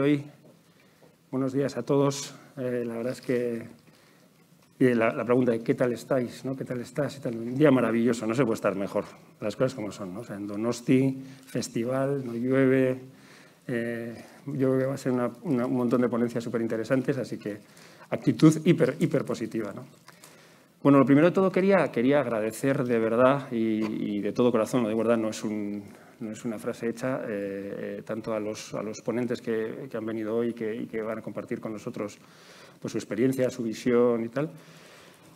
hoy. Buenos días a todos. Eh, la verdad es que la, pregunta de qué tal estáis, ¿no? ¿Qué tal estás? Un día maravilloso, no se puede estar mejor. Las cosas como son, en Donosti, festival, no llueve. Eh, yo creo que va a ser un montón de ponencias súper interesantes, así que actitud hiper, hiper positiva, ¿no? Bueno, lo primero de todo quería, quería agradecer de verdad y, de todo corazón, lo de verdad no es un, no es una frase hecha, eh, tanto a los, ponentes que, han venido hoy y que van a compartir con nosotros pues, su experiencia, su visión y tal.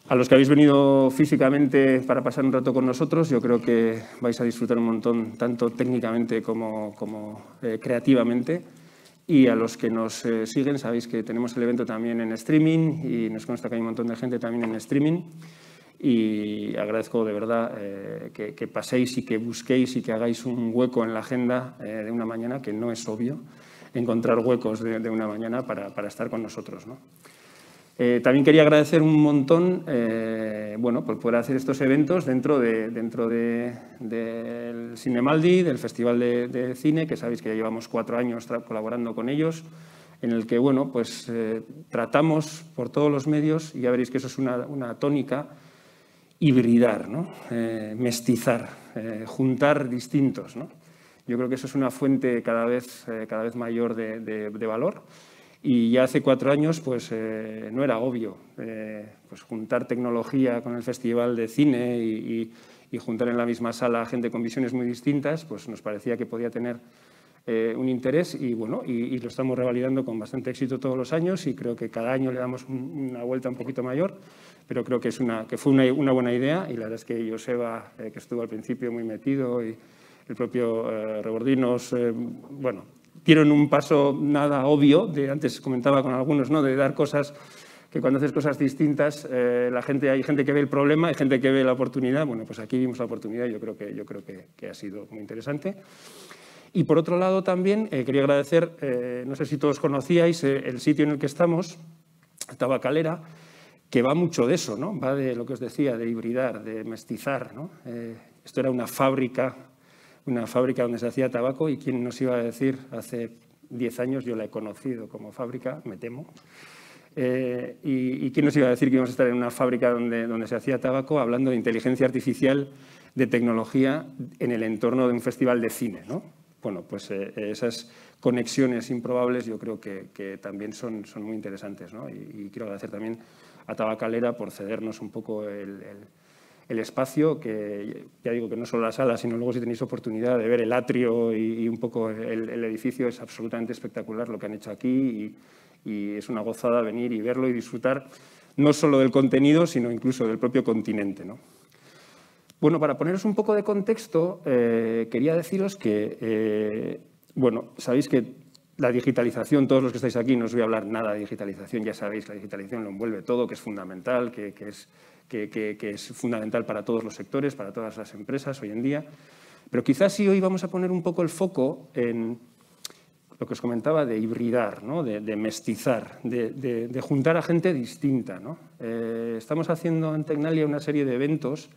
A los que habéis venido físicamente para pasar un rato con nosotros, yo creo que vais a disfrutar un montón, tanto técnicamente como, eh, creativamente. Y a los que nos eh, siguen, sabéis que tenemos el evento también en streaming y nos consta que hay un montón de gente también en streaming y agradezco de verdad eh, que, paséis y que busquéis y que hagáis un hueco en la agenda eh, de una mañana, que no es obvio encontrar huecos de, una mañana para, estar con nosotros. ¿no? Eh, también quería agradecer un montón bueno, por poder hacer estos eventos dentro, del dentro de, del Cinemaldi, del Festival de, Cine, que sabéis que ya llevamos cuatro años colaborando con ellos en el que bueno, pues, tratamos por todos los medios, y ya veréis que eso es una, una tónica, hibridar, eh, mestizar, eh, juntar distintos. ¿no? Yo creo que eso es una fuente cada vez, eh, cada vez mayor de, valor. Y ya hace cuatro años pues, no era obvio pues juntar tecnología con el Festival de Cine y, juntar en la misma sala gente con visiones muy distintas, pues nos parecía que podía tener un interés y, bueno, y, lo estamos revalidando con bastante éxito todos los años y creo que cada año le damos una vuelta un poquito mayor pero creo que, es una, que fue una, una, buena idea y la verdad es que Joseba, eh, que estuvo al principio muy metido, y el propio eh, Rebordinos, eh, bueno, dieron un paso nada obvio, de, antes comentaba con algunos, ¿no? de dar cosas que cuando haces cosas distintas, eh, la gente, hay gente que ve el problema, hay gente que ve la oportunidad. Bueno, pues aquí vimos la oportunidad y yo creo que, yo creo que, que ha sido muy interesante. Y por otro lado también quería agradecer, no sé si todos conocíais el sitio en el que estamos, Tabacalera, que va mucho de eso, ¿no? va de lo que os decía, de hibridar, de mestizar. Eh, esto era una fábrica, una fábrica donde se hacía tabaco y quién nos iba a decir hace 10 años, yo la he conocido como fábrica, me temo, eh, y, quién nos iba a decir que íbamos a estar en una fábrica donde, donde se hacía tabaco hablando de inteligencia artificial, de tecnología en el entorno de un festival de cine. ¿no? Bueno, pues eh, esas conexiones improbables yo creo que, también son, son muy interesantes ¿no? y, y quiero agradecer también a Tabacalera por cedernos un poco el, espacio, que ya digo que no solo la sala, sino luego si tenéis oportunidad de ver el atrio y, un poco el, edificio, es absolutamente espectacular lo que han hecho aquí y, es una gozada venir y verlo y disfrutar no solo del contenido, sino incluso del propio continente. Bueno, para poneros un poco de contexto, eh, quería deciros que, eh, bueno, sabéis que la digitalización, todos los que estáis aquí, no os voy a hablar nada de digitalización, ya sabéis que la digitalización lo envuelve todo, que es fundamental, que, es, fundamental para todos los sectores, para todas las empresas hoy en día. Pero quizás si hoy vamos a poner un poco el foco en lo que os comentaba de hibridar, de, mestizar, de, juntar a gente distinta. Eh, estamos haciendo en Tecnalia una serie de eventos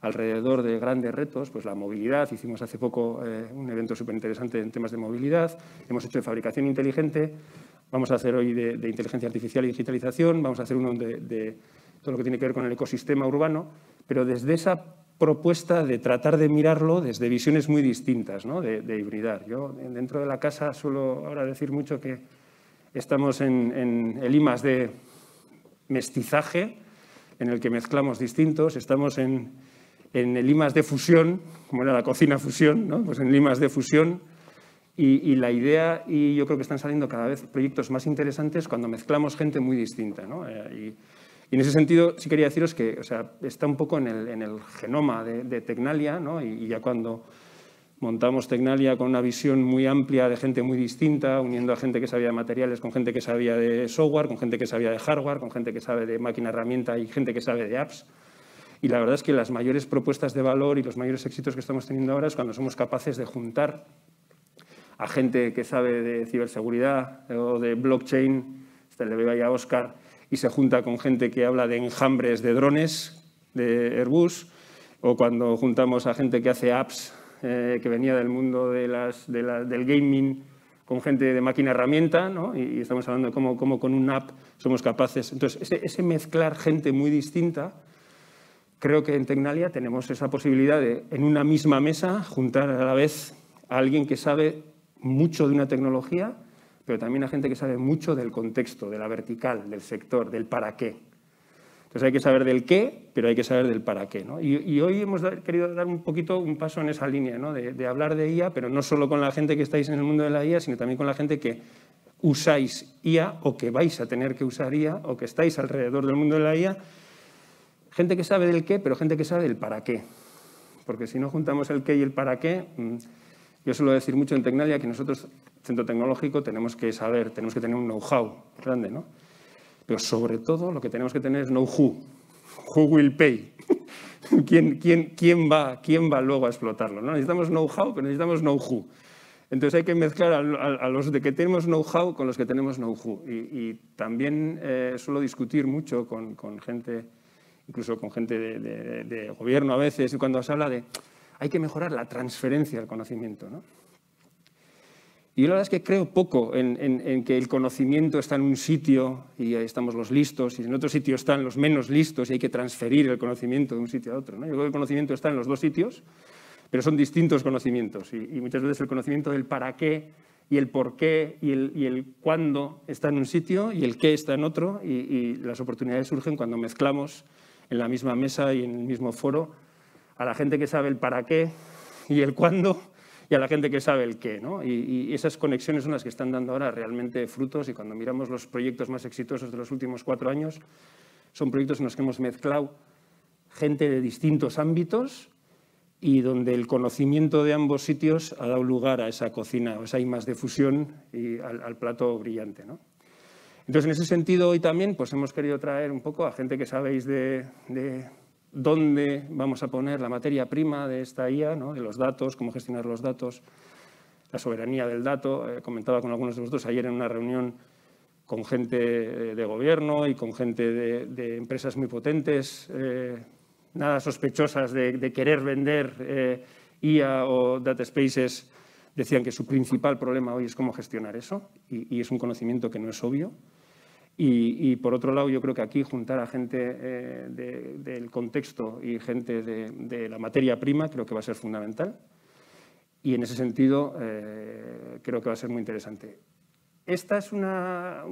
alrededor de grandes retos, pues la movilidad, hicimos hace poco eh, un evento súper interesante en temas de movilidad, hemos hecho de fabricación inteligente, vamos a hacer hoy de, inteligencia artificial y digitalización, vamos a hacer uno de, todo lo que tiene que ver con el ecosistema urbano, pero desde esa propuesta de tratar de mirarlo desde visiones muy distintas, de, hibridar. Yo dentro de la casa suelo ahora decir mucho que estamos en, el I de mestizaje, en el que mezclamos distintos, estamos en en limas de fusión, como era la cocina fusión, ¿no? pues en limas de fusión. Y, la idea, y yo creo que están saliendo cada vez proyectos más interesantes cuando mezclamos gente muy distinta. Eh, y, en ese sentido, sí quería deciros que o sea, está un poco en el, genoma de, Tecnalia, y ya cuando montamos Tecnalia con una visión muy amplia de gente muy distinta, uniendo a gente que sabía de materiales con gente que sabía de software, con gente que sabía de hardware, con gente que sabe de máquina herramienta y gente que sabe de apps. Y la verdad es que las mayores propuestas de valor y los mayores éxitos que estamos teniendo ahora es cuando somos capaces de juntar a gente que sabe de ciberseguridad o de blockchain, este le veo ahí a Oscar, y se junta con gente que habla de enjambres de drones de Airbus, o cuando juntamos a gente que hace apps eh, que venía del mundo de del gaming con gente de máquina herramienta, y, estamos hablando de cómo, con un app somos capaces. Entonces, ese mezclar gente muy distinta Creo que en Tecnalia tenemos esa posibilidad de, en una misma mesa, juntar a la vez a alguien que sabe mucho de una tecnología, pero también a gente que sabe mucho del contexto, de la vertical, del sector, del para qué. Entonces hay que saber del qué, pero hay que saber del para qué. ¿no? Y, hoy hemos querido dar un poquito un paso en esa línea, ¿no? de, de hablar de IA, pero no solo con la gente que estáis en el mundo de la IA, sino también con la gente que usáis IA o que vais a tener que usar IA o que estáis alrededor del mundo de la IA Gente que sabe del qué, pero gente que sabe del para qué. Porque si no juntamos el qué y el para qué, mm, yo suelo decir mucho en Tecnalia que nosotros, centro tecnológico, tenemos que saber, tenemos que tener un know-how grande, ¿no? Pero sobre todo lo que tenemos que tener es know-who. Who will pay? ¿Quién, quién, quién, va, ¿Quién va luego a explotarlo? ¿no? Necesitamos know-how, pero necesitamos know-who. Entonces hay que mezclar a, los de que tenemos know-how con los que tenemos know-who. Y, también eh, suelo discutir mucho con, con gente incluso con gente de, gobierno a veces, y cuando se habla de hay que mejorar la transferencia del conocimiento. ¿no? Y yo la verdad es que creo poco en, que el conocimiento está en un sitio y ahí estamos los listos, y en otro sitio están los menos listos y hay que transferir el conocimiento de un sitio a otro. Yo creo que el conocimiento está en los dos sitios, pero son distintos conocimientos. Y, muchas veces el conocimiento del para qué y el por qué y el, cuándo está en un sitio y el qué está en otro, y, y las oportunidades surgen cuando mezclamos en la misma mesa y en el mismo foro, a la gente que sabe el para qué y el cuándo y a la gente que sabe el qué. ¿no? Y, esas conexiones son las que están dando ahora realmente frutos y cuando miramos los proyectos más exitosos de los últimos cuatro años, son proyectos en los que hemos mezclado gente de distintos ámbitos y donde el conocimiento de ambos sitios ha dado lugar a esa cocina, o sea, hay más difusión y al, al plato brillante. ¿no? Entonces, en ese sentido, hoy también pues, hemos querido traer un poco a gente que sabéis de, dónde vamos a poner la materia prima de esta IA, de los datos, cómo gestionar los datos, la soberanía del dato. Eh, comentaba con algunos de vosotros ayer en una reunión con gente eh, de gobierno y con gente de, empresas muy potentes, eh, nada sospechosas de, querer vender IA o data spaces, decían que su principal problema hoy es cómo gestionar eso y es un conocimiento que no es obvio. Y, por otro lado, yo creo que aquí juntar a gente eh, del contexto y gente de, la materia prima creo que va a ser fundamental. Y en ese sentido, eh, creo que va a ser muy interesante. Este es un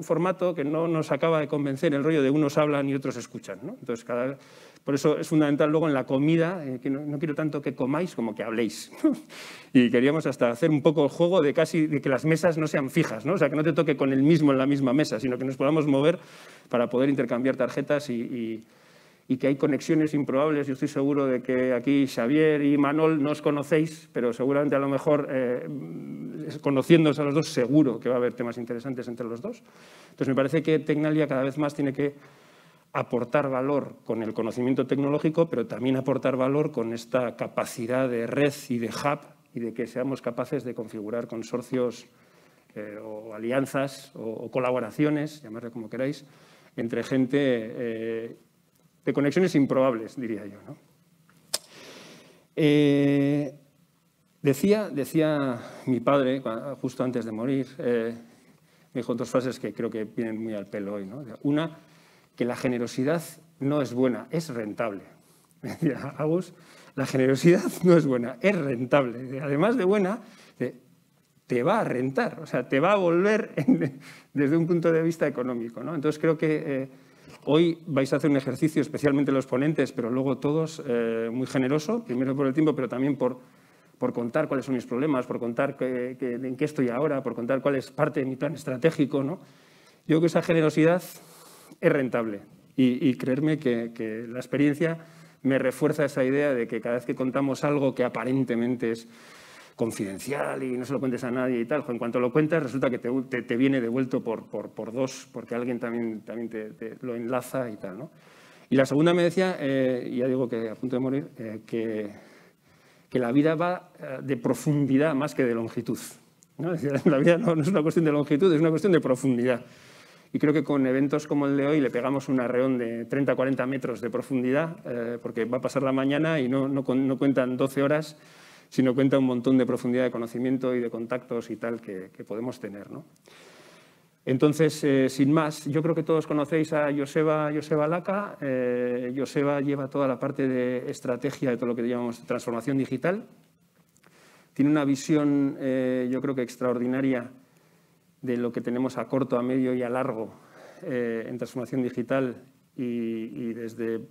formato que no nos acaba de convencer el rollo de unos hablan y otros escuchan. ¿no? Entonces, cada, por eso es fundamental luego en la comida, eh, que no, quiero tanto que comáis como que habléis. y queríamos hasta hacer un poco el juego de casi de que las mesas no sean fijas, ¿no? o sea, que no te toque con el mismo en la misma mesa, sino que nos podamos mover para poder intercambiar tarjetas y, que hay conexiones improbables. Yo estoy seguro de que aquí Xavier y Manol no os conocéis, pero seguramente a lo mejor eh, a los dos seguro que va a haber temas interesantes entre los dos. Entonces me parece que Tecnalia cada vez más tiene que aportar valor con el conocimiento tecnológico, pero también aportar valor con esta capacidad de red y de hub y de que seamos capaces de configurar consorcios eh, o alianzas o, colaboraciones, llamarle como queráis, entre gente eh, de conexiones improbables, diría yo. Eh, decía, decía mi padre, justo antes de morir, me dijo dos frases que creo que vienen muy al pelo hoy. Una, que la generosidad no es buena, es rentable. Me decía Agus, la generosidad no es buena, es rentable. Además de buena, te va a rentar, o sea, te va a volver desde un punto de vista económico. ¿no? Entonces creo que eh, hoy vais a hacer un ejercicio, especialmente los ponentes, pero luego todos, eh, muy generoso, primero por el tiempo, pero también por, por contar cuáles son mis problemas, por contar en qué estoy ahora, por contar cuál es parte de mi plan estratégico. ¿no? Yo creo que esa generosidad es rentable. Y, creerme que, la experiencia me refuerza esa idea de que cada vez que contamos algo que aparentemente es confidencial y no se lo cuentes a nadie y tal, pues en cuanto lo cuentas resulta que te, te, viene devuelto por, por, dos, porque alguien también, también te, lo enlaza y tal. ¿no? Y la segunda me decía, eh, y ya digo que a punto de morir, eh, que, que la vida va eh, de profundidad más que de longitud. ¿no? la vida no, es una cuestión de longitud, es una cuestión de profundidad. Y creo que con eventos como el de hoy le pegamos un arreón de 30-40 metros de profundidad, eh, porque va a pasar la mañana y no, cuentan 12 horas, sino cuenta un montón de profundidad de conocimiento y de contactos y tal que, podemos tener. Entonces, eh, sin más, yo creo que todos conocéis a Joseba, Joseba Laca. Eh, Joseba lleva toda la parte de estrategia de todo lo que llamamos transformación digital. Tiene una visión, eh, yo creo que extraordinaria, de lo que tenemos a corto, a medio y a largo eh, en transformación digital y, desde,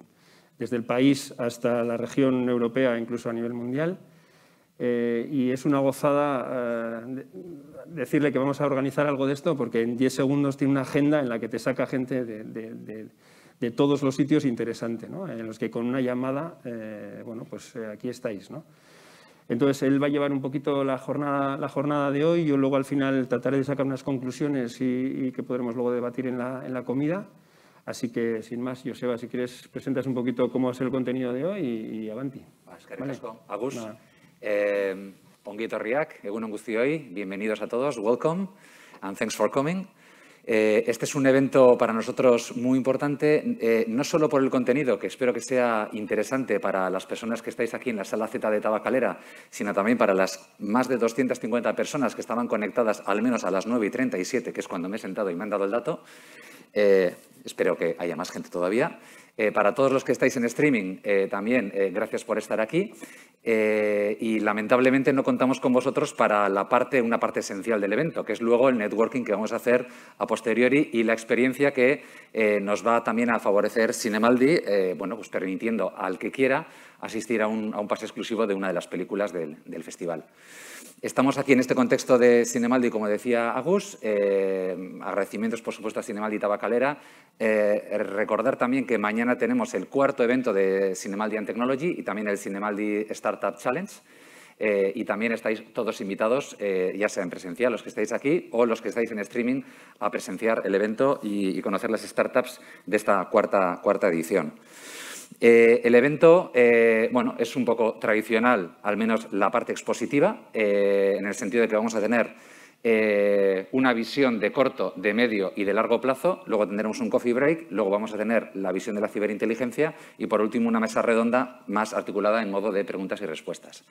el país hasta la región europea, incluso a nivel mundial. Eh, y es una gozada eh, decirle que vamos a organizar algo de esto porque en 10 segundos tiene una agenda en la que te saca gente de, todos los sitios interesante, en los que con una llamada, bueno, pues aquí estáis. ¿no? Entonces él va a llevar un poquito la jornada, de hoy, yo luego al final trataré de sacar unas conclusiones y, que podremos luego debatir en la, comida. Así que sin más, Joseba, si quieres presentas un poquito cómo es el contenido de hoy y, avanti. Es Agus, eh, bienvenidos a todos, welcome and thanks for coming. Eh, este es un evento para nosotros muy importante, eh, no solo por el contenido, que espero que sea interesante para las personas que estáis aquí en la sala Z de Tabacalera, sino también para las más de 250 personas que estaban conectadas al menos a las 9 y 37, que es cuando me he sentado y me han dado el dato. Eh, espero que haya más gente todavía. Eh, para todos los que estáis en streaming, eh, también eh, gracias por estar aquí. y lamentablemente no contamos con vosotros para la parte, una parte esencial del evento, que es luego el networking que vamos a hacer a posteriori y la experiencia que nos va también a favorecer Cinemaldi, bueno, pues permitiendo al que quiera asistir a un, pase exclusivo de una de las películas del festival. Estamos aquí en este contexto de Cinemaldi, como decía Agus, eh, agradecimientos por supuesto a Cinemaldi Tabacalera, eh, recordar también que mañana tenemos el cuarto evento de Cinemaldi and Technology y también el Cinemaldi Startup Challenge. Eh, y también estáis todos invitados, ya sea en presencial, los que estáis aquí o los que estáis en streaming, a presenciar el evento y, conocer las startups de esta cuarta, cuarta edición. Eh, el evento eh, bueno, es un poco tradicional, al menos la parte expositiva, eh, en el sentido de que vamos a tener una visión de corto, de medio y de largo plazo, luego tendremos un coffee break, luego vamos a tener la visión de la ciberinteligencia y por último una mesa redonda más articulada en modo de preguntas y respuestas.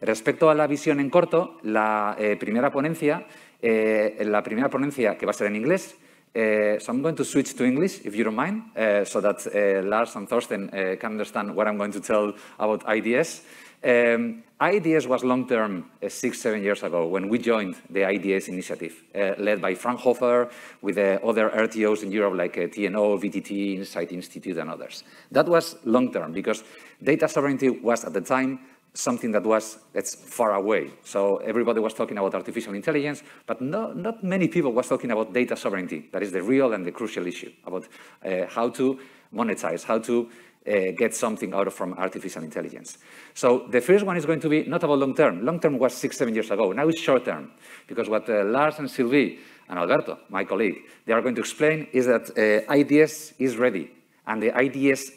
Respecto a la visión en corto, la primera ponencia, la primera ponencia que va a ser en inglés, Uh, so I'm going to switch to English, if you don't mind, uh, so that uh, Lars and Thorsten uh, can understand what I'm going to tell about IDS. Um, IDS was long-term uh, six, seven years ago when we joined the IDS initiative, led by Frank Hofer with other RTOs in Europe like TNO, VTT, Insight Institute, and others. That was long-term because data sovereignty was at the time something that was that's far away. So everybody was talking about artificial intelligence, but no, not many people was talking about data sovereignty. That is the real and the crucial issue about uh, how to monetize, how to uh, get something out of from artificial intelligence. So the first one is going to be not about long term. Long term was six, seven years ago. Now it's short term because what uh, Lars and Sylvie and Alberto, my colleague, they are going to explain is that uh, IDS is ready and the IDS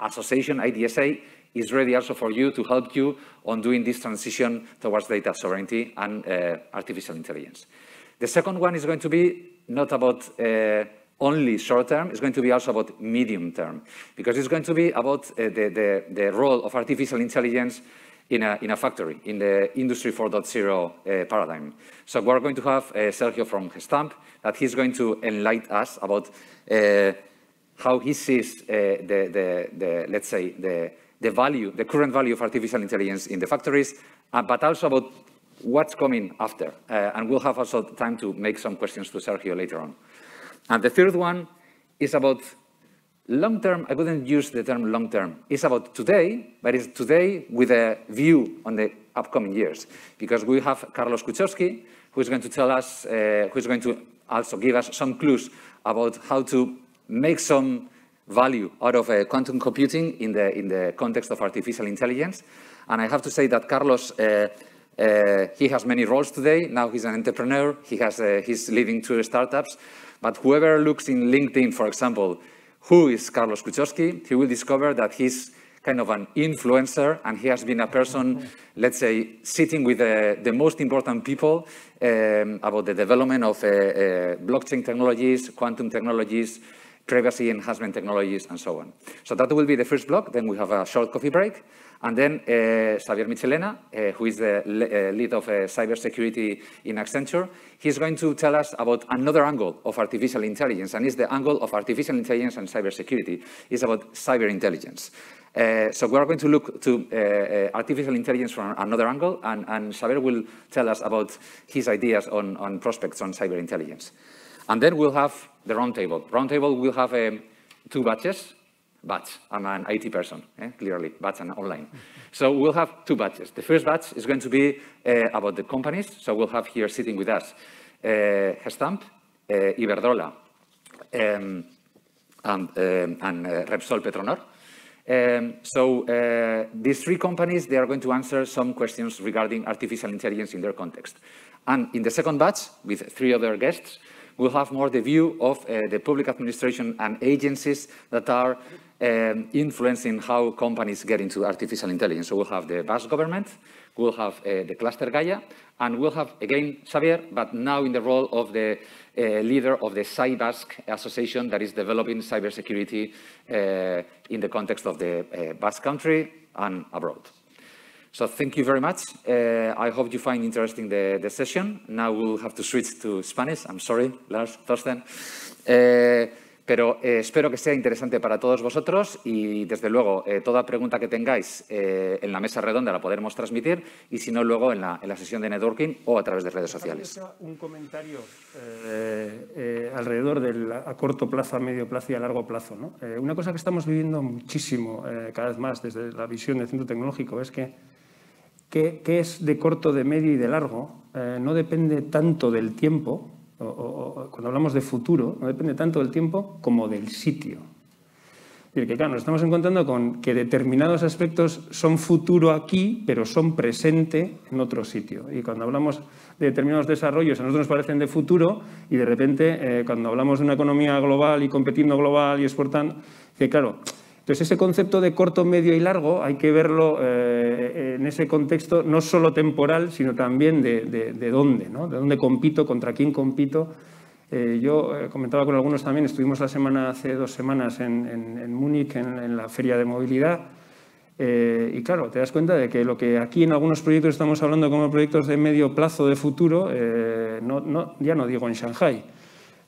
association, IDSA, is ready also for you to help you on doing this transition towards data sovereignty and uh, artificial intelligence. The second one is going to be not about uh, only short term, it's going to be also about medium term, because it's going to be about uh, the, the, the, role of artificial intelligence in a, in a factory, in the Industry 4.0 uh, paradigm. So we're going to have uh, Sergio from Gestamp, that he's going to enlighten us about uh, how he sees the, the, the, let's say, the, the value, the current value of artificial intelligence in the factories, uh, but also about what's coming after. Uh, and we'll have also time to make some questions to Sergio later on. And the third one is about long-term, I wouldn't use the term long-term. It's about today, but it's today with a view on the upcoming years. Because we have Carlos Kuchowski, who is going to tell us, uh, who is going to also give us some clues about how to make some value out of uh, quantum computing in the, in the context of artificial intelligence. And I have to say that Carlos, uh, uh, he has many roles today. Now he's an entrepreneur. He has, uh, he's leading two startups. But whoever looks in LinkedIn, for example, who is Carlos Kuchowski, he will discover that he's kind of an influencer and he has been a person, let's say, sitting with uh, the most important people um, about the development of uh, blockchain technologies, quantum technologies, privacy enhancement technologies, and so on. So that will be the first block. Then we have a short coffee break. And then uh, Xavier Michelena, uh, who is the le uh, lead of uh, cybersecurity in Accenture, he's going to tell us about another angle of artificial intelligence, and it's the angle of artificial intelligence and cybersecurity. It's about cyber intelligence. Uh, so we're going to look to uh, artificial intelligence from another angle, and, and, Xavier will tell us about his ideas on, on prospects on cyber intelligence. And then we'll have the roundtable. Roundtable will have um, two batches, batch I'm an IT person, eh? clearly, batch and online. so we'll have two batches. The first batch is going to be uh, about the companies. So we'll have here sitting with us uh, Gestamp, uh, Iberdrola, um, and, um, and uh, Repsol Petronor. Um, so uh, these three companies, they are going to answer some questions regarding artificial intelligence in their context. And in the second batch, with three other guests, we'll have more the view of uh, the public administration and agencies that are um, influencing how companies get into artificial intelligence. So we'll have the Basque government, we'll have uh, the cluster Gaia, and we'll have, again, Xavier, but now in the role of the uh, leader of the Cybask association that is developing cybersecurity uh, in the context of the uh, Basque country and abroad. So thank you very much. Uh, I hope you find interesting the, the session. Now we'll have to switch to Spanish. I'm sorry, Lars, Thorsten. Uh, pero uh, espero que sea interesante para todos vosotros y, desde luego, toda pregunta que tengáis en la mesa redonda la podremos transmitir y, si no, luego en la, en la sesión de networking o a través de redes sociales. Un comentario alrededor del a corto plazo, a medio plazo y a largo plazo. ¿no? una cosa que estamos viviendo muchísimo, cada vez más, desde la visión del centro tecnológico, es que que, es de corto, de medio y de largo, eh, no depende tanto del tiempo, cuando hablamos de futuro, no depende tanto del tiempo como del sitio. Es decir, que claro, nos estamos encontrando con que determinados aspectos son futuro aquí, pero son presente en otro sitio. Y cuando hablamos de determinados desarrollos, a nosotros nos parecen de futuro, y de repente, eh, cuando hablamos de una economía global y competiendo global y exportando, que claro, entonces, ese concepto de corto, medio y largo hay que verlo eh, en ese contexto no solo temporal, sino también de, dónde, ¿no? De dónde compito, contra quién compito. Eh, yo eh, comentaba con algunos también, estuvimos la semana, hace dos semanas en, Múnich, en, la Feria de Movilidad, y claro, te das cuenta de que lo que aquí en algunos proyectos estamos hablando como proyectos de medio plazo, de futuro, ya no digo en Shanghai.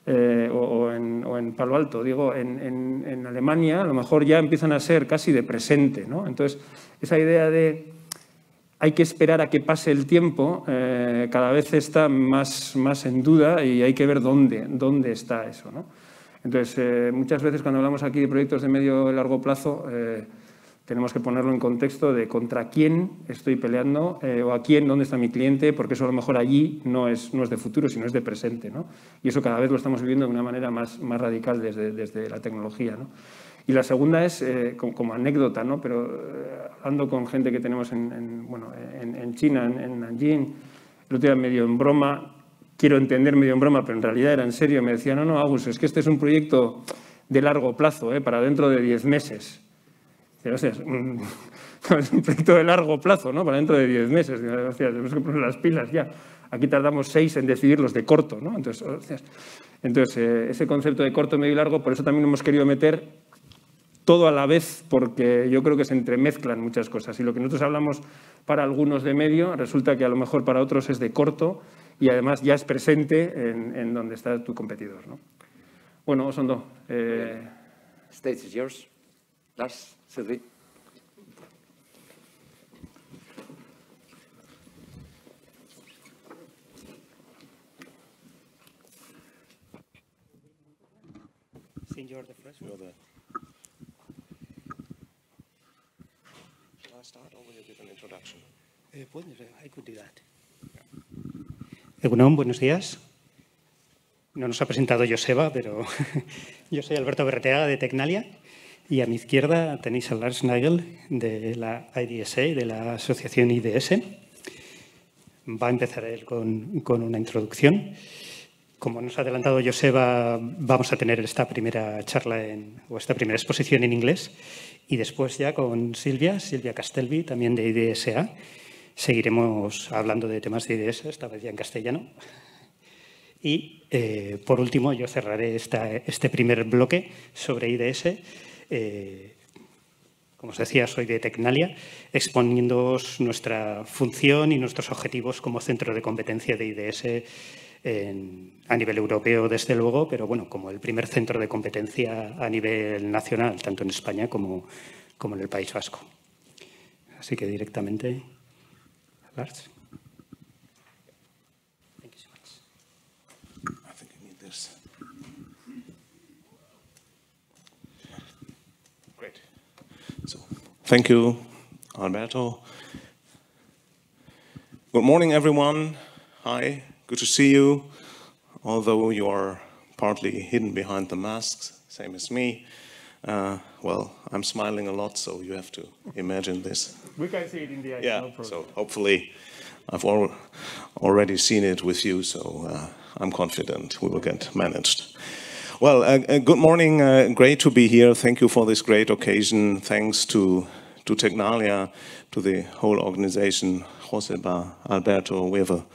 Eh, o, en, Palo Alto, digo, en, Alemania, a lo mejor ya empiezan a ser casi de presente. Entonces, esa idea de hay que esperar a que pase el tiempo eh, cada vez está más, más en duda y hay que ver dónde, dónde está eso. Entonces, eh, muchas veces cuando hablamos aquí de proyectos de medio y largo plazo, tenemos que ponerlo en contexto de contra quién estoy peleando eh, o a quién, dónde está mi cliente, porque eso a lo mejor allí no es, no es de futuro, sino es de presente. ¿no? Y eso cada vez lo estamos viviendo de una manera más, más radical desde, desde la tecnología. ¿no? Y la segunda es eh, como, anécdota, ¿no? pero ando eh, hablando con gente que tenemos en, China, en, Nanjing, el otro medio en broma, quiero entender medio en broma, pero en realidad era en serio, me decía, no, no, Augusto, es que este es un proyecto de largo plazo, para dentro de 10 meses es un, proyecto de largo plazo, ¿no? Para dentro de 10 meses. tenemos que poner las pilas ya. Aquí tardamos 6 en decidir los de corto, ¿no? Entonces, entonces eh, ese concepto de corto, medio y largo, por eso también hemos querido meter todo a la vez, porque yo creo que se entremezclan muchas cosas. Y lo que nosotros hablamos para algunos de medio, resulta que a lo mejor para otros es de corto y además ya es presente en, donde está tu competidor, ¿no? Bueno, Osondo. Eh... Stage is yours. Lars Cedric. You're the first one. You're the... Shall I start or will you give an introduction? Eh, I could do that. Egunon, buenos días. No nos ha presentado Joseba, pero yo soy Alberto Berreteaga de Tecnalia y a mi izquierda tenéis a Lars Nagel de la IDSA, de la asociación IDS. Va a empezar él con, una introducción. Como nos ha adelantado Joseba, vamos a tener esta primera charla en, o esta primera exposición en inglés y después ya con Silvia, Silvia Castelvi, también de IDSA. Seguiremos hablando de temas de IDS, esta vez ya en castellano. Y eh, por último, yo cerraré esta, este primer bloque sobre IDS eh, como os decía, soy de Tecnalia, exponiendo nuestra función y nuestros objetivos como centro de competencia de IDS a nivel europeo, desde luego, pero bueno, como el primer centro de competencia a nivel nacional, tanto en España como, como en el País Vasco. Así que directamente, Lars. Thank you, Alberto. Good morning, everyone. Hi, good to see you. Although you are partly hidden behind the masks, same as me. Uh, well, I'm smiling a lot, so you have to imagine this. We can see it in the eyes. Yeah, no so hopefully I've al already seen it with you, so uh, I'm confident we will get managed. Well, uh, uh good morning. Uh, great to be here. Thank you for this great occasion. Thanks to to Technalia, to the whole organization, Joseba, Alberto, we have a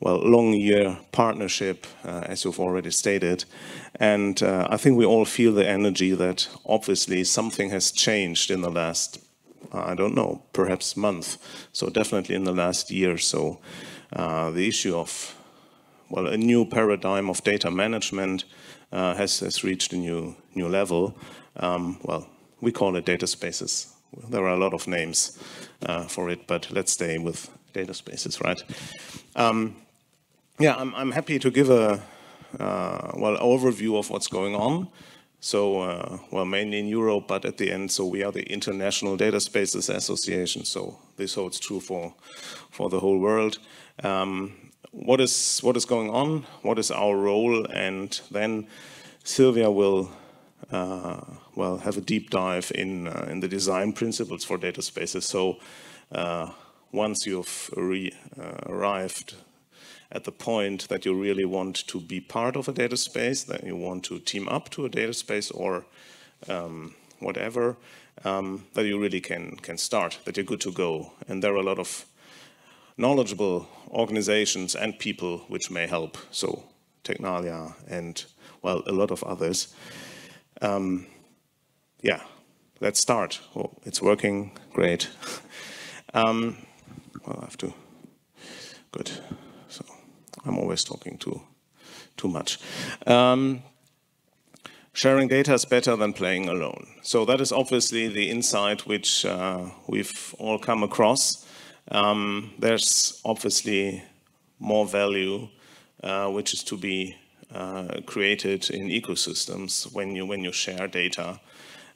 well, long year partnership, uh, as you've already stated. And uh, I think we all feel the energy that obviously something has changed in the last, I don't know, perhaps month. So definitely in the last year so. Uh, the issue of, well, a new paradigm of data management uh, has, has reached a new, new level. Um, well, we call it data spaces there are a lot of names uh, for it, but let's stay with data spaces, right? Um, yeah, I'm, I'm, happy to give a uh, well overview of what's going on. So, uh, well, mainly in Europe, but at the end, so we are the International Data Spaces Association. So this holds true for for the whole world. Um, what is what is going on? What is our role? And then Sylvia will. Uh, well, have a deep dive in, uh, in the design principles for data spaces. So uh, once you've uh, arrived at the point that you really want to be part of a data space, that you want to team up to a data space or um, whatever, um, that you really can, can start, that you're good to go. And there are a lot of knowledgeable organizations and people which may help. So Technalia and, well, a lot of others. Um, yeah, let's start. Oh, it's working, great. um, well, I have to, good. So I'm always talking too, too much. Um, sharing data is better than playing alone. So that is obviously the insight which uh, we've all come across. Um, there's obviously more value uh, which is to be uh, created in ecosystems when you when you share data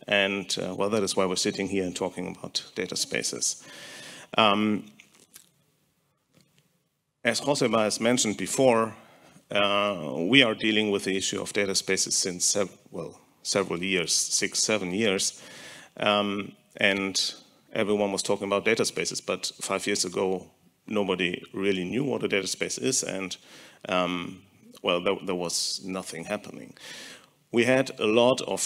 and uh, well, that is why we're sitting here and talking about data spaces. Um, as Joseba has mentioned before, uh, we are dealing with the issue of data spaces since sev well several years, six, seven years, um, and everyone was talking about data spaces. But five years ago, nobody really knew what a data space is, and um, well, there, there, was nothing happening. We had a lot of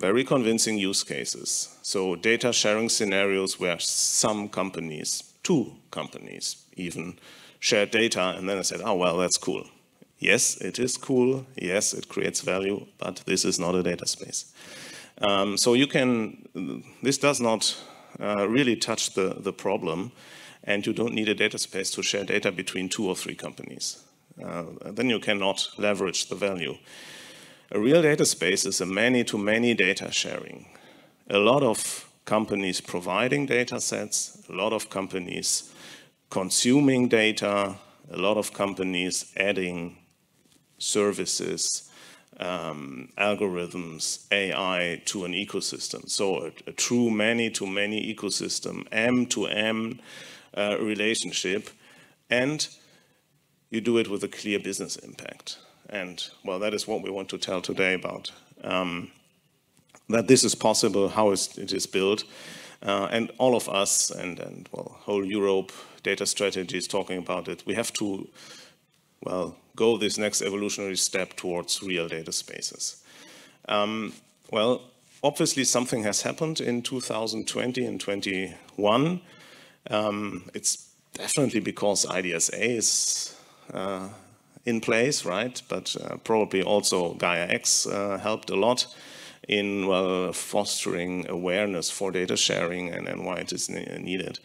very convincing use cases. So data sharing scenarios where some companies, two companies even, shared data and then I said, oh, well, that's cool. Yes, it is cool. Yes, it creates value, but this is not a data space. Um, so you can, this does not uh, really touch the, the problem and you don't need a data space to share data between two or three companies. Uh, then you cannot leverage the value. A real data space is a many-to-many -many data sharing. A lot of companies providing data sets, a lot of companies consuming data, a lot of companies adding services, um, algorithms, AI to an ecosystem. So a, a true many-to-many -many ecosystem, M-to-M uh, relationship, and you do it with a clear business impact. And well, that is what we want to tell today about. Um, that this is possible, how it is built. Uh, and all of us and, and well, whole Europe data strategy is talking about it. We have to, well, go this next evolutionary step towards real data spaces. Um, well, obviously something has happened in 2020 and 21. Um, it's definitely because IDSA is uh, in place, right? But uh, probably also Gaia X uh, helped a lot in well fostering awareness for data sharing and, and why it is needed.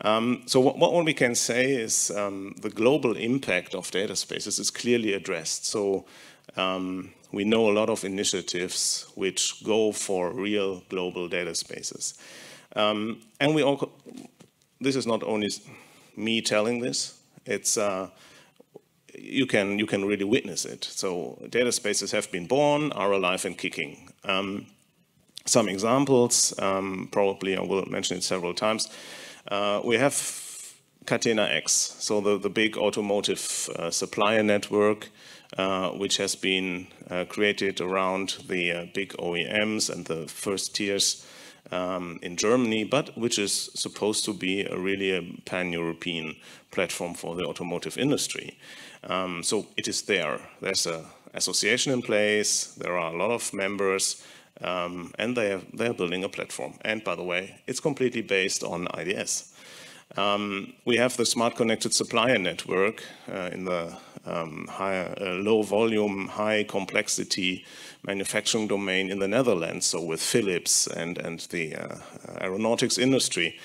Um, so what, what we can say is um, the global impact of data spaces is clearly addressed. So um, we know a lot of initiatives which go for real global data spaces. Um, and we all, this is not only me telling this, it's uh, you can, you can really witness it. So data spaces have been born, are alive and kicking. Um, some examples, um, probably I will mention it several times. Uh, we have Catena X, so the, the big automotive uh, supplier network, uh, which has been uh, created around the uh, big OEMs and the first tiers um, in Germany, but which is supposed to be a really a pan-European platform for the automotive industry. Um, so it is there. There's an association in place. There are a lot of members. Um, and they are, they are building a platform. And by the way, it's completely based on IDS. Um, we have the Smart Connected Supplier Network uh, in the um, high, uh, low volume, high complexity manufacturing domain in the Netherlands, so with Philips and, and the uh, aeronautics industry,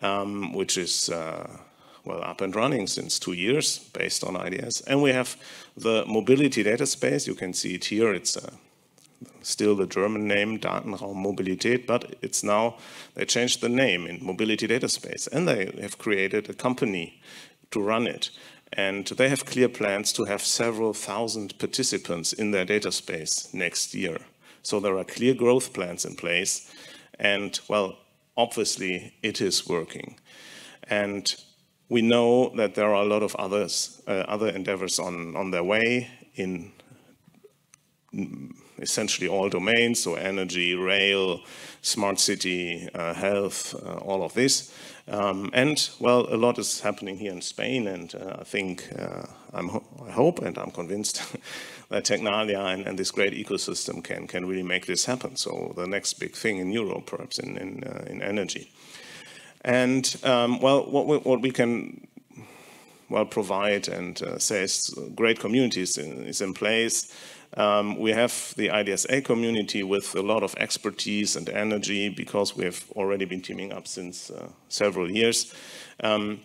um, which is uh, well, up and running since two years based on IDS. And we have the mobility data space. You can see it here. It's uh, still the German name, Datenraum Mobilität, but it's now, they changed the name in mobility data space. And they have created a company to run it. And they have clear plans to have several thousand participants in their data space next year. So there are clear growth plans in place. And, well, obviously it is working. And we know that there are a lot of others, uh, other endeavors on, on their way in mm, essentially all domains, so energy, rail, smart city, uh, health, uh, all of this. Um, and, well, a lot is happening here in Spain, and uh, I think, uh, ho i hope and I'm convinced that Technalia and, and, this great ecosystem can, can really make this happen. So the next big thing in Europe, perhaps in, in, uh, in energy. And um, well, what we, what we can well provide and uh, say is great communities is in place. Um, we have the IDSA community with a lot of expertise and energy because we have already been teaming up since uh, several years. Um,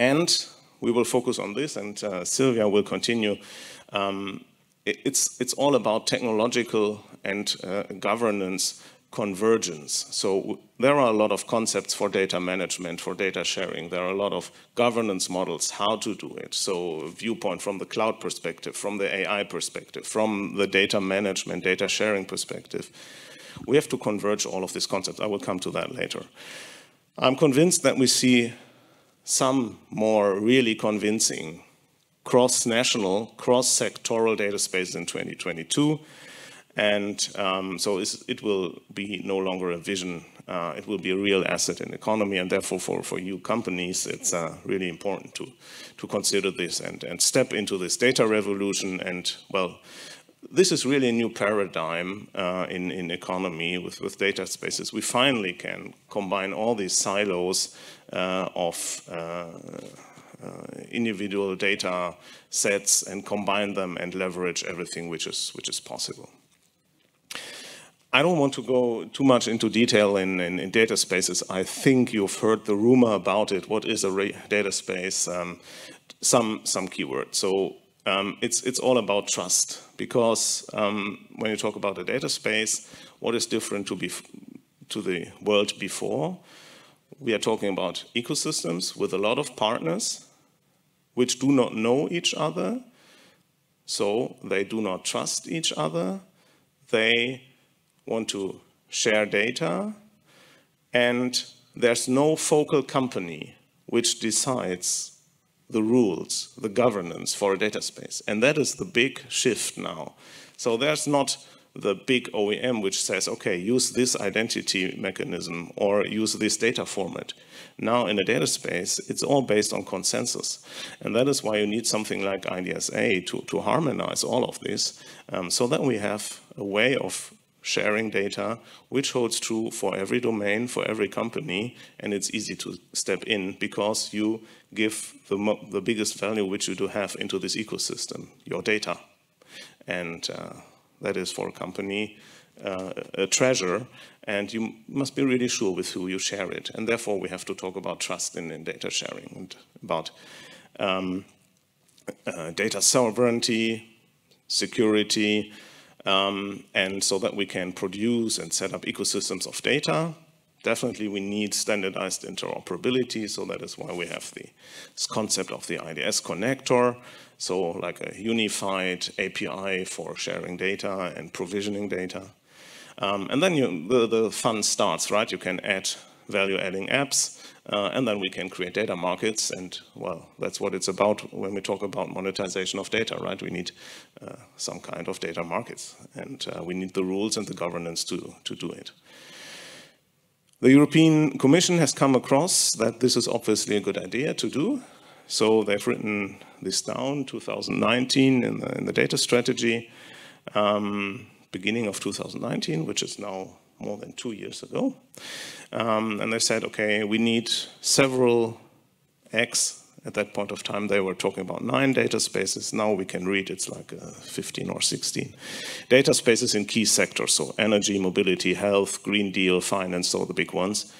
and we will focus on this and uh, Sylvia will continue. Um, it, it's, it's all about technological and uh, governance convergence. So there are a lot of concepts for data management, for data sharing. There are a lot of governance models, how to do it. So viewpoint from the cloud perspective, from the AI perspective, from the data management, data sharing perspective. We have to converge all of these concepts. I will come to that later. I'm convinced that we see some more really convincing cross-national, cross-sectoral data spaces in 2022. And um, so it will be no longer a vision. Uh, it will be a real asset in the economy. And therefore, for, for you companies, it's uh, really important to, to consider this and, and step into this data revolution. And, well, this is really a new paradigm uh, in, in economy with, with data spaces. We finally can combine all these silos uh, of uh, uh, individual data sets and combine them and leverage everything which is which is possible. I don't want to go too much into detail in, in, in, data spaces. I think you've heard the rumor about it. What is a data space? Um, some some keywords. So um, it's it's all about trust because um, when you talk about a data space, what is different to be to the world before? We are talking about ecosystems with a lot of partners which do not know each other, so they do not trust each other. They want to share data, and there's no focal company which decides the rules, the governance for a data space. And that is the big shift now. So there's not the big OEM which says, okay, use this identity mechanism or use this data format. Now in a data space, it's all based on consensus. And that is why you need something like IDSA to, to harmonize all of this um, so that we have a way of sharing data, which holds true for every domain, for every company, and it's easy to step in because you give the, the biggest value which you do have into this ecosystem, your data. And uh, that is for a company uh, a treasure, and you must be really sure with who you share it. And therefore, we have to talk about trust in, in data sharing and about um, uh, data sovereignty, security, um, and so that we can produce and set up ecosystems of data, definitely we need standardized interoperability. So that is why we have the, this concept of the IDS connector. So like a unified API for sharing data and provisioning data. Um, and then you, the, the fun starts, right? You can add value-adding apps uh, and then we can create data markets. And well, that's what it's about when we talk about monetization of data, right? We need uh, some kind of data markets and uh, we need the rules and the governance to, to do it. The European Commission has come across that this is obviously a good idea to do. So they've written this down 2019 in the, in the data strategy, um, beginning of 2019, which is now more than two years ago. Um, and they said, okay, we need several X. At that point of time, they were talking about nine data spaces. Now we can read it's like uh, 15 or 16. Data spaces in key sectors, so energy, mobility, health, Green Deal, finance, all the big ones.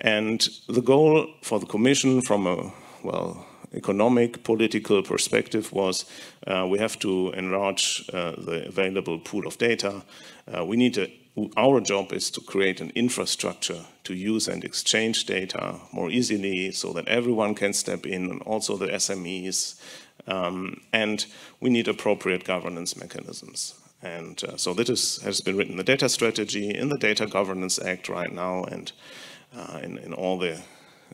And the goal for the Commission from a, well, economic, political perspective was uh, we have to enlarge uh, the available pool of data. Uh, we need to our job is to create an infrastructure to use and exchange data more easily so that everyone can step in and also the SMEs. Um, and we need appropriate governance mechanisms. And uh, so this has been written in the data strategy, in the Data Governance Act right now, and uh, in, in, all the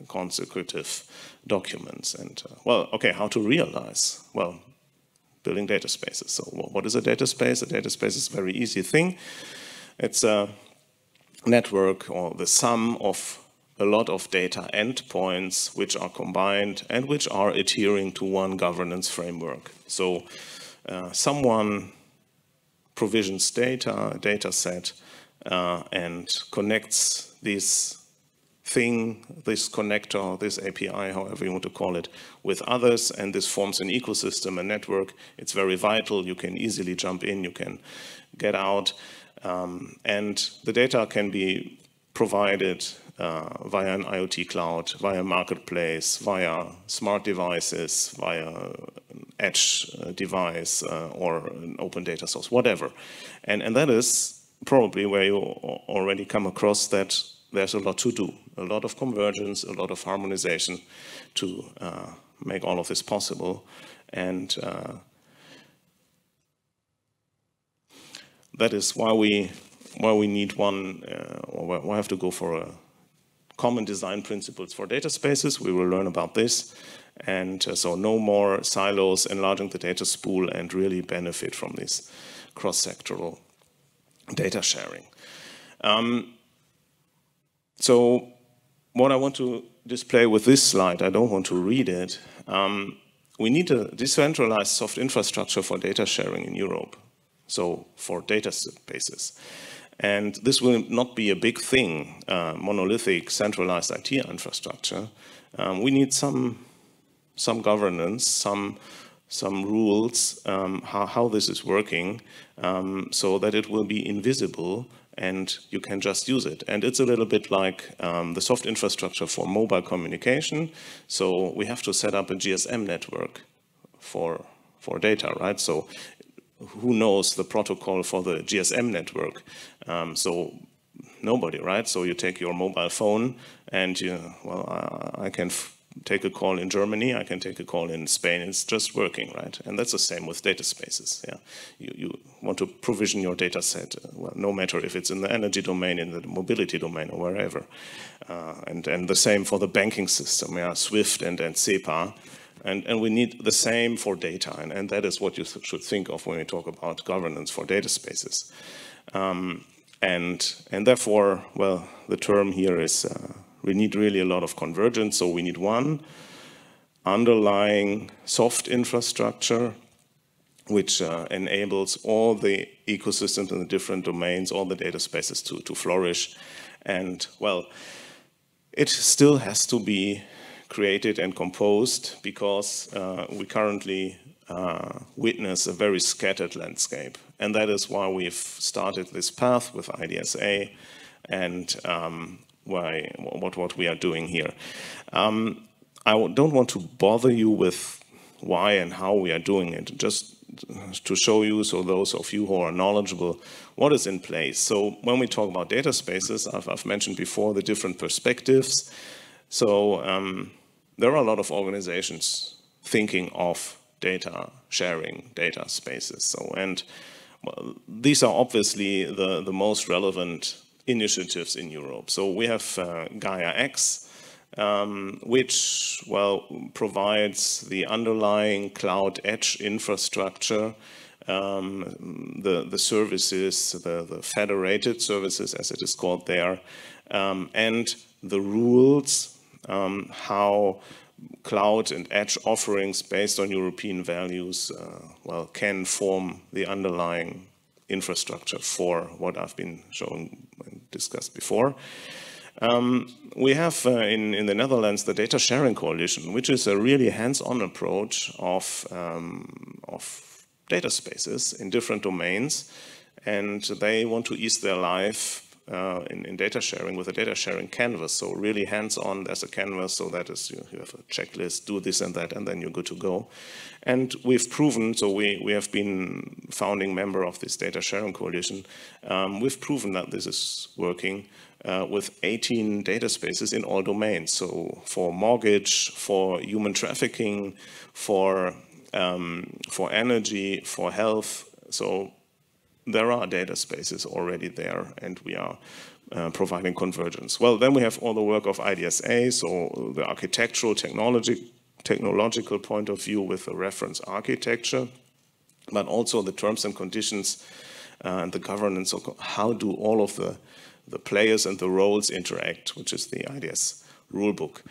consecutive documents. And uh, well, okay, how to realize? Well, building data spaces. So what is a data space? A data space is a very easy thing. It's a network or the sum of a lot of data endpoints which are combined and which are adhering to one governance framework. So uh, someone provisions data, data set, uh, and connects this thing, this connector, this API, however you want to call it, with others, and this forms an ecosystem, a network. It's very vital. You can easily jump in, you can get out. Um, and the data can be provided uh, via an IoT cloud, via marketplace, via smart devices, via an edge uh, device uh, or an open data source, whatever. And, and that is probably where you already come across that there's a lot to do, a lot of convergence, a lot of harmonization to uh, make all of this possible. And uh, that is why we why we need one uh, or why have to go for a common design principles for data spaces. We will learn about this. And uh, so no more silos, enlarging the data spool and really benefit from this cross-sectoral data sharing. Um, so what I want to display with this slide, I don't want to read it, um, we need a decentralized soft infrastructure for data sharing in Europe so for data spaces. And this will not be a big thing, uh, monolithic centralized IT infrastructure. Um, we need some, some governance, some, some rules, um, how, how, this is working, um, so that it will be invisible and you can just use it. And it's a little bit like um, the soft infrastructure for mobile communication. So we have to set up a GSM network for for data, right? So who knows the protocol for the GSM network? Um, so nobody, right? So you take your mobile phone and you, well, I, I can take a call in Germany, I can take a call in Spain, it's just working, right? And that's the same with data spaces, yeah. You, you want to provision your data set, uh, well, no matter if it's in the energy domain, in the mobility domain, or wherever. Uh, and, and the same for the banking system, yeah, SWIFT and, and SEPA. And, and we need the same for data, and, and that is what you th should think of when we talk about governance for data spaces. Um, and, and therefore, well, the term here is uh, we need really a lot of convergence, so we need one underlying soft infrastructure which uh, enables all the ecosystems in the different domains, all the data spaces to, to flourish. And well, it still has to be created and composed because uh, we currently uh, witness a very scattered landscape. And that is why we've started this path with IDSA and um, why, what, what we are doing here. Um, I don't want to bother you with why and how we are doing it, just to show you, so those of you who are knowledgeable, what is in place. So when we talk about data spaces, I've, I've mentioned before the different perspectives. So um, there are a lot of organizations thinking of data sharing, data spaces. So, and well, these are obviously the, the most relevant initiatives in Europe. So we have uh, Gaia X, um, which well provides the underlying cloud edge infrastructure, um, the the services, the the federated services as it is called there, um, and the rules um, how cloud and edge offerings based on European values, uh, well, can form the underlying infrastructure for what I've been shown and discussed before. Um, we have uh, in, in, the Netherlands the Data Sharing Coalition, which is a really hands-on approach of, um, of data spaces in different domains, and they want to ease their life uh, in, in, data sharing with a data sharing canvas. So really hands-on There's a canvas. So that is, you, you, have a checklist, do this and that, and then you're good to go. And we've proven, so we, we have been founding member of this data sharing coalition. Um, we've proven that this is working uh, with 18 data spaces in all domains. So for mortgage, for human trafficking, for, um, for energy, for health. So there are data spaces already there, and we are uh, providing convergence. Well, then we have all the work of IDSA, so the architectural technology, technological point of view with the reference architecture, but also the terms and conditions uh, and the governance of how do all of the, the players and the roles interact, which is the IDS rulebook.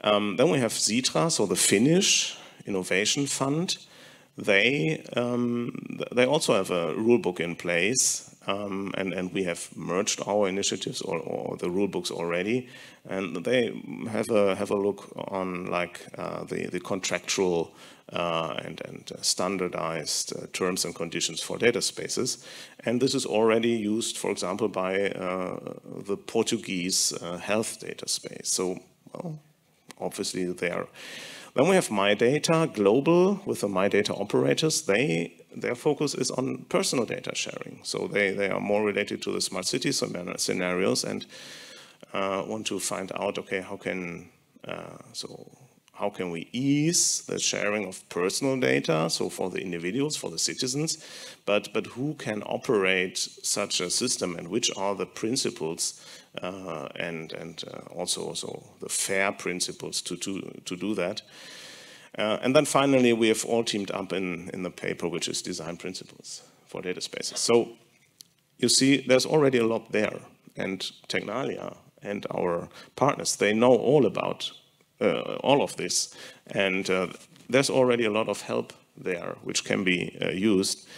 Um, then we have ZITRA, so the Finnish Innovation Fund, they um, they also have a rulebook in place, um, and and we have merged our initiatives or, or, the rulebooks already, and they have a have a look on like uh, the the contractual uh, and and uh, standardized uh, terms and conditions for data spaces, and this is already used, for example, by uh, the Portuguese uh, health data space. So, well, obviously they are then we have MyData Global with the MyData operators. They their focus is on personal data sharing. So they, they are more related to the smart city scenarios and uh, want to find out, okay, how can, uh, so how can we ease the sharing of personal data, so for the individuals, for the citizens, but, but who can operate such a system and which are the principles uh, and, and uh, also, also the fair principles to, to, to do that. Uh, and then finally, we have all teamed up in, in the paper, which is design principles for data spaces. So you see, there's already a lot there. And Technalia and our partners, they know all about uh, all of this. And uh, there's already a lot of help there which can be uh, used.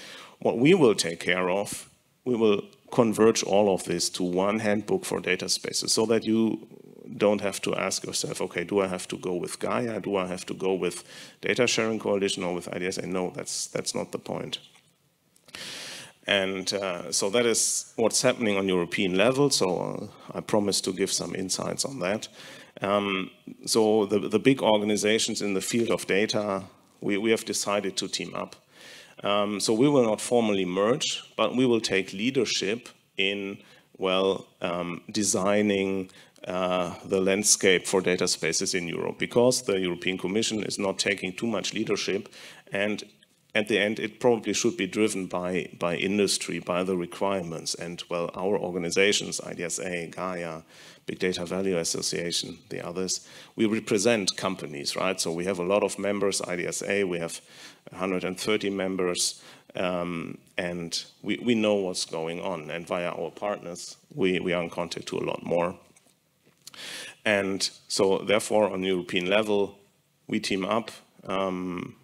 What we will take care of, we will converge all of this to one handbook for data spaces so that you don't have to ask yourself, okay, do I have to go with Gaia? Do I have to go with Data Sharing Coalition or with IDSA? No, that's, that's not the point. And uh, so that is what's happening on European level. So uh, I promise to give some insights on that. Um, so the, the big organizations in the field of data, we, we have decided to team up. Um, so we will not formally merge, but we will take leadership in, well, um, designing uh, the landscape for data spaces in Europe because the European Commission is not taking too much leadership and at the end it probably should be driven by, by industry, by the requirements and well our organizations, IDSA, Gaia, Big Data Value Association, the others, we represent companies, right? So we have a lot of members, IDSA, we have 130 members, um, and we, we know what's going on. And via our partners, we, we are in contact to a lot more. And so therefore, on European level, we team up. Um,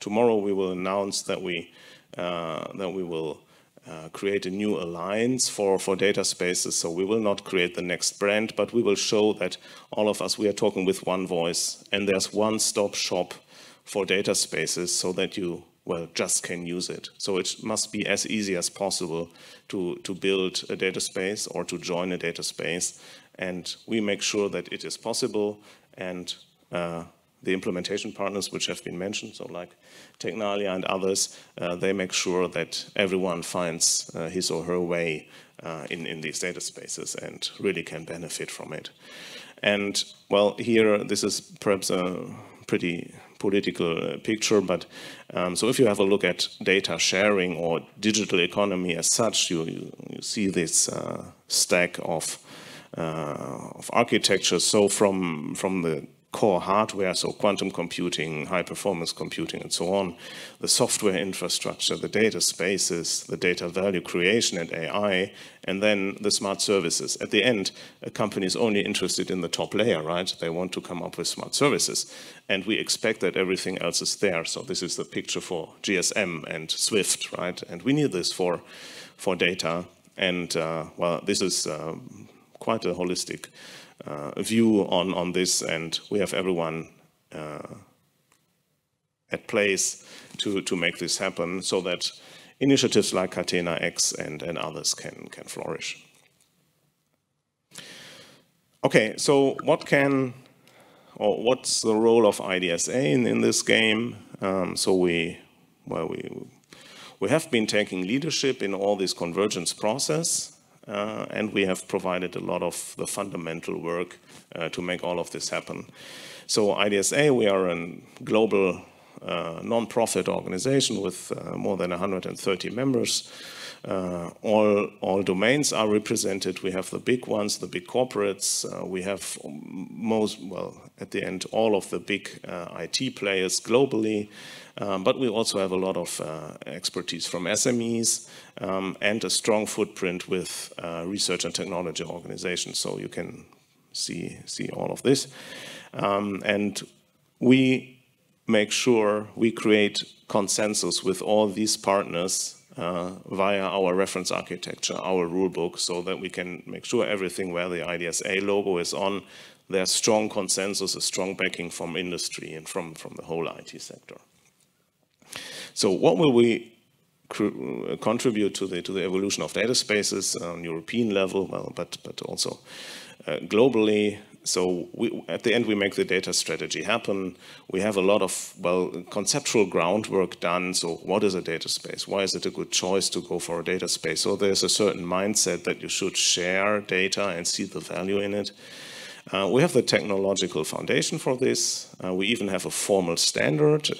tomorrow we will announce that we, uh, that we will uh, create a new alliance for, for data spaces. So we will not create the next brand, but we will show that all of us, we are talking with one voice and there's one stop shop for data spaces so that you, well, just can use it. So it must be as easy as possible to, to build a data space or to join a data space. And we make sure that it is possible and uh, the implementation partners which have been mentioned, so like Technalia and others, uh, they make sure that everyone finds uh, his or her way uh, in, in these data spaces and really can benefit from it. And well, here this is perhaps a pretty political uh, picture, but um, so if you have a look at data sharing or digital economy as such, you, you, you see this uh, stack of, uh, of architecture. So from, from the core hardware, so quantum computing, high performance computing, and so on, the software infrastructure, the data spaces, the data value creation and AI, and then the smart services. At the end, a company is only interested in the top layer, right? They want to come up with smart services. And we expect that everything else is there. So this is the picture for GSM and Swift, right? And we need this for, for data. And uh, well, this is uh, quite a holistic uh, view on, on this, and we have everyone uh, at place to, to make this happen so that initiatives like Catena X and, and others can, can flourish. Okay, so what can, or what's the role of IDSA in, in this game? Um, so we, well, we, we have been taking leadership in all this convergence process. Uh, and we have provided a lot of the fundamental work uh, to make all of this happen. So IDSA, we are a global uh, non-profit organization with uh, more than 130 members. Uh, all, all domains are represented. We have the big ones, the big corporates. Uh, we have most, well, at the end, all of the big IT players globally. Um, but we also have a lot of uh, expertise from SMEs um, and a strong footprint with uh, research and technology organizations. So you can see, see all of this. Um, and we make sure we create consensus with all these partners uh, via our reference architecture, our rulebook, so that we can make sure everything where the IDSA logo is on, there's strong consensus, a strong backing from industry and from, from the whole IT sector. So what will we uh, contribute to the to the evolution of data spaces on European level, well, but but also uh, globally. So we, at the end, we make the data strategy happen. We have a lot of well conceptual groundwork done. So what is a data space? Why is it a good choice to go for a data space? So there's a certain mindset that you should share data and see the value in it. Uh, we have the technological foundation for this. Uh, we even have a formal standard.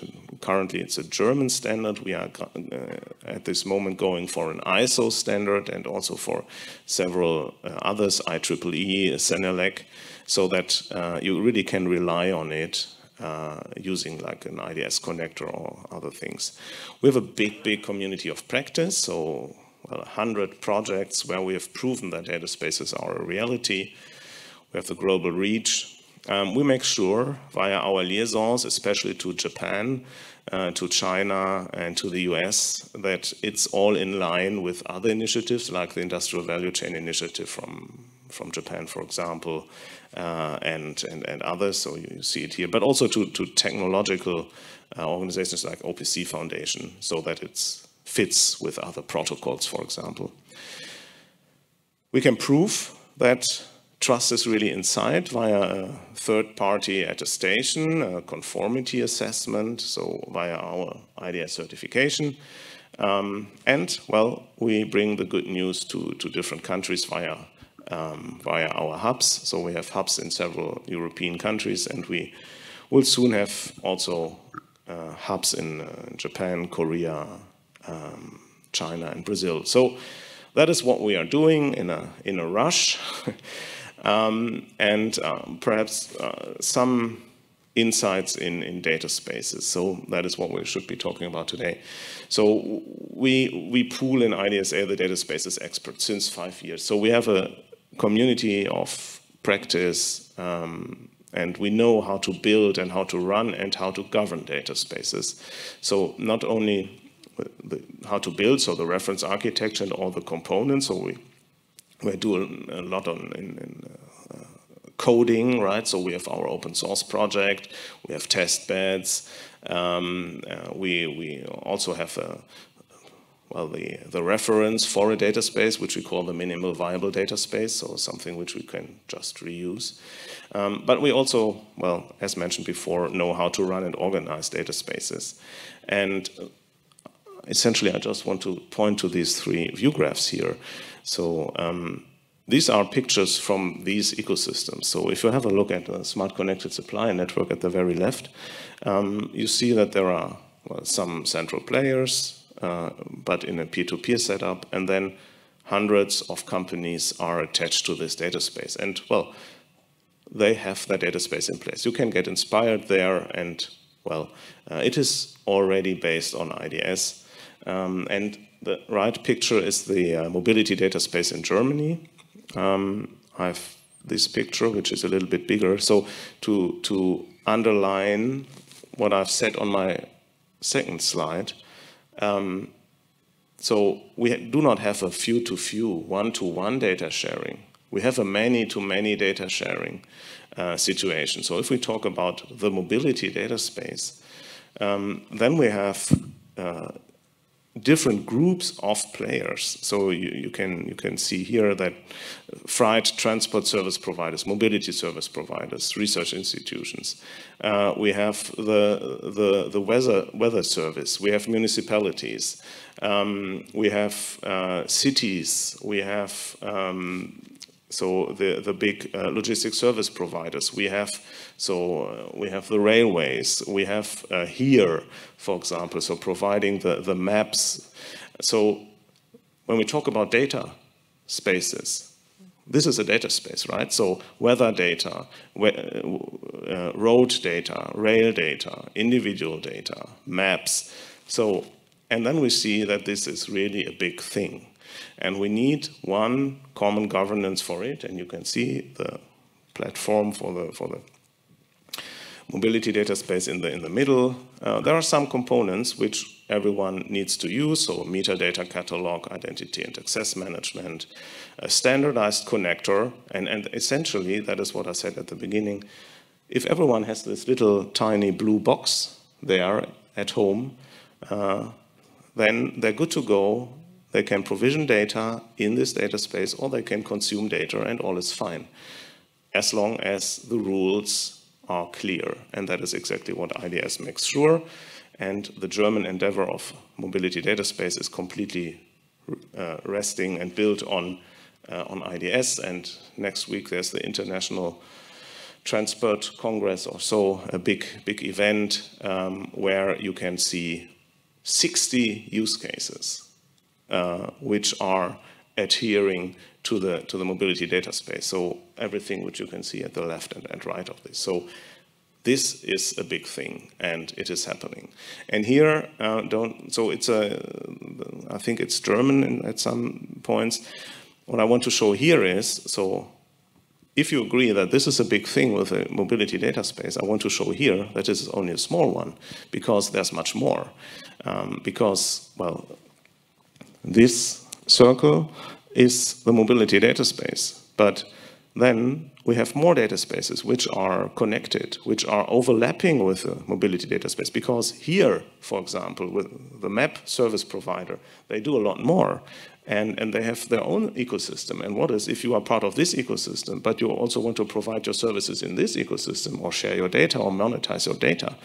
Currently, it's a German standard. We are uh, at this moment going for an ISO standard and also for several uh, others, IEEE, Senelec, so that uh, you really can rely on it uh, using like an IDS connector or other things. We have a big, big community of practice, so well, 100 projects where we have proven that data spaces are a reality. We have a global reach. Um, we make sure via our liaisons, especially to Japan, uh, to China and to the US, that it's all in line with other initiatives like the Industrial Value Chain Initiative from, from Japan, for example, uh, and, and, and others, so you, see it here, but also to, to technological uh, organizations like OPC Foundation, so that it fits with other protocols, for example. We can prove that Trust is really inside via a third-party attestation, a conformity assessment, so via our IDS certification. Um, and, well, we bring the good news to, to different countries via, um, via our hubs. So we have hubs in several European countries, and we will soon have also uh, hubs in uh, Japan, Korea, um, China, and Brazil. So that is what we are doing in a, in a rush. um, and uh, perhaps uh, some insights in, in data spaces. So that is what we should be talking about today. So we, we pool in IDSA the data spaces experts since five years. So we have a community of practice um, and we know how to build and how to run and how to govern data spaces. So not only the, how to build, so the reference architecture and all the components, so we we do a, lot on in, in uh, coding, right? So we have our open source project, we have test beds, um, uh, we, we also have a, well, the, the reference for a data space, which we call the minimal viable data space, so something which we can just reuse. Um, but we also, well, as mentioned before, know how to run and organize data spaces. And uh, essentially, I just want to point to these three view graphs here. So um, these are pictures from these ecosystems. So if you have a look at the smart connected supply network at the very left, um, you see that there are well, some central players, uh, but in a peer-to-peer -peer setup, and then hundreds of companies are attached to this data space. And well, they have the data space in place. You can get inspired there and well, uh, it is already based on IDS. Um, and the right picture is the uh, mobility data space in Germany. Um, I've this picture, which is a little bit bigger. So to, to underline what I've said on my second slide, um, so we do not have a few-to-few, one-to-one data sharing. We have a many-to-many -many data sharing uh, situation. So if we talk about the mobility data space, um, then we have uh, different groups of players. So you, you, can you can see here that freight transport service providers, mobility service providers, research institutions. Uh, we have the the the weather weather service. We have municipalities. Um, we have uh, cities. We have um, so the the big uh, logistic service providers we have so uh, we have the railways we have uh, here for example so providing the the maps so when we talk about data spaces this is a data space right so weather data we uh, uh, road data rail data individual data maps so and then we see that this is really a big thing and we need one common governance for it. And you can see the platform for the, for the mobility data space in the, in the middle. Uh, there are some components which everyone needs to use, so metadata catalog, identity and access management, a standardized connector, and, and essentially, that is what I said at the beginning, if everyone has this little tiny blue box there at home, uh, then they're good to go they can provision data in this data space or they can consume data and all is fine, as long as the rules are clear. And that is exactly what IDS makes sure. And the German endeavor of mobility data space is completely uh, resting and built on, uh, on IDS. And next week there's the international transport congress or so, a big, big event um, where you can see 60 use cases uh, which are adhering to the, to the mobility data space. So everything which you can see at the left and, and right of this. So this is a big thing and it is happening. And here, uh, don't, so it's a, I think it's German in, at some points. What I want to show here is, so if you agree that this is a big thing with the mobility data space, I want to show here that this is only a small one because there's much more. Um, because, well, this circle is the mobility data space. But then we have more data spaces which are connected, which are overlapping with the mobility data space. Because here, for example, with the map service provider, they do a lot more. And, and they have their own ecosystem. And what is if you are part of this ecosystem, but you also want to provide your services in this ecosystem or share your data or monetize your data?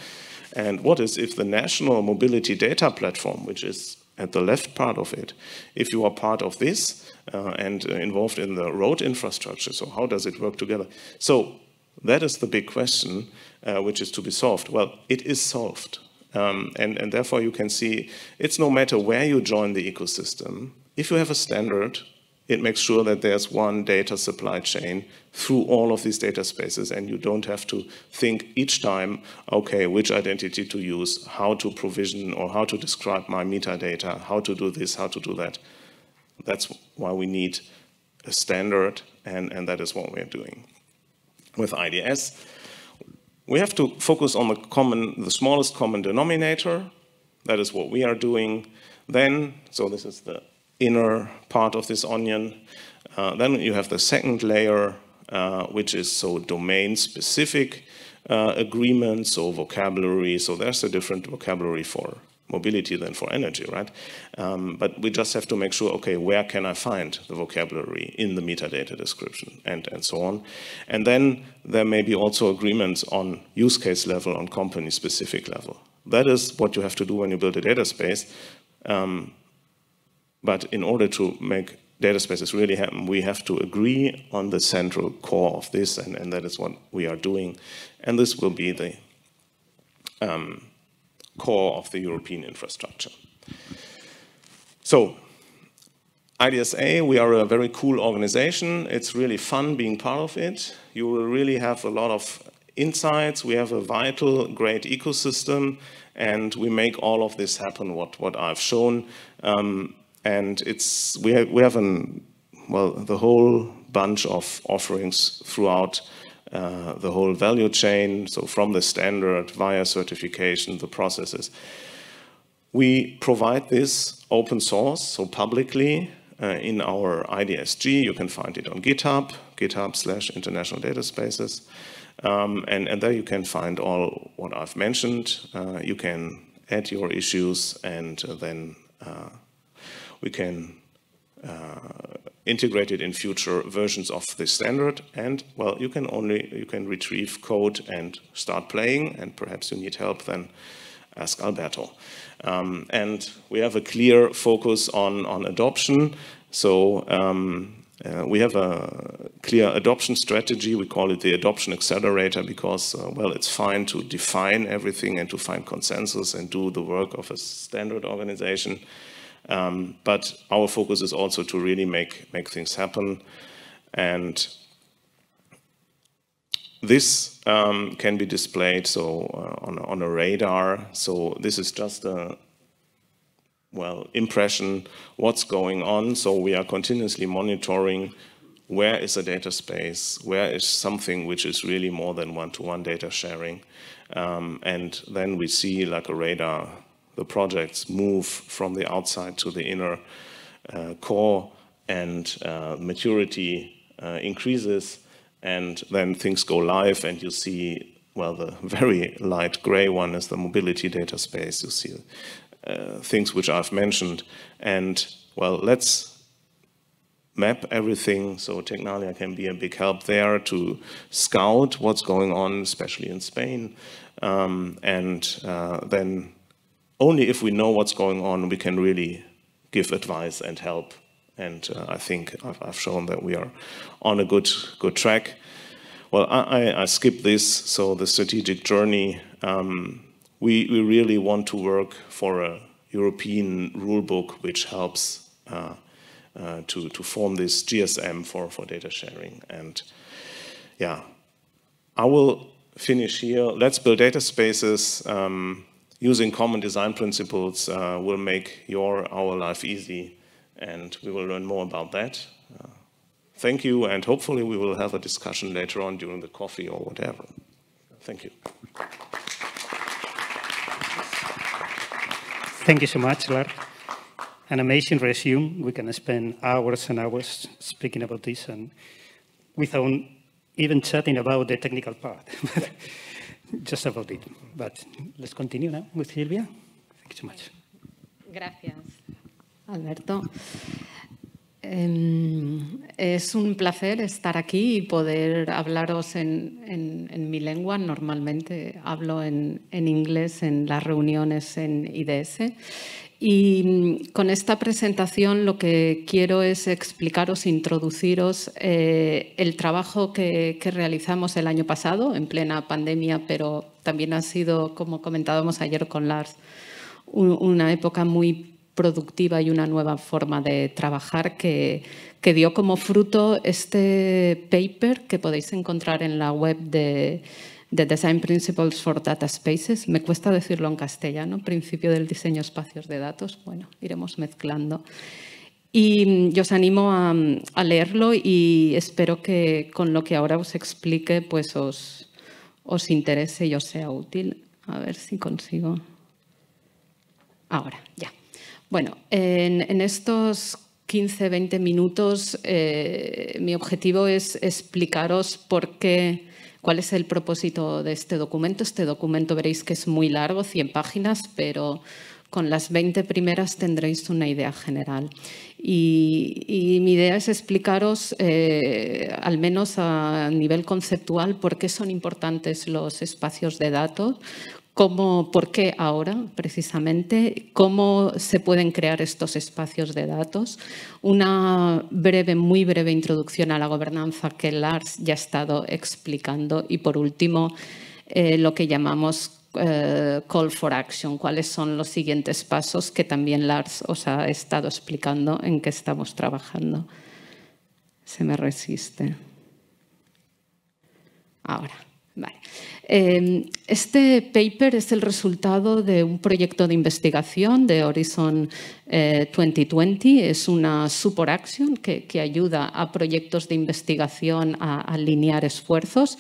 And what is if the national mobility data platform, which is at the left part of it. If you are part of this uh, and uh, involved in the road infrastructure, so how does it work together? So that is the big question uh, which is to be solved. Well, it is solved. Um, and, and therefore you can see it's no matter where you join the ecosystem, if you have a standard it makes sure that there's one data supply chain through all of these data spaces and you don't have to think each time, okay, which identity to use, how to provision or how to describe my metadata, how to do this, how to do that. That's why we need a standard and, and that is what we're doing. With IDS, we have to focus on the common, the smallest common denominator. That is what we are doing. Then, so this is the inner part of this onion. Uh, then you have the second layer, uh, which is so domain-specific uh, agreements, so vocabulary. So there's a different vocabulary for mobility than for energy, right? Um, but we just have to make sure, okay, where can I find the vocabulary in the metadata description and, and so on. And then there may be also agreements on use case level, on company specific level. That is what you have to do when you build a data space. Um, but in order to make data spaces really happen, we have to agree on the central core of this, and, and that is what we are doing. And this will be the um, core of the European infrastructure. So, IDSA, we are a very cool organization. It's really fun being part of it. You will really have a lot of insights. We have a vital, great ecosystem, and we make all of this happen, what, what I've shown. Um, and it's, we, have, we have an, well, the whole bunch of offerings throughout uh, the whole value chain, so from the standard via certification, the processes. We provide this open source, so publicly, uh, in our IDSG. You can find it on GitHub, GitHub slash international data spaces. Um, and, and, there you can find all what I've mentioned. Uh, you can add your issues and uh, then uh, we can uh, integrate it in future versions of the standard and well you can only you can retrieve code and start playing and perhaps you need help then ask Alberto um, and we have a clear focus on on adoption so um, uh, we have a clear adoption strategy. We call it the adoption accelerator because, uh, well, it's fine to define everything and to find consensus and do the work of a standard organization. Um, but our focus is also to really make, make things happen. And this um, can be displayed so uh, on, on a radar. So this is just a well impression what's going on. So we are continuously monitoring where is a data space, where is something which is really more than one-to-one -one data sharing. Um, and then we see like a radar the projects move from the outside to the inner uh, core and uh, maturity uh, increases and then things go live and you see, well, the very light gray one is the mobility data space. You see uh, things which I've mentioned. And, well, let's map everything. So Technalia can be a big help there to scout what's going on, especially in Spain, um, and uh, then only if we know what's going on, we can really give advice and help. And uh, I think I've, I've, shown that we are on a good, good track. Well, I, I skipped this, so the strategic journey, um, we, we really want to work for a European rulebook which helps uh, uh, to, to form this GSM for, for data sharing. And yeah, I will finish here. Let's build data spaces. Um, using common design principles uh, will make your, our life easy, and we will learn more about that. Uh, thank you, and hopefully we will have a discussion later on during the coffee or whatever. Thank you. Thank you so much, Lars. An amazing resume. We can spend hours and hours speaking about this and without even chatting about the technical part. just about it. But let's continue now with Silvia. Thank you so much. Gracias, Alberto. Em, es un placer estar aquí y poder hablaros en, mi lengua. Normalmente hablo en, en, inglés en las reuniones en IDS y mm, con esta presentación lo que quiero es explicaros, introduciros eh, el trabajo que, realizamos el año pasado, en plena pandemia, pero también ha sido, como comentábamos ayer con Lars, una época muy productiva y una nueva forma de trabajar que dio como fruto este paper que podéis encontrar en la web de, de Design Principles for Data Spaces. Me cuesta decirlo en castellano, principio del diseño espacios de datos. Bueno, iremos mezclando. Y mm, yo os animo mm, a, leerlo y espero que con lo que ahora os explique pues os, os interese y os sea útil. A ver si consigo. Ahora, ya. Bueno, en, estos 15, 20 minutos eh, mi objetivo es explicaros por qué cuál es el propósito de este documento. Este documento veréis que es muy largo, 100 páginas, pero con las 20 primeras tendréis una idea general. Y, mi idea es explicaros, eh, al menos a nivel conceptual, por qué son importantes los espacios de datos, por qué ahora precisamente, cómo se pueden crear estos espacios de datos. Una breve, muy breve introducción a la gobernanza que Lars ya ha estado explicando y por último eh, lo que llamamos eh, call for action, cuáles son los siguientes pasos que también Lars os ha estado explicando en qué estamos trabajando. Se me resiste. Ahora, vale. Em, este paper es el resultado de un proyecto de investigación de Horizon 2020. Eh, es una superacción action que, ayuda a proyectos de investigación a alinear esfuerzos.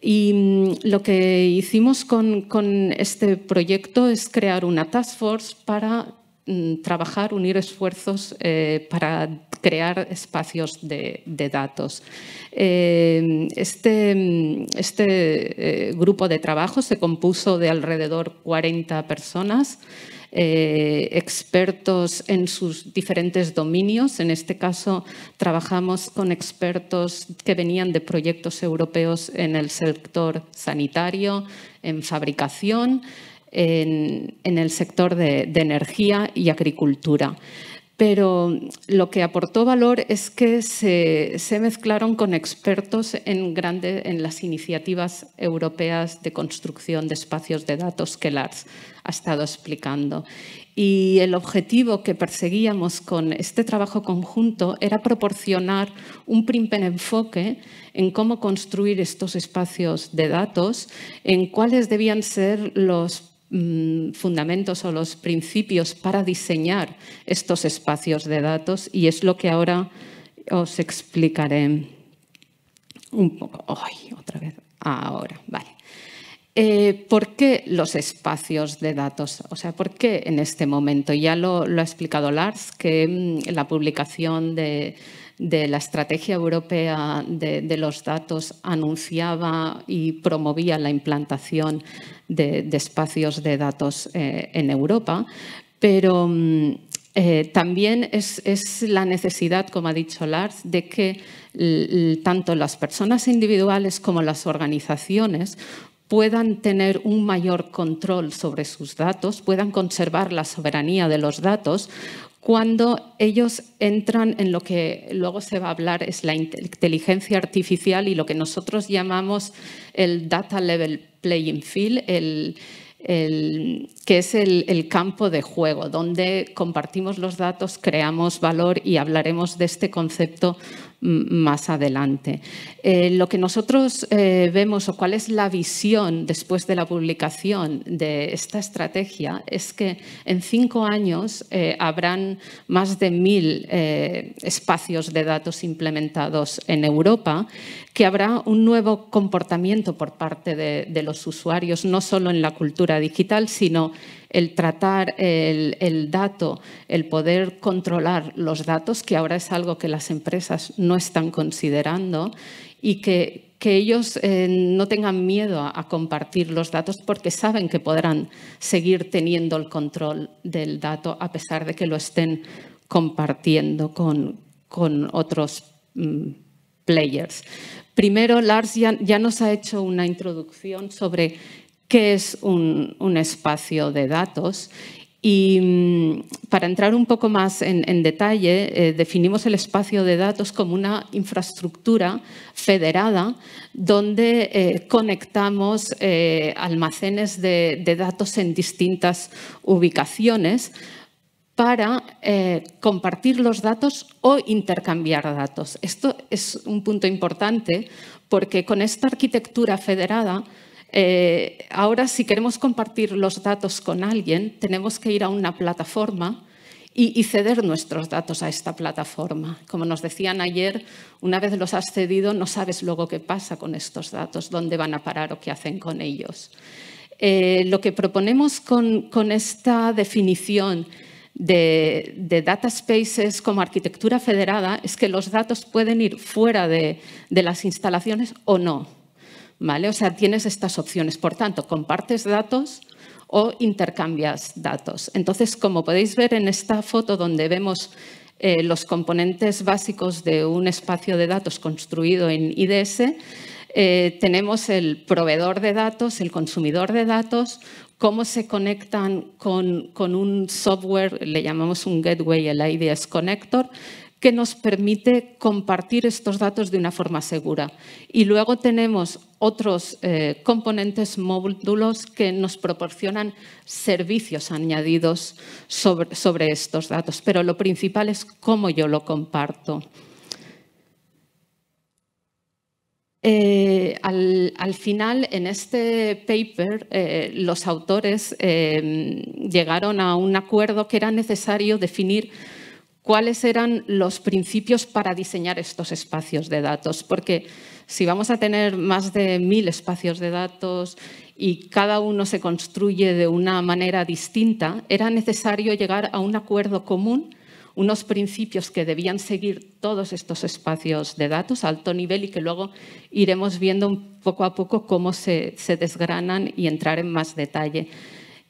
Y mm, lo que hicimos con, con, este proyecto es crear una task force para Mm, trabajar, unir esfuerzos eh, para crear espacios de, datos. Eh, este, mm, este eh, grupo de trabajo se compuso de alrededor 40 personas. expertos en sus diferentes dominios. En este caso, trabajamos con expertos que venían de proyectos europeos en el sector sanitario, en fabricación, en, el sector de, energía y agricultura pero lo que aportó valor es que se, mezclaron con expertos en, grande, en las iniciativas europeas de construcción de espacios de datos que Lars ha estado explicando. Y el objetivo que perseguíamos con este trabajo conjunto era proporcionar un primer enfoque en cómo construir estos espacios de datos, en cuáles debían ser los Mm, fundamentos o los principios para diseñar estos espacios de datos y es lo que ahora os explicaré un poco. otra vez. Ahora, vale. Eh, ¿Por qué los espacios de datos? O sea, ¿por qué en este momento? Ya lo, ha explicado Lars, que mm, la publicación de, de la estrategia europea de, los datos anunciaba y promovía la implantación de, espacios de datos eh, en Europa, pero mm, eh, también es, es, la necesidad, como ha dicho Lars, de que tanto las personas individuales como las organizaciones puedan tener un mayor control sobre sus datos, puedan conservar la soberanía de los datos, cuando ellos entran en lo que luego se va a hablar es la inteligencia artificial y lo que nosotros llamamos el data level playing field, el, que es el, campo de juego, donde compartimos los datos, creamos valor y hablaremos de este concepto más adelante. Eh, lo que nosotros eh, vemos o cuál es la visión después de la publicación de esta estrategia es que en cinco años eh, habrán más de mil espacios de datos implementados en Europa, que habrá un nuevo comportamiento por parte de, de los usuarios, no solo en la cultura digital, sino el tratar el, dato, el poder controlar los datos, que ahora es algo que las empresas no están considerando y que, ellos eh, no tengan miedo a, compartir los datos porque saben que podrán seguir teniendo el control del dato a pesar de que lo estén compartiendo con, con otros mm, players. Primero, Lars ya, nos ha hecho una introducción sobre que es un, espacio de datos y mm, para entrar un poco más en, detalle, eh, definimos el espacio de datos como una infraestructura federada donde eh, conectamos eh, almacenes de, datos en distintas ubicaciones para compartir los datos o intercambiar datos. Esto es un punto importante porque con esta arquitectura federada eh, ahora, si queremos compartir los datos con alguien, tenemos que ir a una plataforma y, ceder nuestros datos a esta plataforma. Como nos decían ayer, una vez los has cedido, no sabes luego qué pasa con estos datos, dónde van a parar o qué hacen con ellos. Eh, lo que proponemos con, esta definición de, data spaces como arquitectura federada es que los datos pueden ir fuera de las instalaciones o no. O sea, tienes estas opciones. Por tanto, compartes datos o intercambias datos. Entonces, como podéis ver en esta foto donde vemos eh, los componentes básicos de un espacio de datos construido en IDS, eh, tenemos el proveedor de datos, el consumidor de datos, cómo se conectan con, con, un software, le llamamos un gateway, el IDS Connector, que nos permite compartir estos datos de una forma segura. Y luego tenemos otros eh, componentes módulos que nos proporcionan servicios añadidos sobre, estos datos, pero lo principal es cómo yo lo comparto. Eh, al, final, en este paper, eh, los autores llegaron a un acuerdo que era necesario definir cuáles eran los principios para diseñar estos espacios de datos, porque si vamos a tener más de mil espacios de datos y cada uno se construye de una manera distinta, era necesario llegar a un acuerdo común, unos principios que debían seguir todos estos espacios de datos a alto nivel y que luego iremos viendo poco a poco cómo se, desgranan y entrar en más detalle.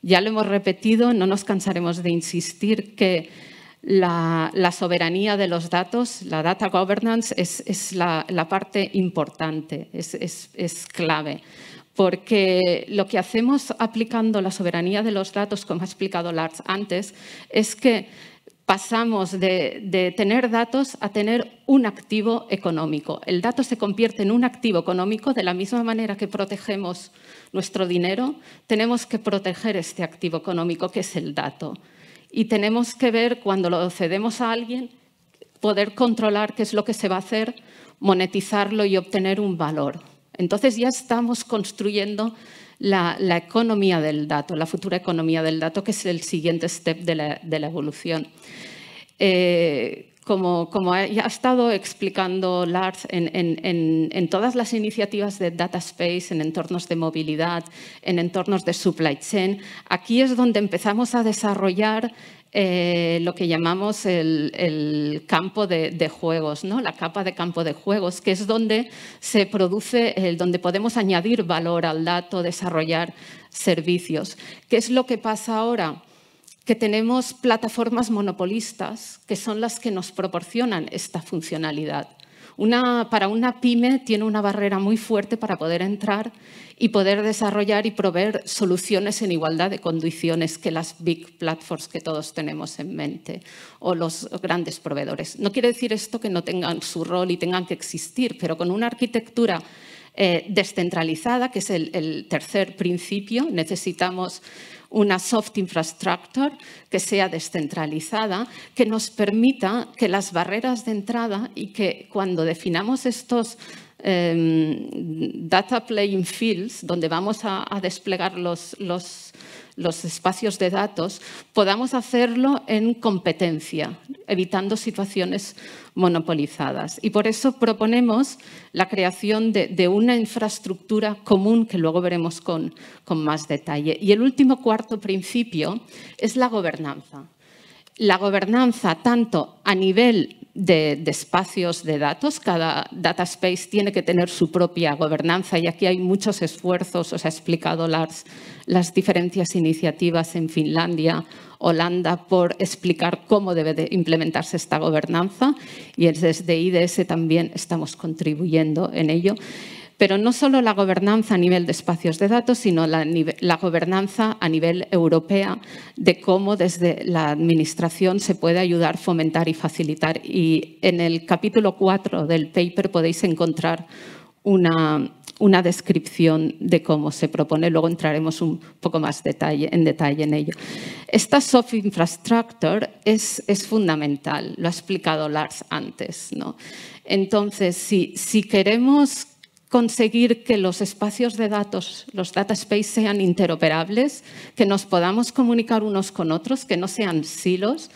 Ya lo hemos repetido, no nos cansaremos de insistir que la, soberanía de los datos, la data governance, es, la, parte importante, es, clave porque lo que hacemos aplicando la soberanía de los datos, como ha explicado Lars antes, es que pasamos de, tener datos a tener un activo económico. El dato se convierte en un activo económico de la misma manera que protegemos nuestro dinero, tenemos que proteger este activo económico que es el dato y tenemos que ver cuando lo cedemos a alguien, poder controlar qué es lo que se va a hacer, monetizarlo y obtener un valor. Entonces ya estamos construyendo la, economía del dato, la futura economía del dato, que es el siguiente step de la, evolución. Eh, como, ya ha estado explicando Lars en, todas las iniciativas de Data Space, en entornos de movilidad, en entornos de supply chain, aquí es donde empezamos a desarrollar eh, lo que llamamos el, campo de, juegos, la capa de campo de juegos, que es donde se produce, donde podemos añadir valor al dato, desarrollar servicios. ¿Qué es lo que pasa ahora? que tenemos plataformas monopolistas que son las que nos proporcionan esta funcionalidad. Una, para una pyme tiene una barrera muy fuerte para poder entrar y poder desarrollar y proveer soluciones en igualdad de condiciones que las big platforms que todos tenemos en mente o los grandes proveedores. No quiere decir esto que no tengan su rol y tengan que existir, pero con una arquitectura eh, descentralizada, que es el, el tercer principio, necesitamos una soft infrastructure que sea descentralizada, que nos permita que las barreras de entrada y que cuando definamos estos em, data playing fields, donde vamos a, desplegar los los espacios de datos, podamos hacerlo en competencia, evitando situaciones monopolizadas. Y por eso proponemos la creación de, una infraestructura común, que luego veremos con, con más detalle. Y el último cuarto principio es la gobernanza. La gobernanza tanto a nivel de, de, espacios de datos. Cada data space tiene que tener su propia gobernanza y aquí hay muchos esfuerzos, os ha explicado Lars las diferentes iniciativas en Finlandia, Holanda, por explicar cómo debe implementarse esta gobernanza y desde IDS también estamos contribuyendo en ello. Pero no solo la gobernanza a nivel de espacios de datos, sino la, la gobernanza a nivel europea de cómo desde la Administración se puede ayudar, fomentar y facilitar. Y en el capítulo 4 del paper podéis encontrar una, una descripción de cómo se propone. Luego entraremos un poco más en detalle en ello. Esta soft infrastructure es, fundamental, lo ha explicado Lars antes. Entonces, si, si queremos conseguir que los espacios de datos, los data space, sean interoperables, que nos podamos comunicar unos con otros, que no sean silos,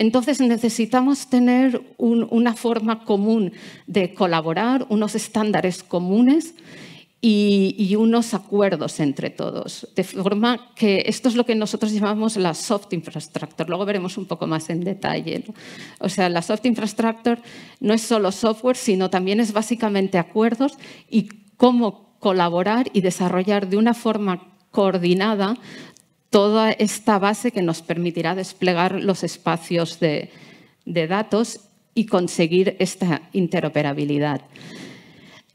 entonces necesitamos tener una forma común de colaborar, unos estándares comunes y, unos acuerdos entre todos. De forma que esto es lo que nosotros llamamos la soft infrastructure. Luego veremos un poco más en detalle. O sea, la soft infrastructure no es solo software, sino también es básicamente acuerdos y cómo colaborar y desarrollar de una forma coordinada toda esta base que nos permitirá desplegar los espacios de, datos y conseguir esta interoperabilidad.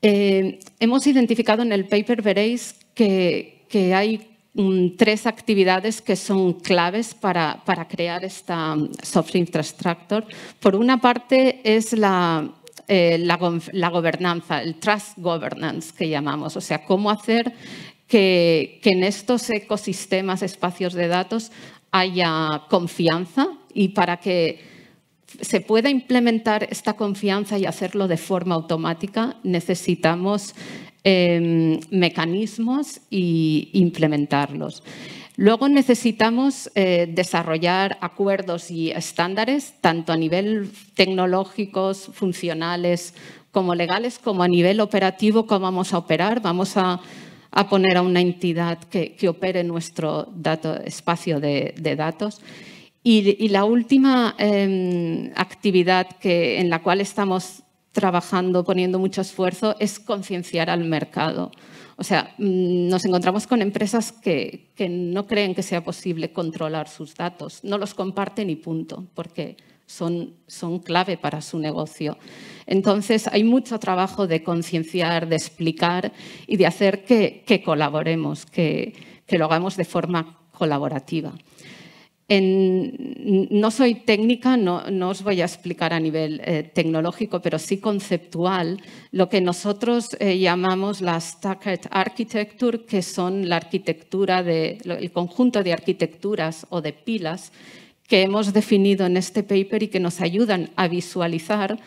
Eh, hemos identificado en el paper, veréis, que, hay mm, tres actividades que son claves para, para crear esta mm, software infrastructure. Por una parte es la, eh, la, gobernanza, el trust governance que llamamos, o sea, cómo hacer que, en estos ecosistemas, espacios de datos, haya confianza y para que se pueda implementar esta confianza y hacerlo de forma automática, necesitamos em, mecanismos y implementarlos. Luego necesitamos eh, desarrollar acuerdos y estándares, tanto a nivel tecnológicos, funcionales como legales, como a nivel operativo, cómo vamos a operar. Vamos a a poner a una entidad que, opere nuestro espacio de, datos. Y, la última em, actividad que, en la cual estamos trabajando, poniendo mucho esfuerzo, es concienciar al mercado. O sea, mm, nos encontramos con empresas que, no creen que sea posible controlar sus datos, no los comparten y punto, porque son, clave para su negocio. Entonces, hay mucho trabajo de concienciar, de explicar y de hacer que, colaboremos, que, lo hagamos de forma colaborativa. no soy técnica, no, os voy a explicar a nivel eh, tecnológico, pero sí conceptual, lo que nosotros eh, llamamos la Stacked Architecture, que son la arquitectura de, el conjunto de arquitecturas o de pilas que hemos definido en este paper y que nos ayudan a visualizar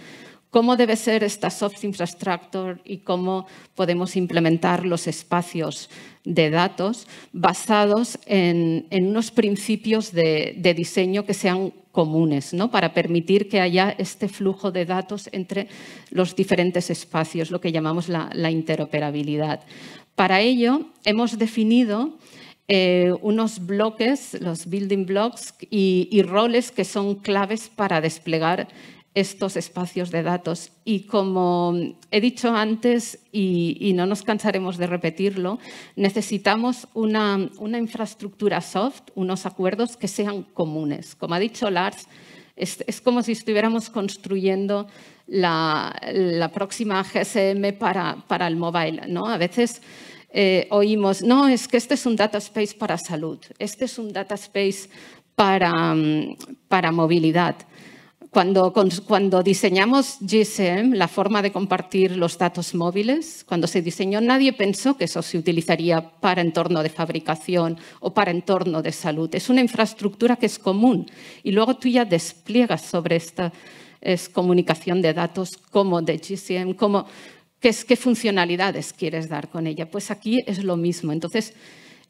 cómo debe ser esta soft infrastructure y cómo podemos implementar los espacios de datos basados en, unos principios de, diseño que sean comunes ¿no? para permitir que haya este flujo de datos entre los diferentes espacios, lo que llamamos la interoperabilidad. Para ello, hemos definido eh, unos bloques, los building blocks y, roles que son claves para desplegar estos espacios de datos. Y como he dicho antes, y, y no nos cansaremos de repetirlo, necesitamos una, una, infraestructura soft, unos acuerdos que sean comunes. Como ha dicho Lars, es, es como si estuviéramos construyendo la, la próxima GSM para, para el mobile. ¿no? A veces eh, oímos, no, es que este es un data space para salud, este es un data space para, mm, para movilidad. Cuando, cuando, diseñamos GSM, la forma de compartir los datos móviles, cuando se diseñó nadie pensó que eso se utilizaría para entorno de fabricación o para entorno de salud. Es una infraestructura que es común y luego tú ya despliegas sobre esta es comunicación de datos como de GSM, como ¿Qué, funcionalidades quieres dar con ella? Pues aquí es lo mismo. Entonces,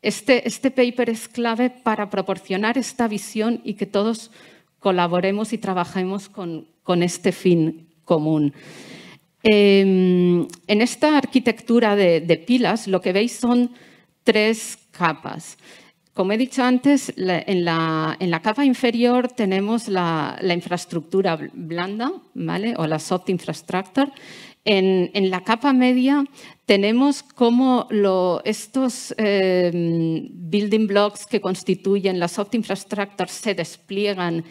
este, este paper es clave para proporcionar esta visión y que todos colaboremos y trabajemos con, este fin común. Em, en esta arquitectura de, pilas, lo que veis son tres capas. Como he dicho antes, en, la, capa inferior tenemos la, infraestructura blanda, ¿vale? o la soft infrastructure, en, la capa media tenemos cómo estos em, building blocks que constituyen las soft infrastructure se despliegan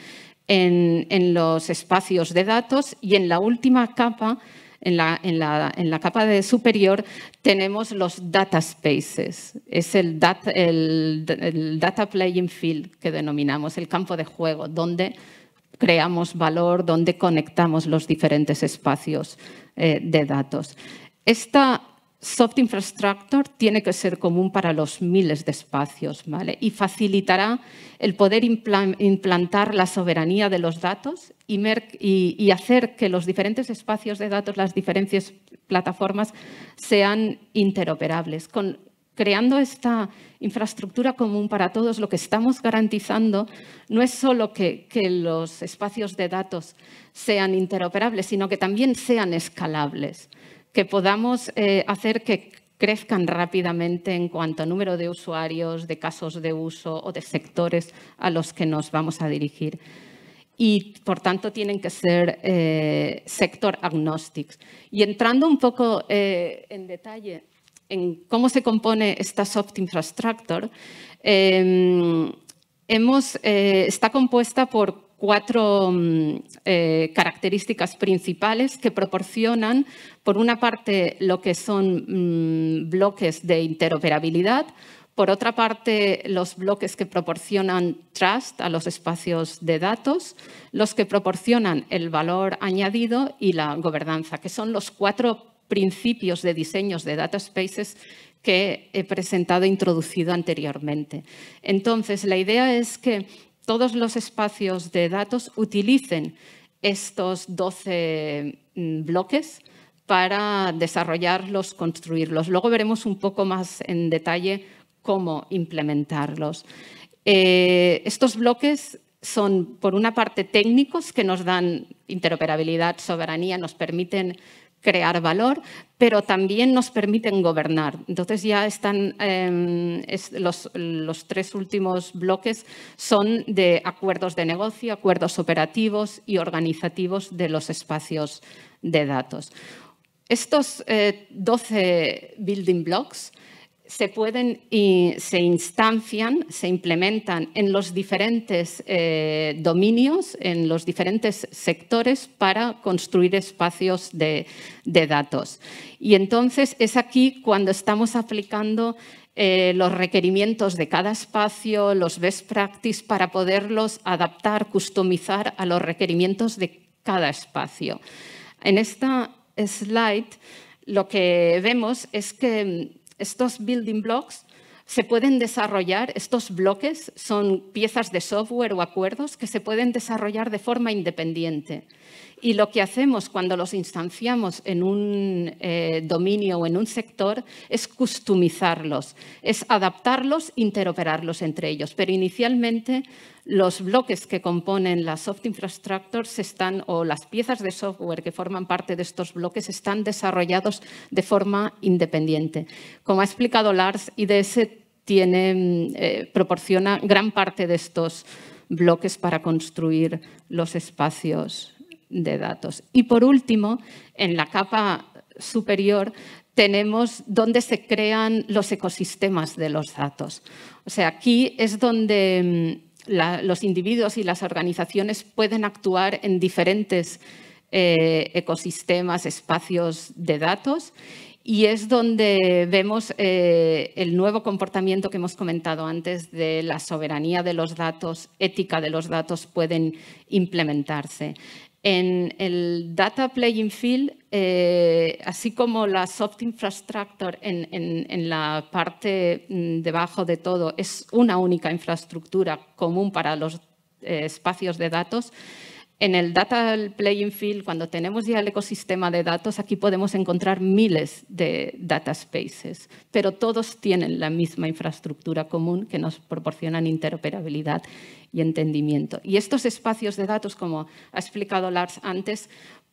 en, los espacios de datos y en la última capa, en la, capa de superior, tenemos los data spaces. Es el data playing field que denominamos, el campo de juego, donde creamos valor, donde conectamos los diferentes espacios eh, de datos. Esta soft infrastructure tiene que ser común para los miles de espacios ¿vale? y facilitará el poder implantar la soberanía de los datos y, hacer que los diferentes espacios de datos, las diferentes plataformas sean interoperables. creando esta infraestructura común para todos, lo que estamos garantizando no es solo que, los espacios de datos sean interoperables, sino que también sean escalables, que podamos eh, hacer que crezcan rápidamente en cuanto a número de usuarios, de casos de uso o de sectores a los que nos vamos a dirigir. Y, por tanto, tienen que ser eh, sector agnostics. Y entrando un poco eh, en detalle en cómo se compone esta soft infrastructure, em, eh, está compuesta por cuatro mm, eh, características principales que proporcionan, por una parte, lo que son mm, bloques de interoperabilidad, por otra parte, los bloques que proporcionan trust a los espacios de datos, los que proporcionan el valor añadido y la gobernanza, que son los cuatro principios de diseños de data spaces que he presentado e introducido anteriormente. Entonces, la idea es que todos los espacios de datos utilicen estos 12 mm, bloques para desarrollarlos, construirlos. Luego veremos un poco más en detalle cómo implementarlos. Eh, estos bloques son, por una parte, técnicos que nos dan interoperabilidad, soberanía, nos permiten crear valor, pero también nos permiten gobernar. Entonces ya están em, los, tres últimos bloques son de acuerdos de negocio, acuerdos operativos y organizativos de los espacios de datos. Estos 12 eh, building blocks se pueden y se instancian, se implementan en los diferentes eh, dominios, en los diferentes sectores para construir espacios de, datos. Y entonces es aquí cuando estamos aplicando eh, los requerimientos de cada espacio, los best practice para poderlos adaptar, customizar a los requerimientos de cada espacio. En esta slide lo que vemos es que estos building blocks se pueden desarrollar, estos bloques son piezas de software o acuerdos que se pueden desarrollar de forma independiente. Y lo que hacemos cuando los instanciamos en un eh, dominio o en un sector es customizarlos, es adaptarlos, interoperarlos entre ellos. Pero inicialmente los bloques que componen las soft infrastructures están, o las piezas de software que forman parte de estos bloques están desarrollados de forma independiente. Como ha explicado Lars, IDS mm, eh, proporciona gran parte de estos bloques para construir los espacios de datos. Y por último, en la capa superior tenemos donde se crean los ecosistemas de los datos. O sea, aquí es donde mm, los individuos y las organizaciones pueden actuar en diferentes eh, ecosistemas, espacios de datos y es donde vemos eh, el nuevo comportamiento que hemos comentado antes de la soberanía de los datos, ética de los datos pueden implementarse en el Data Playing Field, eh, así como la Soft Infrastructure en, la parte mm, debajo de todo, es una única infraestructura común para los eh, espacios de datos, en el Data Playing Field, cuando tenemos ya el ecosistema de datos, aquí podemos encontrar miles de data spaces, pero todos tienen la misma infraestructura común que nos proporcionan interoperabilidad y entendimiento. Y estos espacios de datos, como ha explicado Lars antes,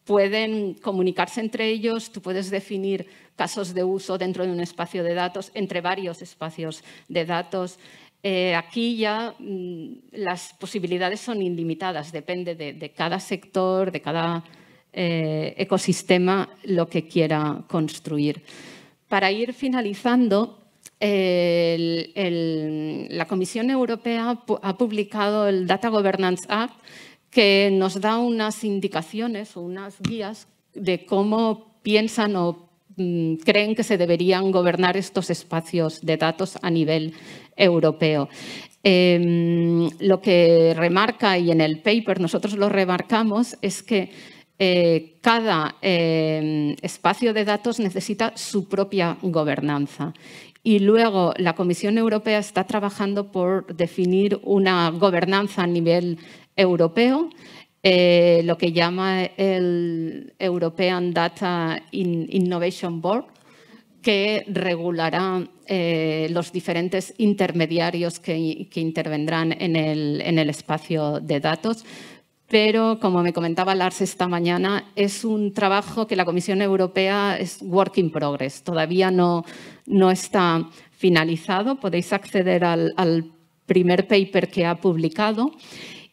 pueden comunicarse entre ellos, tú puedes definir casos de uso dentro de un espacio de datos, entre varios espacios de datos, eh, aquí ya mm, las posibilidades son ilimitadas, depende de, cada sector, de cada eh, ecosistema, lo que quiera construir. Para ir finalizando, la Comisión Europea ha publicado el Data Governance Act, que nos da unas indicaciones o unas guías de cómo piensan o mm, creen que se deberían gobernar estos espacios de datos a nivel europeo. Em, lo que remarca, y en el paper nosotros lo remarcamos, es que eh, cada em, espacio de datos necesita su propia gobernanza. Y luego la Comisión Europea está trabajando por definir una gobernanza a nivel europeo eh, lo que llama el European Data Innovation Board, que regulará eh, los diferentes intermediarios que, intervendrán en el, en el espacio de datos pero como me comentaba Lars esta mañana, es un trabajo que la Comisión Europea es work in progress, todavía no, no está finalizado, podéis acceder al, primer paper que ha publicado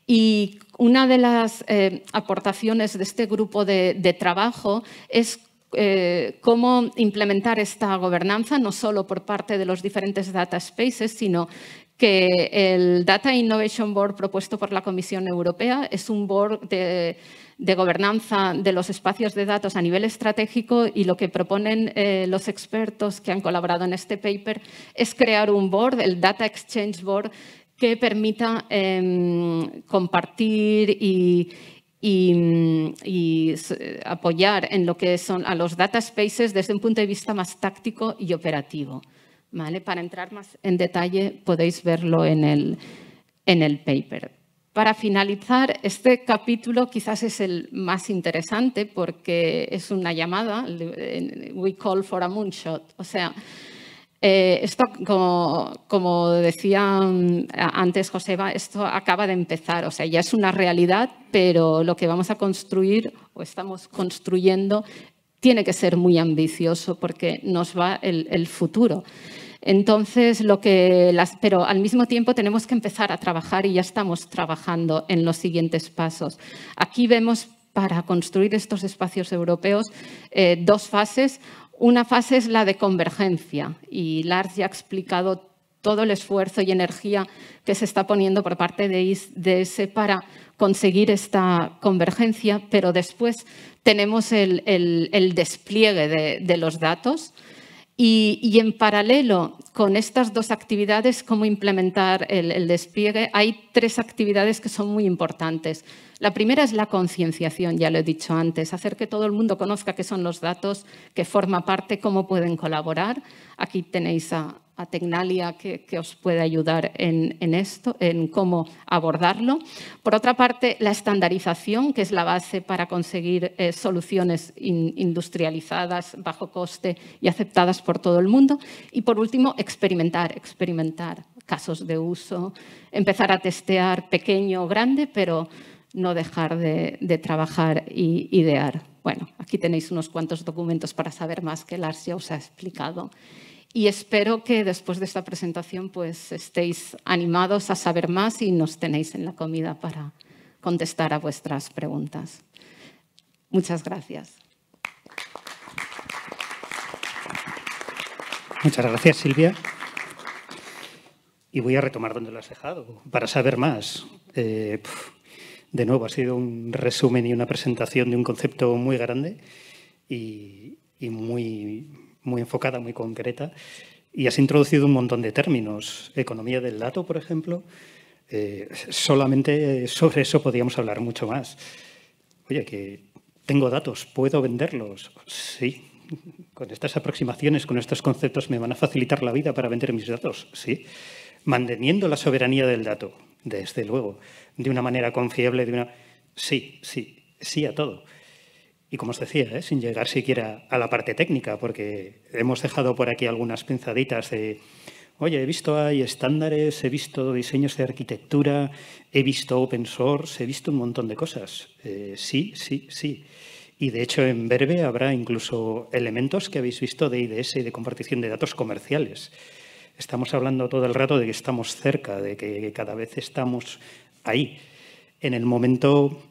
y una de las eh, aportaciones de este grupo de, de trabajo es eh, cómo implementar esta gobernanza, no solo por parte de los diferentes data spaces, sino que el Data Innovation Board propuesto por la Comisión Europea es un board de, gobernanza de los espacios de datos a nivel estratégico y lo que proponen eh, los expertos que han colaborado en este paper es crear un board, el Data Exchange Board, que permita em, compartir y, y, mm, eh, apoyar en lo que son a los data spaces desde un punto de vista más táctico y operativo. ¿vale? Para entrar más en detalle podéis verlo en el, en el paper. Para finalizar, este capítulo quizás es el más interesante porque es una llamada, we call for a moonshot, o sea, eh, esto, como, decía antes Joseba, esto acaba de empezar, o sea, ya es una realidad, pero lo que vamos a construir o estamos construyendo tiene que ser muy ambicioso porque nos va el, futuro. Entonces, lo que las, pero al mismo tiempo tenemos que empezar a trabajar y ya estamos trabajando en los siguientes pasos. Aquí vemos para construir estos espacios europeos eh, dos fases. Una fase es la de convergencia y Lars ya ha explicado todo el esfuerzo y energía que se está poniendo por parte de ISDS para conseguir esta convergencia, pero después tenemos el, despliegue de, los datos y, en paralelo con estas dos actividades, cómo implementar el, el, despliegue, hay tres actividades que son muy importantes. La primera es la concienciación, ya lo he dicho antes, hacer que todo el mundo conozca qué son los datos, qué forma parte, cómo pueden colaborar. Aquí tenéis a, Tecnalia que, os puede ayudar en, esto, en cómo abordarlo. Por otra parte, la estandarización, que es la base para conseguir eh, soluciones industrializadas, bajo coste y aceptadas por todo el mundo. Y por último, experimentar, experimentar casos de uso, empezar a testear pequeño o grande, pero no dejar de, de trabajar y idear. Bueno, aquí tenéis unos cuantos documentos para saber más que Lars ya os ha explicado. Y espero que después de esta presentación pues, estéis animados a saber más y nos tenéis en la comida para contestar a vuestras preguntas. Muchas gracias. Muchas gracias, Silvia. Y voy a retomar donde lo has dejado, para saber más. Eh, de nuevo, ha sido un resumen y una presentación de un concepto muy grande y muy, muy enfocada, muy concreta, y has introducido un montón de términos. Economía del dato, por ejemplo. Eh, solamente sobre eso podríamos hablar mucho más. Oye, que tengo datos, puedo venderlos. Sí. Con estas aproximaciones, con estos conceptos, me van a facilitar la vida para vender mis datos. Sí. Manteniendo la soberanía del dato, desde luego, de una manera confiable, de una. Sí, sí, sí a todo. Y como os decía, ¿eh? sin llegar siquiera a la parte técnica, porque hemos dejado por aquí algunas pinzaditas de, oye, he visto hay estándares, he visto diseños de arquitectura, he visto open source, he visto un montón de cosas. Eh, sí, sí, sí. Y de hecho en breve habrá incluso elementos que habéis visto de IDS y de compartición de datos comerciales. Estamos hablando todo el rato de que estamos cerca, de que cada vez estamos ahí. En el momento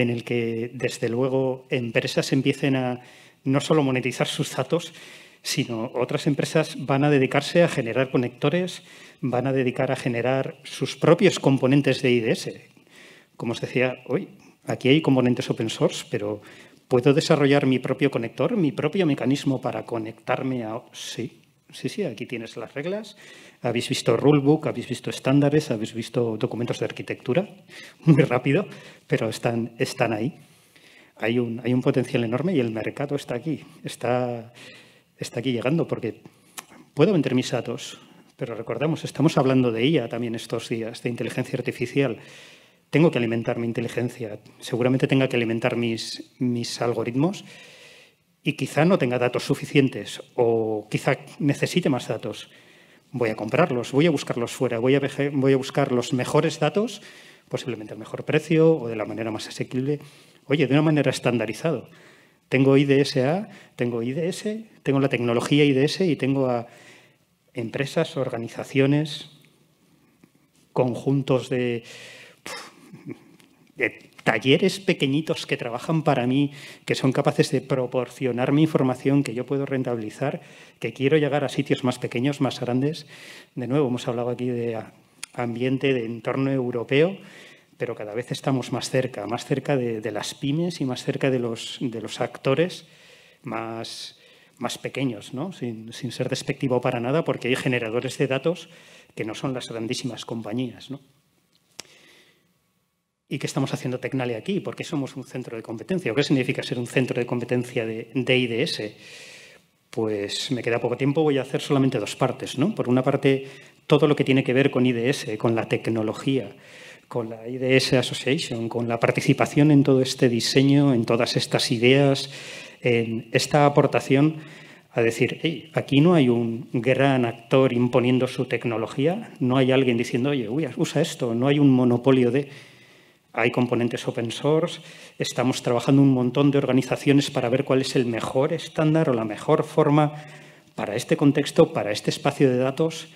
en el que, desde luego, empresas empiecen a no solo monetizar sus datos, sino otras empresas van a dedicarse a generar conectores, van a dedicar a generar sus propios componentes de IDS. Como os decía hoy, aquí hay componentes open source, pero ¿puedo desarrollar mi propio conector, mi propio mecanismo para conectarme a...? Sí, sí, sí, aquí tienes las reglas, habéis visto rulebook, habéis visto estándares, habéis visto documentos de arquitectura, muy rápido, pero están, están ahí. Hay un, hay un potencial enorme y el mercado está aquí, está, está aquí llegando, porque puedo vender mis datos, pero recordamos, estamos hablando de IA también estos días, de inteligencia artificial. Tengo que alimentar mi inteligencia, seguramente tenga que alimentar mis, mis algoritmos y quizá no tenga datos suficientes o quizá necesite más datos. Voy a comprarlos, voy a buscarlos fuera, voy a, buscar los mejores datos, posiblemente al mejor precio o de la manera más asequible, oye, de una manera estandarizada. Tengo IDSA, tengo IDS, tengo la tecnología IDS y tengo a empresas, organizaciones, conjuntos de talleres pequeñitos que trabajan para mí, que son capaces de proporcionar mi información que yo puedo rentabilizar, que quiero llegar a sitios más pequeños, más grandes. De nuevo, hemos hablado aquí de ambiente, de entorno europeo, pero cada vez estamos más cerca, más cerca de, las pymes y más cerca de los, actores más, pequeños, ¿no? sin, sin, ser despectivo para nada, porque hay generadores de datos que no son las grandísimas compañías. ¿no? ¿Y qué estamos haciendo Tecnalia aquí? ¿Por qué somos un centro de competencia? ¿O qué significa ser un centro de competencia de, IDS? Pues me queda poco tiempo, voy a hacer solamente dos partes. Por una parte, todo lo que tiene que ver con IDS, con la tecnología, con la IDS Association, con la participación en todo este diseño, en todas estas ideas, en esta aportación a decir, hey, aquí no hay un gran actor imponiendo su tecnología, no hay alguien diciendo, oye, uy, usa esto, no hay un monopolio de hay componentes open source, estamos trabajando un montón de organizaciones para ver cuál es el mejor estándar o la mejor forma para este contexto, para este espacio de datos.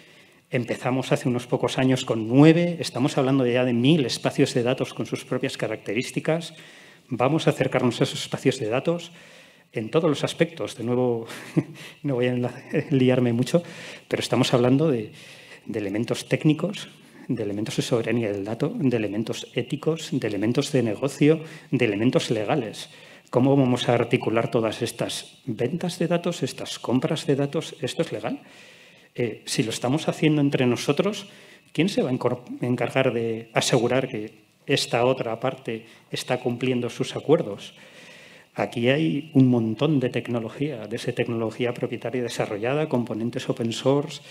Empezamos hace unos pocos años con nueve, estamos hablando ya de mil espacios de datos con sus propias características. Vamos a acercarnos a esos espacios de datos en todos los aspectos. De nuevo, no voy a liarme mucho, pero estamos hablando de, elementos técnicos, de elementos de soberanía del dato, de elementos éticos, de elementos de negocio, de elementos legales. ¿Cómo vamos a articular todas estas ventas de datos, estas compras de datos? ¿Esto es legal? Eh, si lo estamos haciendo entre nosotros, ¿quién se va a encargar de asegurar que esta otra parte está cumpliendo sus acuerdos? Aquí hay un montón de tecnología, de esa tecnología propietaria desarrollada, componentes open source,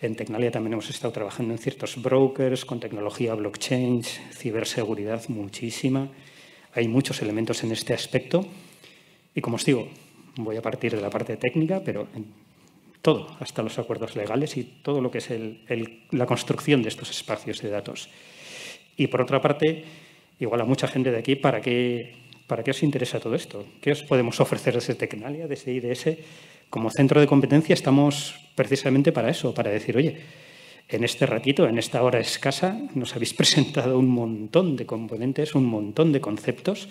en Tecnalia también hemos estado trabajando en ciertos brokers, con tecnología blockchain, ciberseguridad muchísima. Hay muchos elementos en este aspecto. Y como os digo, voy a partir de la parte técnica, pero en todo, hasta los acuerdos legales y todo lo que es la construcción de estos espacios de datos. Y por otra parte, igual a mucha gente de aquí, ¿para qué, ¿para qué os interesa todo esto? ¿Qué os podemos ofrecer desde Tecnalia, desde IDS? Como centro de competencia estamos precisamente para eso, para decir, oye, en este ratito, en esta hora escasa, nos habéis presentado un montón de componentes, un montón de conceptos.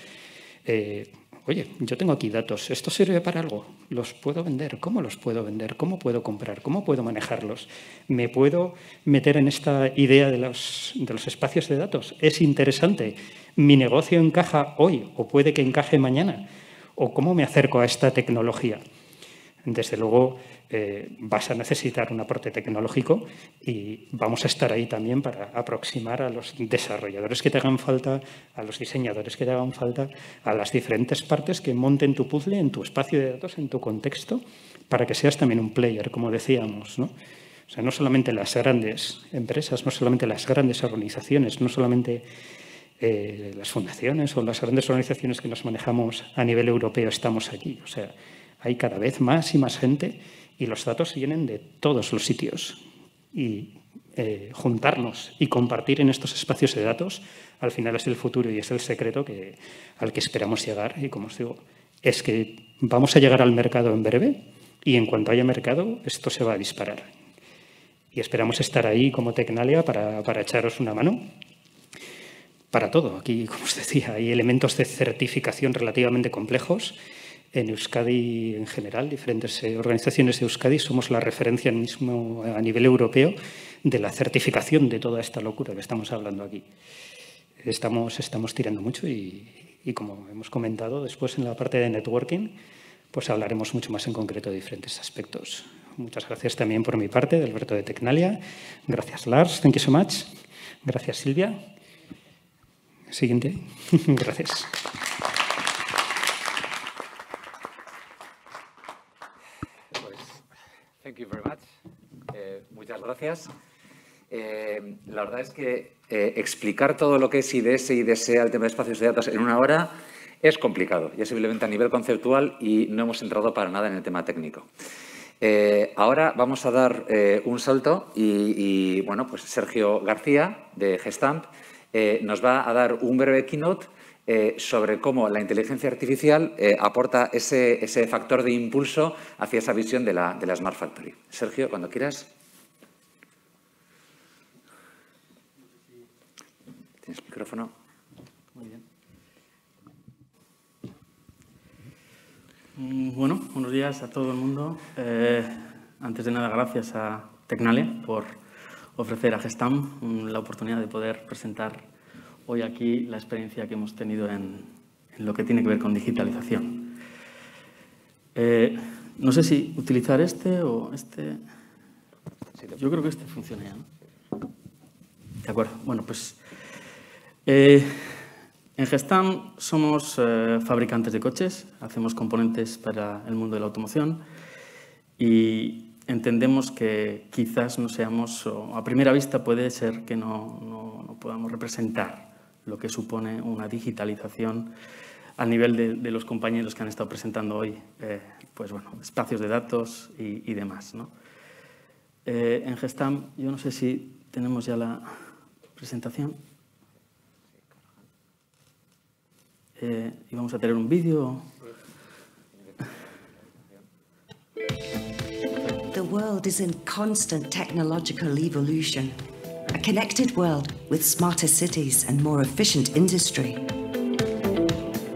Eh, oye, yo tengo aquí datos, esto sirve para algo, los puedo vender, ¿cómo los puedo vender? ¿Cómo puedo comprar? ¿Cómo puedo manejarlos? ¿Me puedo meter en esta idea de los espacios de datos? Es interesante, mi negocio encaja hoy o puede que encaje mañana, o cómo me acerco a esta tecnología desde luego eh, vas a necesitar un aporte tecnológico y vamos a estar ahí también para aproximar a los desarrolladores que te hagan falta, a los diseñadores que te hagan falta, a las diferentes partes que monten tu puzzle en tu espacio de datos, en tu contexto, para que seas también un player, como decíamos, ¿no? O sea, no solamente las grandes empresas, no solamente las grandes organizaciones, no solamente eh, las fundaciones o las grandes organizaciones que nos manejamos a nivel europeo estamos aquí. O sea, hay cada vez más y más gente y los datos vienen de todos los sitios. Y eh, juntarnos y compartir en estos espacios de datos al final es el futuro y es el secreto que, al que esperamos llegar. Y como os digo, es que vamos a llegar al mercado en breve y en cuanto haya mercado esto se va a disparar. Y esperamos estar ahí como Tecnalia para, para echaros una mano para todo. Aquí, como os decía, hay elementos de certificación relativamente complejos en Euskadi en general, diferentes eh, organizaciones de Euskadi, somos la referencia mismo a nivel europeo de la certificación de toda esta locura que estamos hablando aquí. Estamos, estamos tirando mucho y, y como hemos comentado, después en la parte de networking, pues hablaremos mucho más en concreto de diferentes aspectos. Muchas gracias también por mi parte, Alberto de Tecnalia. Gracias, Lars. Thank you so much. Gracias, Silvia. Siguiente. gracias. Eh, muchas gracias. Eh, la verdad es que eh, explicar todo lo que es IDS y DSA, el tema de espacios de datos, en una hora es complicado. Ya simplemente a nivel conceptual y no hemos entrado para nada en el tema técnico. ahora vamos a dar un salto y, bueno, pues Sergio García de Gestamp nos va a dar un breve keynote eh, sobre cómo la inteligencia artificial eh, aporta ese, factor de impulso hacia esa visión de la, Smart Factory. Sergio, cuando quieras. ¿Tienes micrófono? Muy bien. Mm, bueno, buenos días a todo el mundo. Eh, antes de nada, gracias a Tecnale por ofrecer a Gestam la oportunidad de poder presentar hoy aquí la experiencia que hemos tenido en, lo que tiene que ver con digitalización. Eh, no sé si utilizar este o este. Yo creo que este funciona ya, De acuerdo. Bueno, pues eh, en Gestam somos eh, fabricantes de coches, hacemos componentes para el mundo de la automoción y entendemos que quizás no seamos, a primera vista puede ser que no, no podamos representar lo que supone una digitalización a nivel de, los compañeros que han estado presentando hoy, eh, pues bueno, espacios de datos y, demás. Eh, en Gestam, yo no sé si tenemos ya la presentación. Eh, y vamos a tener un vídeo. The world is in constant technological evolution. A connected world with smarter cities and more efficient industry.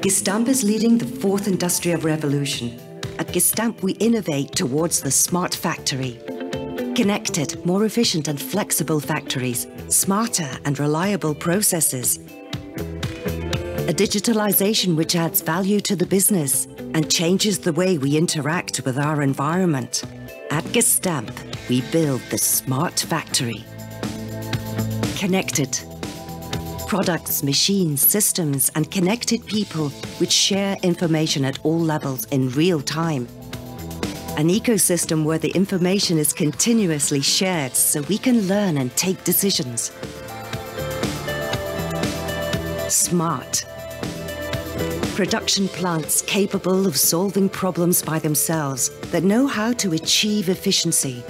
Gestamp is leading the fourth industrial revolution. At Gestamp, we innovate towards the smart factory. Connected, more efficient and flexible factories, smarter and reliable processes, a digitalization which adds value to the business and changes the way we interact with our environment. At Gestamp, we build the smart factory connected. Products, machines, systems and connected people which share information at all levels in real time. An ecosystem where the information is continuously shared so we can learn and take decisions. Smart. Production plants capable of solving problems by themselves that know how to achieve efficiency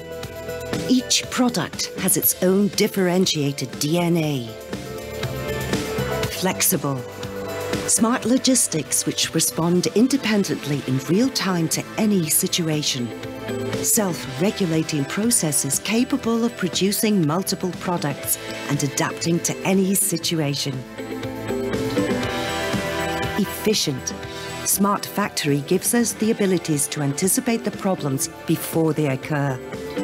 each product has its own differentiated DNA. Flexible. Smart logistics which respond independently in real time to any situation. Self-regulating processes capable of producing multiple products and adapting to any situation. Efficient Smart Factory gives us the abilities to anticipate the problems before they occur,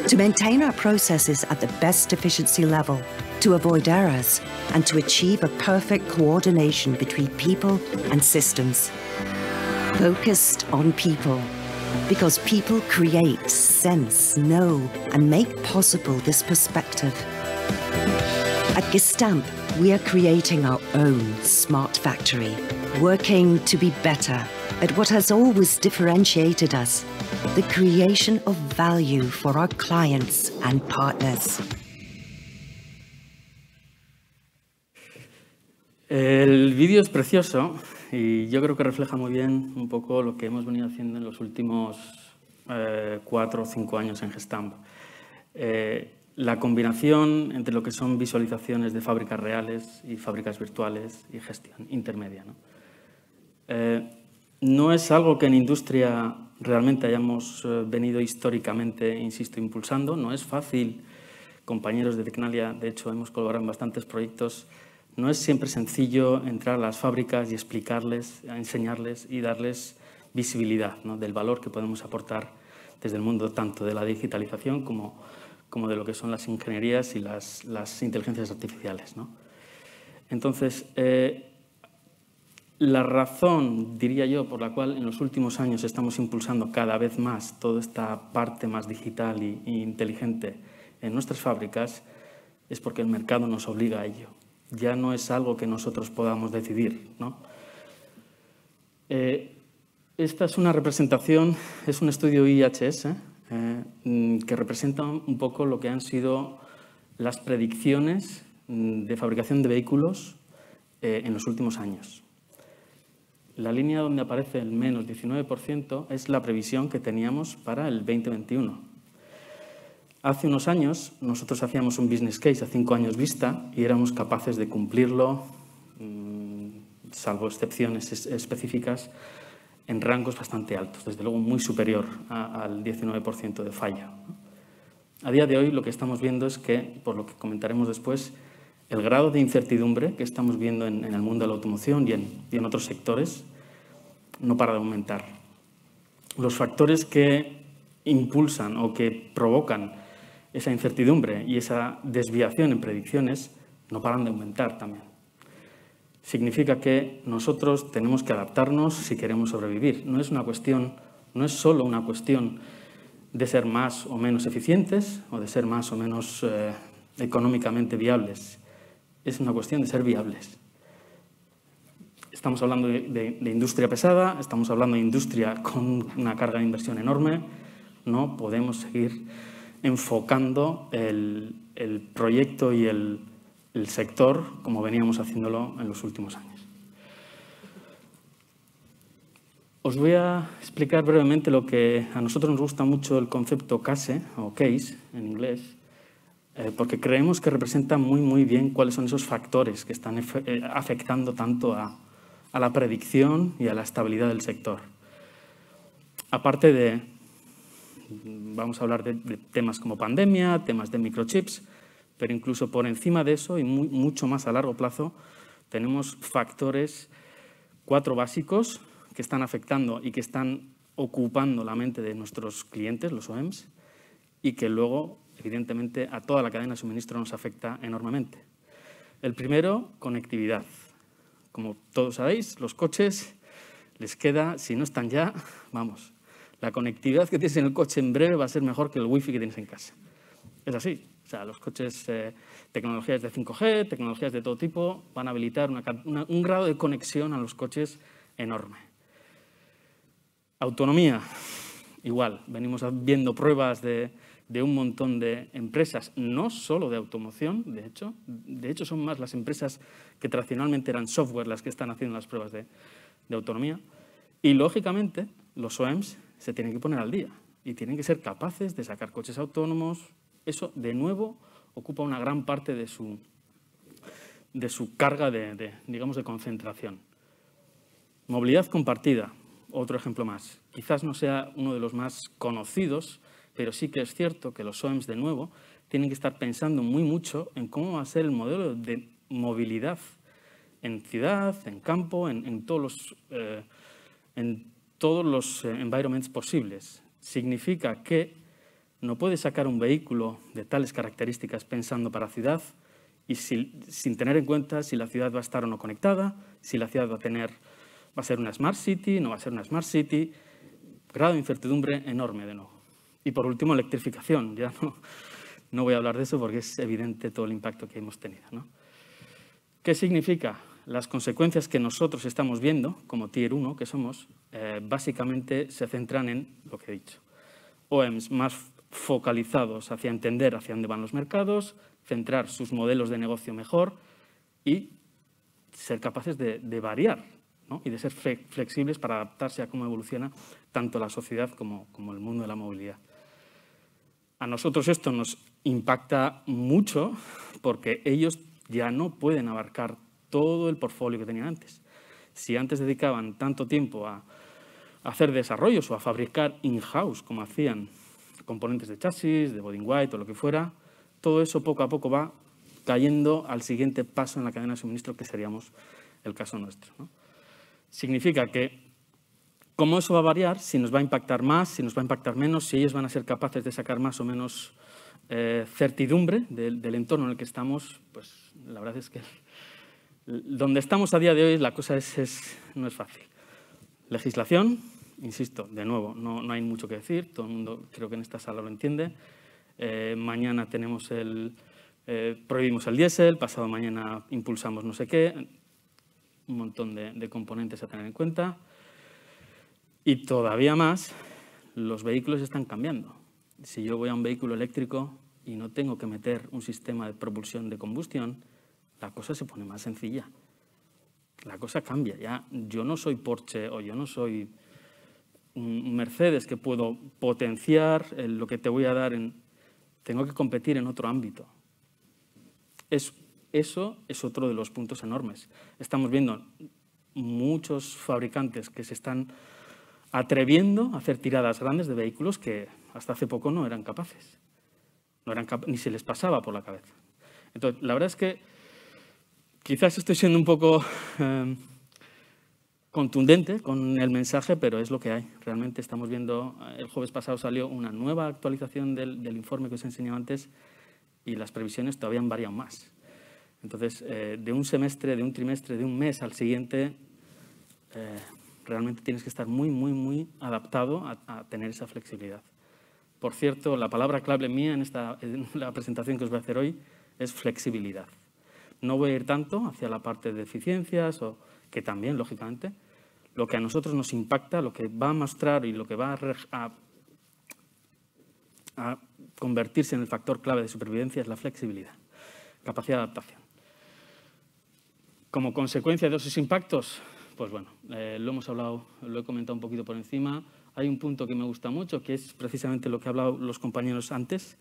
to maintain our processes at the best efficiency level, to avoid errors, and to achieve a perfect coordination between people and systems. Focused on people, because people create, sense, know, and make possible this perspective. At Gestamp, are creating our own smart factory, working to be better at what has always differentiated us, the creation of value for our clients and partners. El vídeo es precioso y yo creo que refleja muy bien un poco lo que hemos venido haciendo en los últimos eh, cuatro o cinco años en Gestamp. Eh, la combinación entre lo que son visualizaciones de fábricas reales y fábricas virtuales y gestión intermedia. ¿no? Eh, es algo que en industria realmente hayamos eh, venido históricamente, insisto, impulsando. No es fácil, compañeros de Tecnalia, de hecho hemos colaborado en bastantes proyectos, no es siempre sencillo entrar a las fábricas y explicarles, enseñarles y darles visibilidad del valor que podemos aportar desde el mundo tanto de la digitalización como como de lo que son las ingenierías y las, inteligencias artificiales. ¿no? Entonces, eh, la razón, diría yo, por la cual en los últimos años estamos impulsando cada vez más toda esta parte más digital e inteligente en nuestras fábricas es porque el mercado nos obliga a ello. Ya no es algo que nosotros podamos decidir. ¿no? Eh, esta es una representación, es un estudio IHS, eh, mm, que representan un poco lo que han sido las predicciones mm, de fabricación de vehículos eh, en los últimos años. La línea donde aparece el menos 19% es la previsión que teníamos para el 2021. Hace unos años nosotros hacíamos un business case a cinco años vista y éramos capaces de cumplirlo, mm, salvo excepciones específicas, en rangos bastante altos, desde luego muy superior al 19% de falla. A día de hoy lo que estamos viendo es que, por lo que comentaremos después, el grado de incertidumbre que estamos viendo en, el mundo de la automoción y en otros sectores no para de aumentar. Los factores que impulsan o que provocan esa incertidumbre y esa desviación en predicciones no paran de aumentar también significa que nosotros tenemos que adaptarnos si queremos sobrevivir. No es una cuestión, no es solo una cuestión de ser más o menos eficientes o de ser más o menos eh, económicamente viables. Es una cuestión de ser viables. Estamos hablando de, industria pesada, estamos hablando de industria con una carga de inversión enorme. No podemos seguir enfocando el proyecto y el, el sector como veníamos haciéndolo en los últimos años. Os voy a explicar brevemente lo que a nosotros nos gusta mucho el concepto case o case en inglés, eh, porque creemos que representa muy muy bien cuáles son esos factores que están eh, afectando tanto a, la predicción y a la estabilidad del sector. Aparte de, vamos a hablar de temas como pandemia, temas de microchips, pero incluso por encima de eso y mucho más a largo plazo, tenemos factores, cuatro básicos, que están afectando y que están ocupando la mente de nuestros clientes, los OEMs, y que luego, evidentemente, a toda la cadena de suministro nos afecta enormemente. El primero, conectividad. Como todos sabéis, los coches les queda, si no están ya, vamos, la conectividad que tienes en el coche en breve va a ser mejor que el wifi que tienes en casa. Es así. O sea, los coches, eh, tecnologías de 5G, tecnologías de todo tipo, van a habilitar un grado de conexión a los coches enorme. Autonomía, igual, venimos viendo pruebas de, un montón de empresas, no solo de automoción, de hecho. De hecho, son más las empresas que tradicionalmente eran software las que están haciendo las pruebas de autonomía. Y, lógicamente, los OEMs se tienen que poner al día y tienen que ser capaces de sacar coches autónomos, eso, de nuevo, ocupa una gran parte de su, de su carga de, digamos, de concentración. Movilidad compartida, otro ejemplo más. Quizás no sea uno de los más conocidos, pero sí que es cierto que los OEMs, de nuevo, tienen que estar pensando muy mucho en cómo va a ser el modelo de movilidad en ciudad, en campo, en, en todos los, eh, en todos los eh, environments posibles. Significa que no puede sacar un vehículo de tales características pensando para ciudad y sin tener en cuenta si la ciudad va a estar o no conectada, si la ciudad va a, tener, va a ser una smart city, no va a ser una smart city, grado de incertidumbre enorme de nuevo. Y por último, electrificación. Ya no, no voy a hablar de eso porque es evidente todo el impacto que hemos tenido. ¿Qué significa? Las consecuencias que nosotros estamos viendo, como Tier 1 que somos, eh, básicamente se centran en lo que he dicho. OEMs más focalizados hacia entender hacia dónde van los mercados, centrar sus modelos de negocio mejor y ser capaces de, variar y de ser flexibles para adaptarse a cómo evoluciona tanto la sociedad como, como el mundo de la movilidad. A nosotros esto nos impacta mucho porque ellos ya no pueden abarcar todo el portfolio que tenían antes. Si antes dedicaban tanto tiempo a hacer desarrollos o a fabricar in-house como hacían componentes de chasis, de body white o lo que fuera, todo eso poco a poco va cayendo al siguiente paso en la cadena de suministro, que seríamos el caso nuestro. Significa que como eso va a variar, si nos va a impactar más, si nos va a impactar menos, si ellos van a ser capaces de sacar más o menos eh, certidumbre del, entorno en el que estamos, pues la verdad es que donde estamos a día de hoy la cosa no es fácil. Legislación, insisto, de nuevo, no, hay mucho que decir, todo el mundo creo que en esta sala lo entiende. Eh, mañana tenemos el, eh, prohibimos el diésel, pasado mañana impulsamos no sé qué, un montón de, componentes a tener en cuenta. Y todavía más, los vehículos están cambiando. Si yo voy a un vehículo eléctrico y no tengo que meter un sistema de propulsión de combustión, la cosa se pone más sencilla. La cosa cambia. Ya, yo no soy Porsche o yo no soy un Mercedes que puedo potenciar, lo que te voy a dar en... Tengo que competir en otro ámbito. Es, eso es otro de los puntos enormes. Estamos viendo muchos fabricantes que se están atreviendo a hacer tiradas grandes de vehículos que hasta hace poco no eran capaces. No eran ni se les pasaba por la cabeza. Entonces, la verdad es que quizás estoy siendo un poco... Em, contundente con el mensaje, pero es lo que hay. Realmente estamos viendo, eh, el jueves pasado salió una nueva actualización del, informe que os he enseñado antes y las previsiones todavía varían más. Entonces, eh, de un semestre, de un trimestre, de un mes al siguiente, eh, realmente tienes que estar muy, muy, muy adaptado a, tener esa flexibilidad. Por cierto, la palabra clave mía en, esta, la presentación que os voy a hacer hoy es flexibilidad. No voy a ir tanto hacia la parte de eficiencias, o, que también, lógicamente, lo que a nosotros nos impacta, lo que va a mostrar y lo que va a, convertirse en el factor clave de supervivencia es la flexibilidad, capacidad de adaptación. Como consecuencia de esos impactos, pues bueno, eh, lo hemos hablado, lo he comentado un poquito por encima. Hay un punto que me gusta mucho, que es precisamente lo que han hablado los compañeros antes,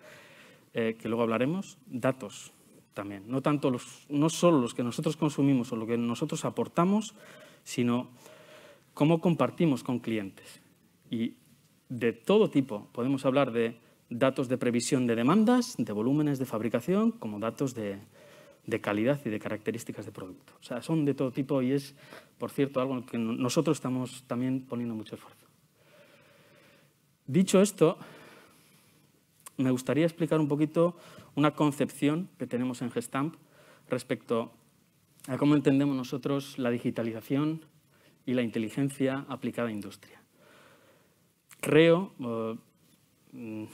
eh, que luego hablaremos, datos también. No, tanto los, no solo los que nosotros consumimos o lo que nosotros aportamos, sino cómo compartimos con clientes. Y de todo tipo, podemos hablar de datos de previsión de demandas, de volúmenes de fabricación, como datos de, calidad y de características de producto. O sea, son de todo tipo y es, por cierto, algo en lo que nosotros estamos también poniendo mucho esfuerzo. Dicho esto, me gustaría explicar un poquito una concepción que tenemos en Gestamp respecto a cómo entendemos nosotros la digitalización y la inteligencia aplicada a industria. Creo, eh, mm,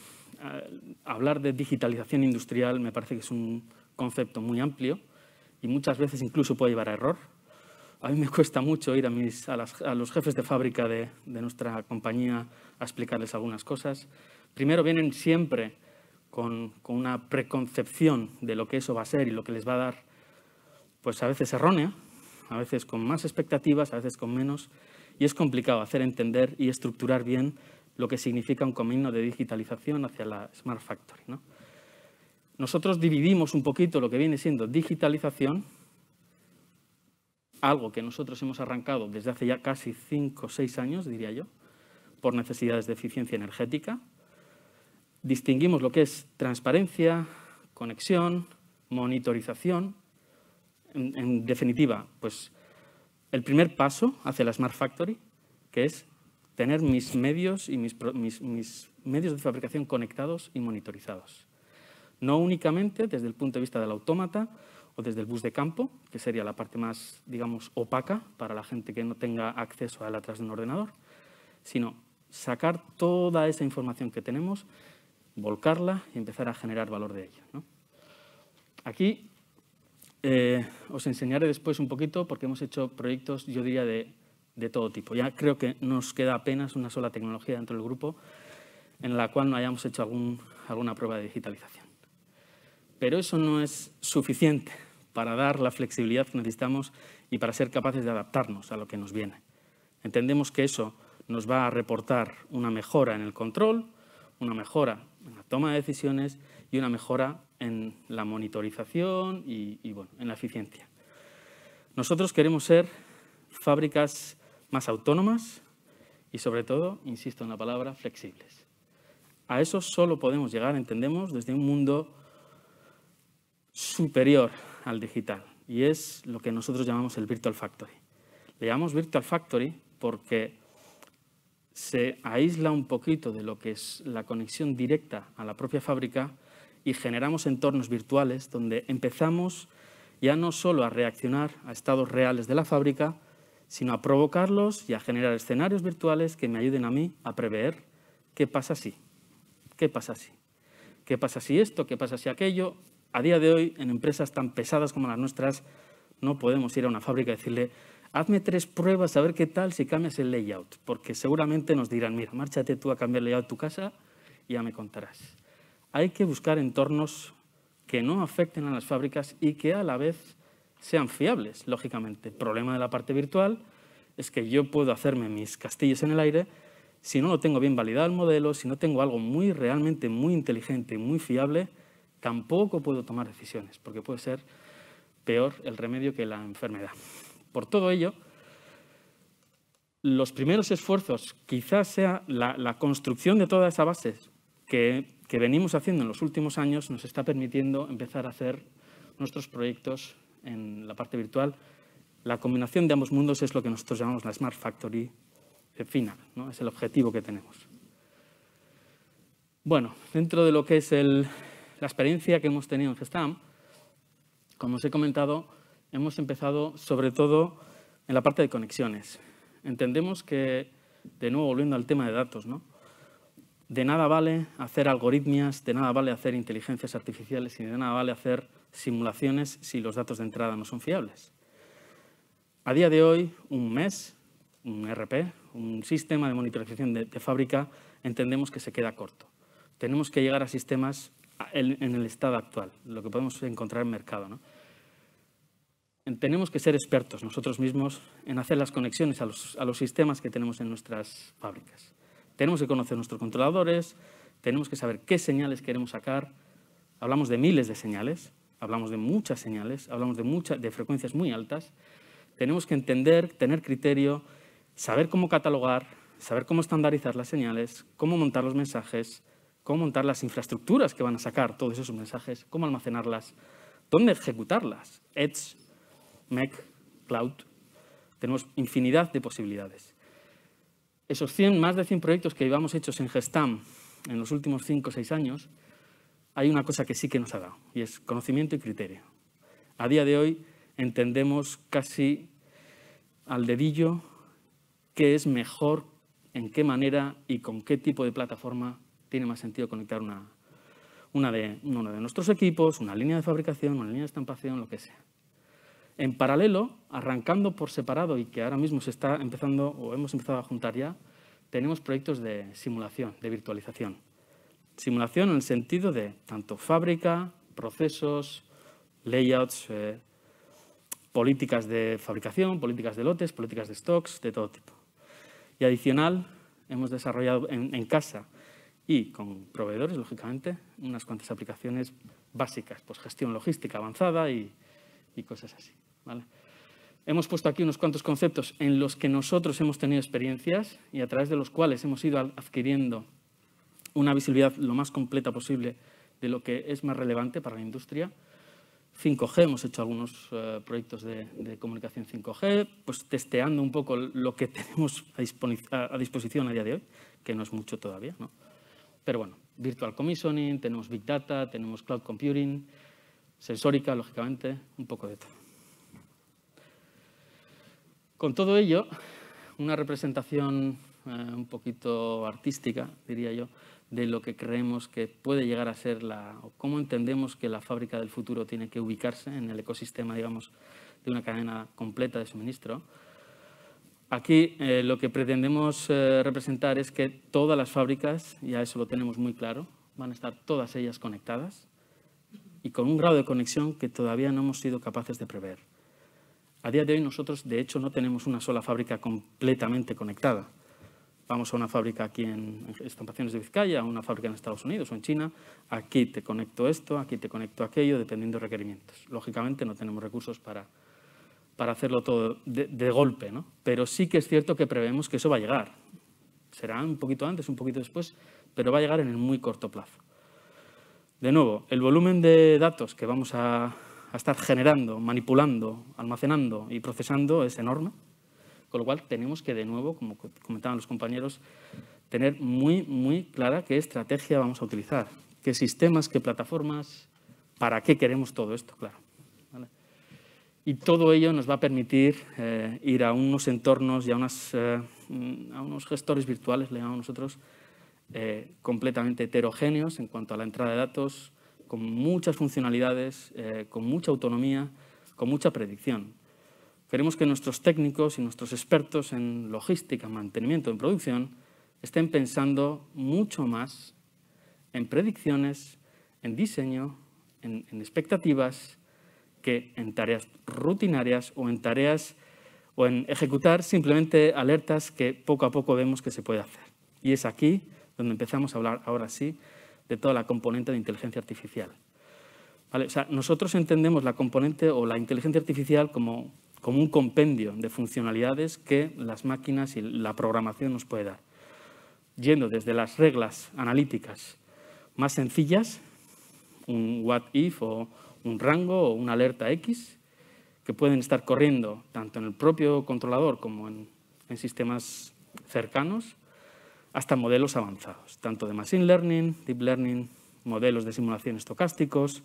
hablar de digitalización industrial me parece que es un concepto muy amplio y muchas veces incluso puede llevar a error. A mí me cuesta mucho ir a, mis, a, los jefes de fábrica de, de nuestra compañía a explicarles algunas cosas. Primero vienen siempre con, con, una preconcepción de lo que eso va a ser y lo que les va a dar, pues a veces errónea, a veces con más expectativas, a veces con menos, y es complicado hacer entender y estructurar bien lo que significa un camino de digitalización hacia la Smart Factory. Nosotros dividimos un poquito lo que viene siendo digitalización, algo que nosotros hemos arrancado desde hace ya casi cinco o seis años, diría yo, por necesidades de eficiencia energética. Distinguimos lo que es transparencia, conexión, monitorización, en, definitiva, pues el primer paso hacia la Smart Factory, que es tener mis medios y mis, medios de fabricación conectados y monitorizados. No únicamente desde el punto de vista del autómata o desde el bus de campo, que sería la parte más, digamos, opaca para la gente que no tenga acceso a él atrás de un ordenador, sino sacar toda esa información que tenemos, volcarla y empezar a generar valor de ella. Aquí eh, os enseñaré después un poquito porque hemos hecho proyectos, yo diría, de, todo tipo. Ya creo que nos queda apenas una sola tecnología dentro del grupo en la cual no hayamos hecho alguna prueba de digitalización. Pero eso no es suficiente para dar la flexibilidad que necesitamos y para ser capaces de adaptarnos a lo que nos viene. Entendemos que eso nos va a reportar una mejora en el control, una mejora en la toma de decisiones y una mejora en la monitorización y, bueno, en la eficiencia. Nosotros queremos ser fábricas más autónomas y sobre todo, insisto en la palabra, flexibles. A eso solo podemos llegar, entendemos, desde un mundo superior al digital y es lo que nosotros llamamos el Virtual Factory. Le llamamos Virtual Factory porque se aísla un poquito de lo que es la conexión directa a la propia fábrica y generamos entornos virtuales donde empezamos ya no solo a reaccionar a estados reales de la fábrica, sino a provocarlos y a generar escenarios virtuales que me ayuden a mí a prever qué pasa si, qué pasa si, qué pasa si esto, qué pasa si aquello. A día de hoy, en empresas tan pesadas como las nuestras, no podemos ir a una fábrica y decirle, hazme tres pruebas a ver qué tal si cambias el layout, porque seguramente nos dirán, mira, márchate tú a cambiar el layout de tu casa y ya me contarás hay que buscar entornos que no afecten a las fábricas y que a la vez sean fiables, lógicamente. El problema de la parte virtual es que yo puedo hacerme mis castillos en el aire si no lo tengo bien validado el modelo, si no tengo algo muy realmente muy inteligente y muy fiable, tampoco puedo tomar decisiones, porque puede ser peor el remedio que la enfermedad. Por todo ello, los primeros esfuerzos, quizás sea la, la construcción de toda esa base, que que venimos haciendo en los últimos años nos está permitiendo empezar a hacer nuestros proyectos en la parte virtual. La combinación de ambos mundos es lo que nosotros llamamos la Smart Factory final, ¿no? es el objetivo que tenemos. Bueno, dentro de lo que es la experiencia que hemos tenido en Gestam, como os he comentado, hemos empezado sobre todo en la parte de conexiones. Entendemos que, de nuevo, volviendo al tema de datos, ¿no? de nada vale hacer algoritmias, de nada vale hacer inteligencias artificiales y de nada vale hacer simulaciones si los datos de entrada no son fiables. A día de hoy, un MES, un RP, un sistema de monitorización de, fábrica, entendemos que se queda corto. Tenemos que llegar a sistemas en, el estado actual, lo que podemos encontrar en mercado. Tenemos que ser expertos nosotros mismos en hacer las conexiones a los sistemas que tenemos en nuestras fábricas. Tenemos que conocer nuestros controladores, tenemos que saber qué señales queremos sacar. Hablamos de miles de señales, hablamos de muchas señales, hablamos de, muchas de frecuencias muy altas. Tenemos que entender, tener criterio, saber cómo catalogar, saber cómo estandarizar las señales, cómo montar los mensajes, cómo montar las infraestructuras que van a sacar todos esos mensajes, cómo almacenarlas, dónde ejecutarlas, Edge, Mac, Cloud. Tenemos infinidad de posibilidades. Esos más de 100 proyectos que llevamos hechos en Gestam en los últimos 5 o 6 años, hay una cosa que sí que nos ha dado, y es conocimiento y criterio. A día de hoy entendemos casi al dedillo qué es mejor, en qué manera y con qué tipo de plataforma tiene más sentido conectar una, una de, uno de nuestros equipos, una línea de fabricación, una línea de estampación, lo que sea. En paralelo, arrancando por separado y que ahora mismo se está empezando o hemos empezado a juntar ya, tenemos proyectos de simulación, de virtualización. Simulación en el sentido de tanto fábrica, procesos, layouts, eh, políticas de fabricación, políticas de lotes, políticas de stocks, de todo tipo. Y adicional, hemos desarrollado en casa y con proveedores, lógicamente, unas cuantas aplicaciones básicas, pues gestión logística avanzada y y cosas así. ¿vale? Hemos puesto aquí unos cuantos conceptos en los que nosotros hemos tenido experiencias y a través de los cuales hemos ido adquiriendo una visibilidad lo más completa posible de lo que es más relevante para la industria. 5G, hemos hecho algunos eh, proyectos de, comunicación 5G, pues testeando un poco lo que tenemos a, a, disposición a día de hoy, que no es mucho todavía. ¿no? Pero bueno, Virtual Commissioning, tenemos Big Data, tenemos Cloud Computing, sensórica, lógicamente, un poco de todo. Con todo ello, una representación eh, un poquito artística, diría yo, de lo que creemos que puede llegar a ser la, o cómo entendemos que la fábrica del futuro tiene que ubicarse en el ecosistema, digamos, de una cadena completa de suministro. Aquí eh, lo que pretendemos eh, representar es que todas las fábricas, ya eso lo tenemos muy claro, van a estar todas ellas conectadas, y con un grado de conexión que todavía no hemos sido capaces de prever. A día de hoy nosotros, de hecho, no tenemos una sola fábrica completamente conectada. Vamos a una fábrica aquí en Estampaciones de Vizcaya, a una fábrica en Estados Unidos o en China. Aquí te conecto esto, aquí te conecto aquello, dependiendo de requerimientos. Lógicamente no tenemos recursos para, para hacerlo todo de, golpe, ¿no? pero sí que es cierto que prevemos que eso va a llegar. Será un poquito antes, un poquito después, pero va a llegar en el muy corto plazo. De nuevo, el volumen de datos que vamos a, estar generando, manipulando, almacenando y procesando es enorme, con lo cual tenemos que, de nuevo, como comentaban los compañeros, tener muy, muy clara qué estrategia vamos a utilizar, qué sistemas, qué plataformas, para qué queremos todo esto, claro. Y todo ello nos va a permitir eh, ir a unos entornos y a, unas, eh, a unos gestores virtuales, le llamamos nosotros, eh, completamente heterogéneos en cuanto a la entrada de datos, con muchas funcionalidades, eh, con mucha autonomía, con mucha predicción. Queremos que nuestros técnicos y nuestros expertos en logística, mantenimiento, en producción, estén pensando mucho más en predicciones, en diseño, en, en expectativas, que en tareas rutinarias o en tareas o en ejecutar simplemente alertas que poco a poco vemos que se puede hacer. Y es aquí donde empezamos a hablar ahora sí de toda la componente de inteligencia artificial. nosotros entendemos la componente o la inteligencia artificial como, un compendio de funcionalidades que las máquinas y la programación nos puede dar, yendo desde las reglas analíticas más sencillas, un what if o un rango o una alerta X, que pueden estar corriendo tanto en el propio controlador como en sistemas cercanos, hasta modelos avanzados, tanto de Machine Learning, Deep Learning, modelos de simulación estocásticos,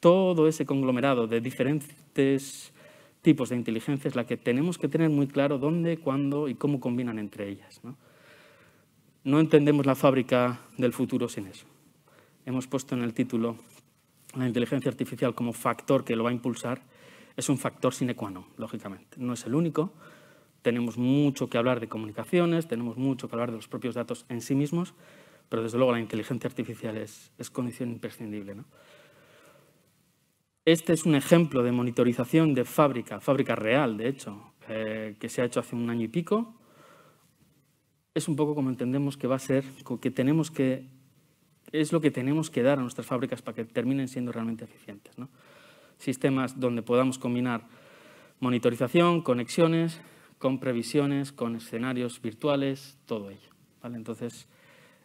todo ese conglomerado de diferentes tipos de inteligencia es la que tenemos que tener muy claro dónde, cuándo y cómo combinan entre ellas. No, entendemos la fábrica del futuro sin eso. Hemos puesto en el título la inteligencia artificial como factor que lo va a impulsar. Es un factor sine qua non, lógicamente. No es el único, tenemos mucho que hablar de comunicaciones, tenemos mucho que hablar de los propios datos en sí mismos, pero desde luego la inteligencia artificial es, es condición imprescindible. Este es un ejemplo de monitorización de fábrica, fábrica real, de hecho, eh, que se ha hecho hace un año y pico. Es un poco como entendemos que va a ser, que tenemos que, es lo que tenemos que dar a nuestras fábricas para que terminen siendo realmente eficientes. Sistemas donde podamos combinar monitorización, conexiones, con previsiones, con escenarios virtuales, todo ello. ¿vale? Entonces,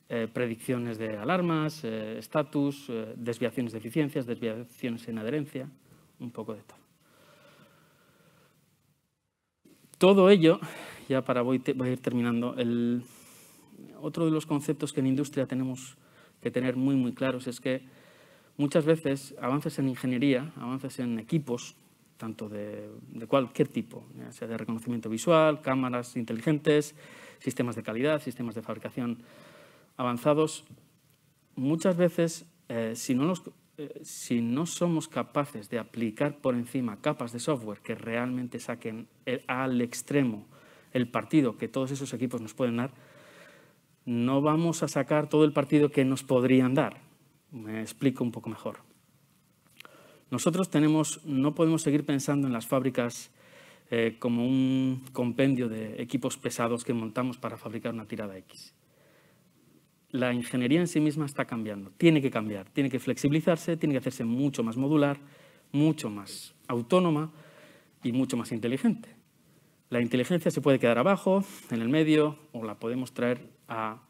eh, predicciones de alarmas, eh, estatus, eh, desviaciones de eficiencias, desviaciones en adherencia, un poco de todo. Todo ello, ya para voy, voy a ir terminando, el, otro de los conceptos que en industria tenemos que tener muy, muy claros es que muchas veces avances en ingeniería, avances en equipos, tanto de, cualquier tipo, ya ¿eh? sea de reconocimiento visual, cámaras inteligentes, sistemas de calidad, sistemas de fabricación avanzados. Muchas veces, eh, eh, si, no somos capaces de aplicar por encima capas de software que realmente saquen al extremo el partido que todos esos equipos nos pueden dar, no vamos a sacar todo el partido que nos podrían dar. Me explico un poco mejor. Nosotros tenemos, no podemos seguir pensando en las fábricas eh, como un compendio de equipos pesados que montamos para fabricar una tirada X. La ingeniería en sí misma está cambiando, tiene que cambiar, tiene que flexibilizarse, tiene que hacerse mucho más modular, mucho más autónoma y mucho más inteligente. La inteligencia se puede quedar abajo, en el medio, o la podemos traer a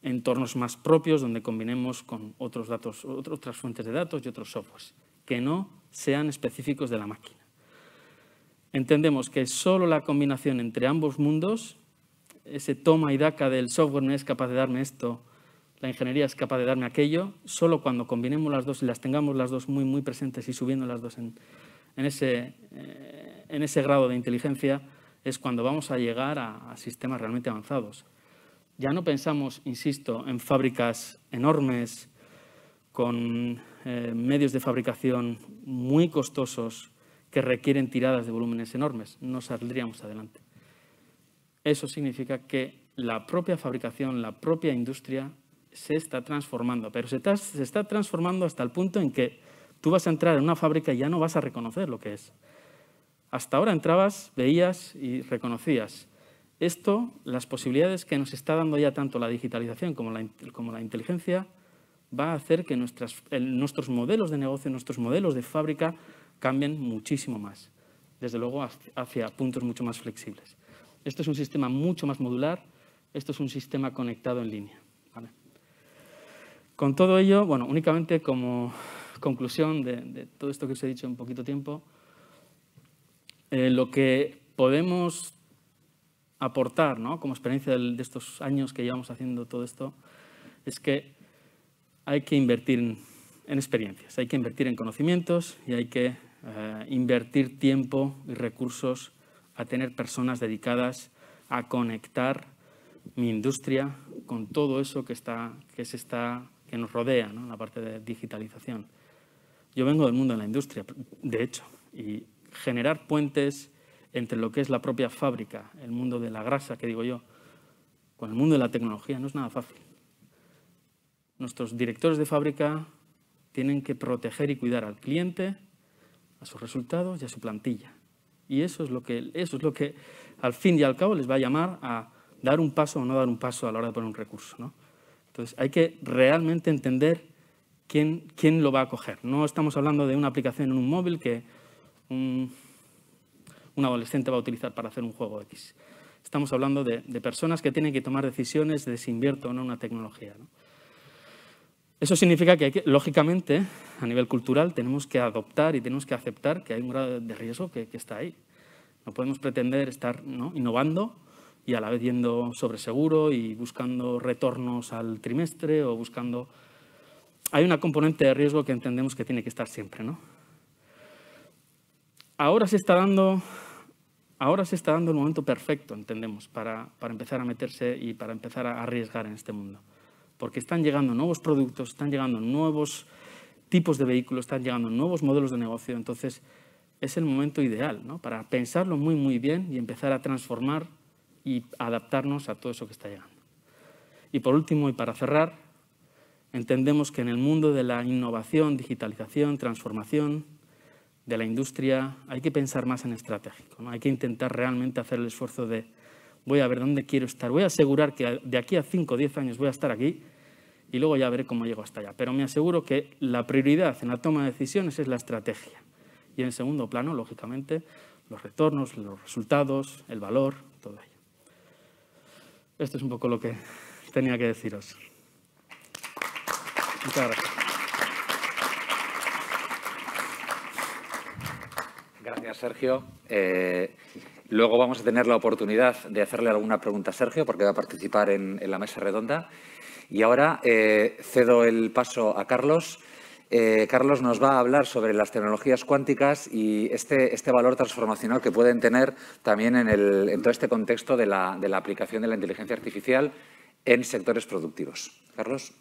entornos más propios donde combinemos con otros datos, otras fuentes de datos y otros softwares no sean específicos de la máquina. Entendemos que solo la combinación entre ambos mundos, ese toma y daca del software no es capaz de darme esto, la ingeniería es capaz de darme aquello, solo cuando combinemos las dos y las tengamos las dos muy, muy presentes y subiendo las dos en, ese, eh, en ese, grado de inteligencia, es cuando vamos a llegar a sistemas realmente avanzados. Ya no pensamos, insisto, en fábricas enormes con eh, medios de fabricación muy costosos que requieren tiradas de volúmenes enormes, no saldríamos adelante. Eso significa que la propia fabricación, la propia industria se está transformando, pero se está, transformando hasta el punto en que tú vas a entrar en una fábrica y ya no vas a reconocer lo que es. Hasta ahora entrabas, veías y reconocías. Esto, las posibilidades que nos está dando ya tanto la digitalización como la inteligencia, va a hacer que nuestros modelos de negocio, nuestros modelos de fábrica cambien muchísimo más, desde luego hacia puntos mucho más flexibles. Esto es un sistema mucho más modular, esto es un sistema conectado en línea. Con todo ello, bueno, únicamente como conclusión de, todo esto que os he dicho en poquito tiempo, eh, lo que podemos aportar ¿no? como experiencia de estos años que llevamos haciendo todo esto es que hay que invertir en, experiencias, hay que invertir en conocimientos y hay que eh, invertir tiempo y recursos a tener personas dedicadas a conectar mi industria con todo eso que, está, que, se está, que nos rodea, la parte de digitalización. Yo vengo del mundo de la industria, de hecho, y generar puentes entre lo que es la propia fábrica, el mundo de la grasa, que digo yo, con el mundo de la tecnología no es nada fácil. Nuestros directores de fábrica tienen que proteger y cuidar al cliente, a sus resultados y a su plantilla. Y eso es lo que, eso es lo que al fin y al cabo les va a llamar a dar un paso o no dar un paso a la hora de poner un recurso. Entonces hay que realmente entender quién, quién lo va a coger. No estamos hablando de una aplicación en un móvil que un, adolescente va a utilizar para hacer un juego X. Estamos hablando de, personas que tienen que tomar decisiones de si invierto o no una tecnología. ¿no? Eso significa que, lógicamente, a nivel cultural, tenemos que adoptar y tenemos que aceptar que hay un grado de riesgo que, está ahí. No podemos pretender estar innovando y a la vez yendo sobre seguro y buscando retornos al trimestre o buscando... Hay una componente de riesgo que entendemos que tiene que estar siempre. ¿no? Ahora se está dando ahora se está dando el momento perfecto, entendemos, para empezar a meterse y para empezar a arriesgar en este mundo porque están llegando nuevos productos, están llegando nuevos tipos de vehículos, están llegando nuevos modelos de negocio. Entonces, es el momento ideal para pensarlo muy, muy bien y empezar a transformar y adaptarnos a todo eso que está llegando. Y por último, y para cerrar, entendemos que en el mundo de la innovación, digitalización, transformación de la industria, hay que pensar más en estratégico. ¿no? Hay que intentar realmente hacer el esfuerzo de voy a ver dónde quiero estar, voy a asegurar que de aquí a 5 o 10 años voy a estar aquí y luego ya veré cómo llego hasta allá. Pero me aseguro que la prioridad en la toma de decisiones es la estrategia. Y en segundo plano, lógicamente, los retornos, los resultados, el valor, todo ello. Esto es un poco lo que tenía que deciros. Muchas gracias. Gracias, Sergio. Eh, luego vamos a tener la oportunidad de hacerle alguna pregunta a Sergio, porque va a participar en la mesa redonda. Y ahora eh, cedo el paso a Carlos. Eh, Carlos nos va a hablar sobre las tecnologías cuánticas y este, este valor transformacional que pueden tener también en, todo este contexto de la, de la aplicación de la inteligencia artificial en sectores productivos. Carlos.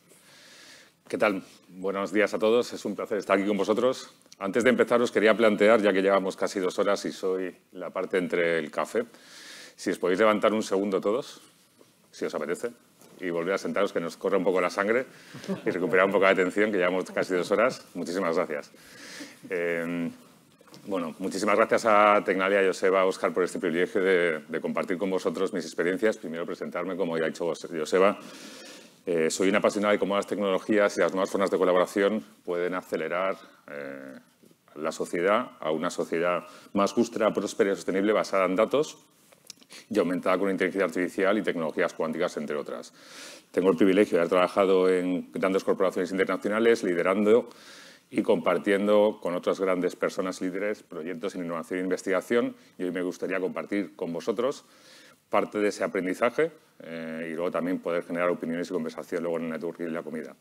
¿Qué tal? Buenos días a todos. Es un placer estar aquí con vosotros. Antes de empezar, os quería plantear, ya que llevamos casi dos horas y soy la parte entre el café, si os podéis levantar un segundo todos, si os apetece y volver a sentaros, que nos corre un poco la sangre y recuperar un poco la atención, que llevamos casi dos horas. Muchísimas gracias. Eh, bueno, muchísimas gracias a Tecnalia, a Joseba, a Oscar por este privilegio de, compartir con vosotros mis experiencias. Primero presentarme, como ya ha dicho Joseba. Eh, soy un apasionado de cómo las tecnologías y las nuevas formas de colaboración pueden acelerar eh, la sociedad a una sociedad más justa, próspera y sostenible basada en datos y aumentada con inteligencia artificial y tecnologías cuánticas, entre otras. Tengo el privilegio de haber trabajado en grandes corporaciones internacionales, liderando y compartiendo con otras grandes personas líderes proyectos en innovación e investigación y hoy me gustaría compartir con vosotros parte de ese aprendizaje eh, y luego también poder generar opiniones y conversación luego en la networking y la comida.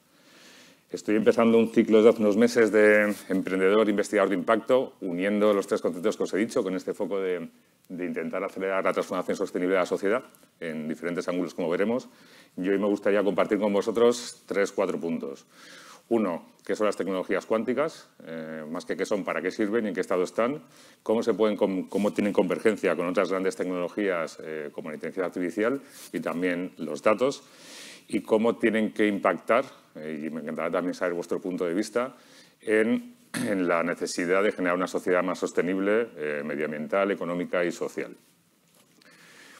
Estoy empezando un ciclo de hace unos meses de emprendedor, investigador de impacto, uniendo los tres conceptos que os he dicho con este foco de, intentar acelerar la transformación sostenible de la sociedad en diferentes ángulos, como veremos. Y hoy me gustaría compartir con vosotros tres, cuatro puntos. Uno, qué son las tecnologías cuánticas, eh, más que qué son, para qué sirven y en qué estado están, cómo, se pueden, cómo tienen convergencia con otras grandes tecnologías eh, como la inteligencia artificial y también los datos y cómo tienen que impactar, eh, y me encantaría también saber vuestro punto de vista, en, la necesidad de generar una sociedad más sostenible, eh, medioambiental, económica y social.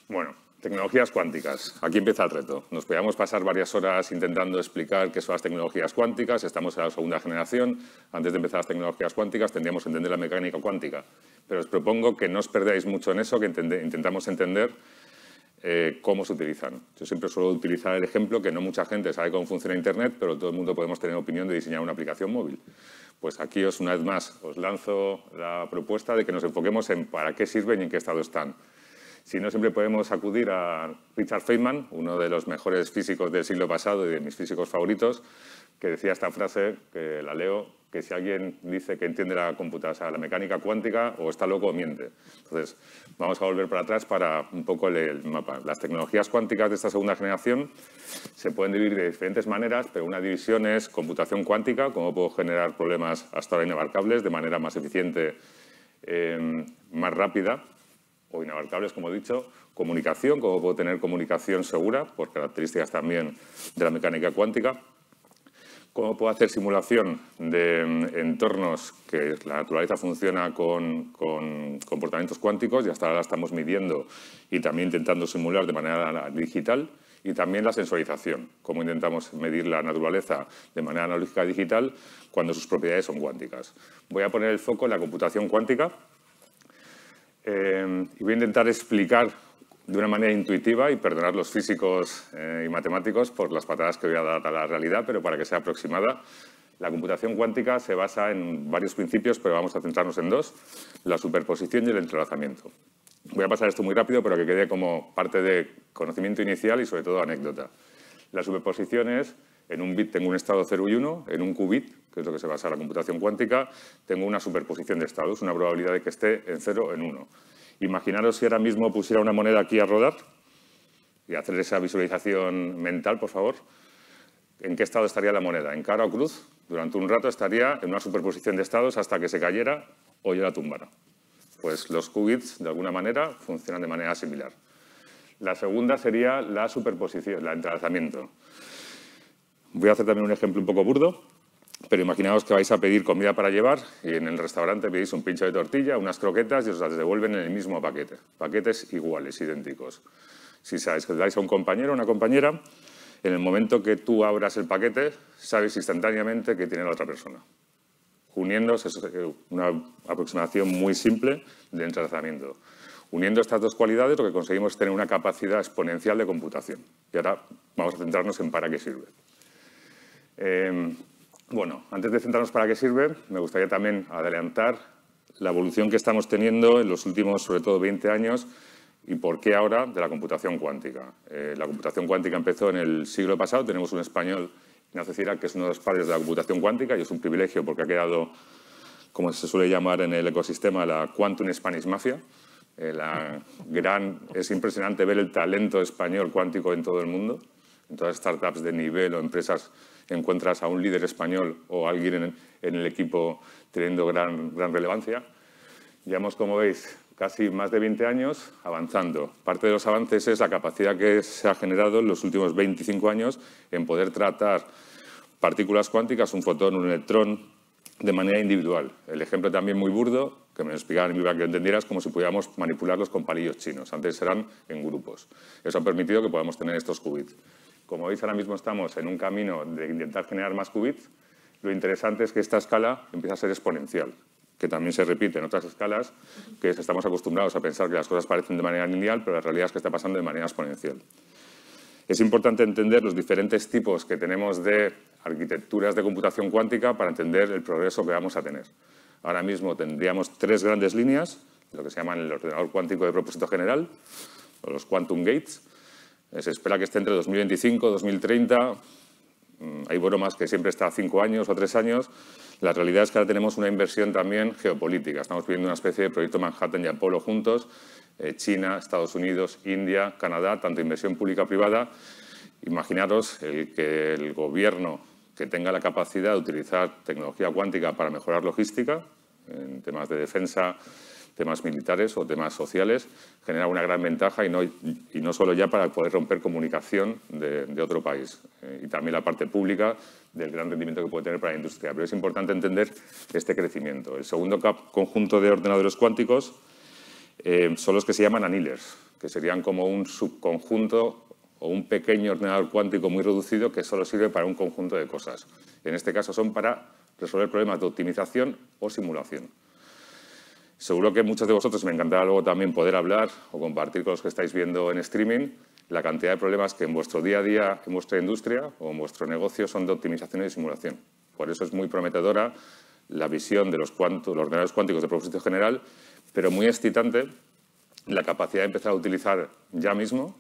Bueno, tecnologías cuánticas. Aquí empieza el reto. Nos podíamos pasar varias horas intentando explicar qué son las tecnologías cuánticas. Estamos en la segunda generación. Antes de empezar las tecnologías cuánticas, tendríamos que entender la mecánica cuántica. Pero os propongo que no os perdáis mucho en eso, que intentamos entender eh, cómo se utilizan. Yo siempre suelo utilizar el ejemplo que no mucha gente sabe cómo funciona Internet, pero todo el mundo podemos tener opinión de diseñar una aplicación móvil. Pues aquí os, una vez más, os lanzo la propuesta de que nos enfoquemos en para qué sirven y en qué estado están. Si no, siempre podemos acudir a Richard Feynman, uno de los mejores físicos del siglo pasado y de mis físicos favoritos, que decía esta frase, que la leo, que si alguien dice que entiende la computación, la mecánica cuántica, o está loco o miente. Entonces, vamos a volver para atrás para un poco el, mapa. Las tecnologías cuánticas de esta segunda generación se pueden dividir de diferentes maneras, pero una división es computación cuántica, cómo puedo generar problemas hasta ahora inabarcables de manera más eficiente, em, más rápida, o inabarcables, como he dicho, comunicación, cómo puedo tener comunicación segura, por características también de la mecánica cuántica, ¿Cómo puedo hacer simulación de mm, entornos que la naturaleza funciona con, comportamientos cuánticos y hasta ahora la estamos midiendo y también intentando simular de manera digital? Y también la sensorización, cómo intentamos medir la naturaleza de manera analógica digital cuando sus propiedades son cuánticas. Voy a poner el foco en la computación cuántica eh, y voy a intentar explicar de una manera intuitiva y perdonar los físicos eh, y matemáticos por las patadas que voy a dar a la realidad, pero para que sea aproximada. La computación cuántica se basa en varios principios, pero vamos a centrarnos en dos, la superposición y el entrelazamiento. Voy a pasar esto muy rápido, pero que quede como parte de conocimiento inicial y sobre todo anécdota. La superposición es, en un bit tengo un estado 0 y 1, en un qubit, que es lo que se basa en la computación cuántica, tengo una superposición de estados, una probabilidad de que esté en 0 en 1. Imaginaros si ahora mismo pusiera una moneda aquí a rodar y hacer esa visualización mental, por favor. ¿En qué estado estaría la moneda? ¿En cara o cruz? Durante un rato estaría en una superposición de estados hasta que se cayera o yo la tumbara. Pues los qubits, de alguna manera, funcionan de manera similar. La segunda sería la superposición, el entrelazamiento. Voy a hacer también un ejemplo un poco burdo. Pero imaginaos que vais a pedir comida para llevar y en el restaurante pedís un pincho de tortilla, unas croquetas y os las devuelven en el mismo paquete. Paquetes iguales, idénticos. Si sabéis que dais a un compañero o una compañera, en el momento que tú abras el paquete, sabes instantáneamente que tiene la otra persona. Uniéndose, es eh, una aproximación muy simple de entrelazamiento. Uniendo estas dos cualidades lo que conseguimos es tener una capacidad exponencial de computación. Y ahora vamos a centrarnos en para qué sirve. Em, bueno, antes de centrarnos para qué sirve, me gustaría también adelantar la evolución que estamos teniendo en los últimos, sobre todo, 20 años y por qué ahora de la computación cuántica. Eh, la computación cuántica empezó en el siglo pasado, tenemos un español, Ignacio Cirac, que es uno de los padres de la computación cuántica y es un privilegio porque ha quedado, como se suele llamar en el ecosistema, la Quantum Spanish Mafia. Eh, la gran, es impresionante ver el talento español cuántico en todo el mundo, en todas las startups de nivel o empresas encuentras a un líder español o a alguien en, el equipo teniendo gran, gran relevancia. Llevamos, como veis, casi más de 20 años avanzando. Parte de los avances es la capacidad que se ha generado en los últimos 25 años en poder tratar partículas cuánticas, un fotón, un electrón, de manera individual. El ejemplo también muy burdo, que me lo explicaban y a que lo entendieras, como si pudiéramos manipularlos con palillos chinos. Antes eran en grupos. Eso ha permitido que podamos tener estos qubits. Como veis, ahora mismo estamos en un camino de intentar generar más qubits. Lo interesante es que esta escala empieza a ser exponencial, que también se repite en otras escalas, que estamos acostumbrados a pensar que las cosas parecen de manera lineal, pero la realidad es que está pasando de manera exponencial. Es importante entender los diferentes tipos que tenemos de arquitecturas de computación cuántica para entender el progreso que vamos a tener. Ahora mismo tendríamos tres grandes líneas, lo que se llama el ordenador cuántico de propósito general, o los quantum gates, eh, se espera que esté entre 2025 2030. Mm, hay bromas que siempre está a cinco años o tres años. La realidad es que ahora tenemos una inversión también geopolítica. Estamos viviendo una especie de proyecto Manhattan y Apolo juntos. Eh, China, Estados Unidos, India, Canadá, tanto inversión pública-privada. Imaginaros el que el gobierno que tenga la capacidad de utilizar tecnología cuántica para mejorar logística en temas de defensa, temas militares o temas sociales, genera una gran ventaja y no, y solo ya para poder romper comunicación de, otro país eh, y también la parte pública del gran rendimiento que puede tener para la industria. Pero es importante entender este crecimiento. El segundo conjunto de ordenadores cuánticos eh, son los que se llaman anilers, que serían como un subconjunto o un pequeño ordenador cuántico muy reducido que solo sirve para un conjunto de cosas. En este caso son para resolver problemas de optimización o simulación. Seguro que muchos de vosotros, me encantará luego también poder hablar o compartir con los que estáis viendo en streaming, la cantidad de problemas que en vuestro día a día, en vuestra industria o en vuestro negocio son de optimización y simulación. Por eso es muy prometedora la visión de los, cuantos, los ordenadores cuánticos de propósito general, pero muy excitante la capacidad de empezar a utilizar ya mismo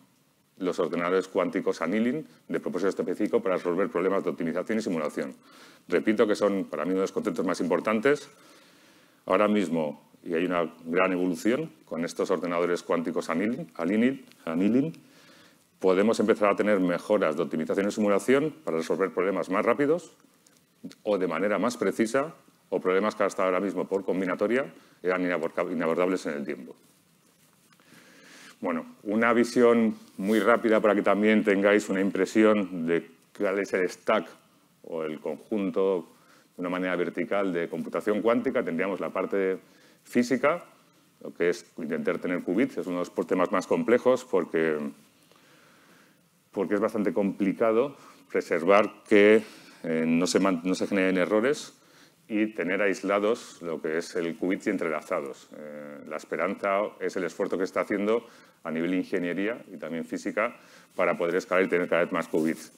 los ordenadores cuánticos annealing de propósito específico para resolver problemas de optimización y simulación. Repito que son para mí uno de los conceptos más importantes. Ahora mismo y hay una gran evolución con estos ordenadores cuánticos anilin, podemos empezar a tener mejoras de optimización y simulación para resolver problemas más rápidos o de manera más precisa o problemas que hasta ahora mismo por combinatoria eran inabordables en el tiempo. Bueno, una visión muy rápida para que también tengáis una impresión de cuál es el stack o el conjunto de una manera vertical de computación cuántica. Tendríamos la parte de física, lo que es intentar tener qubits, es uno de los temas más complejos porque, porque es bastante complicado preservar que eh, no, se no, se, generen errores y tener aislados lo que es el qubit y entrelazados. Eh, la esperanza es el esfuerzo que está haciendo a nivel ingeniería y también física para poder escalar y tener cada vez más qubits.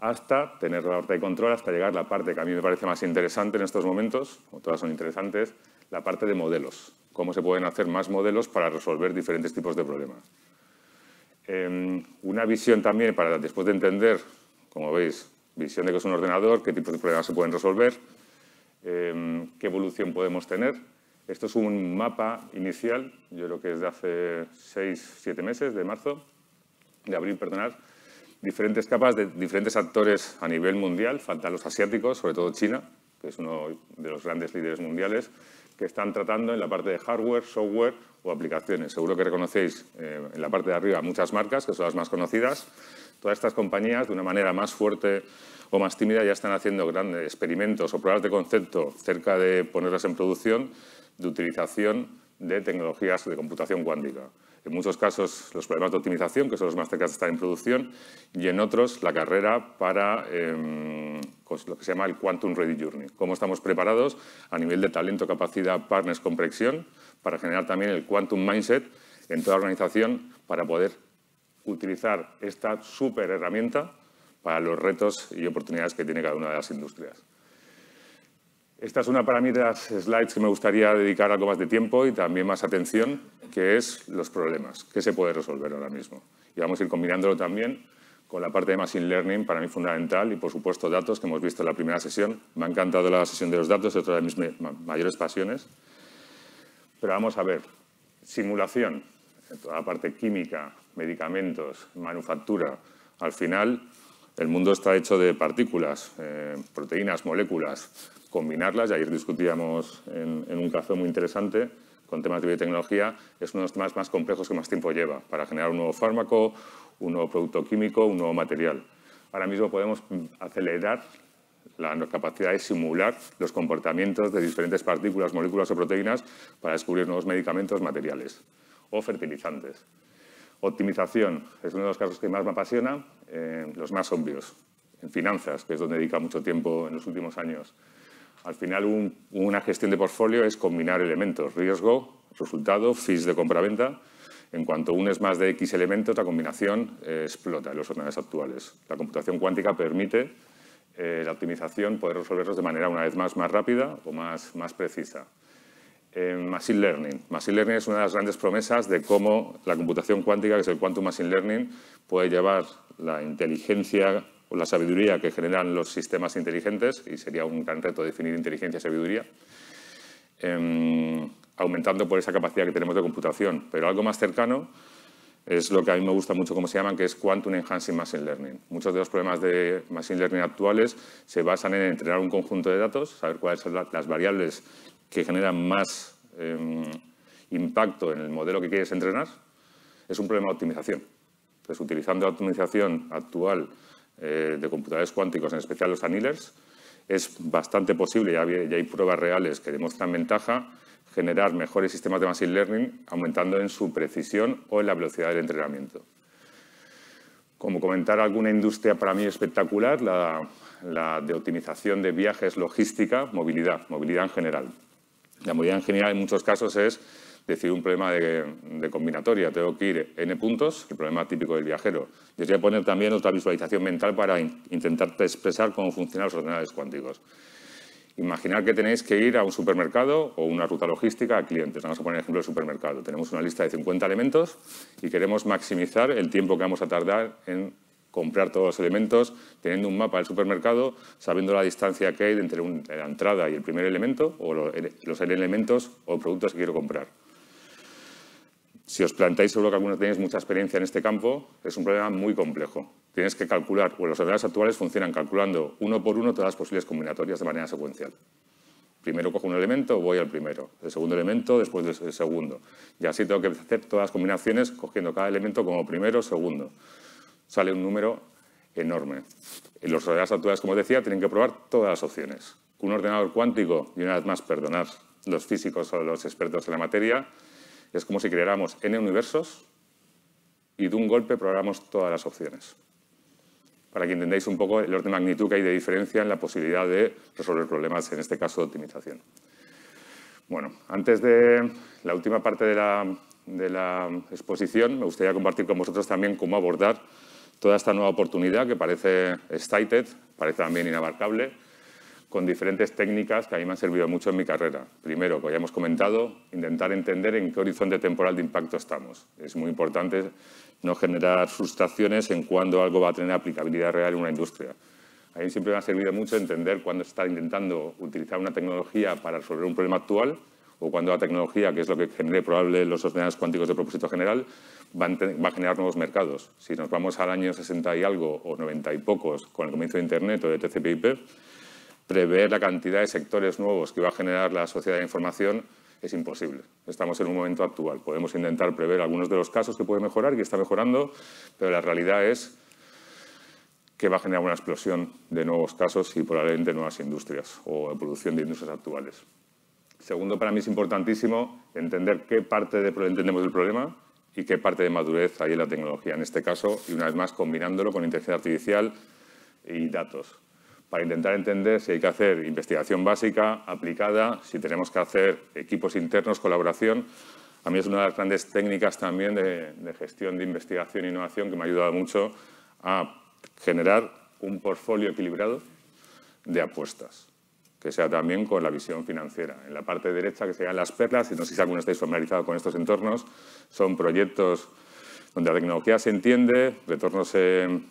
Hasta tener la parte de control, hasta llegar a la parte que a mí me parece más interesante en estos momentos, o todas son interesantes, la parte de modelos, cómo se pueden hacer más modelos para resolver diferentes tipos de problemas. Em, una visión también para después de entender, como veis, visión de qué es un ordenador, qué tipos de problemas se pueden resolver, em, qué evolución podemos tener. Esto es un mapa inicial, yo creo que es de hace 6, 7 meses, de marzo, de abril, perdonad, diferentes capas de diferentes actores a nivel mundial, faltan los asiáticos, sobre todo China, que es uno de los grandes líderes mundiales, que están tratando en la parte de hardware, software o aplicaciones. Seguro que reconocéis eh, en la parte de arriba muchas marcas, que son las más conocidas. Todas estas compañías, de una manera más fuerte o más tímida, ya están haciendo grandes experimentos o pruebas de concepto cerca de ponerlas en producción de utilización de tecnologías de computación cuántica. En muchos casos los problemas de optimización, que son los más cercanos de en producción, y en otros la carrera para em, pues, lo que se llama el Quantum Ready Journey. Cómo estamos preparados a nivel de talento, capacidad, partners, comprensión, para generar también el Quantum Mindset en toda la organización para poder utilizar esta super herramienta para los retos y oportunidades que tiene cada una de las industrias. Esta es una para mí de las slides que me gustaría dedicar algo más de tiempo y también más atención, que es los problemas, qué se puede resolver ahora mismo. Y vamos a ir combinándolo también con la parte de Machine Learning, para mí fundamental, y por supuesto datos, que hemos visto en la primera sesión. Me ha encantado la sesión de los datos, es otra de mis mayores pasiones. Pero vamos a ver, simulación, toda la parte química, medicamentos, manufactura, al final el mundo está hecho de partículas, eh, proteínas, moléculas, combinarlas, y ayer discutíamos en, un caso muy interesante con temas de biotecnología, es uno de los temas más complejos que más tiempo lleva para generar un nuevo fármaco, un nuevo producto químico, un nuevo material. Ahora mismo podemos acelerar la capacidad de simular los comportamientos de diferentes partículas, moléculas o proteínas para descubrir nuevos medicamentos, materiales o fertilizantes. Optimización es uno de los casos que más me apasiona, eh, los más obvios, en finanzas, que es donde dedica mucho tiempo en los últimos años. Al final, una gestión de portfolio es combinar elementos, riesgo, resultado, fees de compra-venta. En cuanto un es más de X elementos, la combinación eh, explota en los ordenadores actuales. La computación cuántica permite eh, la optimización, poder resolverlos de manera una vez más más rápida o más, más precisa. Eh, machine Learning. Machine Learning es una de las grandes promesas de cómo la computación cuántica, que es el Quantum Machine Learning, puede llevar la inteligencia la sabiduría que generan los sistemas inteligentes, y sería un gran reto definir inteligencia y sabiduría, em, aumentando por esa capacidad que tenemos de computación. Pero algo más cercano es lo que a mí me gusta mucho como se llaman, que es Quantum Enhancing Machine Learning. Muchos de los problemas de Machine Learning actuales se basan en entrenar un conjunto de datos, saber cuáles son las variables que generan más em, impacto en el modelo que quieres entrenar. Es un problema de optimización. Entonces, utilizando la optimización actual eh, de computadores cuánticos, en especial los annealers, es bastante posible, ya, hay pruebas reales que demuestran ventaja, generar mejores sistemas de machine learning aumentando en su precisión o en la velocidad del entrenamiento. Como comentar, alguna industria para mí espectacular, la de optimización de viajes, logística, movilidad, movilidad en general. La movilidad en general en muchos casos es Decir un problema de, combinatoria, tengo que ir n puntos, el problema típico del viajero. Les voy a poner también otra visualización mental para intentar expresar cómo funcionan los ordenadores cuánticos. Imaginar que tenéis que ir a un supermercado o una ruta logística a clientes. Vamos a poner el ejemplo del supermercado. Tenemos una lista de 50 elementos y queremos maximizar el tiempo que vamos a tardar en comprar todos los elementos, teniendo un mapa del supermercado, sabiendo la distancia que hay entre la entrada y el primer elemento, o los elementos o productos que quiero comprar. Si os planteáis seguro que algunos tenéis mucha experiencia en este campo, es un problema muy complejo. Tienes que calcular, o los ordenadores actuales funcionan calculando uno por uno todas las posibles combinatorias de manera secuencial. Primero cojo un elemento, voy al primero, el segundo elemento, después del segundo. Y así tengo que hacer todas las combinaciones cogiendo cada elemento como primero, segundo. Sale un número enorme. Los ordenadores actuales, como decía, tienen que probar todas las opciones. Un ordenador cuántico, y una vez más, perdonad, los físicos o los expertos en la materia, es como si creáramos n universos y de un golpe probáramos todas las opciones. Para que entendáis un poco el orden de magnitud que hay de diferencia en la posibilidad de resolver problemas, en este caso de optimización. Bueno, antes de la última parte de la, de la exposición, me gustaría compartir con vosotros también cómo abordar toda esta nueva oportunidad que parece excited, parece también inabarcable, con diferentes técnicas que a mí me han servido mucho en mi carrera. Primero, como ya hemos comentado, intentar entender en qué horizonte temporal de impacto estamos. Es muy importante no generar frustraciones en cuándo algo va a tener aplicabilidad real en una industria. A mí siempre me ha servido mucho entender cuándo se está intentando utilizar una tecnología para resolver un problema actual o cuándo la tecnología, que es lo que genere probable los ordenadores cuánticos de propósito general, va a, generar nuevos mercados. Si nos vamos al año 60 y algo o 90 y pocos con el comienzo de Internet o de TCP/IP, prever la cantidad de sectores nuevos que va a generar la sociedad de información es imposible. Estamos en un momento actual. Podemos intentar prever algunos de los casos que puede mejorar, que está mejorando, pero la realidad es que va a generar una explosión de nuevos casos y probablemente nuevas industrias o producción de industrias actuales. Segundo, para mí es importantísimo entender qué parte de, entendemos del problema y qué parte de madurez hay en la tecnología, en este caso, y una vez más combinándolo con inteligencia artificial y datos para intentar entender si hay que hacer investigación básica, aplicada, si tenemos que hacer equipos internos, colaboración. A mí es una de las grandes técnicas también de, gestión de investigación e innovación que me ha ayudado mucho a generar un portfolio equilibrado de apuestas, que sea también con la visión financiera. En la parte derecha, que serían las perlas, y no sé si alguno estáis familiarizado con estos entornos, son proyectos donde la tecnología se entiende, retornos,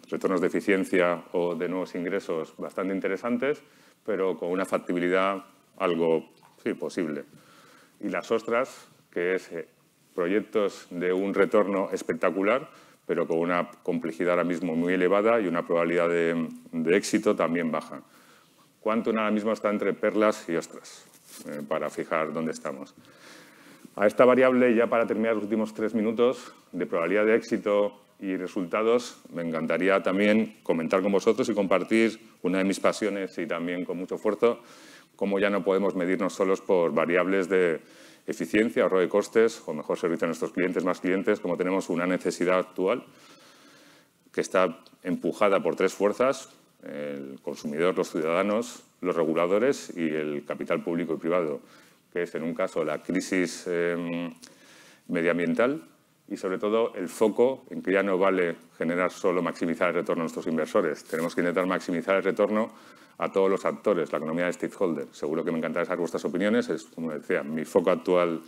retornos de eficiencia o de nuevos ingresos bastante interesantes, pero con una factibilidad algo sí, posible. Y las ostras, que es eh, proyectos de un retorno espectacular, pero con una complejidad ahora mismo muy elevada y una probabilidad de, éxito también baja. Cuánto ahora mismo está entre perlas y ostras, eh, para fijar dónde estamos. A esta variable, ya para terminar los últimos tres minutos, de probabilidad de éxito y resultados, me encantaría también comentar con vosotros y compartir una de mis pasiones y también con mucho esfuerzo, cómo ya no podemos medirnos solos por variables de eficiencia, ahorro de costes o mejor servicio a nuestros clientes, más clientes, como tenemos una necesidad actual que está empujada por tres fuerzas, el consumidor, los ciudadanos, los reguladores y el capital público y privado que es en un caso la crisis em, medioambiental y sobre todo el foco en que ya no vale generar solo maximizar el retorno a nuestros inversores. Tenemos que intentar maximizar el retorno a todos los actores, la economía de stakeholders. Seguro que me encantará saber vuestras opiniones. Es, como decía, mi foco actual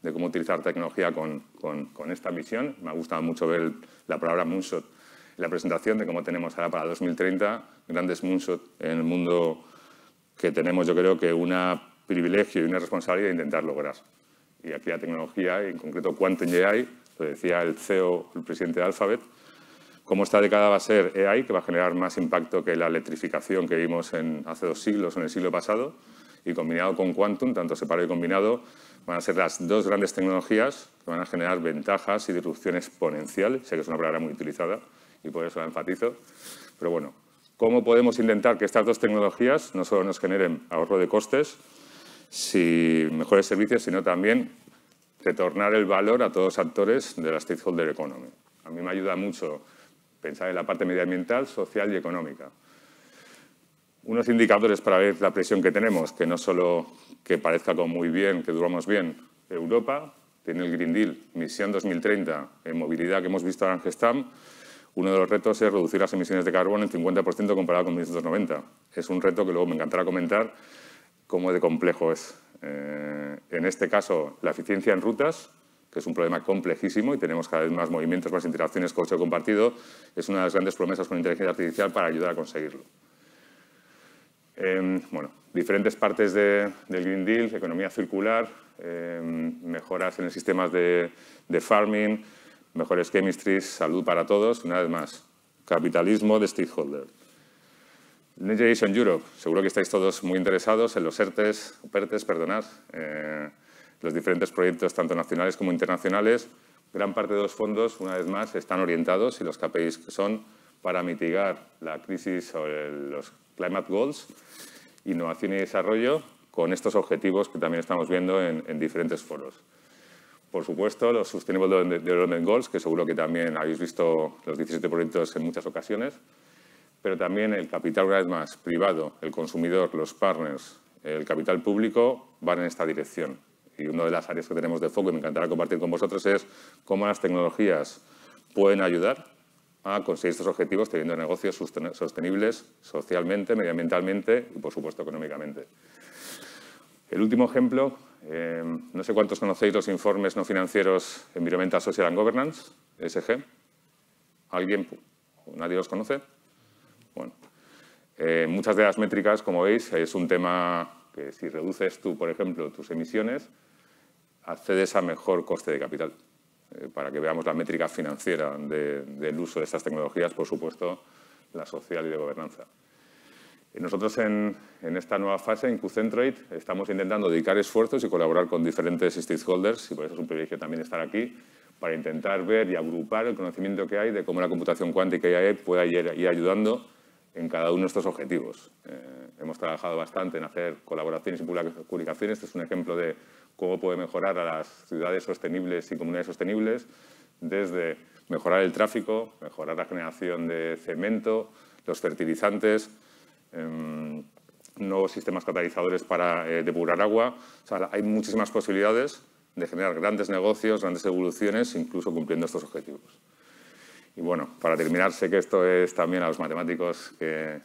de cómo utilizar tecnología con, con, esta misión. Me ha gustado mucho ver la palabra moonshot en la presentación de cómo tenemos ahora para 2030 grandes moonshot en el mundo que tenemos, yo creo que una privilegio y una responsabilidad de intentar lograr. Y aquí la tecnología, en concreto Quantum AI, lo decía el CEO, el presidente de Alphabet, cómo esta década va a ser AI, que va a generar más impacto que la electrificación que vimos en, hace dos siglos, en el siglo pasado, y combinado con Quantum, tanto separado y combinado, van a ser las dos grandes tecnologías que van a generar ventajas y disrupción exponencial, sé que es una palabra muy utilizada y por eso la enfatizo, pero bueno, ¿cómo podemos intentar que estas dos tecnologías no solo nos generen ahorro de costes, si mejores servicios, sino también retornar el valor a todos los actores de la stakeholder economy. A mí me ayuda mucho pensar en la parte medioambiental, social y económica. Unos indicadores para ver la presión que tenemos, que no solo que parezca como muy bien, que duramos bien. Europa tiene el Green Deal, misión 2030 en movilidad que hemos visto en Gestam. Uno de los retos es reducir las emisiones de carbono en 50% comparado con 1990. Es un reto que luego me encantará comentar cómo de complejo es. Eh, en este caso, la eficiencia en rutas, que es un problema complejísimo y tenemos cada vez más movimientos, más interacciones coche compartido, es una de las grandes promesas con inteligencia artificial para ayudar a conseguirlo. Em, bueno, diferentes partes del Green Deal, economía circular, em, mejoras en sistemas de, de farming, mejores chemistries, salud para todos, una vez más, capitalismo de stakeholders. Next Europe. Seguro que estáis todos muy interesados en los ERTES, PERTES, perdonad, eh, los diferentes proyectos tanto nacionales como internacionales. Gran parte de los fondos, una vez más, están orientados y los capéis que son para mitigar la crisis o los Climate Goals, innovación y desarrollo, con estos objetivos que también estamos viendo en, en diferentes foros. Por supuesto, los Sustainable Development Goals, que seguro que también habéis visto los 17 proyectos en muchas ocasiones, pero también el capital, una más, privado, el consumidor, los partners, el capital público, van en esta dirección. Y una de las áreas que tenemos de foco, y me encantará compartir con vosotros, es cómo las tecnologías pueden ayudar a conseguir estos objetivos teniendo negocios sostenibles socialmente, medioambientalmente y, por supuesto, económicamente. El último ejemplo, em, no sé cuántos conocéis los informes no financieros Environmental Social and Governance, ESG. ¿Alguien? ¿Nadie los conoce? Bueno, eh, muchas de las métricas, como veis, es un tema que si reduces tú, por ejemplo, tus emisiones, accedes a mejor coste de capital. Eh, para que veamos la métrica financiera del uso de estas tecnologías, por supuesto, la social y de gobernanza. Eh, nosotros en, esta nueva fase, en Qcentrate, estamos intentando dedicar esfuerzos y colaborar con diferentes stakeholders, y por eso es un privilegio también estar aquí, para intentar ver y agrupar el conocimiento que hay de cómo la computación cuántica y AI e pueda ir ayudando en cada uno de estos objetivos. Eh, hemos trabajado bastante en hacer colaboraciones y publicaciones. Este es un ejemplo de cómo puede mejorar a las ciudades sostenibles y comunidades sostenibles, desde mejorar el tráfico, mejorar la generación de cemento, los fertilizantes, em, nuevos sistemas catalizadores para eh, depurar agua. hay muchísimas posibilidades de generar grandes negocios, grandes evoluciones, incluso cumpliendo estos objetivos. Y bueno, para terminar, sé que esto es también a los matemáticos eh,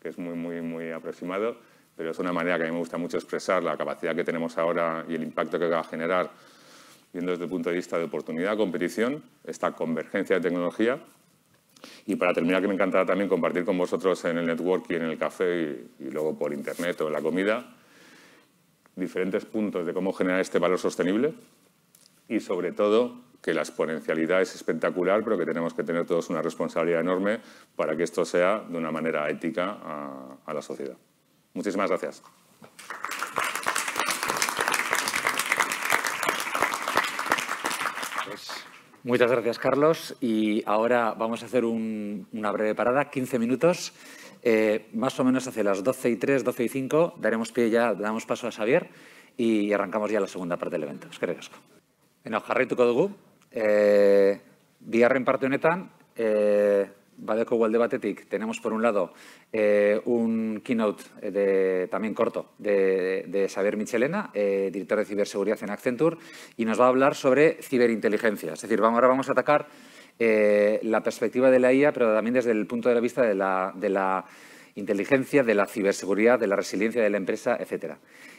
que, es muy, muy, muy aproximado, pero es una manera que a mí me gusta mucho expresar la capacidad que tenemos ahora y el impacto que va a generar, viendo desde el punto de vista de oportunidad, competición, esta convergencia de tecnología. Y para terminar, que me encantará también compartir con vosotros en el network y en el café y, y luego por internet o en la comida, diferentes puntos de cómo generar este valor sostenible y sobre todo que la exponencialidad es espectacular, pero que tenemos que tener todos una responsabilidad enorme para que esto sea de una manera ética a, la sociedad. Muchísimas gracias. Pues, muchas gracias, Carlos. Y ahora vamos a hacer una breve parada, 15 minutos. Eh, más o menos hacia las 12 y 3, 12 y 5, daremos pie ya, damos paso a Xavier y arrancamos ya la segunda parte del evento. Es que en jarraituko dugu, e, eh, en parte honetan, e, badeko tenemos por un lado eh, un keynote de, también corto de, Xavier Michelena, director de ciberseguridad en Accenture, y nos va a hablar sobre ciberinteligencia. Es decir, ahora vamos a atacar la perspectiva de la IA, pero también desde el punto de vista de la inteligencia, de la ciberseguridad, de la resiliencia de la empresa, etcétera.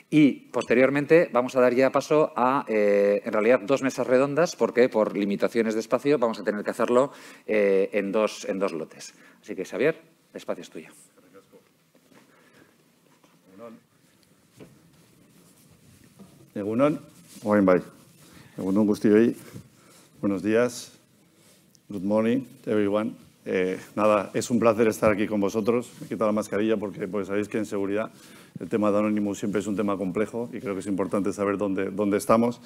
Y posteriormente vamos a dar ya paso a, eh, en realidad, dos mesas redondas, porque por limitaciones de espacio vamos a tener que hacerlo eh, en, dos, en dos lotes. Así que, Xavier, el espacio es tuyo. Buenos días. Good morning, everyone. Eh, nada, es un placer estar aquí con vosotros. Me he la mascarilla porque pues, sabéis que en seguridad el tema de Anonymous siempre es un tema complejo y creo que es importante saber dónde, dónde estamos.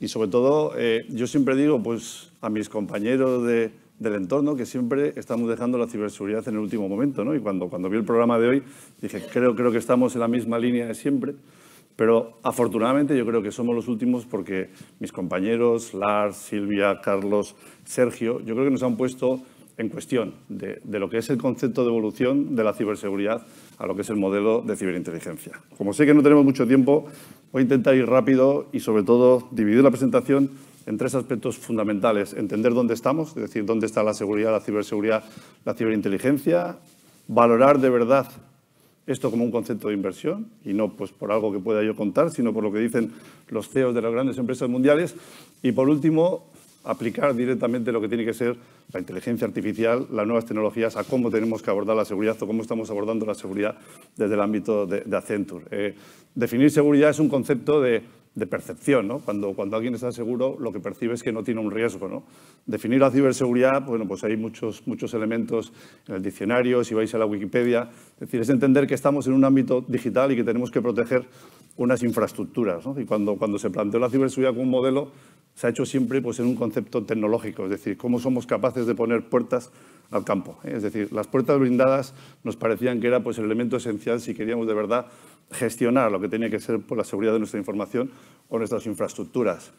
Y sobre todo, eh, yo siempre digo pues, a mis compañeros del entorno que siempre estamos dejando la ciberseguridad en el último momento. ¿no? Y cuando, cuando vi el programa de hoy dije, creo, creo que estamos en la misma línea de siempre. Pero afortunadamente yo creo que somos los últimos porque mis compañeros, Lars, Silvia, Carlos, Sergio, yo creo que nos han puesto en cuestión de, lo que es el concepto de evolución de la ciberseguridad a lo que es el modelo de ciberinteligencia. Como sé que no tenemos mucho tiempo, voy a intentar ir rápido y sobre todo dividir la presentación en tres aspectos fundamentales. Entender dónde estamos, es decir, dónde está la seguridad, la ciberseguridad, la ciberinteligencia, valorar de verdad esto como un concepto de inversión y no pues, por algo que pueda yo contar, sino por lo que dicen los CEOs de las grandes empresas mundiales. Y por último, aplicar directamente lo que tiene que ser la inteligencia artificial, las nuevas tecnologías, a cómo tenemos que abordar la seguridad o cómo estamos abordando la seguridad desde el ámbito de, Accenture. Eh, definir seguridad es un concepto de, percepción. Cuando, alguien está seguro, lo que percibe es que no tiene un riesgo. ¿no? Definir la ciberseguridad, bueno, pues hay muchos, muchos elementos en el diccionario, si vais a la Wikipedia. Es decir, es entender que estamos en un ámbito digital y que tenemos que proteger unas infraestructuras. ¿no? Y cuando, cuando se planteó la ciberseguridad como un modelo, se ha hecho siempre pues, en un concepto tecnológico, es decir, cómo somos capaces de poner puertas al campo. ¿eh? Es decir, las puertas blindadas nos parecían que era pues, el elemento esencial si queríamos de verdad gestionar lo que tenía que ser por pues, la seguridad de nuestra información o nuestras infraestructuras.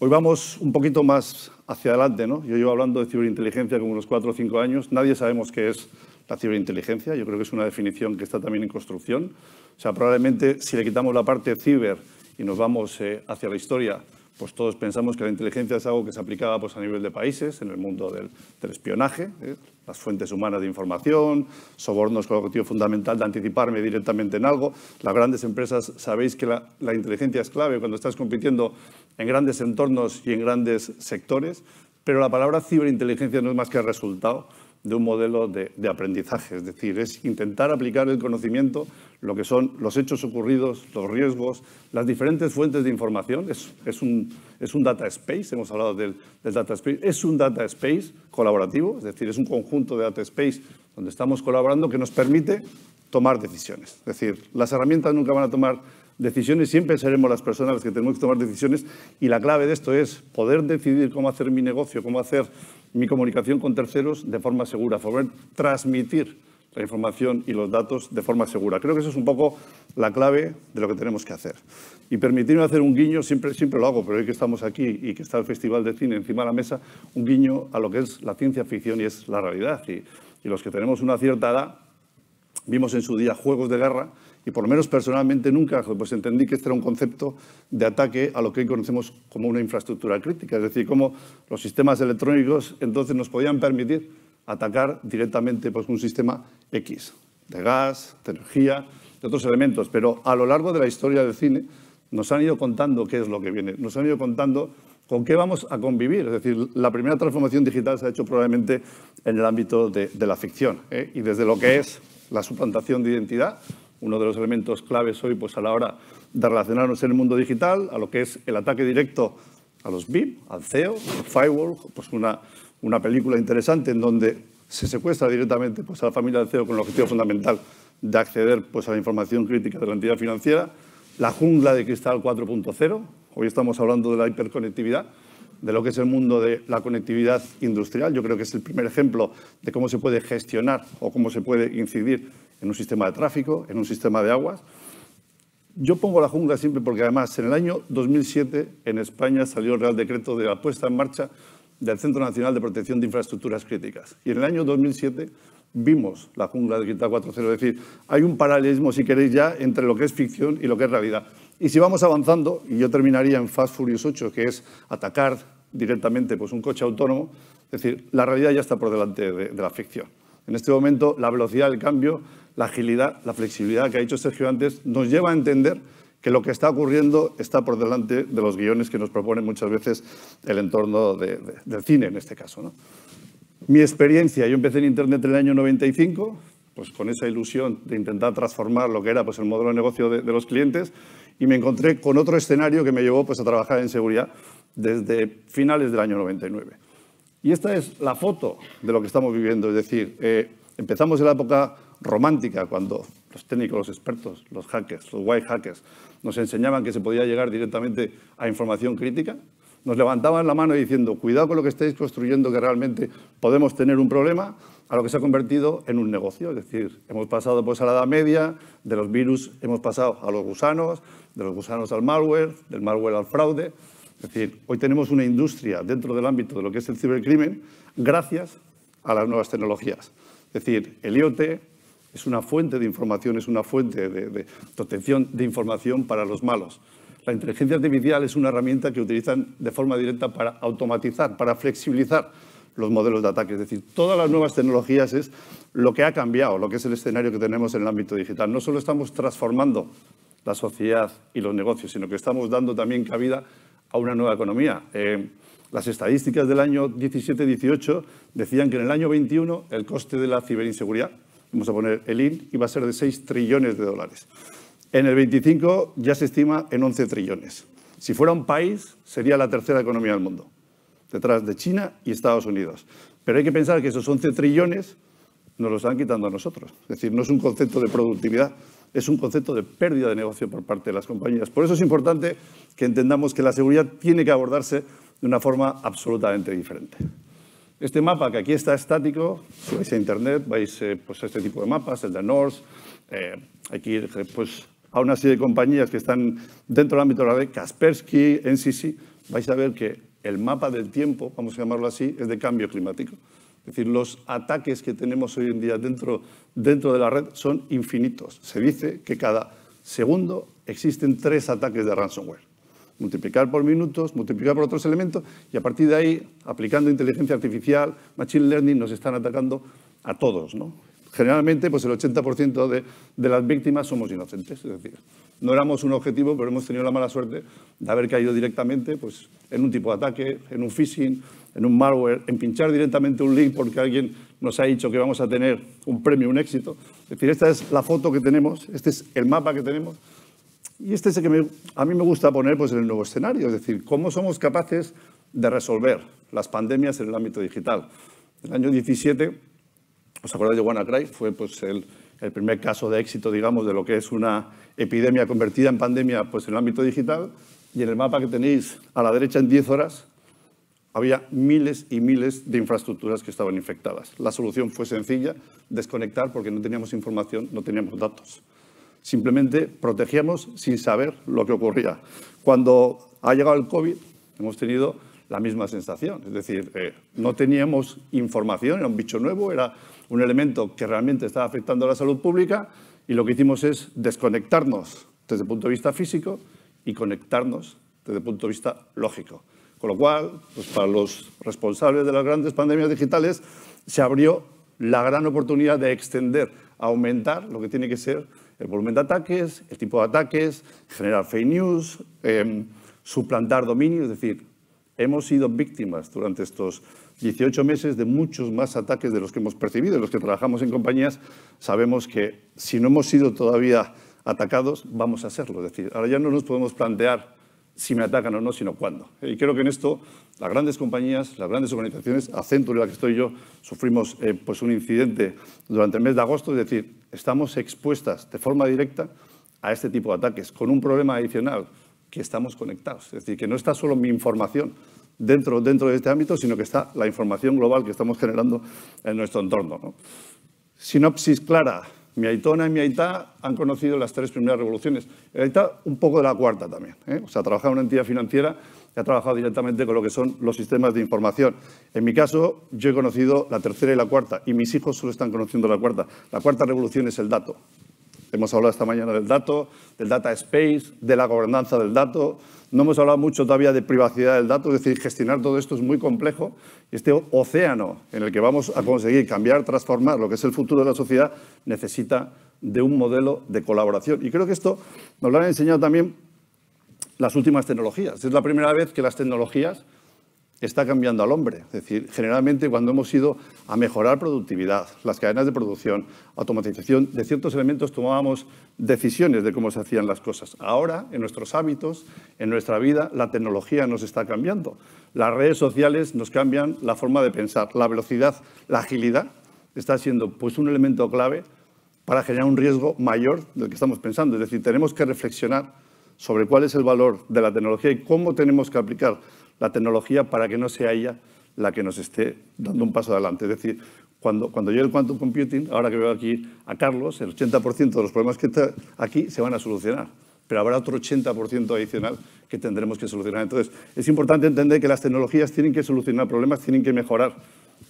Hoy vamos un poquito más hacia adelante. ¿no? Yo llevo hablando de ciberinteligencia como unos cuatro o cinco años. Nadie sabemos qué es la ciberinteligencia. Yo creo que es una definición que está también en construcción. O sea, probablemente si le quitamos la parte ciber y nos vamos eh, hacia la historia, pues todos pensamos que la inteligencia es algo que se aplicaba pues, a nivel de países, en el mundo del, espionaje, ¿eh? las fuentes humanas de información, sobornos con el objetivo fundamental de anticiparme directamente en algo. Las grandes empresas sabéis que la, inteligencia es clave cuando estás compitiendo en grandes entornos y en grandes sectores, pero la palabra ciberinteligencia no es más que el resultado de un modelo de, aprendizaje, es decir, es intentar aplicar el conocimiento, lo que son los hechos ocurridos, los riesgos, las diferentes fuentes de información, es, un, es un, data space, hemos hablado del, del, data space, es un data space colaborativo, es decir, es un conjunto de data space donde estamos colaborando que nos permite tomar decisiones, es decir, las herramientas nunca van a tomar decisiones, siempre seremos las personas las que tenemos que tomar decisiones y la clave de esto es poder decidir cómo hacer mi negocio, cómo hacer mi comunicación con terceros de forma segura, poder transmitir la información y los datos de forma segura. Creo que eso es un poco la clave de lo que tenemos que hacer. Y permitirme hacer un guiño, siempre, siempre lo hago, pero hoy que estamos aquí y que está el Festival de Cine encima de la mesa, un guiño a lo que es la ciencia ficción y es la realidad. y los que tenemos una cierta edad, vimos en su día juegos de guerra y por lo menos personalmente nunca pues entendí que este era un concepto de ataque a lo que hoy conocemos como una infraestructura crítica, es decir, cómo los sistemas electrónicos entonces nos podían permitir atacar directamente pues, un sistema X, de gas, de energía, de otros elementos, pero a lo largo de la historia del cine nos han ido contando qué es lo que viene, nos han ido contando con qué vamos a convivir. Es decir, la primera transformación digital se ha hecho probablemente en el ámbito de, la ficción ¿eh? y desde lo que es la suplantación de identidad uno de los elementos claves hoy pues, a la hora de relacionarnos en el mundo digital, a lo que es el ataque directo a los BIP, al CEO, al Firewall, pues una, una película interesante en donde se secuestra directamente pues, a la familia del CEO con el objetivo fundamental de acceder pues, a la información crítica de la entidad financiera, la jungla de cristal 4.0, hoy estamos hablando de la hiperconectividad, de lo que es el mundo de la conectividad industrial. Yo creo que es el primer ejemplo de cómo se puede gestionar o cómo se puede incidir en un sistema de tráfico, en un sistema de aguas. Yo pongo la jungla siempre porque además en el año 2007 en España salió el Real Decreto de la puesta en marcha del Centro Nacional de Protección de Infraestructuras Críticas. Y en el año 2007 vimos la jungla de Quinta 4.0. Es decir, hay un paralelismo, si queréis, ya entre lo que es ficción y lo que es realidad. Y si vamos avanzando, y yo terminaría en Fast Furious 8, que es atacar directamente pues, un coche autónomo, es decir, la realidad ya está por delante de la ficción. En este momento, la velocidad del cambio la agilidad, la flexibilidad que ha dicho Sergio antes, nos lleva a entender que lo que está ocurriendo está por delante de los guiones que nos propone muchas veces el entorno del cine, en este caso. Mi experiencia, yo empecé en Internet en el año 95, pues con esa ilusión de intentar transformar lo que era pues, el modelo de negocio de, los clientes, y me encontré con otro escenario que me llevó pues, a trabajar en seguridad desde finales del año 99. Y esta es la foto de lo que estamos viviendo, es decir, eh, empezamos en la época romántica cuando los técnicos, los expertos, los hackers, los white hackers, nos enseñaban que se podía llegar directamente a información crítica, nos levantaban la mano diciendo, cuidado con lo que estáis construyendo, que realmente podemos tener un problema, a lo que se ha convertido en un negocio. Es decir, hemos pasado pues, a la Edad Media, de los virus hemos pasado a los gusanos, de los gusanos al malware, del malware al fraude. Es decir, hoy tenemos una industria dentro del ámbito de lo que es el cibercrimen gracias a las nuevas tecnologías. Es decir, el IoT, es una fuente de información, es una fuente de, protección de información para los malos. La inteligencia artificial es una herramienta que utilizan de forma directa para automatizar, para flexibilizar los modelos de ataque. Es decir, todas las nuevas tecnologías es lo que ha cambiado, lo que es el escenario que tenemos en el ámbito digital. No solo estamos transformando la sociedad y los negocios, sino que estamos dando también cabida a una nueva economía. Eh, las estadísticas del año 17-18 decían que en el año 21 el coste de la ciberinseguridad vamos a poner el IN, y va a ser de 6 trillones de dólares. En el 25 ya se estima en 11 trillones. Si fuera un país, sería la tercera economía del mundo, detrás de China y Estados Unidos. Pero hay que pensar que esos 11 trillones nos los están quitando a nosotros. Es decir, no es un concepto de productividad, es un concepto de pérdida de negocio por parte de las compañías. Por eso es importante que entendamos que la seguridad tiene que abordarse de una forma absolutamente diferente. Este mapa que aquí está estático, si vais a internet, vais eh, pues, a este tipo de mapas, el de North, eh, aquí eh, pues, a una serie de compañías que están dentro del ámbito de la red, Kaspersky, NCC, vais a ver que el mapa del tiempo, vamos a llamarlo así, es de cambio climático. Es decir, los ataques que tenemos hoy en día dentro, dentro de la red son infinitos. Se dice que cada segundo existen tres ataques de ransomware multiplicar por minutos, multiplicar por otros elementos y a partir de ahí, aplicando inteligencia artificial, machine learning, nos están atacando a todos. ¿no? Generalmente, pues el 80% de, las víctimas somos inocentes, es decir, no éramos un objetivo, pero hemos tenido la mala suerte de haber caído directamente pues, en un tipo de ataque, en un phishing, en un malware, en pinchar directamente un link porque alguien nos ha dicho que vamos a tener un premio, un éxito. Es decir, esta es la foto que tenemos, este es el mapa que tenemos y este es el que a mí me gusta poner pues, en el nuevo escenario, es decir, cómo somos capaces de resolver las pandemias en el ámbito digital. el año 17, ¿os acordáis de WannaCry? Fue pues, el, el, primer caso de éxito, digamos, de lo que es una epidemia convertida en pandemia pues, en el ámbito digital. Y en el mapa que tenéis a la derecha, en 10 horas, había miles y miles de infraestructuras que estaban infectadas. La solución fue sencilla, desconectar porque no teníamos información, no teníamos datos simplemente protegíamos sin saber lo que ocurría. Cuando ha llegado el COVID, hemos tenido la misma sensación. Es decir, eh, no teníamos información, era un bicho nuevo, era un elemento que realmente estaba afectando a la salud pública y lo que hicimos es desconectarnos desde el punto de vista físico y conectarnos desde el punto de vista lógico. Con lo cual, pues para los responsables de las grandes pandemias digitales, se abrió la gran oportunidad de extender, aumentar lo que tiene que ser el volumen de ataques, el tipo de ataques, generar fake news, em, suplantar dominio, es decir, hemos sido víctimas durante estos 18 meses de muchos más ataques de los que hemos percibido. Los que trabajamos en compañías sabemos que si no hemos sido todavía atacados, vamos a serlo. Es decir, ahora ya no nos podemos plantear si me atacan o no, sino cuándo. Y creo que en esto las grandes compañías, las grandes organizaciones, Accenture, la que estoy yo, sufrimos eh, pues un incidente durante el mes de agosto, es decir, estamos expuestas de forma directa a este tipo de ataques, con un problema adicional, que estamos conectados. Es decir, que no está solo mi información dentro, dentro de este ámbito, sino que está la información global que estamos generando en nuestro entorno. Sinopsis clara, mi Aitona y mi Aitá han conocido las tres primeras revoluciones. El Aitá un poco de la cuarta también. ¿eh? O sea, trabajar en una entidad financiera ha trabajado directamente con lo que son los sistemas de información. En mi caso, yo he conocido la tercera y la cuarta, y mis hijos solo están conociendo la cuarta. La cuarta revolución es el dato. Hemos hablado esta mañana del dato, del data space, de la gobernanza del dato. No hemos hablado mucho todavía de privacidad del dato, es decir, gestionar todo esto es muy complejo. Este océano en el que vamos a conseguir cambiar, transformar lo que es el futuro de la sociedad necesita de un modelo de colaboración. Y creo que esto nos lo han enseñado también las últimas tecnologías. Es la primera vez que las tecnologías están cambiando al hombre. Es decir, generalmente cuando hemos ido a mejorar productividad, las cadenas de producción, automatización, de ciertos elementos tomábamos decisiones de cómo se hacían las cosas. Ahora, en nuestros hábitos, en nuestra vida, la tecnología nos está cambiando. Las redes sociales nos cambian la forma de pensar. La velocidad, la agilidad, está siendo pues, un elemento clave para generar un riesgo mayor del que estamos pensando. Es decir, tenemos que reflexionar sobre cuál es el valor de la tecnología y cómo tenemos que aplicar la tecnología para que no sea ella la que nos esté dando un paso adelante. Es decir, cuando, cuando llegue el quantum computing, ahora que veo aquí a Carlos, el 80% de los problemas que está aquí se van a solucionar, pero habrá otro 80% adicional que tendremos que solucionar. Entonces, es importante entender que las tecnologías tienen que solucionar problemas, tienen que mejorar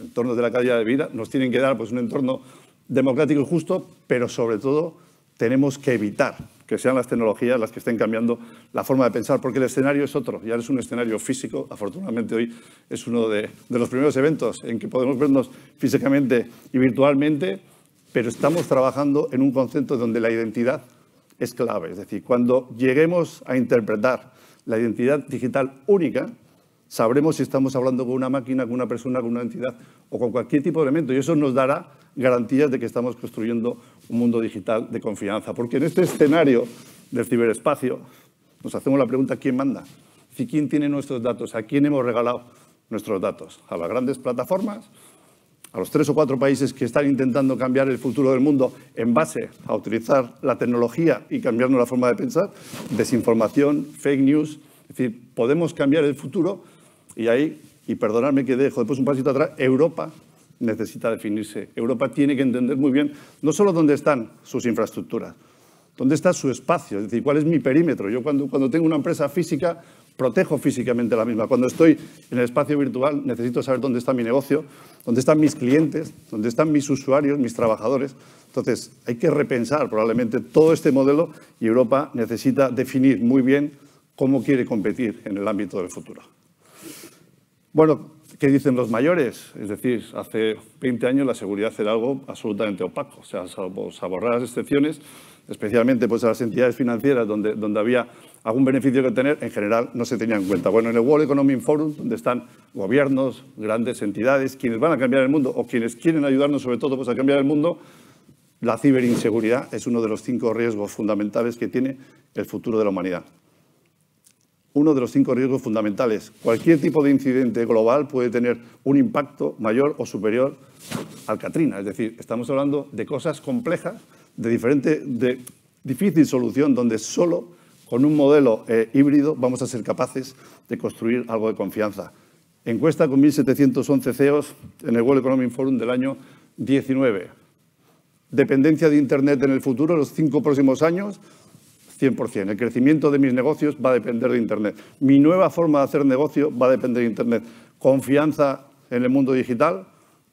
entornos de la calidad de vida, nos tienen que dar pues, un entorno democrático y justo, pero sobre todo tenemos que evitar que sean las tecnologías las que estén cambiando la forma de pensar, porque el escenario es otro, ya es un escenario físico, afortunadamente hoy es uno de, los primeros eventos en que podemos vernos físicamente y virtualmente, pero estamos trabajando en un concepto donde la identidad es clave, es decir, cuando lleguemos a interpretar la identidad digital única, sabremos si estamos hablando con una máquina, con una persona, con una entidad o con cualquier tipo de elemento. Y eso nos dará garantías de que estamos construyendo un mundo digital de confianza. Porque en este escenario del ciberespacio nos hacemos la pregunta ¿quién manda? Si quién tiene nuestros datos, a quién hemos regalado nuestros datos, a las grandes plataformas, a los tres o cuatro países que están intentando cambiar el futuro del mundo en base a utilizar la tecnología y cambiarnos la forma de pensar, desinformación, fake news, es decir, podemos cambiar el futuro y ahí, y perdonadme que dejo después pues, un pasito atrás, Europa necesita definirse. Europa tiene que entender muy bien no solo dónde están sus infraestructuras, dónde está su espacio, es decir, cuál es mi perímetro. Yo cuando, cuando tengo una empresa física, protejo físicamente la misma. Cuando estoy en el espacio virtual, necesito saber dónde está mi negocio, dónde están mis clientes, dónde están mis usuarios, mis trabajadores. Entonces, hay que repensar probablemente todo este modelo y Europa necesita definir muy bien cómo quiere competir en el ámbito del futuro. Bueno, ¿Qué dicen los mayores? Es decir, hace 20 años la seguridad era algo absolutamente opaco, o sea, a borrar las excepciones, especialmente pues, a las entidades financieras donde, donde había algún beneficio que tener, en general no se tenía en cuenta. Bueno, en el World Economic Forum, donde están gobiernos, grandes entidades, quienes van a cambiar el mundo o quienes quieren ayudarnos sobre todo pues, a cambiar el mundo, la ciberinseguridad es uno de los cinco riesgos fundamentales que tiene el futuro de la humanidad uno de los cinco riesgos fundamentales. Cualquier tipo de incidente global puede tener un impacto mayor o superior al Katrina. Es decir, estamos hablando de cosas complejas, de, de difícil solución, donde solo con un modelo eh, híbrido vamos a ser capaces de construir algo de confianza. Encuesta con 1.711 CEOs e en el World Economic Forum del año 19. Dependencia de Internet en el futuro, los cinco próximos años, 100%. El crecimiento de mis negocios va a depender de Internet. Mi nueva forma de hacer negocio va a depender de Internet. Confianza en el mundo digital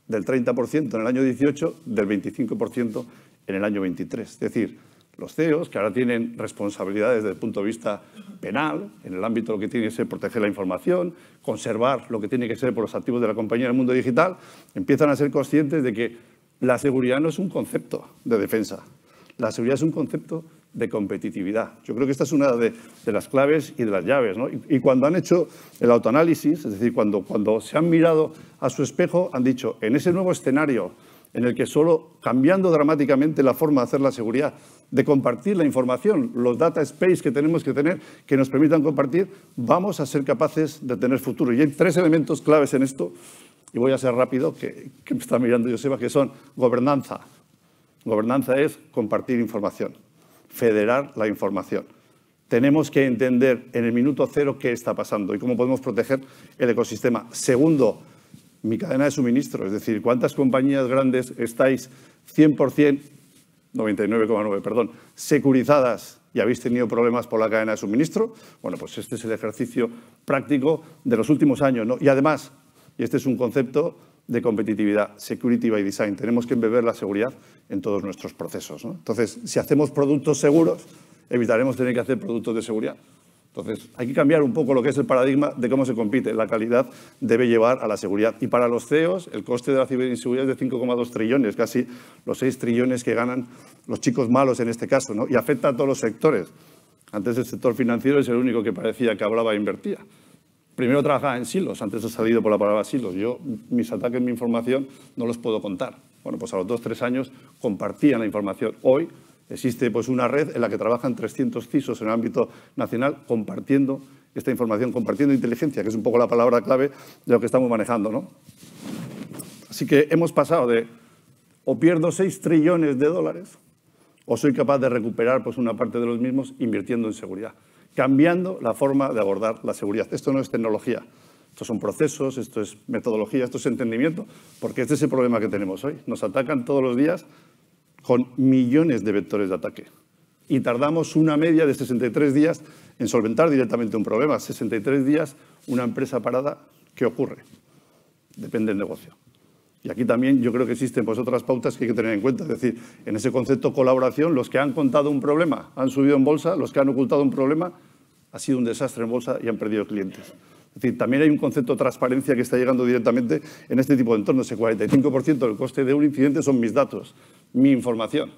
del 30% en el año 18, del 25% en el año 23. Es decir, los CEOs, que ahora tienen responsabilidades desde el punto de vista penal, en el ámbito lo que tiene que ser proteger la información, conservar lo que tiene que ser por los activos de la compañía en el mundo digital, empiezan a ser conscientes de que la seguridad no es un concepto de defensa. La seguridad es un concepto de competitividad. Yo creo que esta es una de, las claves y de las llaves. Y, cuando han hecho el autoanálisis, es decir, cuando, cuando se han mirado a su espejo, han dicho, en ese nuevo escenario en el que solo cambiando dramáticamente la forma de hacer la seguridad, de compartir la información, los data space que tenemos que tener, que nos permitan compartir, vamos a ser capaces de tener futuro. Y hay tres elementos claves en esto, y voy a ser rápido, que, que me está mirando Joseba, que son gobernanza. Gobernanza es compartir información federar la información. Tenemos que entender en el minuto cero qué está pasando y cómo podemos proteger el ecosistema. Segundo, mi cadena de suministro, es decir, cuántas compañías grandes estáis 100%, 99,9, perdón, securizadas y habéis tenido problemas por la cadena de suministro. Bueno, pues este es el ejercicio práctico de los últimos años. ¿no? Y además, y este es un concepto de competitividad, security by design. Tenemos que embeber la seguridad en todos nuestros procesos. Entonces, si hacemos productos seguros, evitaremos tener que hacer productos de seguridad. Entonces, hay que cambiar un poco lo que es el paradigma de cómo se compite. La calidad debe llevar a la seguridad. Y para los CEOs, el coste de la ciberseguridad es de 5,2 trillones, casi los 6 trillones que ganan los chicos malos en este caso, y afecta a todos los sectores. Antes el sector financiero es el único que parecía que hablaba e invertía primero trabajaba en silos, antes he salido por la palabra silos. Yo mis ataques, mi información, no los puedo contar. Bueno, pues a los dos, tres años compartían la información. Hoy existe pues una red en la que trabajan 300 CISOs en el ámbito nacional compartiendo esta información, compartiendo inteligencia, que es un poco la palabra clave de lo que estamos manejando. ¿no? Así que hemos pasado de o pierdo 6 trillones de dólares o soy capaz de recuperar pues, una parte de los mismos invirtiendo en seguridad cambiando la forma de abordar la seguridad. Esto no es tecnología, esto son procesos, esto es metodología, esto es entendimiento, porque este es el problema que tenemos hoy. Nos atacan todos los días con millones de vectores de ataque y tardamos una media de 63 días en solventar directamente un problema. 63 días, una empresa parada, ¿qué ocurre? Depende del negocio. Y aquí también yo creo que existen pues, otras pautas que hay que tener en cuenta. Es decir, en ese concepto colaboración, los que han contado un problema han subido en bolsa, los que han ocultado un problema ha sido un desastre en bolsa y han perdido clientes. Es decir, también hay un concepto de transparencia que está llegando directamente en este tipo de entornos. El 45% del coste de un incidente son mis datos, mi información.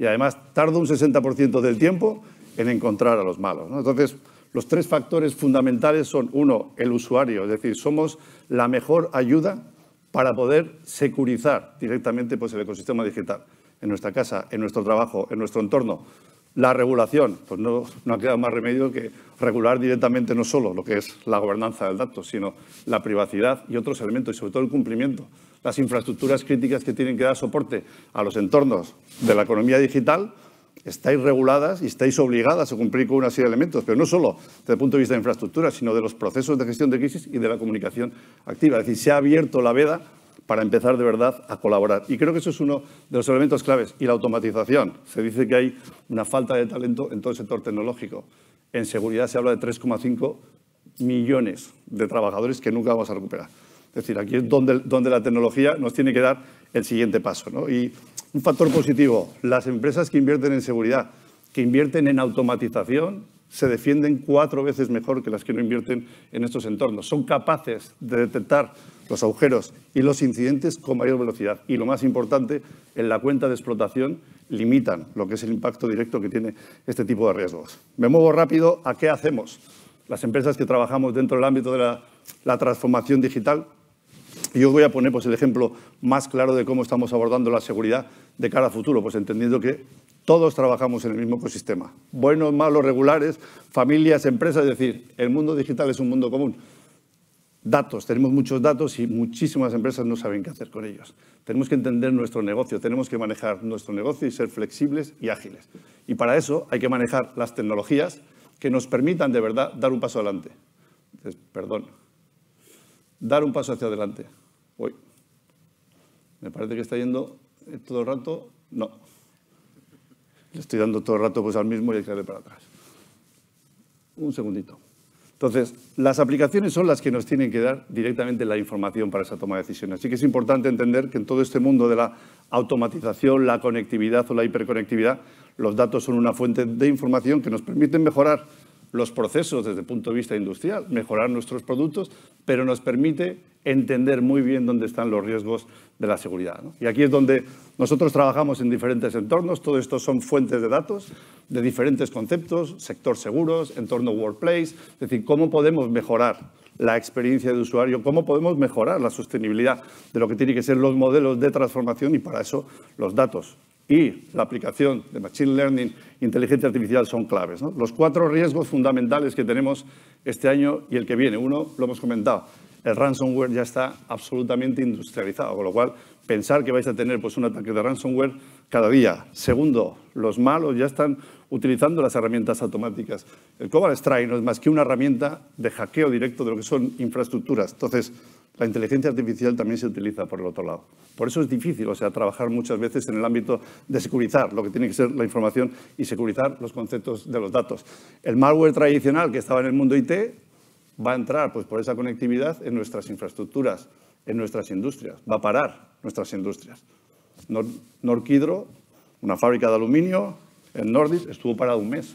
Y además tardo un 60% del tiempo en encontrar a los malos. Entonces, los tres factores fundamentales son, uno, el usuario, es decir, somos la mejor ayuda para poder securizar directamente pues, el ecosistema digital en nuestra casa, en nuestro trabajo, en nuestro entorno. La regulación, pues no, no ha quedado más remedio que regular directamente no solo lo que es la gobernanza del dato, sino la privacidad y otros elementos, y sobre todo el cumplimiento. Las infraestructuras críticas que tienen que dar soporte a los entornos de la economía digital estáis reguladas y estáis obligadas a cumplir con una serie de elementos, pero no solo desde el punto de vista de infraestructura, sino de los procesos de gestión de crisis y de la comunicación activa. Es decir, se ha abierto la veda para empezar de verdad a colaborar. Y creo que eso es uno de los elementos claves. Y la automatización. Se dice que hay una falta de talento en todo el sector tecnológico. En seguridad se habla de 3,5 millones de trabajadores que nunca vamos a recuperar. Es decir, aquí es donde, donde la tecnología nos tiene que dar el siguiente paso. ¿no? Y un factor positivo. Las empresas que invierten en seguridad, que invierten en automatización, se defienden cuatro veces mejor que las que no invierten en estos entornos. Son capaces de detectar los agujeros y los incidentes con mayor velocidad. Y lo más importante, en la cuenta de explotación limitan lo que es el impacto directo que tiene este tipo de riesgos. Me muevo rápido a qué hacemos. Las empresas que trabajamos dentro del ámbito de la, transformación digital y yo voy a poner pues, el ejemplo más claro de cómo estamos abordando la seguridad de cara a futuro, pues entendiendo que todos trabajamos en el mismo ecosistema. Buenos, malos, regulares, familias, empresas, es decir, el mundo digital es un mundo común. Datos, tenemos muchos datos y muchísimas empresas no saben qué hacer con ellos. Tenemos que entender nuestro negocio, tenemos que manejar nuestro negocio y ser flexibles y ágiles. Y para eso hay que manejar las tecnologías que nos permitan de verdad dar un paso adelante. perdón, dar un paso hacia adelante. Uy, me parece que está yendo eh, todo el rato. No. Le estoy dando todo el rato pues, al mismo y hay que darle para atrás. Un segundito. Entonces, las aplicaciones son las que nos tienen que dar directamente la información para esa toma de decisiones. Así que es importante entender que en todo este mundo de la automatización, la conectividad o la hiperconectividad, los datos son una fuente de información que nos permiten mejorar los procesos desde el punto de vista industrial, mejorar nuestros productos, pero nos permite entender muy bien dónde están los riesgos de la seguridad. Y aquí es donde nosotros trabajamos en diferentes entornos, todo esto son fuentes de datos de diferentes conceptos, sector seguros, entorno workplace, es decir, cómo podemos mejorar la experiencia de usuario, cómo podemos mejorar la sostenibilidad de lo que tienen que ser los modelos de transformación y para eso los datos y la aplicación de Machine Learning, inteligencia artificial son claves. Los cuatro riesgos fundamentales que tenemos este año y el que viene. Uno, lo hemos comentado, el ransomware ya está absolutamente industrializado, con lo cual pensar que vais a tener pues, un ataque de ransomware cada día. Segundo, los malos ya están utilizando las herramientas automáticas. El Cobalt Strike no es más que una herramienta de hackeo directo de lo que son infraestructuras. Entonces, la inteligencia artificial también se utiliza por el otro lado. Por eso es difícil, o sea, trabajar muchas veces en el ámbito de securizar lo que tiene que ser la información y securizar los conceptos de los datos. El malware tradicional que estaba en el mundo IT va a entrar pues, por esa conectividad en nuestras infraestructuras, en nuestras industrias, va a parar nuestras industrias. Norquidro, una fábrica de aluminio en Nordis, estuvo parado un mes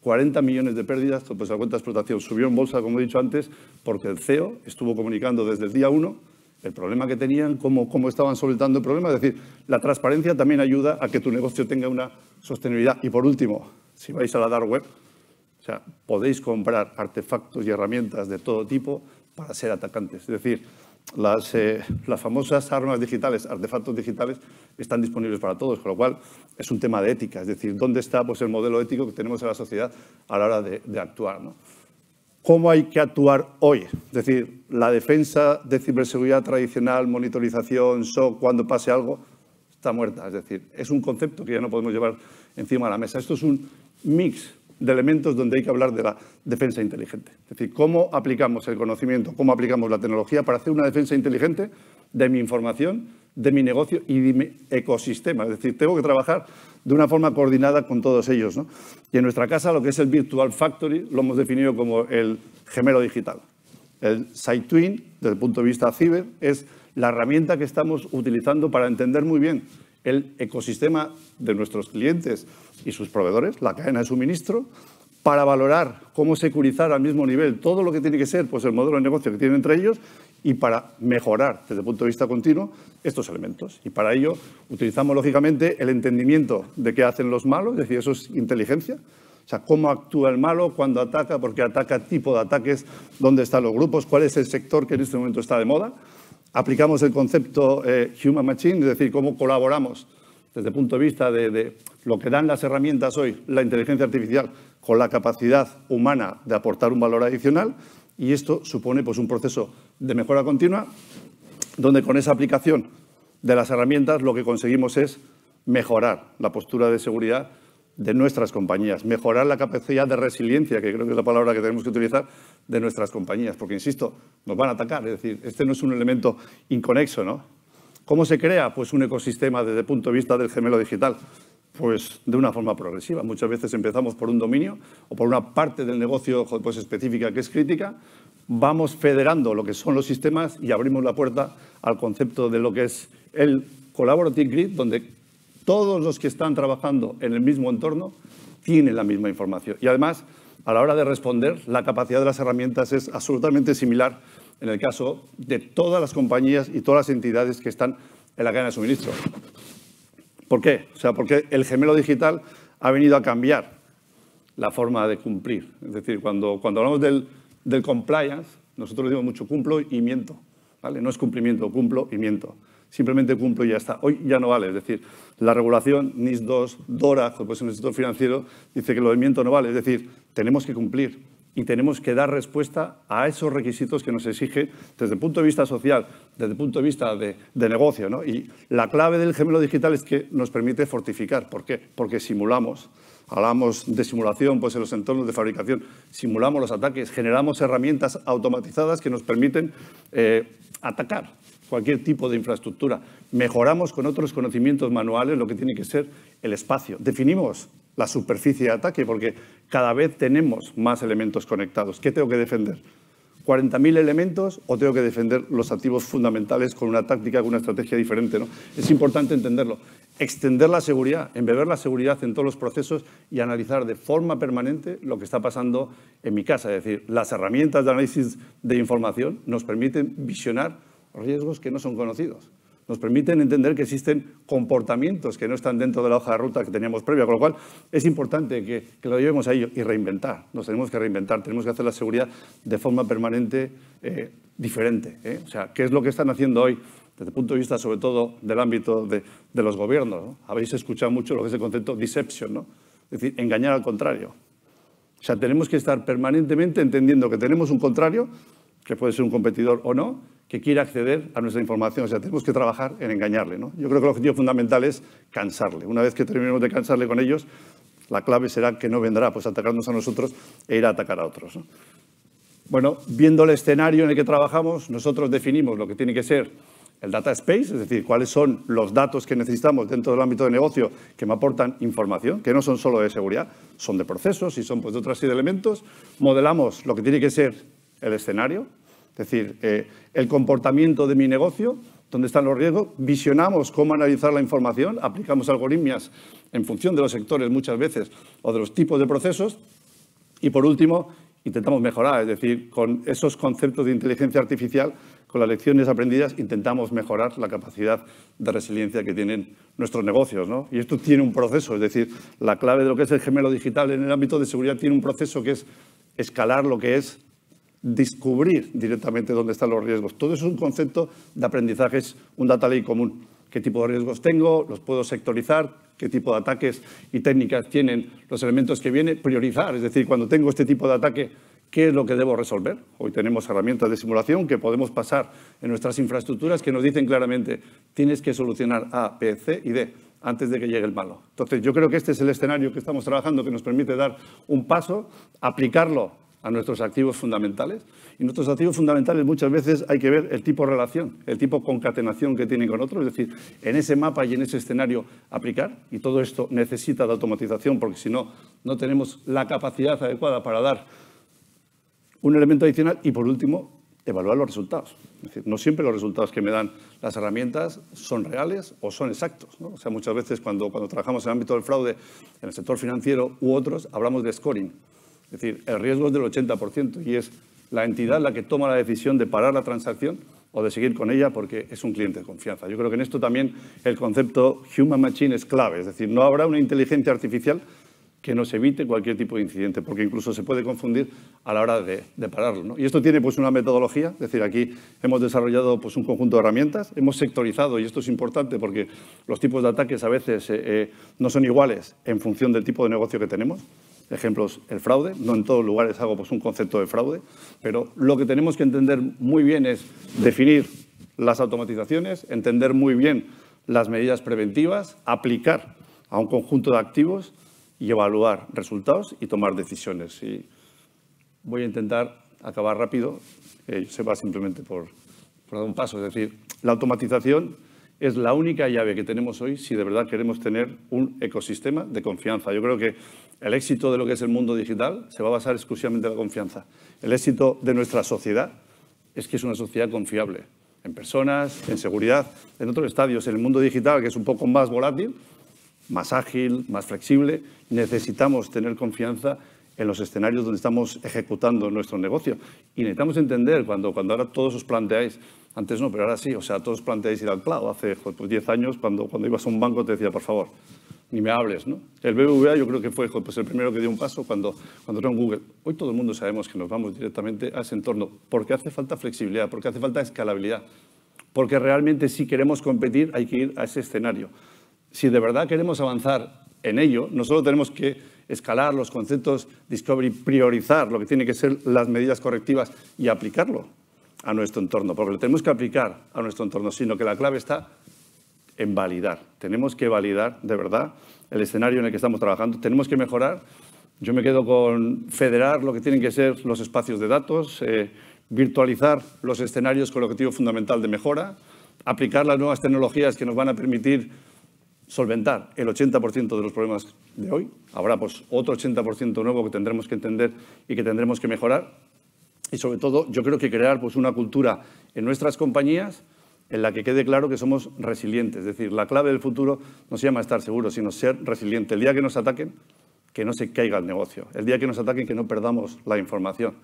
40 millones de pérdidas, pues, pues la cuenta de explotación subió en bolsa, como he dicho antes, porque el CEO estuvo comunicando desde el día 1 el problema que tenían, cómo, cómo estaban solventando el problema. Es decir, la transparencia también ayuda a que tu negocio tenga una sostenibilidad. Y por último, si vais a la dark web, podéis comprar artefactos y herramientas de todo tipo para ser atacantes. Es decir, eh, las, famosas armas digitales, artefactos digitales, están disponibles para todos, con lo cual es un tema de ética, es decir, dónde está pues, el modelo ético que tenemos en la sociedad a la hora de, actuar. ¿no? ¿Cómo hay que actuar hoy? Es decir, la defensa de ciberseguridad tradicional, monitorización, shock, cuando pase algo, está muerta. Es decir, es un concepto que ya no podemos llevar encima de la mesa. Esto es un mix de elementos donde hay que hablar de la defensa inteligente. Es decir, cómo aplicamos el conocimiento, cómo aplicamos la tecnología para hacer una defensa inteligente de mi información, de mi negocio y de mi ecosistema. Es decir, tengo que trabajar de una forma coordinada con todos ellos. Y en nuestra casa lo que es el Virtual Factory lo hemos definido como el gemelo digital. El Twin, desde el punto de vista ciber, es la herramienta que estamos utilizando para entender muy bien el ecosistema de nuestros clientes y sus proveedores, la cadena de suministro, para valorar cómo securizar al mismo nivel todo lo que tiene que ser pues, el modelo de negocio que tienen entre ellos y para mejorar desde el punto de vista continuo estos elementos. Y para ello utilizamos, lógicamente, el entendimiento de qué hacen los malos, es decir, eso es inteligencia. O sea, cómo actúa el malo, cuando ataca, por qué ataca, tipo de ataques, dónde están los grupos, cuál es el sector que en este momento está de moda aplicamos el concepto eh, Human Machine, es decir, cómo colaboramos desde el punto de vista de, lo que dan las herramientas hoy, la inteligencia artificial, con la capacidad humana de aportar un valor adicional. Y esto supone pues, un proceso de mejora continua, donde con esa aplicación de las herramientas lo que conseguimos es mejorar la postura de seguridad de nuestras compañías, mejorar la capacidad de resiliencia, que creo que es la palabra que tenemos que utilizar, de nuestras compañías, porque, insisto, nos van a atacar, es decir, este no es un elemento inconexo, ¿no? ¿Cómo se crea? Pues un ecosistema desde el punto de vista del gemelo digital. Pues de una forma progresiva. Muchas veces empezamos por un dominio o por una parte del negocio pues, específica que es crítica, vamos federando lo que son los sistemas y abrimos la puerta al concepto de lo que es el collaborative grid, donde todos los que están trabajando en el mismo entorno tienen la misma información. Y además, a la hora de responder, la capacidad de las herramientas es absolutamente similar en el caso de todas las compañías y todas las entidades que están en la cadena de suministro. ¿Por qué? O sea, porque el gemelo digital ha venido a cambiar la forma de cumplir. Es decir, cuando, cuando hablamos del, compliance, nosotros decimos mucho cumplo y miento. ¿vale? No es cumplimiento, cumplo y miento simplemente cumplo y ya está. Hoy ya no vale, es decir, la regulación NIS 2, DORA, en el Sector Financiero, dice que lo de miento no vale, es decir, tenemos que cumplir y tenemos que dar respuesta a esos requisitos que nos exige desde el punto de vista social, desde el punto de vista de, negocio. Y la clave del gemelo digital es que nos permite fortificar. ¿Por qué? Porque simulamos. Hablamos de simulación pues en los entornos de fabricación, simulamos los ataques, generamos herramientas automatizadas que nos permiten eh, atacar cualquier tipo de infraestructura. Mejoramos con otros conocimientos manuales lo que tiene que ser el espacio. Definimos la superficie de ataque porque cada vez tenemos más elementos conectados. ¿Qué tengo que defender? ¿40.000 elementos o tengo que defender los activos fundamentales con una táctica, con una estrategia diferente? ¿no? Es importante entenderlo. Extender la seguridad, embeber la seguridad en todos los procesos y analizar de forma permanente lo que está pasando en mi casa. Es decir, las herramientas de análisis de información nos permiten visionar riesgos que no son conocidos. Nos permiten entender que existen comportamientos que no están dentro de la hoja de ruta que teníamos previa, con lo cual es importante que, lo llevemos a ello y reinventar. Nos tenemos que reinventar, tenemos que hacer la seguridad de forma permanente eh, diferente. ¿eh? O sea, ¿qué es lo que están haciendo hoy desde el punto de vista sobre todo del ámbito de, los gobiernos? Habéis escuchado mucho lo que es el concepto deception, ¿no? es decir, engañar al contrario. O sea, tenemos que estar permanentemente entendiendo que tenemos un contrario, que puede ser un competidor o no, que quiere acceder a nuestra información. O sea, tenemos que trabajar en engañarle. ¿no? Yo creo que el objetivo fundamental es cansarle. Una vez que terminemos de cansarle con ellos, la clave será que no vendrá pues, a atacarnos a nosotros e ir a atacar a otros. Bueno, viendo el escenario en el que trabajamos, nosotros definimos lo que tiene que ser el data space, es decir, cuáles son los datos que necesitamos dentro del ámbito de negocio que me aportan información, que no son solo de seguridad, son de procesos y son pues, de otras de elementos. Modelamos lo que tiene que ser el escenario, es decir, eh, el comportamiento de mi negocio, dónde están los riesgos, visionamos cómo analizar la información, aplicamos algoritmias en función de los sectores muchas veces o de los tipos de procesos y por último intentamos mejorar, es decir, con esos conceptos de inteligencia artificial, con las lecciones aprendidas, intentamos mejorar la capacidad de resiliencia que tienen nuestros negocios. Y esto tiene un proceso, es decir, la clave de lo que es el gemelo digital en el ámbito de seguridad tiene un proceso que es escalar lo que es descubrir directamente dónde están los riesgos. Todo eso es un concepto de aprendizaje, es un data lake común. ¿Qué tipo de riesgos tengo? ¿Los puedo sectorizar? ¿Qué tipo de ataques y técnicas tienen los elementos que vienen? Priorizar, es decir, cuando tengo este tipo de ataque, ¿qué es lo que debo resolver? Hoy tenemos herramientas de simulación que podemos pasar en nuestras infraestructuras que nos dicen claramente, tienes que solucionar A, B, C y D antes de que llegue el malo. Entonces, yo creo que este es el escenario que estamos trabajando que nos permite dar un paso, aplicarlo a nuestros activos fundamentales. Y nuestros activos fundamentales muchas veces hay que ver el tipo de relación, el tipo de concatenación que tienen con otros, es decir, en ese mapa y en ese escenario aplicar. Y todo esto necesita de automatización porque si no, no tenemos la capacidad adecuada para dar un elemento adicional. Y por último, evaluar los resultados. Es decir, no siempre los resultados que me dan las herramientas son reales o son exactos. O sea, muchas veces cuando, cuando trabajamos en el ámbito del fraude, en el sector financiero u otros, hablamos de scoring es decir, el riesgo es del 80% y es la entidad la que toma la decisión de parar la transacción o de seguir con ella porque es un cliente de confianza. Yo creo que en esto también el concepto human machine es clave, es decir, no habrá una inteligencia artificial que nos evite cualquier tipo de incidente, porque incluso se puede confundir a la hora de, pararlo. Y esto tiene pues, una metodología, es decir, aquí hemos desarrollado pues, un conjunto de herramientas, hemos sectorizado, y esto es importante porque los tipos de ataques a veces eh, eh, no son iguales en función del tipo de negocio que tenemos. Ejemplos, el fraude. No en todos lugares hago pues, un concepto de fraude, pero lo que tenemos que entender muy bien es definir las automatizaciones, entender muy bien las medidas preventivas, aplicar a un conjunto de activos y evaluar resultados y tomar decisiones. Y voy a intentar acabar rápido, eh, se va simplemente por, por un paso. Es decir, la automatización es la única llave que tenemos hoy si de verdad queremos tener un ecosistema de confianza. Yo creo que el éxito de lo que es el mundo digital se va a basar exclusivamente en la confianza. El éxito de nuestra sociedad es que es una sociedad confiable en personas, en seguridad, en otros estadios, en el mundo digital que es un poco más volátil, más ágil, más flexible, necesitamos tener confianza en los escenarios donde estamos ejecutando nuestro negocio. Y necesitamos entender, cuando, cuando ahora todos os planteáis antes no, pero ahora sí. O sea, todos planteáis ir al cloud. Hace 10 pues, años, cuando, cuando ibas a un banco, te decía, por favor, ni me hables. ¿no? El BBVA yo creo que fue pues, el primero que dio un paso cuando, cuando entró en Google. Hoy todo el mundo sabemos que nos vamos directamente a ese entorno porque hace falta flexibilidad, porque hace falta escalabilidad, porque realmente si queremos competir hay que ir a ese escenario. Si de verdad queremos avanzar en ello, nosotros tenemos que escalar los conceptos, discovery, priorizar lo que tiene que ser las medidas correctivas y aplicarlo, a nuestro entorno, porque lo tenemos que aplicar a nuestro entorno, sino que la clave está en validar. Tenemos que validar de verdad el escenario en el que estamos trabajando, tenemos que mejorar. Yo me quedo con federar lo que tienen que ser los espacios de datos, eh, virtualizar los escenarios con el objetivo fundamental de mejora, aplicar las nuevas tecnologías que nos van a permitir solventar el 80% de los problemas de hoy. Habrá pues, otro 80% nuevo que tendremos que entender y que tendremos que mejorar, y sobre todo yo creo que crear pues, una cultura en nuestras compañías en la que quede claro que somos resilientes. Es decir, la clave del futuro no se llama estar seguros, sino ser resiliente. El día que nos ataquen, que no se caiga el negocio. El día que nos ataquen, que no perdamos la información.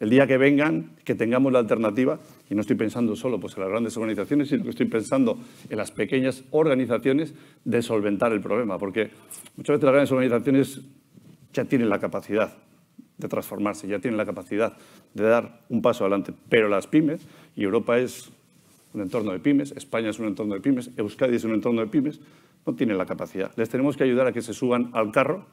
El día que vengan, que tengamos la alternativa, y no estoy pensando solo pues, en las grandes organizaciones, sino que estoy pensando en las pequeñas organizaciones de solventar el problema, porque muchas veces las grandes organizaciones ya tienen la capacidad de transformarse, ya tienen la capacidad de dar un paso adelante. Pero las pymes, y Europa es un entorno de pymes, España es un entorno de pymes, Euskadi es un entorno de pymes, no tienen la capacidad. Les tenemos que ayudar a que se suban al carro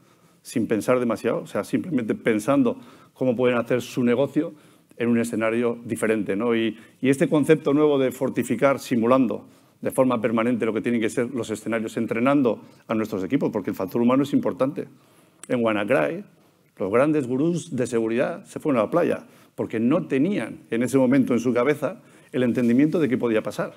sin pensar demasiado, o sea, simplemente pensando cómo pueden hacer su negocio en un escenario diferente. ¿no? Y, este concepto nuevo de fortificar simulando de forma permanente lo que tienen que ser los escenarios, entrenando a nuestros equipos, porque el factor humano es importante. En WannaCry, los grandes gurús de seguridad se fueron a la playa porque no tenían en ese momento en su cabeza el entendimiento de qué podía pasar.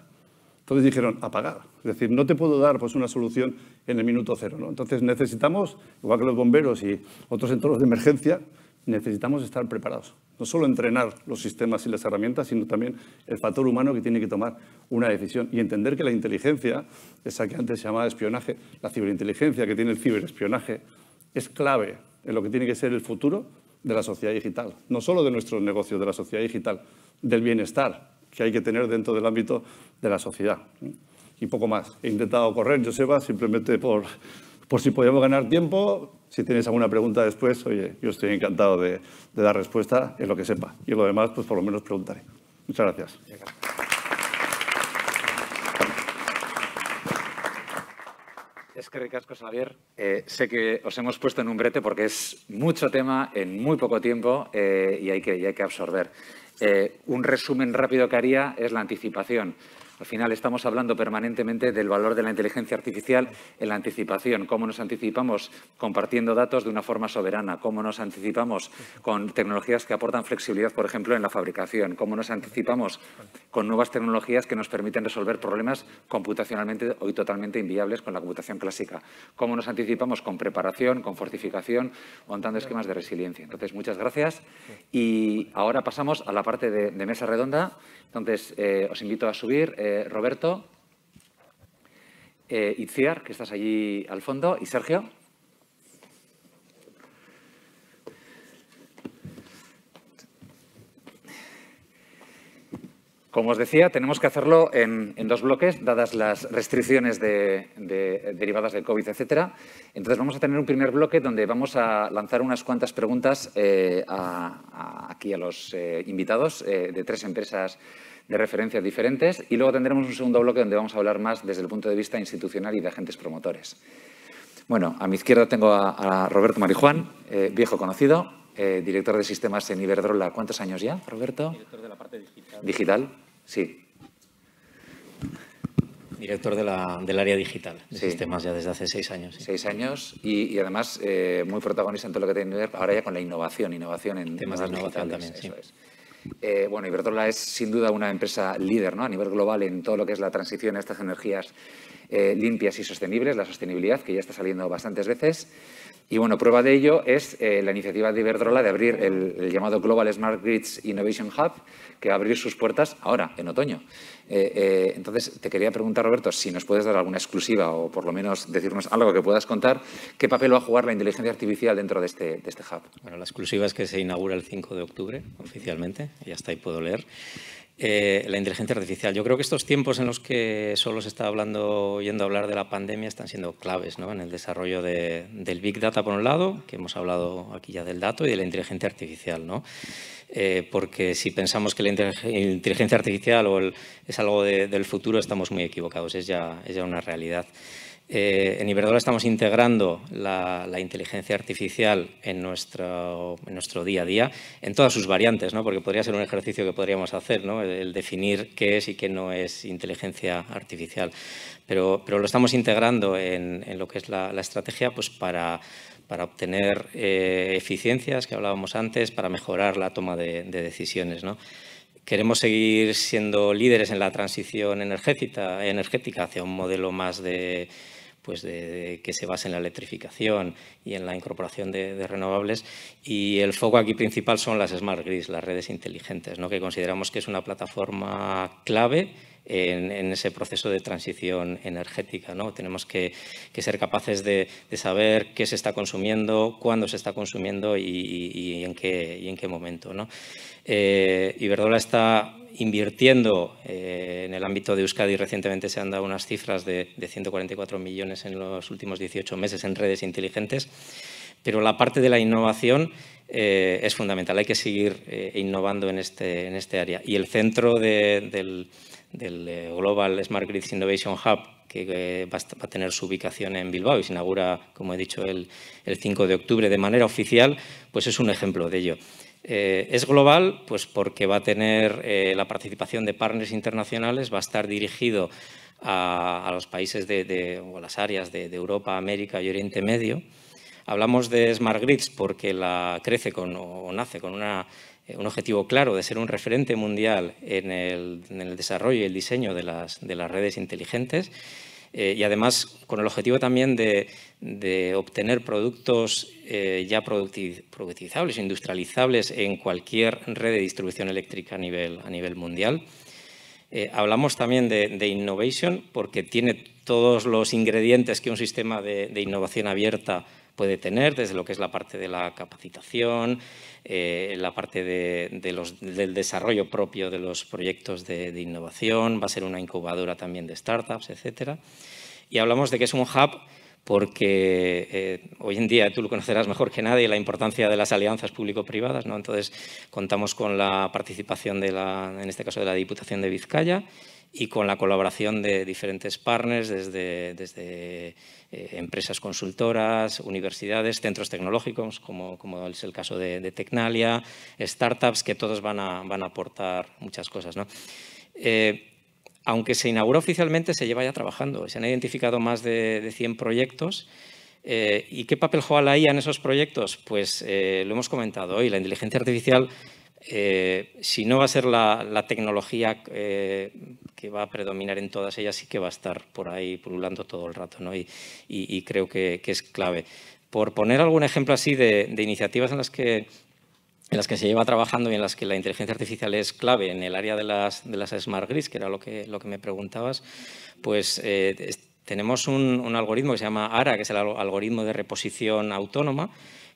Entonces dijeron, apagar. Es decir, no te puedo dar pues, una solución en el minuto cero. ¿no? Entonces necesitamos, igual que los bomberos y otros entornos de emergencia, necesitamos estar preparados. No solo entrenar los sistemas y las herramientas, sino también el factor humano que tiene que tomar una decisión y entender que la inteligencia, esa que antes se llamaba espionaje, la ciberinteligencia que tiene el ciberespionaje, es clave en lo que tiene que ser el futuro de la sociedad digital, no solo de nuestros negocios, de la sociedad digital, del bienestar que hay que tener dentro del ámbito de la sociedad. Y poco más. He intentado correr, Joseba, simplemente por, por si podíamos ganar tiempo. Si tienes alguna pregunta después, oye, yo estoy encantado de, de dar respuesta en lo que sepa. Y lo demás, pues por lo menos preguntaré. Muchas gracias. Es que ricasco, Xavier. Eh, sé que os hemos puesto en un brete porque es mucho tema en muy poco tiempo eh, y, hay que, absorber. Eh, un resumen rápido que haría es la anticipación. Al final estamos hablando permanentemente del valor de la inteligencia artificial en la anticipación, cómo nos anticipamos compartiendo datos de una forma soberana, cómo nos anticipamos con tecnologías que aportan flexibilidad, por ejemplo, en la fabricación, cómo nos anticipamos con nuevas tecnologías que nos permiten resolver problemas computacionalmente hoy totalmente inviables con la computación clásica, cómo nos anticipamos con preparación, con fortificación, montando esquemas de resiliencia. Entonces, muchas gracias y ahora pasamos a la parte de, mesa redonda. Entonces, eh, os invito a subir. Eh, eh, Roberto, eh, Itziar, que estás allí al fondo, y Sergio. Como os decía, tenemos que hacerlo en, dos bloques, dadas las restricciones derivadas del COVID, etc. Entonces vamos a tener un primer bloque donde vamos a lanzar unas cuantas preguntas eh, aquí a los invitados de tres empresas de referencias diferentes y luego tendremos un segundo bloque donde vamos a hablar más desde el punto de vista institucional y de agentes promotores. Bueno, a mi izquierda tengo a, Roberto Marijuán, eh, viejo conocido, eh, director de sistemas en Iberdrola. ¿Cuántos años ya, Roberto? Director de la parte digital. ¿Digital? Sí. Director de la, del área digital de sistemas ya desde hace seis años. Seis años y, además eh, muy protagonista en todo lo que tiene que ver ahora ya con la innovación, innovación en temas de innovación también. Eh, bueno, Iberdrola es sin duda una empresa líder ¿no? a nivel global en todo lo que es la transición a estas energías eh, limpias y sostenibles, la sostenibilidad, que ya está saliendo bastantes veces. Y bueno, prueba de ello es eh, la iniciativa de Iberdrola de abrir el, llamado Global Smart Grids Innovation Hub, que va a abrir sus puertas ahora, en otoño. Eh, eh, entonces, te quería preguntar, Roberto, si nos puedes dar alguna exclusiva o por lo menos decirnos algo que puedas contar, ¿qué papel va a jugar la inteligencia artificial dentro de este, de este hub? Bueno, la exclusiva es que se inaugura el 5 de octubre, oficialmente, y hasta ahí puedo leer. Eh, la inteligencia artificial. Yo creo que estos tiempos en los que solo se está hablando, a hablar de la pandemia, están siendo claves ¿no? en el desarrollo del Big Data, por un lado, que hemos hablado aquí ya del dato, y de la inteligencia artificial. ¿no? Eh, porque si pensamos que la inteligencia artificial o es algo del futuro, estamos muy equivocados, es es ya una realidad. Eh, en Iberdrola estamos integrando la, inteligencia artificial en nuestro, día a día, en todas sus variantes, porque podría ser un ejercicio que podríamos hacer, el, definir qué es y qué no es inteligencia artificial. Pero, lo estamos integrando en, lo que es la, estrategia pues para, obtener eh, eficiencias que hablábamos antes, para mejorar la toma de, decisiones. Queremos seguir siendo líderes en la transición energética, energética hacia un modelo más de pues, de, que se basa en la electrificación y en la incorporación de, renovables. Y el foco aquí principal son las smart grids, las redes inteligentes, ¿no? que consideramos que es una plataforma clave en, ese proceso de transición energética. ¿no? Tenemos que, ser capaces de, saber qué se está consumiendo, cuándo se está consumiendo y, en, qué, en qué momento. ¿no? Eh, Iberdrola está invirtiendo eh, en el ámbito de Euskadi recientemente se han dado unas cifras de, 144 millones en los últimos 18 meses en redes inteligentes, pero la parte de la innovación eh, es fundamental, hay que seguir eh, innovando en este, en este área. Y el centro del, Global Smart Grids Innovation Hub, que va a tener su ubicación en Bilbao y se inaugura, como he dicho, el, el 5 de octubre de manera oficial, pues es un ejemplo de ello. Eh, es global pues porque va a tener eh, la participación de partners internacionales, va a estar dirigido a, los países de, o a las áreas de, Europa, América y Oriente Medio. Hablamos de Smart Grids porque la crece o nace con eh, un objetivo claro de ser un referente mundial en el, desarrollo y el diseño de las, de las redes inteligentes eh, y además con el objetivo también de, obtener productos eh, ya productizables, industrializables en cualquier red de distribución eléctrica a nivel, mundial. Eh, hablamos también de, innovation porque tiene todos los ingredientes que un sistema de innovación abierta puede tener, desde lo que es la parte de la capacitación, eh, la parte de, los, del desarrollo propio de los proyectos de, innovación, va a ser una incubadora también de startups, etc. Y hablamos de que es un hub porque eh, hoy en día, tú lo conocerás mejor que nadie, la importancia de las alianzas público-privadas. ¿no? Entonces, contamos con la participación, de la, en este caso, de la Diputación de Vizcaya, y con la colaboración de diferentes partners, desde, eh, empresas consultoras, universidades, centros tecnológicos, como, como es el caso de, Tecnalia, startups, que todos van a, aportar muchas cosas. ¿no? Eh, aunque se inauguró oficialmente, se lleva ya trabajando. Se han identificado más de, 100 proyectos. Eh, ¿Y qué papel juega la IA en esos proyectos? Pues lo hemos comentado hoy, la inteligencia artificial eh, si no va a ser la, tecnología eh, que va a predominar en todas ellas, sí que va a estar por ahí pululando todo el rato y, creo que, es clave. Por poner algún ejemplo así de, iniciativas en las que en las que se lleva trabajando y en las que la inteligencia artificial es clave en el área de las, smart grids, que era lo que, me preguntabas, pues eh, tenemos un, algoritmo que se llama ARA, que es el algoritmo de reposición autónoma,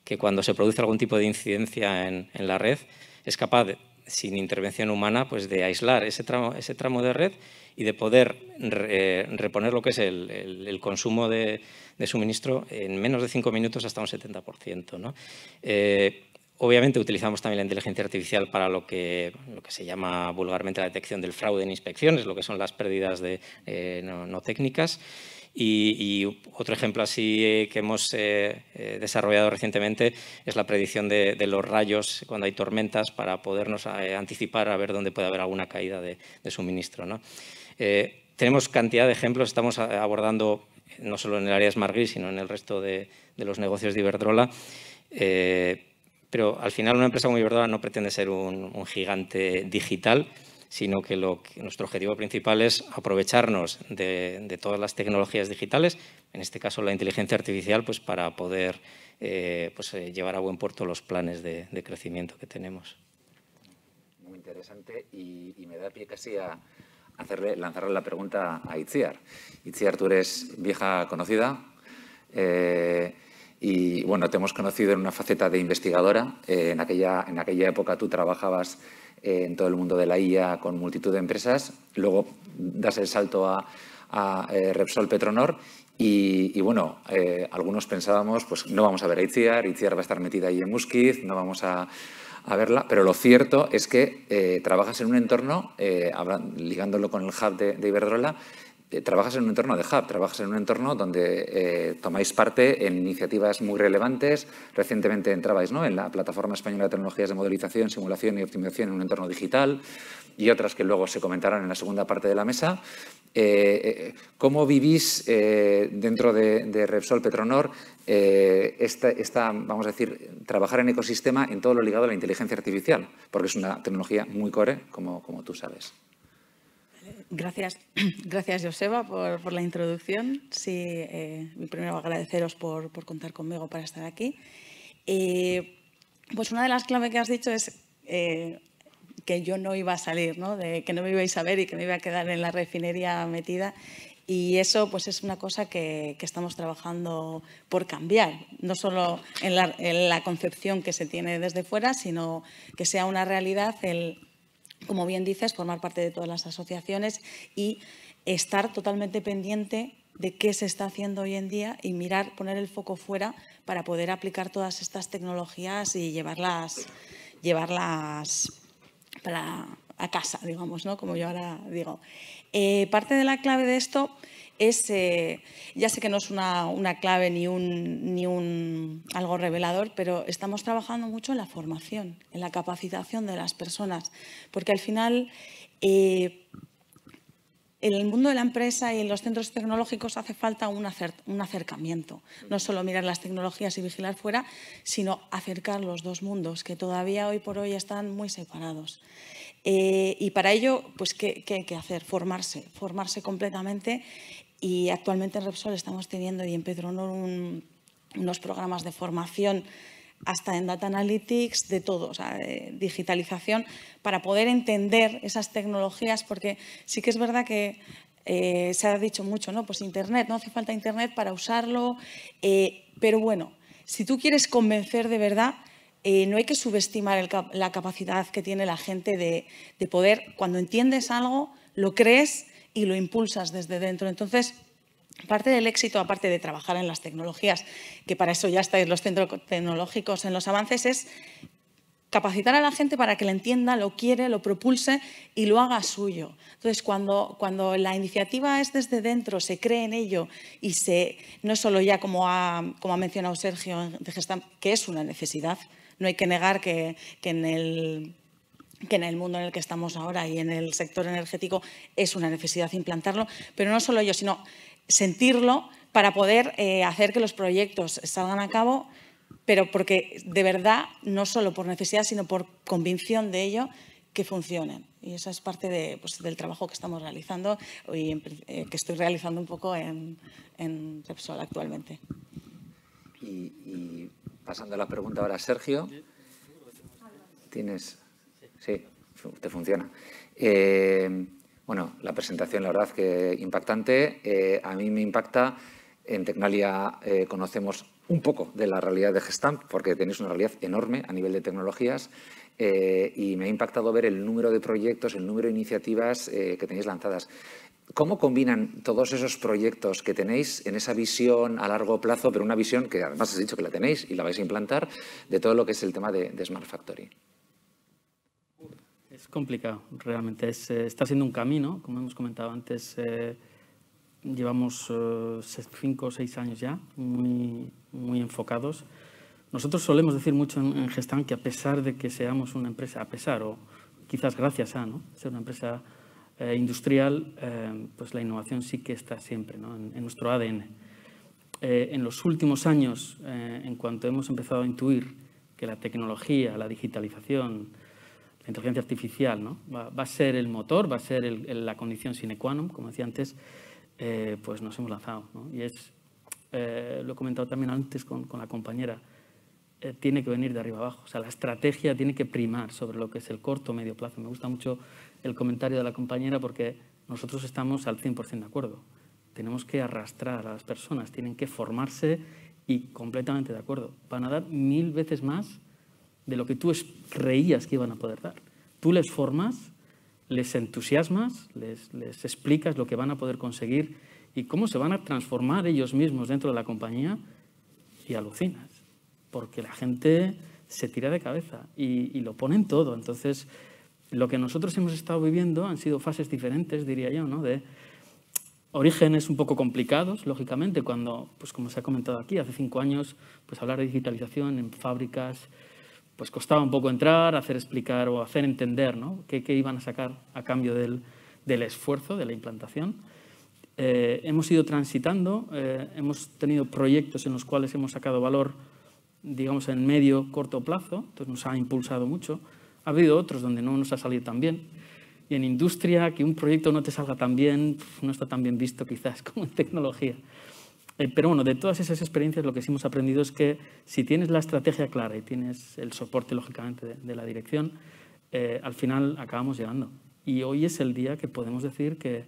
que cuando se produce algún tipo de incidencia en la red, es capaz, sin intervención humana, pues de aislar ese tramo, ese tramo de red y de poder eh, reponer lo que es el, consumo de, suministro en menos de cinco minutos hasta un 70%. Eh, obviamente utilizamos también la inteligencia artificial para lo que, se llama vulgarmente la detección del fraude en inspecciones, lo que son las pérdidas eh, no, técnicas. Y, otro ejemplo así eh, que hemos eh, eh, desarrollado recientemente es la predicción de, los rayos cuando hay tormentas para podernos anticipar a ver dónde puede haber alguna caída de, suministro. ¿no? tenemos cantidad de ejemplos, estamos abordando no solo en el área Smart Grid, sino en el resto de, los negocios de Iberdrola. pero al final una empresa como Iberdrola no pretende ser un, un gigante digital, sino que, nuestro objetivo principal es aprovecharnos de, todas las tecnologías digitales, en este caso la inteligencia artificial, pues para poder eh, pues, eh, llevar a buen puerto los planes de, crecimiento que tenemos. Muy interesante y, me da pie casi a, hacerle, lanzarle la pregunta a Itziar. Itziar, tú eres vieja conocida eh, y bueno, te hemos conocido en una faceta de investigadora. en, aquella, en aquella época tú trabajabas eh, en todo el mundo de la IA con multitud de empresas. Luego das el salto a, eh, Repsol Petronor y, bueno, eh, algunos pensábamos, pues no vamos a ver a Itziar, Itziar va a estar metida ahí en Musquiz, no vamos a, verla, pero lo cierto es que trabajas en un entorno, ligándolo con el hub de Iberdrola, eh, trabajas en un entorno de hub, trabajas en un entorno donde eh, tomáis parte en iniciativas muy relevantes. Recientemente entrabais en la plataforma española de tecnologías de modelización, simulación y optimización en un entorno digital y otras que luego se comentarán en la segunda parte de la mesa. Eh, ¿Cómo vivís dentro de, Repsol Petronor vamos a decir, trabajar en ecosistema en todo lo ligado a la inteligencia artificial? Porque es una tecnología muy core, como, como tú sabes. Gracias, gracias Joseba por, la introducción. Sí, eh, primero agradeceros por, contar conmigo para estar aquí. Eh, pues una de las claves que has dicho es eh, que yo no iba a salir, ¿no? De, que no me ibais a ver y que me iba a quedar en la refinería metida. Y eso pues es una cosa que, estamos trabajando por cambiar, no solo en la, en la, concepción que se tiene desde fuera, sino que sea una realidad el como bien dices, formar parte de todas las asociaciones y estar totalmente pendiente de qué se está haciendo hoy en día y mirar, poner el foco fuera para poder aplicar todas estas tecnologías y llevarlas, llevarlas a casa, digamos, ¿no? como yo ahora digo. Eh, parte de la clave de esto ya sé que no es una, clave ni un, ni un algo revelador, pero estamos trabajando mucho en la formación, en la capacitación de las personas, porque al final eh, en el mundo de la empresa y en los centros tecnológicos hace falta un, un acercamiento, no solo mirar las tecnologías y vigilar fuera, sino acercar los dos mundos que todavía hoy por hoy están muy separados. Eh, y para ello, pues, ¿qué, ¿qué, hay que hacer? Formarse, formarse completamente y actualmente en Repsol estamos teniendo y en Petronor unos programas de formación hasta en Data Analytics, de todo, o sea, digitalización, para poder entender esas tecnologías, porque sí que es verdad que eh, se ha dicho mucho, ¿no? Pues Internet, no hace falta Internet para usarlo, eh, pero bueno, si tú quieres convencer de verdad, eh, no hay que subestimar la capacidad que tiene la gente de poder, cuando entiendes algo, lo crees y lo impulsas desde dentro. Entonces, Parte del éxito, aparte de trabajar en las tecnologías, que para eso ya estáis los centros tecnológicos en los avances, es capacitar a la gente para que la entienda, lo quiere, lo propulse y lo haga suyo. Entonces, cuando, cuando la iniciativa es desde dentro, se cree en ello y se, no solo ya como ha, como ha mencionado Sergio de gestam, que es una necesidad, no hay que negar que, que en el que en el mundo en el que estamos ahora y en el sector energético es una necesidad implantarlo, pero no solo ello, sino sentirlo para poder eh, hacer que los proyectos salgan a cabo, pero porque de verdad, no solo por necesidad, sino por convicción de ello, que funcionen. Y esa es parte pues, del trabajo que estamos realizando y eh, que estoy realizando un poco en, Repsol actualmente. Y, y, pasando la pregunta ahora a Sergio. Tienes Sí, te funciona. Eh, bueno, la presentación, la verdad que impactante. Eh, a mí me impacta. En Tecnalia eh, conocemos un poco de la realidad de Gestamp, porque tenéis una realidad enorme a nivel de tecnologías. y me ha impactado ver el número de proyectos, el número de iniciativas que tenéis lanzadas. ¿Cómo combinan todos esos proyectos que tenéis en esa visión a largo plazo, pero una visión que además has dicho que la tenéis y la vais a implantar, de todo lo que es el tema de Smart Factory? complicado, realmente. Eh, está siendo un camino, como hemos comentado antes. Eh, llevamos eh, cinco o seis años ya, muy, muy enfocados. Nosotros solemos decir mucho en, en, Gestan que a pesar de que seamos una empresa, a pesar o quizás gracias a ¿no? ser una empresa industrial, pues la innovación sí que está siempre en, nuestro ADN. en los últimos años, en cuanto hemos empezado a intuir que la tecnología, la digitalización, la inteligencia artificial ¿no? va, a ser el motor, va a ser la condición sine qua non, como decía antes, eh, pues nos hemos lanzado. Y es, eh, lo he comentado también antes con, la compañera, eh, tiene que venir de arriba abajo. O sea, la estrategia tiene que primar sobre lo que es el corto o medio plazo. Me gusta mucho el comentario de la compañera porque nosotros estamos al 100% de acuerdo. Tenemos que arrastrar a las personas, tienen que formarse y completamente de acuerdo. Van a dar mil veces más de lo que tú creías que iban a poder dar. Tú les formas, les entusiasmas, les, explicas lo que van a poder conseguir y cómo se van a transformar ellos mismos dentro de la compañía y alucinas, porque la gente se tira de cabeza y, y lo ponen todo. Entonces, lo que nosotros hemos estado viviendo han sido fases diferentes, diría yo, ¿no? de orígenes un poco complicados, lógicamente, cuando, pues como se ha comentado aquí, hace cinco años, pues hablar de digitalización en fábricas, pues costaba un poco entrar, hacer explicar o hacer entender ¿no? qué, iban a sacar a cambio del, esfuerzo, de la implantación. Eh, hemos ido transitando, eh, hemos tenido proyectos en los cuales hemos sacado valor, digamos, en medio, corto plazo, entonces nos ha impulsado mucho. Ha habido otros donde no nos ha salido tan bien. Y en industria, que un proyecto no te salga tan bien, no está tan bien visto quizás como en tecnología. Eh, pero bueno, de todas esas experiencias lo que sí hemos aprendido es que si tienes la estrategia clara y tienes el soporte, lógicamente, de, la dirección, eh, al final acabamos llegando. Y hoy es el día que podemos decir que,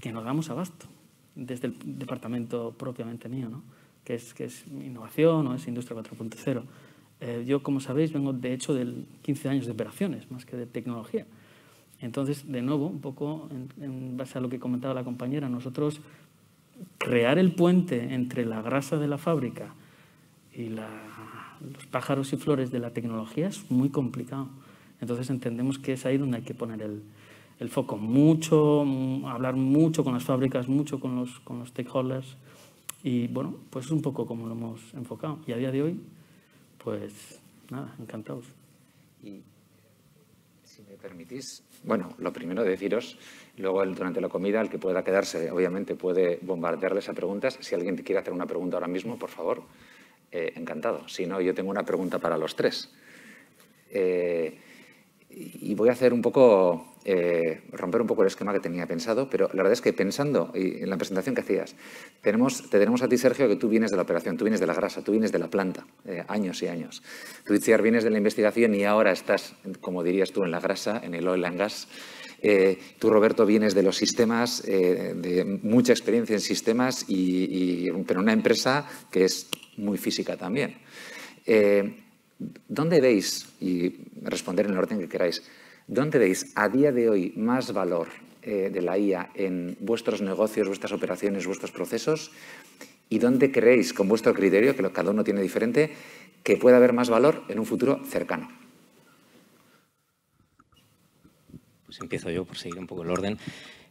que nos damos abasto desde el departamento propiamente mío, ¿no? que, es, que es innovación o es industria 4.0. Eh, yo, como sabéis, vengo de hecho de 15 años de operaciones, más que de tecnología. Entonces, de nuevo, un poco en base a lo que comentaba la compañera, nosotros crear el puente entre la grasa de la fábrica y los pájaros y flores de la tecnología es muy complicado. Entonces entendemos que es ahí donde hay que poner el, foco. Mucho, mm, hablar mucho con las fábricas, mucho con los, con los stakeholders. Y bueno, pues es un poco como lo hemos enfocado. Y a día de hoy, pues nada, encantados permitís, bueno, lo primero de deciros, luego durante la comida, el que pueda quedarse, obviamente, puede bombardearles a preguntas. Si alguien quiere hacer una pregunta ahora mismo, por favor, eh, encantado. Si no, yo tengo una pregunta para los tres. Eh, y voy a hacer un poco eh, romper un poco el esquema que tenía pensado, pero la verdad es que pensando en la presentación que hacías, tenemos, te tenemos a ti, Sergio, que tú vienes de la operación, tú vienes de la grasa, tú vienes de la planta, eh, años y años. Tú, Itziar, vienes de la investigación y ahora estás, como dirías tú, en la grasa, en el oil and gas. Eh, tú, Roberto, vienes de los sistemas, de mucha experiencia en sistemas, y, en pero una empresa que es muy física también. ¿Dónde veis, y responder en el orden que queráis, ¿Dónde veis a día de hoy más valor eh, de la IA en vuestros negocios, vuestras operaciones, vuestros procesos? ¿Y dónde creéis, con vuestro criterio, que cada uno tiene diferente, que pueda haber más valor en un futuro cercano? Pues empiezo yo por seguir un poco el orden.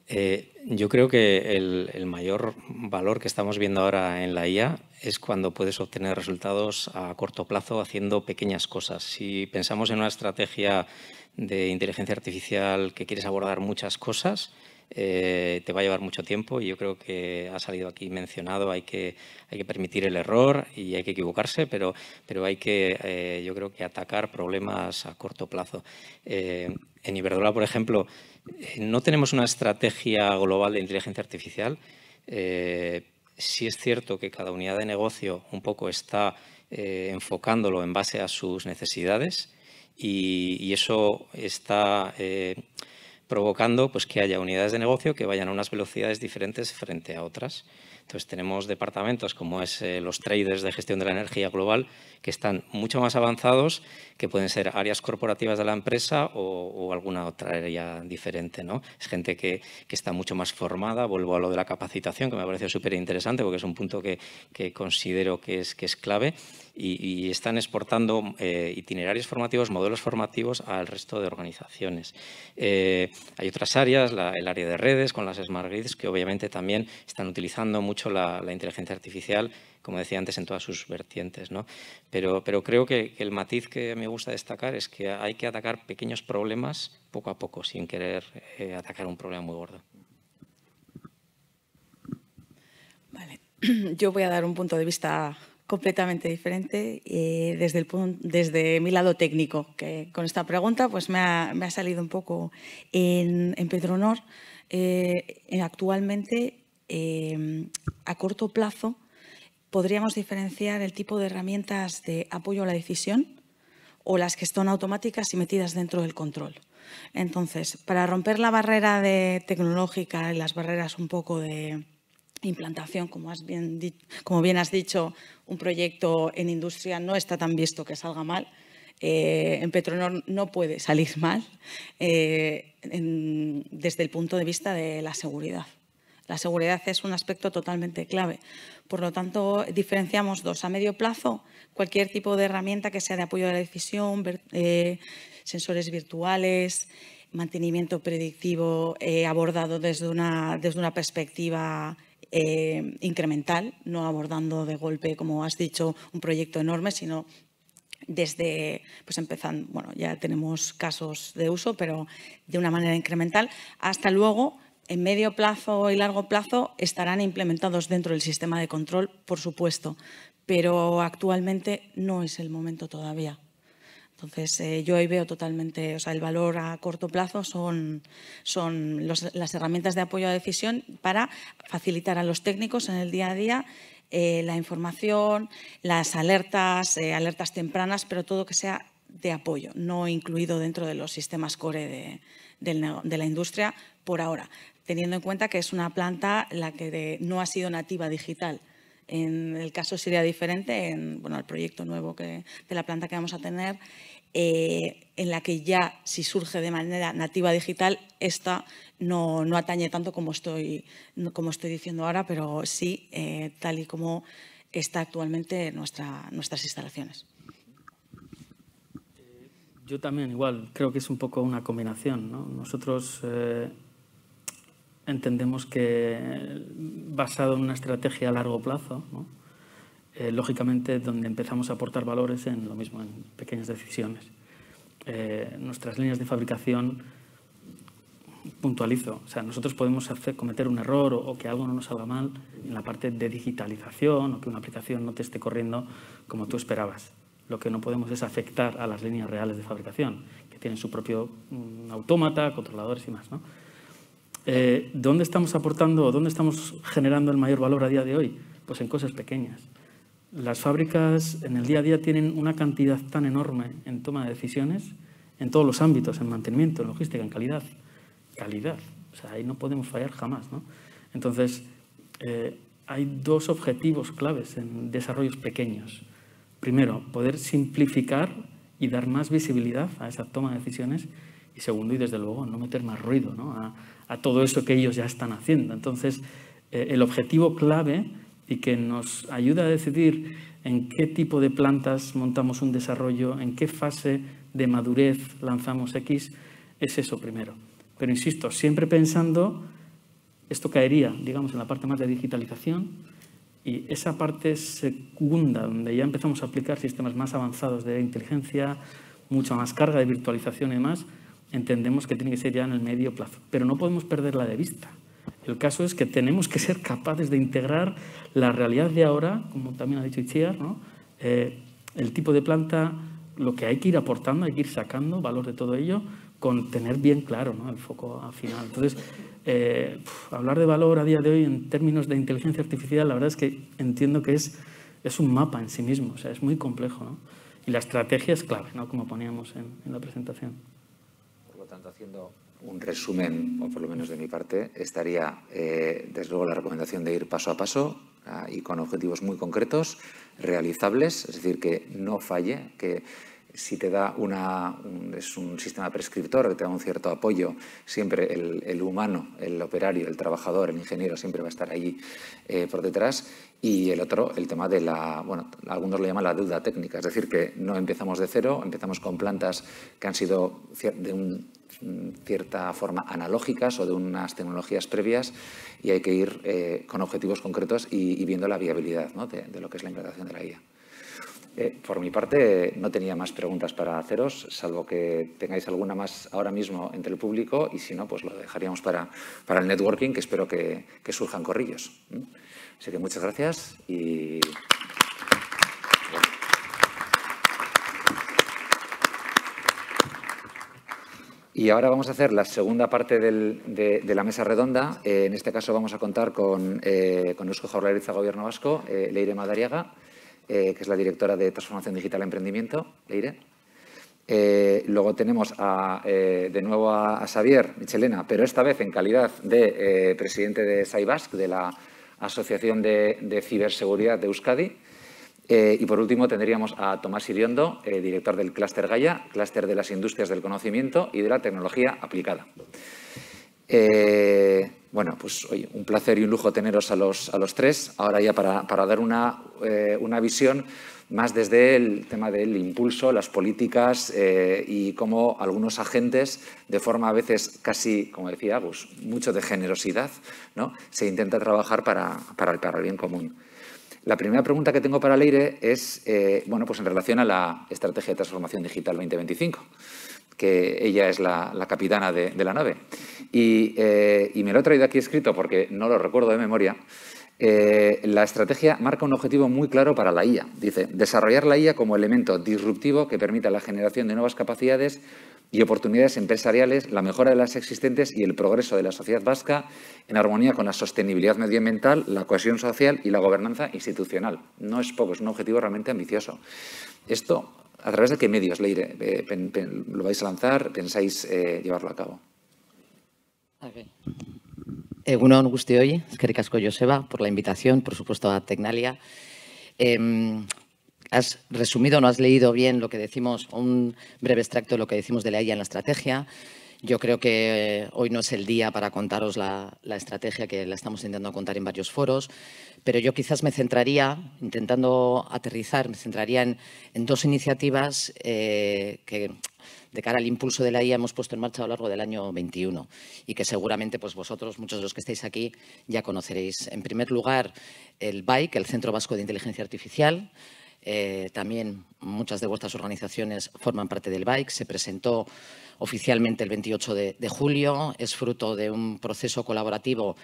Eh, yo creo que el, mayor valor que estamos viendo ahora en la IA es cuando puedes obtener resultados a corto plazo haciendo pequeñas cosas. Si pensamos en una estrategia de inteligencia artificial que quieres abordar muchas cosas, eh, te va a llevar mucho tiempo y yo creo que ha salido aquí mencionado, hay que, hay que permitir el error y hay que equivocarse, pero, pero hay que, eh, yo creo que atacar problemas a corto plazo. en Iberdrola, por ejemplo, eh, no tenemos una estrategia global de inteligencia artificial. Eh, sí es cierto que cada unidad de negocio un poco está eh, enfocándolo en base a sus necesidades y, eso está provocando pues, que haya unidades de negocio que vayan a unas velocidades diferentes frente a otras. Entonces tenemos departamentos como es eh, los traders de gestión de la energía global que están mucho más avanzados, que pueden ser áreas corporativas de la empresa o, alguna otra área diferente. ¿no? Es gente que, está mucho más formada. Vuelvo a lo de la capacitación, que me ha parecido súper interesante porque es un punto que, considero que es clave y, están exportando eh, itinerarios formativos, modelos formativos al resto de organizaciones. Eh, hay otras áreas, el área de redes con las smart grids, que obviamente también están utilizando mucho la, inteligencia artificial, como decía antes, en todas sus vertientes. Pero, pero creo que, el matiz que me gusta destacar es que hay que atacar pequeños problemas poco a poco, sin querer eh, atacar un problema muy gordo. Yo voy a dar un punto de vista completamente diferente eh, desde, el, desde mi lado técnico, que con esta pregunta pues me ha, salido un poco en, en Petronor. Eh, eh, actualmente, a corto plazo, podríamos diferenciar el tipo de herramientas de apoyo a la decisión o las que son automáticas y metidas dentro del control. Entonces, para romper la barrera de tecnológica y las barreras un poco de, implantación, como, bien, has dicho, un proyecto en industria no está tan visto que salga mal. Eh, en Petronor no puede salir mal eh, desde el punto de vista de la seguridad. La seguridad es un aspecto totalmente clave. Por lo tanto, diferenciamos dos. A medio plazo, cualquier tipo de herramienta que sea de apoyo a la decisión, eh, sensores virtuales, mantenimiento predictivo abordado desde una, desde una perspectiva eh, incremental, no abordando de golpe, como has dicho, un proyecto enorme, sino desde, pues empezando, bueno, ya tenemos casos de uso, pero de una manera incremental, hasta luego, en medio plazo y largo plazo, estarán implementados dentro del sistema de control, por supuesto, pero actualmente no es el momento todavía. Entonces, eh, yo ahí veo totalmente, o sea, el valor a corto plazo son, son las herramientas de apoyo a decisión para facilitar a los técnicos en el día a día eh, la información, las alertas, eh, alertas tempranas, pero todo que sea de apoyo, no incluido dentro de los sistemas core de, la industria por ahora, teniendo en cuenta que es una planta la que no ha sido nativa digital. En el caso sería diferente, en bueno, el proyecto nuevo que, de la planta que vamos a tener, eh, en la que ya si surge de manera nativa digital, esta no, atañe tanto como estoy, como estoy diciendo ahora, pero sí eh, tal y como está actualmente nuestras instalaciones. Yo también igual, creo que es un poco una combinación. Nosotros eh, entendemos que basado en una estrategia a largo plazo, eh, lógicamente donde empezamos a aportar valores en lo mismo, en pequeñas decisiones. Eh, nuestras líneas de fabricación, puntualizo, o sea, nosotros podemos hacer, cometer un error o, que algo no nos salga mal en la parte de digitalización o que una aplicación no te esté corriendo como tú esperabas. Lo que no podemos es afectar a las líneas reales de fabricación, que tienen su propio mm, autómata, controladores y más. ¿no? Eh, ¿dónde estamos aportando o dónde estamos generando el mayor valor a día de hoy? Pues en cosas pequeñas. Las fábricas en el día a día tienen una cantidad tan enorme en toma de decisiones, en todos los ámbitos, en mantenimiento, en logística, en calidad. Calidad. O sea, ahí no podemos fallar jamás. Entonces, eh, hay dos objetivos claves en desarrollos pequeños. Primero, poder simplificar y dar más visibilidad a esa toma de decisiones. Y segundo, y desde luego, no meter más ruido ¿no? a, a todo eso que ellos ya están haciendo. Entonces, eh, el objetivo clave y que nos ayuda a decidir en qué tipo de plantas montamos un desarrollo, en qué fase de madurez lanzamos X, es eso primero. Pero insisto, siempre pensando, esto caería, digamos, en la parte más de digitalización y esa parte segunda, donde ya empezamos a aplicar sistemas más avanzados de inteligencia, mucha más carga de virtualización y demás, entendemos que tiene que ser ya en el medio plazo. Pero no podemos perderla de vista. El caso es que tenemos que ser capaces de integrar la realidad de ahora, como también ha dicho Itziar, eh, el tipo de planta, lo que hay que ir aportando, hay que ir sacando valor de todo ello, con tener bien claro el foco al final. Entonces, eh, hablar de valor a día de hoy en términos de inteligencia artificial, la verdad es que entiendo que es, un mapa en sí mismo, o sea, es muy complejo. Y la estrategia es clave, como poníamos en la presentación haciendo un resumen, o por lo menos de mi parte, estaría eh, desde luego la recomendación de ir paso a paso ah, y con objetivos muy concretos, realizables, es decir, que no falle, que si te da una, es un sistema prescriptor que te da un cierto apoyo, siempre el, humano, el operario, el trabajador, el ingeniero siempre va a estar ahí eh, por detrás. Y el otro, el tema de la, bueno, algunos lo llaman la deuda técnica, es decir, que no empezamos de cero, empezamos con plantas que han sido de cierta forma analógicas o de unas tecnologías previas y hay que ir eh, con objetivos concretos y, viendo la viabilidad ¿no? de, de lo que es la implantación de la guía. Eh, por mi parte, no tenía más preguntas para haceros, salvo que tengáis alguna más ahora mismo entre el público y si no, pues lo dejaríamos para, el networking, que espero que, surjan corrillos. Así que muchas gracias y... Y ahora vamos a hacer la segunda parte de, la mesa redonda. Eh, en este caso vamos a contar con, eh, con Eusko Gobierno Vasco, eh, Leire Madariaga, eh, que es la directora de Transformación Digital e Emprendimiento, Leire. Eh, luego tenemos eh, de nuevo a, Xavier Michelena, pero esta vez en calidad de presidente de SAIBASC, de la Asociación de, Ciberseguridad de Euskadi. y por último tendríamos a Tomás Iriondo, director del Cluster Gaia, Cluster de las Industrias del Conocimiento y de la Tecnología Aplicada. Eh, bueno, pues un placer y un lujo teneros a los, tres. Ahora ya para, dar eh, una, visión más desde el tema del impulso, las políticas eh, y cómo algunos agentes, de forma a veces casi, como decía Agus, mucho de generosidad, ¿no? se intenta trabajar para, el bien común. La primera pregunta que tengo para Leire es, bueno, pues en relación a la Estrategia de Transformación Digital 2025 que ella es la, capitana de, la nave. Eh, y, me lo he traído aquí escrito porque no lo recuerdo de memoria. Eh, la estrategia marca un objetivo muy claro para la IA. Dice, desarrollar la IA como elemento disruptivo que permita la generación de nuevas capacidades y oportunidades empresariales, la mejora de las existentes y el progreso de la sociedad vasca en armonía con la sostenibilidad medioambiental, la cohesión social y la gobernanza institucional. No es poco, es un objetivo realmente ambicioso. Esto ¿A través de qué medios, Leire, eh, lo vais a lanzar? ¿Pensáis eh, llevarlo a cabo? Okay. Egunon gusto hoy, que ricasco Joseba por la invitación, por supuesto a Tecnalia. Em, has resumido, no has leído bien lo que decimos, un breve extracto de lo que decimos de la IA en la estrategia. Yo creo que eh, hoy no es el día para contaros la, estrategia que la estamos intentando contar en varios foros, pero yo quizás me centraría, intentando aterrizar, me centraría en, dos iniciativas eh, que de cara al impulso de la IA hemos puesto en marcha a lo largo del año 21 y que seguramente pues vosotros, muchos de los que estáis aquí, ya conoceréis. En primer lugar, el BAIC, el Centro Vasco de Inteligencia Artificial, eh, también muchas de vuestras organizaciones forman parte del BIKE. Se presentó oficialmente el 28 de, de julio. Es fruto de un proceso colaborativo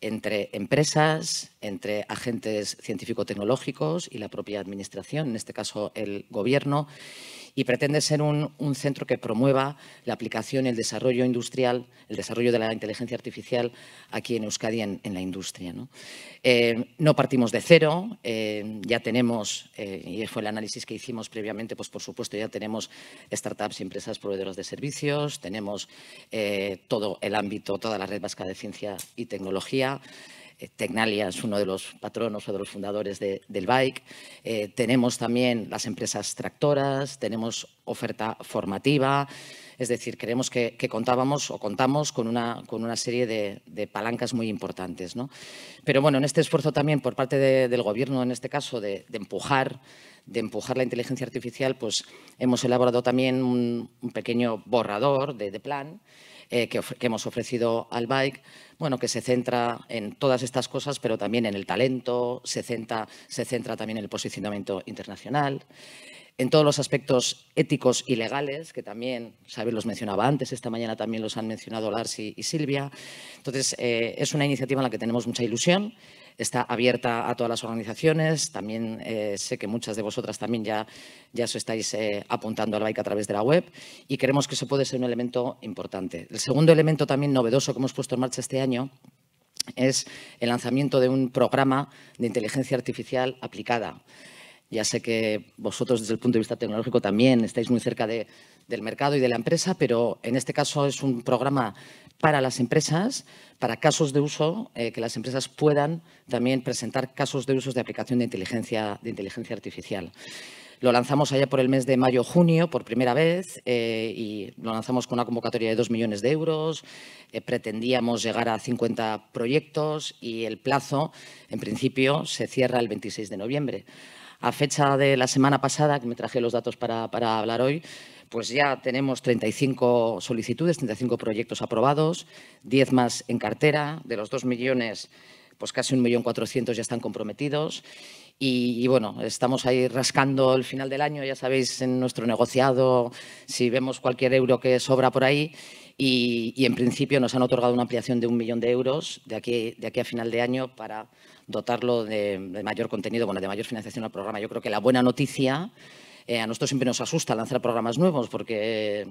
entre empresas, entre agentes científico-tecnológicos y la propia Administración, en este caso el Gobierno y pretende ser un, centro que promueva la aplicación y el desarrollo industrial, el desarrollo de la inteligencia artificial aquí en Euskadi, en, la industria. Eh, ¿no? partimos de cero, eh, ya tenemos, eh, y fue el análisis que hicimos previamente, pues por supuesto ya tenemos startups empresas proveedoras de servicios, tenemos todo el ámbito, toda la red vasca de ciencia y tecnología, Tecnalia es uno de los patronos o de los fundadores del bike. Eh, tenemos también las empresas tractoras, tenemos oferta formativa. Es decir, creemos que, contábamos o contamos con una, con una serie de, palancas muy importantes. ¿no? Pero bueno, en este esfuerzo también por parte del Gobierno, en este caso, de, empujar de empujar la inteligencia artificial, pues hemos elaborado también un, un pequeño borrador de plan eh, que, hemos ofrecido al bike, bueno, que se centra en todas estas cosas, pero también en el talento, se centra, también en el posicionamiento internacional en todos los aspectos éticos y legales, que también Saber los mencionaba antes, esta mañana también los han mencionado Lars y, Silvia. Entonces, eh, es una iniciativa en la que tenemos mucha ilusión está abierta a todas las organizaciones. También eh, sé que muchas de vosotras también ya, ya os estáis eh, apuntando al bike a través de la web y creemos que eso puede ser un elemento importante. El segundo elemento también novedoso que hemos puesto en marcha este año es el lanzamiento de un programa de inteligencia artificial aplicada. Ya sé que vosotros desde el punto de vista tecnológico también estáis muy cerca del mercado y de la empresa, pero en este caso es un programa para las empresas, para casos de uso, eh, que las empresas puedan también presentar casos de usos de aplicación de inteligencia, de inteligencia artificial. Lo lanzamos allá por el mes de mayo-junio por primera vez eh, y lo lanzamos con una convocatoria de 2 millones de euros. Eh, pretendíamos llegar a 50 proyectos y el plazo, en principio, se cierra el 26 de noviembre. A fecha de la semana pasada, que me traje los datos para hablar hoy, pues ya tenemos 35 solicitudes, 35 proyectos aprobados, 10 más en cartera, de los 2 millones pues casi 1.400.000 ya están comprometidos. Y, bueno, estamos ahí rascando el final del año, ya sabéis, en nuestro negociado, si vemos cualquier euro que sobra por ahí. Y, en principio nos han otorgado una ampliación de un millón de euros de aquí, a final de año para dotarlo de mayor contenido, bueno, de mayor financiación al programa. Yo creo que la buena noticia eh, a nosotros siempre nos asusta lanzar programas nuevos porque eh,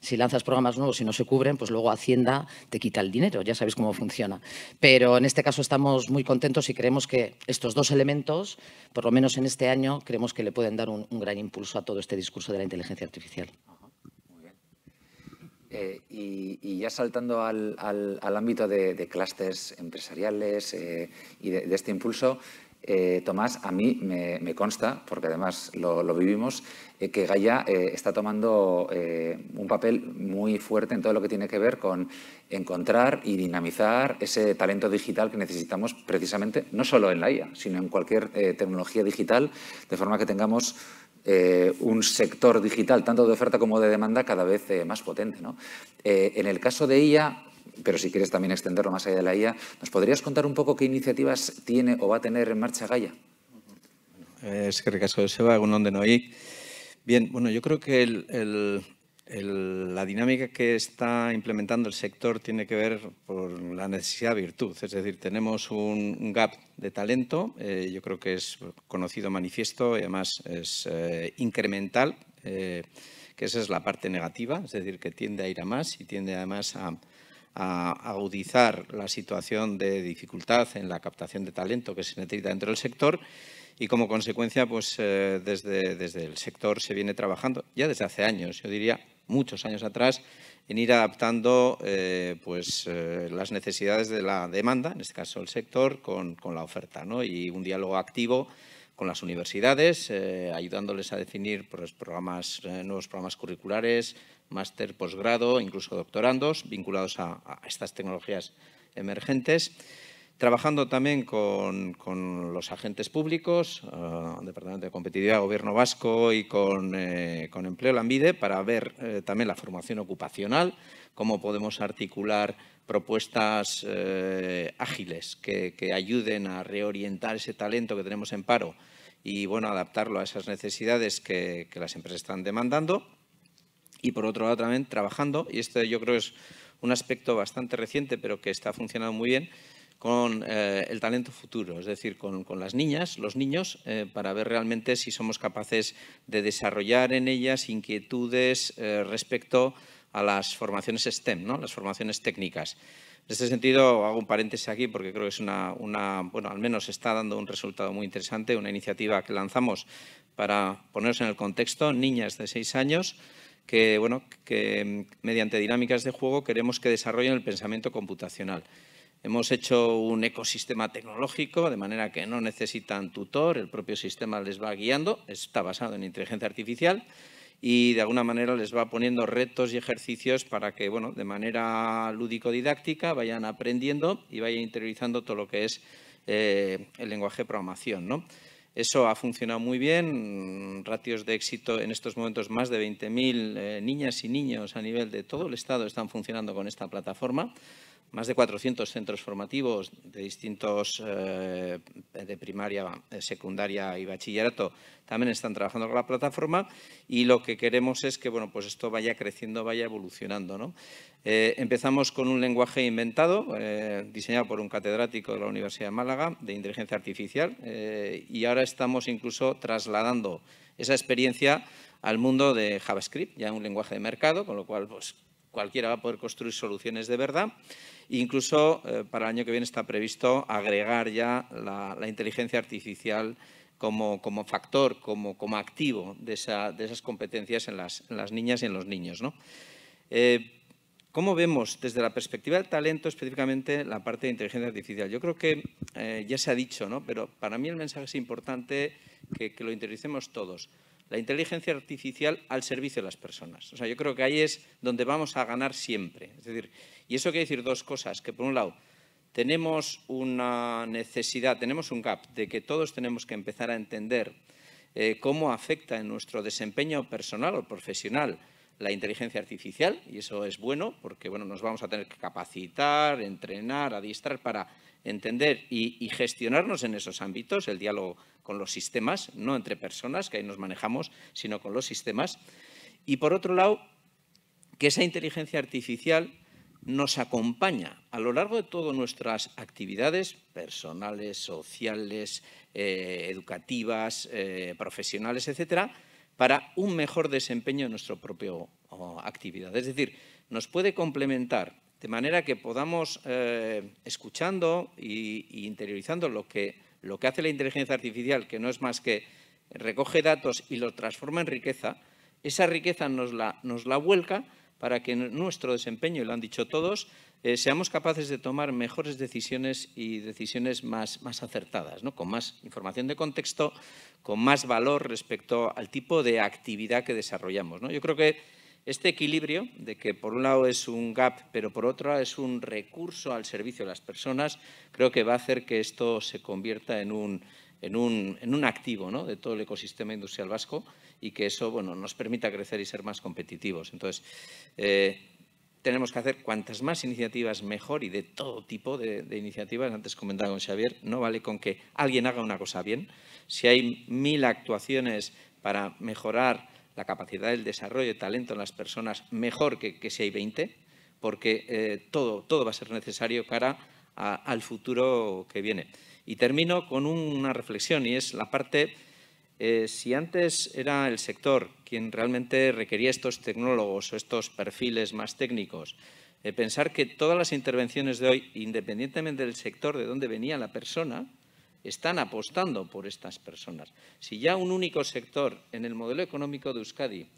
si lanzas programas nuevos y no se cubren, pues luego Hacienda te quita el dinero, ya sabéis cómo funciona. Pero en este caso estamos muy contentos y creemos que estos dos elementos, por lo menos en este año, creemos que le pueden dar un, gran impulso a todo este discurso de la inteligencia artificial. Eh, y, y, ya saltando al, ámbito de, clústeres empresariales y de, este impulso, eh, Tomás, a mí me, consta, porque además lo, vivimos, eh, que Gaia eh, está tomando un papel muy fuerte en todo lo que tiene que ver con encontrar y dinamizar ese talento digital que necesitamos precisamente, no solo en la IA, sino en cualquier tecnología digital, de forma que tengamos un sector digital, tanto de oferta como de demanda, cada vez más potente. ¿no? en el caso de IA, pero si quieres también extenderlo más allá de la IA, ¿nos podrías contar un poco qué iniciativas tiene o va a tener en marcha Gaia? Eh, es que recaso, se va algún no Noí. Bien, bueno, yo creo que la dinámica que está implementando el sector tiene que ver por la necesidad de virtud. Es decir, tenemos un, gap de talento, eh, yo creo que es conocido, manifiesto y además es eh, incremental, que esa es la parte negativa, es decir, que tiende a ir a más y tiende además a, a agudizar la situación de dificultad en la captación de talento que se necesita dentro del sector y como consecuencia pues eh, desde, desde el sector se viene trabajando ya desde hace años, yo diría muchos años atrás, en ir adaptando eh, pues, eh, las necesidades de la demanda, en este caso el sector, con, la oferta ¿no? y un diálogo activo con las universidades, ayudándoles a definir pues, nuevos programas curriculares, máster, posgrado, incluso doctorandos vinculados a, estas tecnologías emergentes. Trabajando también con, los agentes públicos, eh, Departamento de Competitividad, Gobierno Vasco y con, eh, Empleo Lambide para ver eh, también la formación ocupacional, cómo podemos articular propuestas ágiles que, ayuden a reorientar ese talento que tenemos en paro y bueno, adaptarlo a esas necesidades que las empresas están demandando y por otro lado también trabajando, y este yo creo es un aspecto bastante reciente pero que está funcionando muy bien, con eh, el talento futuro, es decir, con, las niñas, los niños, eh, para ver realmente si somos capaces de desarrollar en ellas inquietudes eh, respecto a las formaciones STEM, las formaciones técnicas. En este sentido, hago un paréntesis aquí porque creo que es una, una, bueno, al menos está dando un resultado muy interesante, una iniciativa que lanzamos para ponernos en el contexto, niñas de seis años, que, bueno, que mm, mediante dinámicas de juego queremos que desarrollen el pensamiento computacional. Hemos hecho un ecosistema tecnológico, de manera que no necesitan tutor, el propio sistema les va guiando, está basado en inteligencia artificial y de alguna manera les va poniendo retos y ejercicios para que, bueno, de manera lúdico-didáctica vayan aprendiendo y vayan interiorizando todo lo que es eh, el lenguaje de programación, ¿no? Eso ha funcionado muy bien, mm, ratios de éxito en estos momentos más de 20.000 eh, niñas y niños a nivel de todo el Estado están funcionando con esta plataforma más de 400 centros formativos de distintos, eh, de primaria, eh, secundaria y bachillerato, también están trabajando con la plataforma y lo que queremos es que bueno, pues esto vaya creciendo, vaya evolucionando. Eh, empezamos con un lenguaje inventado, diseñado por un catedrático de la Universidad de Málaga, de inteligencia artificial, y ahora estamos incluso trasladando esa experiencia al mundo de JavaScript, ya un lenguaje de mercado, con lo cual pues, cualquiera va a poder construir soluciones de verdad. incluso eh, para el año que viene está previsto agregar ya la, inteligencia artificial como, factor, como, activo de, esas competencias en las, niñas y en los niños. Eh, ¿Cómo vemos desde la perspectiva del talento específicamente la parte de inteligencia artificial? Yo creo que eh, ya se ha dicho, ¿no? pero para mí el mensaje es importante que, que lo interioricemos todos la inteligencia artificial al servicio de las personas. O sea, yo creo que ahí es donde vamos a ganar siempre. Es decir, y eso quiere decir dos cosas, que por un lado tenemos una necesidad, tenemos un gap de que todos tenemos que empezar a entender eh, cómo afecta en nuestro desempeño personal o profesional la inteligencia artificial y eso es bueno porque bueno, nos vamos a tener que capacitar, entrenar, adiestrar para entender y, gestionarnos en esos ámbitos, el diálogo con los sistemas, no entre personas, que ahí nos manejamos, sino con los sistemas. Y por otro lado, que esa inteligencia artificial nos acompaña a lo largo de todas nuestras actividades personales, sociales, eh, educativas, eh, profesionales, etcétera, para un mejor desempeño de nuestra propia oh, actividad. Es decir, nos puede complementar de manera que podamos, eh, escuchando e interiorizando lo que, lo que hace la inteligencia artificial, que no es más que recoge datos y los transforma en riqueza, esa riqueza nos la, nos la vuelca para que en nuestro desempeño, y lo han dicho todos, eh, seamos capaces de tomar mejores decisiones y decisiones más, más acertadas, ¿no? con más información de contexto, con más valor respecto al tipo de actividad que desarrollamos. ¿no? Yo creo que este equilibrio, de que por un lado es un gap, pero por otro lado es un recurso al servicio de las personas, creo que va a hacer que esto se convierta en un, activo de todo el ecosistema industrial vasco y que eso bueno, nos permita crecer y ser más competitivos. Entonces, eh, tenemos que hacer cuantas más iniciativas mejor y de todo tipo de, de, iniciativas. Antes comentaba con Xavier, no vale con que alguien haga una cosa bien. Si hay mil actuaciones para mejorar la capacidad del desarrollo de talento en las personas mejor que, si hay 20, porque eh, todo, todo va a ser necesario cara al futuro que viene. Y termino con una reflexión y es la parte, eh, si antes era el sector quien realmente requería estos tecnólogos o estos perfiles más técnicos, eh, pensar que todas las intervenciones de hoy, independientemente del sector de donde venía la persona, están apostando por estas personas. Si ya un único sector en el modelo económico de Euskadi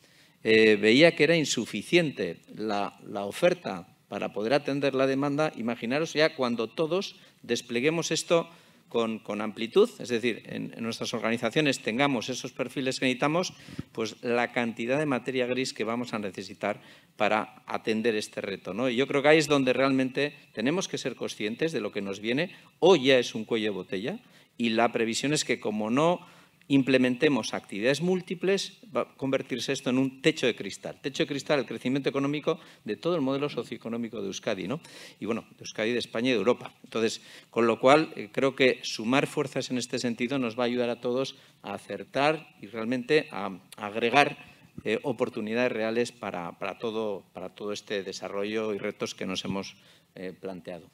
eh, veía que era insuficiente la, oferta para poder atender la demanda, imaginaros ya cuando todos despleguemos esto con, amplitud, es decir, en, nuestras organizaciones tengamos esos perfiles que necesitamos, pues la cantidad de materia gris que vamos a necesitar para atender este reto. Y yo creo que ahí es donde realmente tenemos que ser conscientes de lo que nos viene. Hoy ya es un cuello de botella y la previsión es que como no implementemos actividades múltiples, va a convertirse esto en un techo de cristal. Techo de cristal, el crecimiento económico de todo el modelo socioeconómico de Euskadi, ¿no? Y bueno, de Euskadi, de España y de Europa. Entonces, con lo cual, eh, creo que sumar fuerzas en este sentido nos va a ayudar a todos a acertar y realmente a, agregar eh, oportunidades reales para, todo, para todo este desarrollo y retos que nos hemos eh, planteado.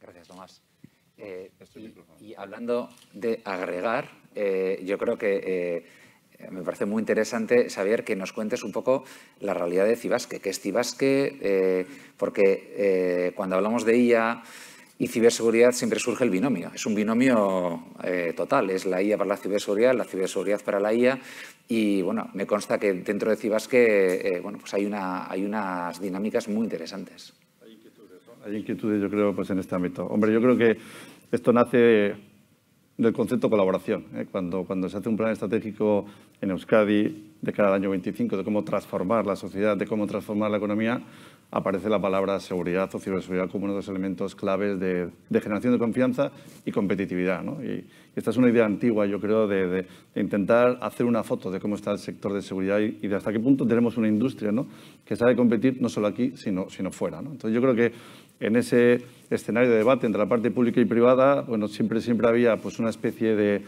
Gracias, Tomás. Eh, este y, hablando de agregar, eh, yo creo que eh, me parece muy interesante, saber que nos cuentes un poco la realidad de Cibasque. ¿Qué es Cibasque? porque cuando hablamos de IA y ciberseguridad siempre surge el binomio. Es un binomio total. Es la IA para la ciberseguridad, la ciberseguridad para la IA. Y bueno, me consta que dentro de Cibasque bueno, pues hay, una, hay unas dinámicas muy interesantes hay inquietudes, yo creo, pues en este ámbito. Hombre, yo creo que esto nace del concepto colaboración. ¿eh? Cuando, cuando se hace un plan estratégico en Euskadi de cara al año 25, de cómo transformar la sociedad, de cómo transformar la economía, aparece la palabra seguridad o ciberseguridad como uno de los elementos claves de, generación de confianza y competitividad. Y, esta es una idea antigua, yo creo, de, intentar hacer una foto de cómo está el sector de seguridad y, de hasta qué punto tenemos una industria ¿no? que sabe competir no solo aquí, sino, sino fuera. Entonces yo creo que en ese escenario de debate entre la parte pública y privada, bueno, siempre, siempre había pues, una especie de,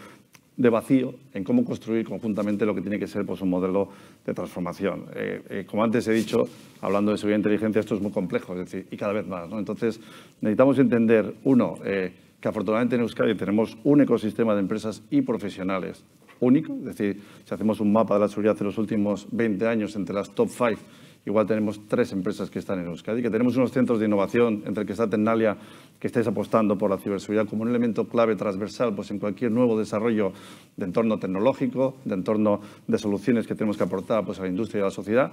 vacío en cómo construir conjuntamente lo que tiene que ser pues, un modelo de transformación. Eh, eh, como antes he dicho, hablando de seguridad e inteligencia, esto es muy complejo y cada vez más. ¿no? Entonces, necesitamos entender, uno, eh, que afortunadamente en Euskadi tenemos un ecosistema de empresas y profesionales único, es decir, si hacemos un mapa de la seguridad de los últimos 20 años entre las top 5 igual tenemos tres empresas que están en Euskadi, que tenemos unos centros de innovación, entre el que está Tecnalia, que estáis apostando por la ciberseguridad como un elemento clave transversal pues en cualquier nuevo desarrollo de entorno tecnológico, de entorno de soluciones que tenemos que aportar pues, a la industria y a la sociedad,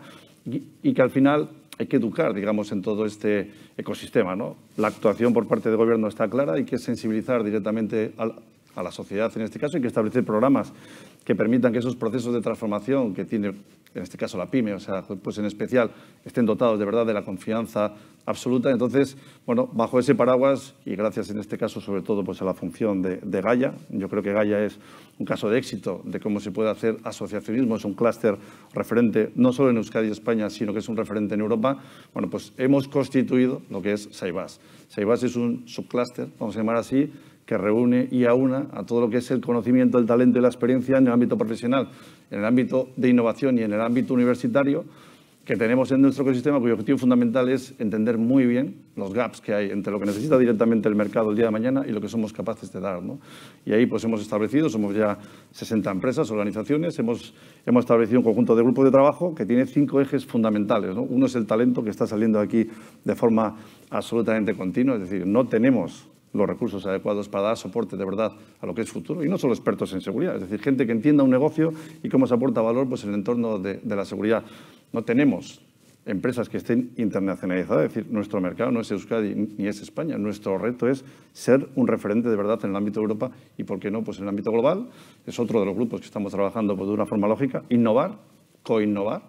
y, que al final hay que educar, digamos, en todo este ecosistema. ¿no? La actuación por parte del Gobierno está clara, hay que sensibilizar directamente a la sociedad en este caso, hay que establecer programas que permitan que esos procesos de transformación que tiene en este caso la PyME, o sea, pues en especial, estén dotados de verdad de la confianza absoluta. Entonces, bueno, bajo ese paraguas, y gracias en este caso sobre todo pues, a la función de, de Gaia, yo creo que Gaia es un caso de éxito de cómo se puede hacer asociacionismo, es un clúster referente no solo en Euskadi y España, sino que es un referente en Europa, bueno, pues hemos constituido lo que es Saibas. Saibas es un subclúster, vamos a llamar así, que reúne y aúna a todo lo que es el conocimiento, el talento y la experiencia en el ámbito profesional en el ámbito de innovación y en el ámbito universitario que tenemos en nuestro ecosistema, cuyo objetivo fundamental es entender muy bien los gaps que hay entre lo que necesita directamente el mercado el día de mañana y lo que somos capaces de dar. ¿no? Y ahí pues, hemos establecido, somos ya 60 empresas, organizaciones, hemos, hemos establecido un conjunto de grupos de trabajo que tiene cinco ejes fundamentales. ¿no? Uno es el talento que está saliendo aquí de forma absolutamente continua, es decir, no tenemos los recursos adecuados para dar soporte de verdad a lo que es futuro. Y no solo expertos en seguridad, es decir, gente que entienda un negocio y cómo se aporta valor pues, en el entorno de, la seguridad. No tenemos empresas que estén internacionalizadas, es decir, nuestro mercado no es Euskadi ni es España, nuestro reto es ser un referente de verdad en el ámbito de Europa y, ¿por qué no?, pues en el ámbito global, es otro de los grupos que estamos trabajando pues, de una forma lógica, innovar, co-innovar.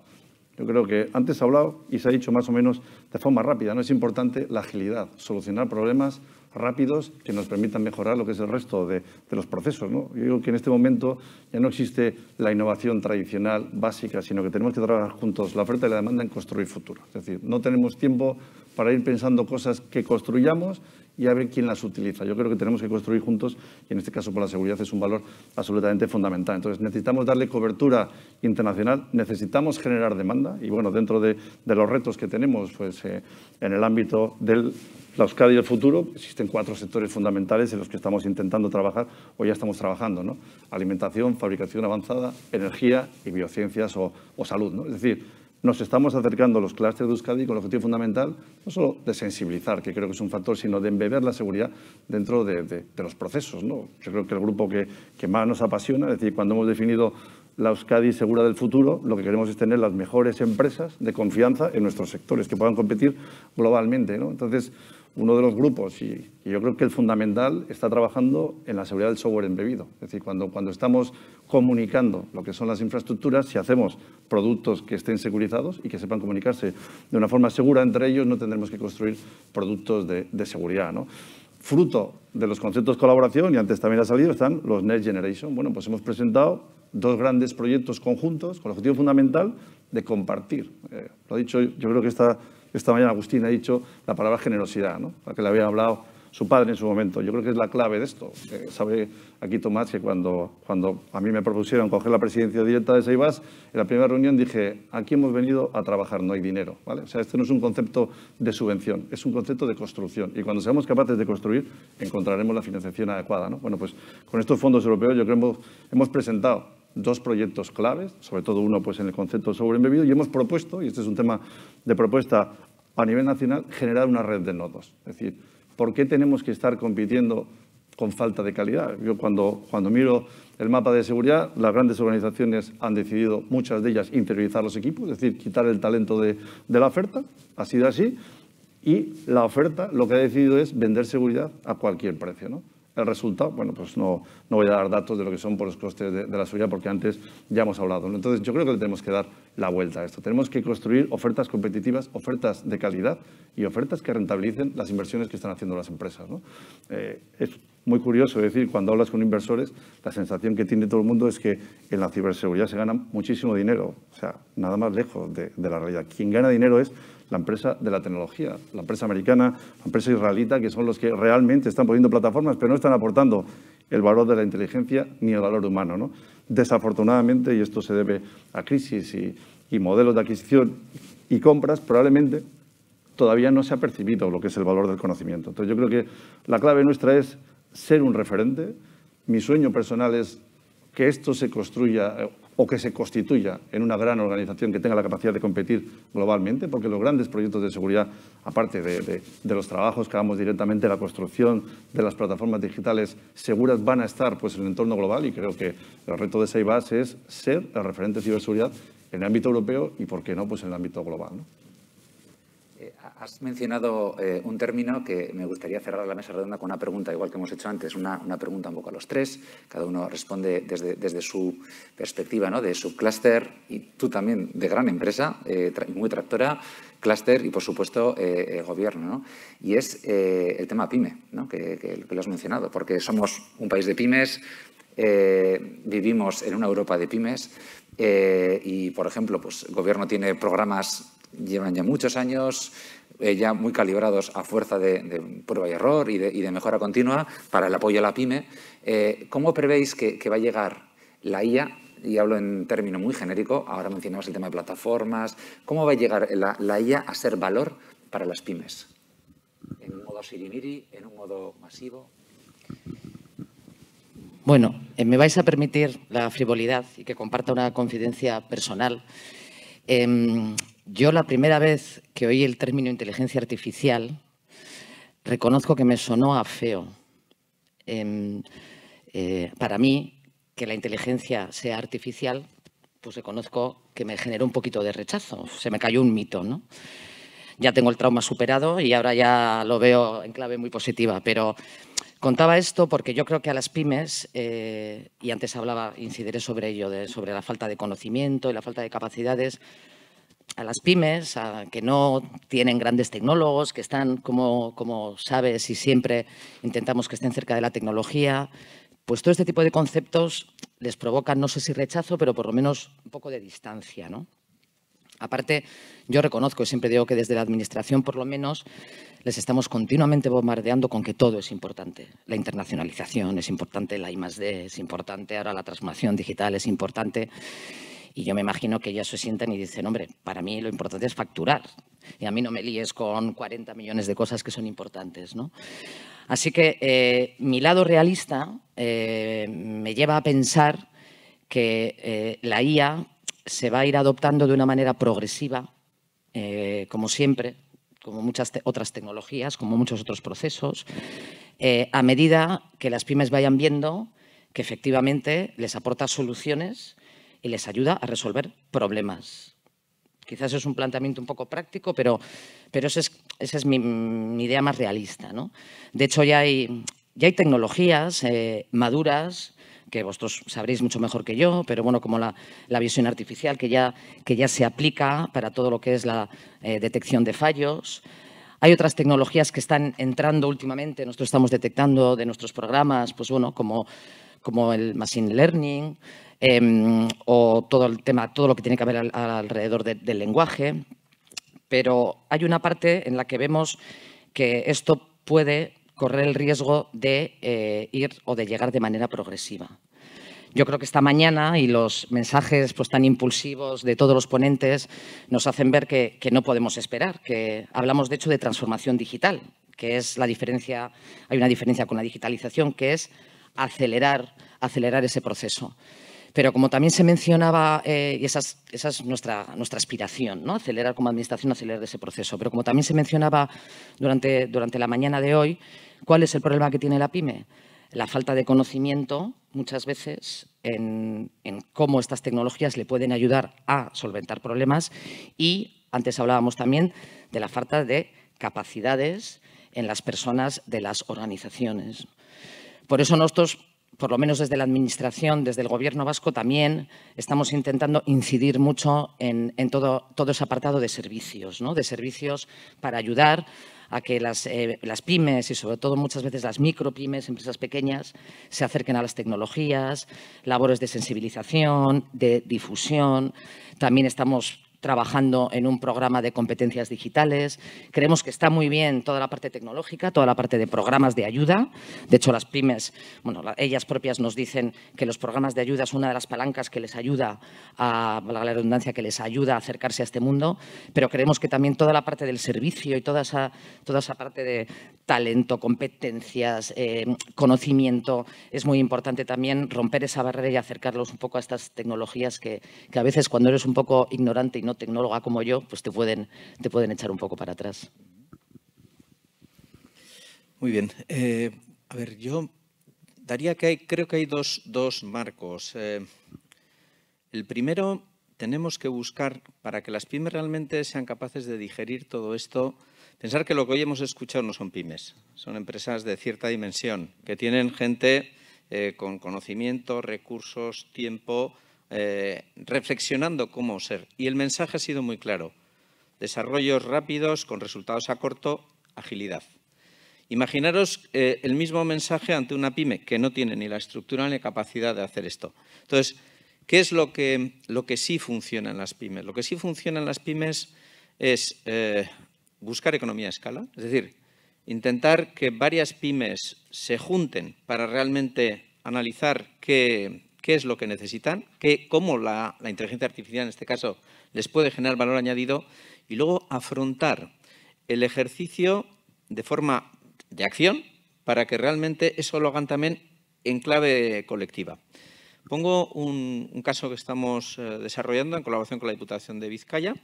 Yo creo que antes se ha hablado y se ha dicho más o menos de forma rápida, no es importante la agilidad, solucionar problemas, rápidos que nos permitan mejorar lo que es el resto de, los procesos. ¿no? Yo digo que en este momento ya no existe la innovación tradicional básica, sino que tenemos que trabajar juntos la oferta y la demanda en construir futuro. Es decir, no tenemos tiempo para ir pensando cosas que construyamos y a ver quién las utiliza. Yo creo que tenemos que construir juntos y en este caso por la seguridad es un valor absolutamente fundamental. Entonces necesitamos darle cobertura internacional, necesitamos generar demanda y bueno, dentro de, los retos que tenemos pues, eh, en el ámbito del la Euskadi del futuro, existen cuatro sectores fundamentales en los que estamos intentando trabajar o ya estamos trabajando, ¿no? Alimentación, fabricación avanzada, energía y biociencias o, salud, ¿no? Es decir, nos estamos acercando a los clústeres de Euskadi con el objetivo fundamental no solo de sensibilizar, que creo que es un factor, sino de embeber la seguridad dentro de, los procesos. ¿no? Yo creo que el grupo que, más nos apasiona, es decir, cuando hemos definido la Euskadi segura del futuro, lo que queremos es tener las mejores empresas de confianza en nuestros sectores, que puedan competir globalmente. ¿no? Entonces, uno de los grupos, y, yo creo que el fundamental, está trabajando en la seguridad del software embebido. Es decir, cuando, cuando estamos comunicando lo que son las infraestructuras, si hacemos productos que estén securizados y que sepan comunicarse de una forma segura entre ellos, no tendremos que construir productos de, seguridad. ¿no? Fruto de los conceptos de colaboración, y antes también ha salido, están los Next Generation. Bueno, pues hemos presentado dos grandes proyectos conjuntos con el objetivo fundamental de compartir. Eh, lo lo dicho, yo creo que esta esta mañana Agustín ha dicho la palabra generosidad, ¿no? la que le había hablado su padre en su momento. Yo creo que es la clave de esto. Eh, sabe aquí Tomás que cuando, cuando a mí me propusieron coger la presidencia directa de Seibas, en la primera reunión dije, aquí hemos venido a trabajar, no hay dinero. ¿vale? O sea, este no es un concepto de subvención, es un concepto de construcción. Y cuando seamos capaces de construir, encontraremos la financiación adecuada. ¿no? Bueno, pues con estos fondos europeos yo creo que hemos presentado dos proyectos claves, sobre todo uno pues, en el concepto de software embebido, y hemos propuesto, y este es un tema de propuesta a nivel nacional, generar una red de nodos. Es decir, ¿por qué tenemos que estar compitiendo con falta de calidad? Yo cuando, miro el mapa de seguridad, las grandes organizaciones han decidido, muchas de ellas, interiorizar los equipos, es decir, quitar el talento de, de la oferta, ha sido así, y la oferta lo que ha decidido es vender seguridad a cualquier precio. ¿no? el resultado, bueno, pues no, no voy a dar datos de lo que son por los costes de, la seguridad porque antes ya hemos hablado. Entonces yo creo que tenemos que dar la vuelta a esto. Tenemos que construir ofertas competitivas, ofertas de calidad y ofertas que rentabilicen las inversiones que están haciendo las empresas. ¿no? Eh, es muy curioso decir, cuando hablas con inversores, la sensación que tiene todo el mundo es que en la ciberseguridad se gana muchísimo dinero. O sea, nada más lejos de la realidad. Quien gana dinero es la empresa de la tecnología, la empresa americana, la empresa israelita, que son los que realmente están poniendo plataformas, pero no están aportando el valor de la inteligencia ni el valor humano. Desafortunadamente, y esto se debe a crisis y, y modelos de adquisición y compras, probablemente todavía no se ha percibido lo que es el valor del conocimiento. Entonces yo creo que la clave nuestra es ser un referente. Mi sueño personal es que esto se construya o que se constituya en una gran organización que tenga la capacidad de competir globalmente, porque los grandes proyectos de seguridad, aparte de, los trabajos que hagamos directamente, la construcción de las plataformas digitales seguras, van a estar pues, en el entorno global y creo que el reto de Seibas es ser el referente de ciberseguridad en el ámbito europeo y, por qué no, pues en el ámbito global. Eh, has mencionado eh, un término que me gustaría cerrar la mesa redonda con una pregunta, igual que hemos hecho antes, una, pregunta un poco a los tres. Cada uno responde desde, su perspectiva ¿no? de clúster y tú también de gran empresa, eh, muy tractora, clúster y, por supuesto, gobierno. ¿no? Y es el tema PyME, ¿no? que, lo has mencionado, porque somos un país de pymes, vivimos en una Europa de pymes y, por ejemplo, pues, el gobierno tiene programas llevan ya muchos años eh, ya muy calibrados a fuerza de, prueba y error y de, mejora continua para el apoyo a la pyme. Eh, ¿Cómo prevéis que, va a llegar la IA y hablo en términos muy genérico, ahora mencionamos el tema de plataformas, ¿cómo va a llegar la, IA a ser valor para las pymes? ¿En un modo sirimiri, en un modo masivo? Bueno, eh, me vais a permitir la frivolidad y que comparta una confidencia personal. Em, yo la primera vez que oí el término inteligencia artificial, reconozco que me sonó a feo. Em, eh, para mí, que la inteligencia sea artificial, pues reconozco que me generó un poquito de rechazo. Se me cayó un mito, ¿no? Ya tengo el trauma superado y ahora ya lo veo en clave muy positiva, pero Contaba esto porque yo creo que a las pymes, eh, y antes hablaba, incidiré sobre ello, sobre la falta de conocimiento y la falta de capacidades, a las pymes, que no tienen grandes tecnólogos, que están, como, sabes, y siempre intentamos que estén cerca de la tecnología, pues todo este tipo de conceptos les provoca, no sé si rechazo, pero por lo menos un poco de distancia, ¿no? Aparte, yo reconozco, y siempre digo que desde la Administración, por lo menos, les estamos continuamente bombardeando con que todo es importante. La internacionalización es importante, la I+.D. es importante, ahora la transformación digital es importante. Y yo me imagino que ellas se sientan y dicen, hombre, para mí lo importante es facturar. Y a mí no me líes con 40 millones de cosas que son importantes. Así que eh, mi lado realista eh, me lleva a pensar que eh, la IA se va a ir adoptando de una manera progresiva, como siempre, como muchas otras tecnologías, como muchos otros procesos, a medida que las pymes vayan viendo que efectivamente les aporta soluciones y les ayuda a resolver problemas. Quizás es un planteamiento un poco práctico, pero, pero esa es, esa es mi, idea más realista. De hecho, ya hay, ya hay tecnologías eh, maduras que vosotros sabréis mucho mejor que yo, pero bueno, como la, visión artificial que ya, que ya se aplica para todo lo que es la eh, detección de fallos. Hay otras tecnologías que están entrando últimamente, nosotros estamos detectando de nuestros programas, pues bueno, como, como el Machine Learning, Em, o todo el tema, todo lo que tiene que ver alrededor del lenguaje. Pero hay una parte en la que vemos que esto puede correr el riesgo de eh, ir o de llegar de manera progresiva. Yo creo que esta mañana y los mensajes pues, tan impulsivos de todos los ponentes nos hacen ver que, no podemos esperar, que hablamos de hecho de transformación digital, que es la diferencia, hay una diferencia con la digitalización, que es acelerar ese proceso. Pero como también se mencionaba, eh, y esa es, nuestra, aspiración, ¿no? acelerar como administración, acelerar ese proceso, pero como también se mencionaba durante, durante la mañana de hoy, ¿cuál es el problema que tiene la PyME? La falta de conocimiento, muchas veces, en, en cómo estas tecnologías le pueden ayudar a solventar problemas y antes hablábamos también de la falta de capacidades en las personas de las organizaciones. Por eso nosotros por lo menos desde la Administración, desde el Gobierno vasco también, estamos intentando incidir mucho en, todo, ese apartado de servicios, ¿no? de servicios para ayudar a que las, eh, las, pymes y sobre todo muchas veces las micropymes, empresas pequeñas, se acerquen a las tecnologías, labores de sensibilización, de difusión. También estamos trabajando en un programa de competencias digitales. Creemos que está muy bien toda la parte tecnológica, toda la parte de programas de ayuda. De hecho, las pymes, bueno, ellas propias nos dicen que los programas de ayuda es una de las palancas que les ayuda a, la redundancia, que les ayuda a acercarse a este mundo, pero creemos que también toda la parte del servicio y toda esa, toda esa parte de talento, competencias, eh, conocimiento, es muy importante también romper esa barrera y acercarlos un poco a estas tecnologías que, que a veces cuando eres un poco ignorante y no tecnóloga como yo, pues te pueden, te pueden echar un poco para atrás. Muy bien. Eh, a ver, yo daría que hay, creo que hay dos, marcos. Eh, el primero, tenemos que buscar, para que las pymes realmente sean capaces de digerir todo esto, pensar que lo que hoy hemos escuchado no son pymes, son empresas de cierta dimensión, que tienen gente eh, con conocimiento, recursos, tiempo eh, reflexionando cómo ser. Y el mensaje ha sido muy claro. Desarrollos rápidos con resultados a corto, agilidad. Imaginaros eh, el mismo mensaje ante una pyme que no tiene ni la estructura ni la capacidad de hacer esto. Entonces, ¿qué es lo que, lo que sí funciona en las pymes? Lo que sí funciona en las pymes es eh, buscar economía a escala, es decir, intentar que varias pymes se junten para realmente analizar qué, qué es lo que necesitan, cómo la, inteligencia artificial en este caso les puede generar valor añadido y luego afrontar el ejercicio de forma de acción para que realmente eso lo hagan también en clave colectiva. Pongo un, caso que estamos eh, desarrollando en colaboración con la Diputación de Vizcaya,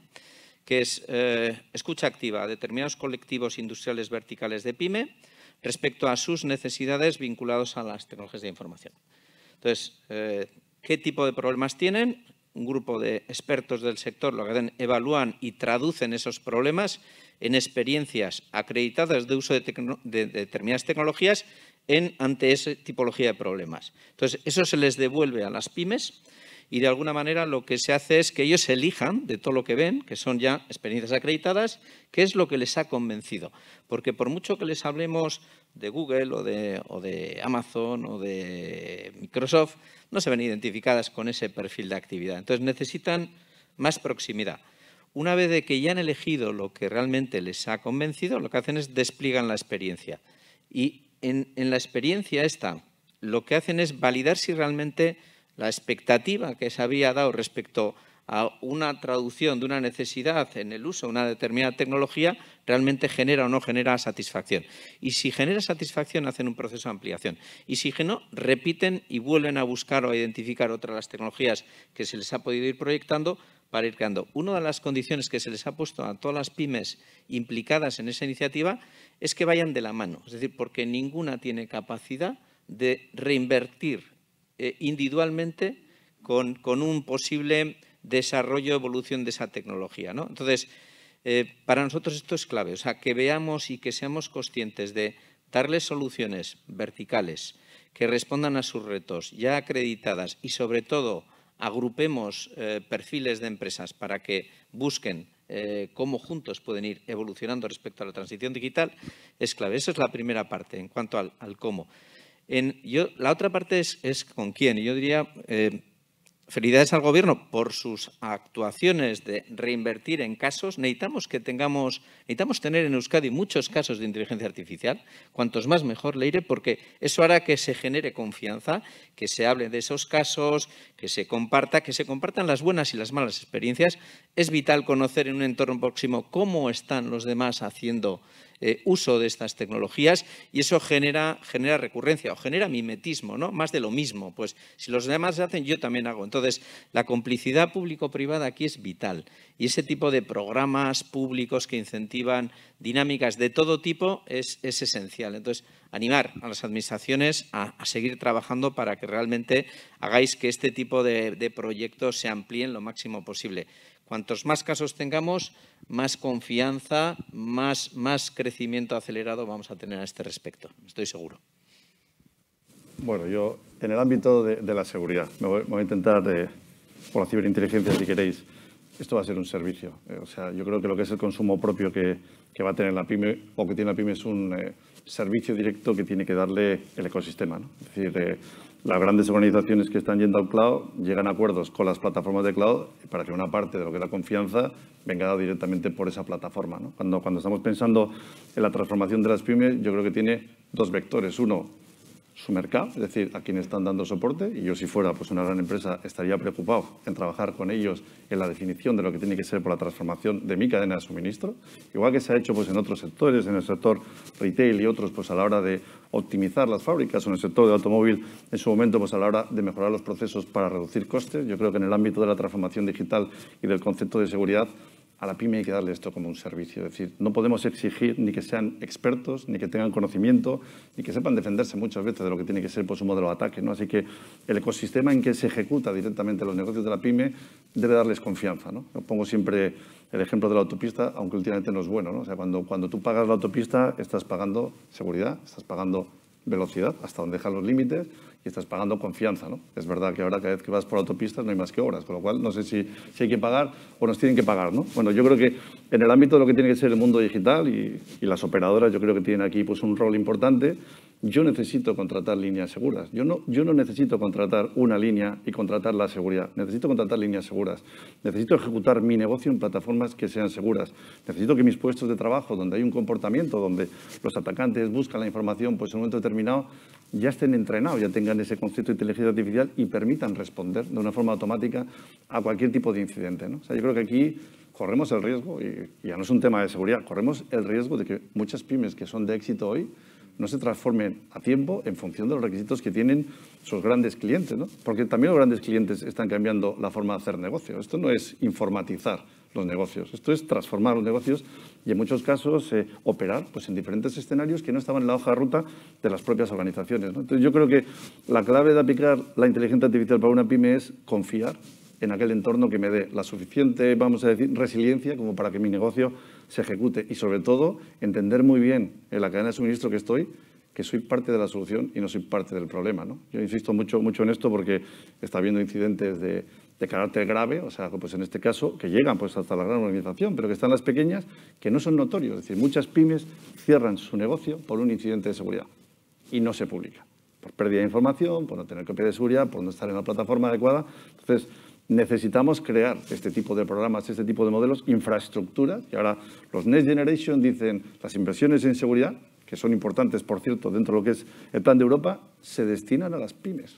que es eh, escucha activa a determinados colectivos industriales verticales de PyME respecto a sus necesidades vinculados a las tecnologías de información. Entonces, eh, ¿qué tipo de problemas tienen? Un grupo de expertos del sector lo que hacen, evalúan y traducen esos problemas en experiencias acreditadas de uso de, determinadas tecnologías en, ante esa tipología de problemas. Entonces, eso se les devuelve a las pymes y de alguna manera lo que se hace es que ellos elijan de todo lo que ven, que son ya experiencias acreditadas, qué es lo que les ha convencido. Porque por mucho que les hablemos de Google o de, Amazon o de Microsoft no se ven identificadas con ese perfil de actividad. Entonces necesitan más proximidad. Una vez que ya han elegido lo que realmente les ha convencido, lo que hacen es despliegan la experiencia. Y en, la experiencia esta, lo que hacen es validar si realmente la expectativa que se había dado respecto a una traducción de una necesidad en el uso de una determinada tecnología realmente genera o no genera satisfacción. Y si genera satisfacción, hacen un proceso de ampliación. Y si no, repiten y vuelven a buscar o a identificar otras las tecnologías que se les ha podido ir proyectando para ir creando. Una de las condiciones que se les ha puesto a todas las pymes implicadas en esa iniciativa es que vayan de la mano. Es decir, porque ninguna tiene capacidad de reinvertir eh, individualmente con un posible desarrollo, evolución de esa tecnología. ¿no? Entonces, eh, para nosotros esto es clave, o sea, que veamos y que seamos conscientes de darles soluciones verticales que respondan a sus retos ya acreditadas y sobre todo agrupemos eh, perfiles de empresas para que busquen eh, cómo juntos pueden ir evolucionando respecto a la transición digital es clave. Esa es la primera parte en cuanto al, cómo. En, la otra parte es, es, con quién. Yo diría Felicidades al Gobierno por sus actuaciones de reinvertir en casos. Necesitamos que tengamos, necesitamos tener en Euskadi muchos casos de inteligencia artificial. Cuantos más mejor, Leire, porque eso hará que se genere confianza, que se hable de esos casos, que se comparta, que se compartan las buenas y las malas experiencias. Es vital conocer en un entorno próximo cómo están los demás haciendo eh, uso de estas tecnologías y eso genera, recurrencia o genera mimetismo, ¿no? Más de lo mismo. Pues si los demás hacen, yo también hago. Entonces, la complicidad público-privada aquí es vital y ese tipo de programas públicos que incentivan dinámicas de todo tipo es, esencial. Entonces, animar a las administraciones a, seguir trabajando para que realmente hagáis que este tipo de proyectos se amplíen lo máximo posible. Cuantos más casos tengamos, más confianza, más, más crecimiento acelerado vamos a tener a este respecto, estoy seguro. Bueno, yo en el ámbito de, la seguridad, me voy, a intentar, eh, por la ciberinteligencia si queréis, esto va a ser un servicio. Eh, o sea, yo creo que lo que es el consumo propio que, que, va a tener la pyme o que tiene la pyme es un eh, servicio directo que tiene que darle el ecosistema. ¿no? Es decir, las grandes organizaciones que están yendo al cloud llegan a acuerdos con las plataformas de cloud para que una parte de lo que es la confianza venga dado directamente por esa plataforma. Cuando, cuando estamos pensando en la transformación de las pymes, yo creo que tiene dos vectores. Uno, su mercado, es decir, a quienes están dando soporte, y yo si fuera pues, una gran empresa estaría preocupado en trabajar con ellos en la definición de lo que tiene que ser por la transformación de mi cadena de suministro, igual que se ha hecho pues, en otros sectores, en el sector retail y otros, pues a la hora de optimizar las fábricas o en el sector del automóvil, en su momento pues a la hora de mejorar los procesos para reducir costes. Yo creo que en el ámbito de la transformación digital y del concepto de seguridad a la pyme hay que darle esto como un servicio. Es decir, no podemos exigir ni que sean expertos, ni que tengan conocimiento, ni que sepan defenderse muchas veces de lo que tiene que ser por pues, su modelo de ataque. ¿no? Así que el ecosistema en que se ejecuta directamente los negocios de la pyme debe darles confianza. ¿no? Yo pongo siempre el ejemplo de la autopista, aunque últimamente no es bueno. sea, cuando, cuando tú pagas la autopista, estás pagando seguridad, estás pagando velocidad, hasta donde dejan los límites, y estás pagando confianza. ¿no? Es verdad que ahora cada vez que vas por autopistas no hay más que horas, con lo cual no sé si, si hay que pagar o nos tienen que pagar. ¿no? Bueno, yo creo que en el ámbito de lo que tiene que ser el mundo digital y, las operadoras yo creo que tienen aquí pues, un rol importante yo necesito contratar líneas seguras. Yo no, yo no necesito contratar una línea y contratar la seguridad. Necesito contratar líneas seguras. Necesito ejecutar mi negocio en plataformas que sean seguras. Necesito que mis puestos de trabajo, donde hay un comportamiento, donde los atacantes buscan la información, pues en un momento determinado ya estén entrenados, ya tengan ese concepto de inteligencia artificial y permitan responder de una forma automática a cualquier tipo de incidente. ¿no? yo creo que aquí corremos el riesgo, y ya no es un tema de seguridad, corremos el riesgo de que muchas pymes que son de éxito hoy no se transformen a tiempo en función de los requisitos que tienen sus grandes clientes, porque también los grandes clientes están cambiando la forma de hacer negocios. Esto no es informatizar los negocios, esto es transformar los negocios y en muchos casos eh, operar pues, en diferentes escenarios que no estaban en la hoja de ruta de las propias organizaciones. Entonces yo creo que la clave de aplicar la inteligencia artificial para una pyme es confiar en aquel entorno que me dé la suficiente, vamos a decir, resiliencia como para que mi negocio se ejecute y sobre todo entender muy bien en la cadena de suministro que estoy que soy parte de la solución y no soy parte del problema. ¿no? Yo insisto mucho, mucho en esto porque está habiendo incidentes de, carácter grave, o sea, pues en este caso, que llegan pues, hasta la gran organización, pero que están las pequeñas, que no son notorios. Es decir, muchas pymes cierran su negocio por un incidente de seguridad y no se publica. Por pérdida de información, por no tener copia de seguridad, por no estar en la plataforma adecuada. Entonces, Necesitamos crear este tipo de programas, este tipo de modelos, infraestructura, y ahora los Next Generation dicen las inversiones en seguridad, que son importantes, por cierto, dentro de lo que es el plan de Europa, se destinan a las pymes.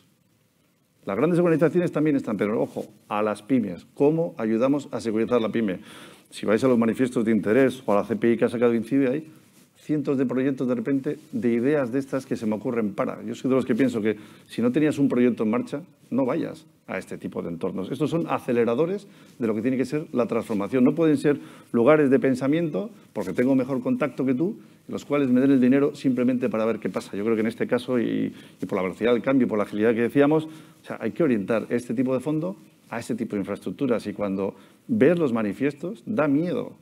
Las grandes organizaciones también están, pero ojo, a las pymes. ¿Cómo ayudamos a securizar la pyme? Si vais a los manifiestos de interés o a la CPI que ha sacado INCIBE ahí, cientos de proyectos de repente, de ideas de estas que se me ocurren para. Yo soy de los que pienso que si no tenías un proyecto en marcha, no vayas a este tipo de entornos. Estos son aceleradores de lo que tiene que ser la transformación. No pueden ser lugares de pensamiento, porque tengo mejor contacto que tú, los cuales me den el dinero simplemente para ver qué pasa. Yo creo que en este caso, y, por la velocidad del cambio, por la agilidad que decíamos, hay que orientar este tipo de fondo a este tipo de infraestructuras. Y cuando ves los manifiestos, da miedo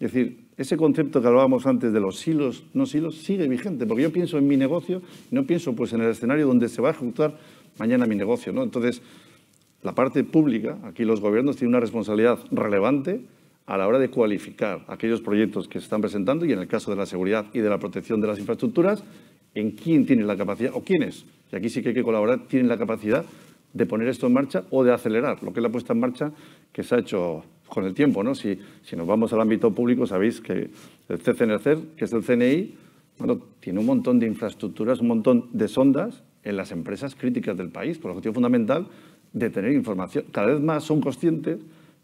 es decir, ese concepto que hablábamos antes de los silos, no silos, sigue vigente, porque yo pienso en mi negocio, y no pienso pues en el escenario donde se va a ejecutar mañana mi negocio. ¿no? Entonces, la parte pública, aquí los gobiernos tienen una responsabilidad relevante a la hora de cualificar aquellos proyectos que se están presentando y en el caso de la seguridad y de la protección de las infraestructuras, en quién tienen la capacidad o quiénes, y aquí sí que hay que colaborar, tienen la capacidad de poner esto en marcha o de acelerar lo que es la puesta en marcha que se ha hecho con el tiempo. ¿no? Si, nos vamos al ámbito público, sabéis que el CCNCER, que es el CNI, tiene un montón de infraestructuras, un montón de sondas en las empresas críticas del país, por el objetivo fundamental de tener información. Cada vez más son conscientes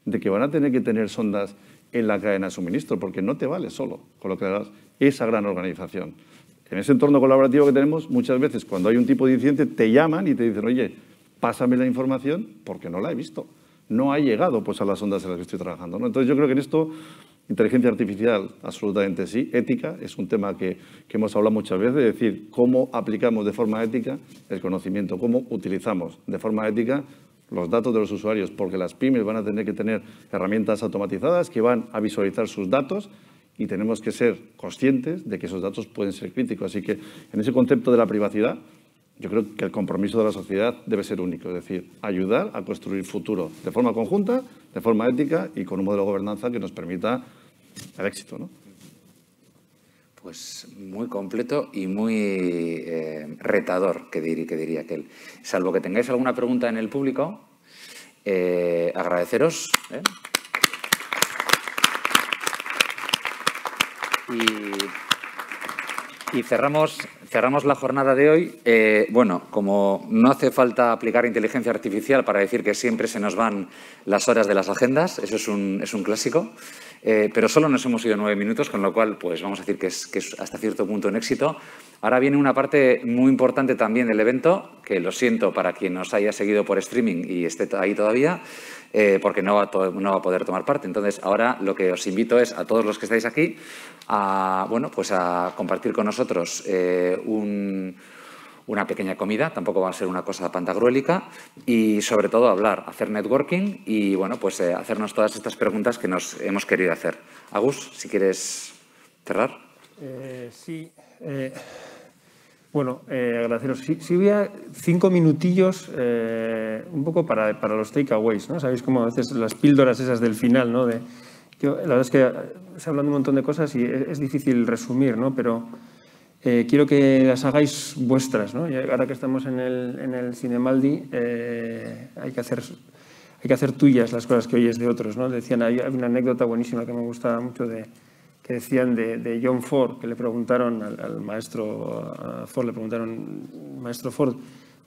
de que van a tener que tener sondas en la cadena de suministro, porque no te vale solo con lo que esa gran organización. En ese entorno colaborativo que tenemos, muchas veces cuando hay un tipo de incidente, te llaman y te dicen, oye, pásame la información porque no la he visto no ha llegado pues, a las ondas en las que estoy trabajando. Entonces yo creo que en esto, inteligencia artificial, absolutamente sí, ética, es un tema que, que hemos hablado muchas veces, es decir, cómo aplicamos de forma ética el conocimiento, cómo utilizamos de forma ética los datos de los usuarios, porque las pymes van a tener que tener herramientas automatizadas que van a visualizar sus datos y tenemos que ser conscientes de que esos datos pueden ser críticos. Así que en ese concepto de la privacidad, yo creo que el compromiso de la sociedad debe ser único, es decir, ayudar a construir futuro de forma conjunta, de forma ética y con un modelo de gobernanza que nos permita el éxito. Pues muy completo y muy eh, retador, que diría, que diría aquel. Salvo que tengáis alguna pregunta en el público, eh, agradeceros. ¿eh? Y y cerramos, la jornada de hoy. Eh, bueno, como no hace falta aplicar inteligencia artificial para decir que siempre se nos van las horas de las agendas, eso es un, es un clásico, eh, pero solo nos hemos ido nueve minutos, con lo cual pues vamos a decir que es, hasta cierto punto un éxito. Ahora viene una parte muy importante también del evento, que lo siento para quien nos haya seguido por streaming y esté ahí todavía, eh, porque no no va, a poder tomar parte. Entonces, ahora lo que os invito es a todos los que estáis aquí a, bueno, pues a compartir con nosotros eh, una pequeña comida, tampoco va a ser una cosa pantagruélica, y sobre todo hablar, hacer networking y bueno, pues eh, hacernos todas estas preguntas que nos hemos querido hacer. Agus, si quieres cerrar. Eh, sí. Bueno, agradeceros. Si hubiera cinco minutillos un poco para, para los takeaways, ¿no? Sabéis cómo a veces las píldoras esas del final, ¿no? De, la verdad es que eh, se hablan un montón de cosas y es, difícil resumir, ¿no? Pero eh, quiero que las hagáis vuestras, ¿no? Ahora que estamos en el, en el Cinemaldi, eh, hay que hacer hay que hacer tuyas las cosas que oyes de otros. ¿no? Decían, hay una anécdota buenísima que me gustaba mucho de, que decían de, John Ford, que le preguntaron al, maestro Ford, le preguntaron, maestro Ford,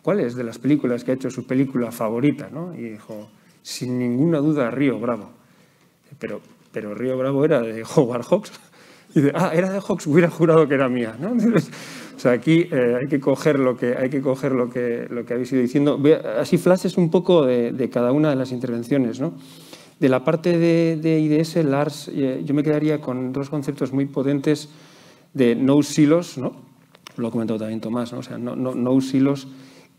¿cuál es de las películas que ha hecho su película favorita? Y dijo, sin ninguna duda, Río Bravo. Pero, pero Río Bravo era de Howard Hawks. ah, era de Hawks, hubiera jurado que era mía. o sea, aquí eh, hay que coger lo que, hay que, coger lo que, lo que habéis ido diciendo. así flashes un poco de, cada una de las intervenciones. ¿no? De la parte de, de IDS, Lars, eh, yo me quedaría con dos conceptos muy potentes de no silos, ¿no? lo ha comentado también Tomás, ¿no? o sea, no, silos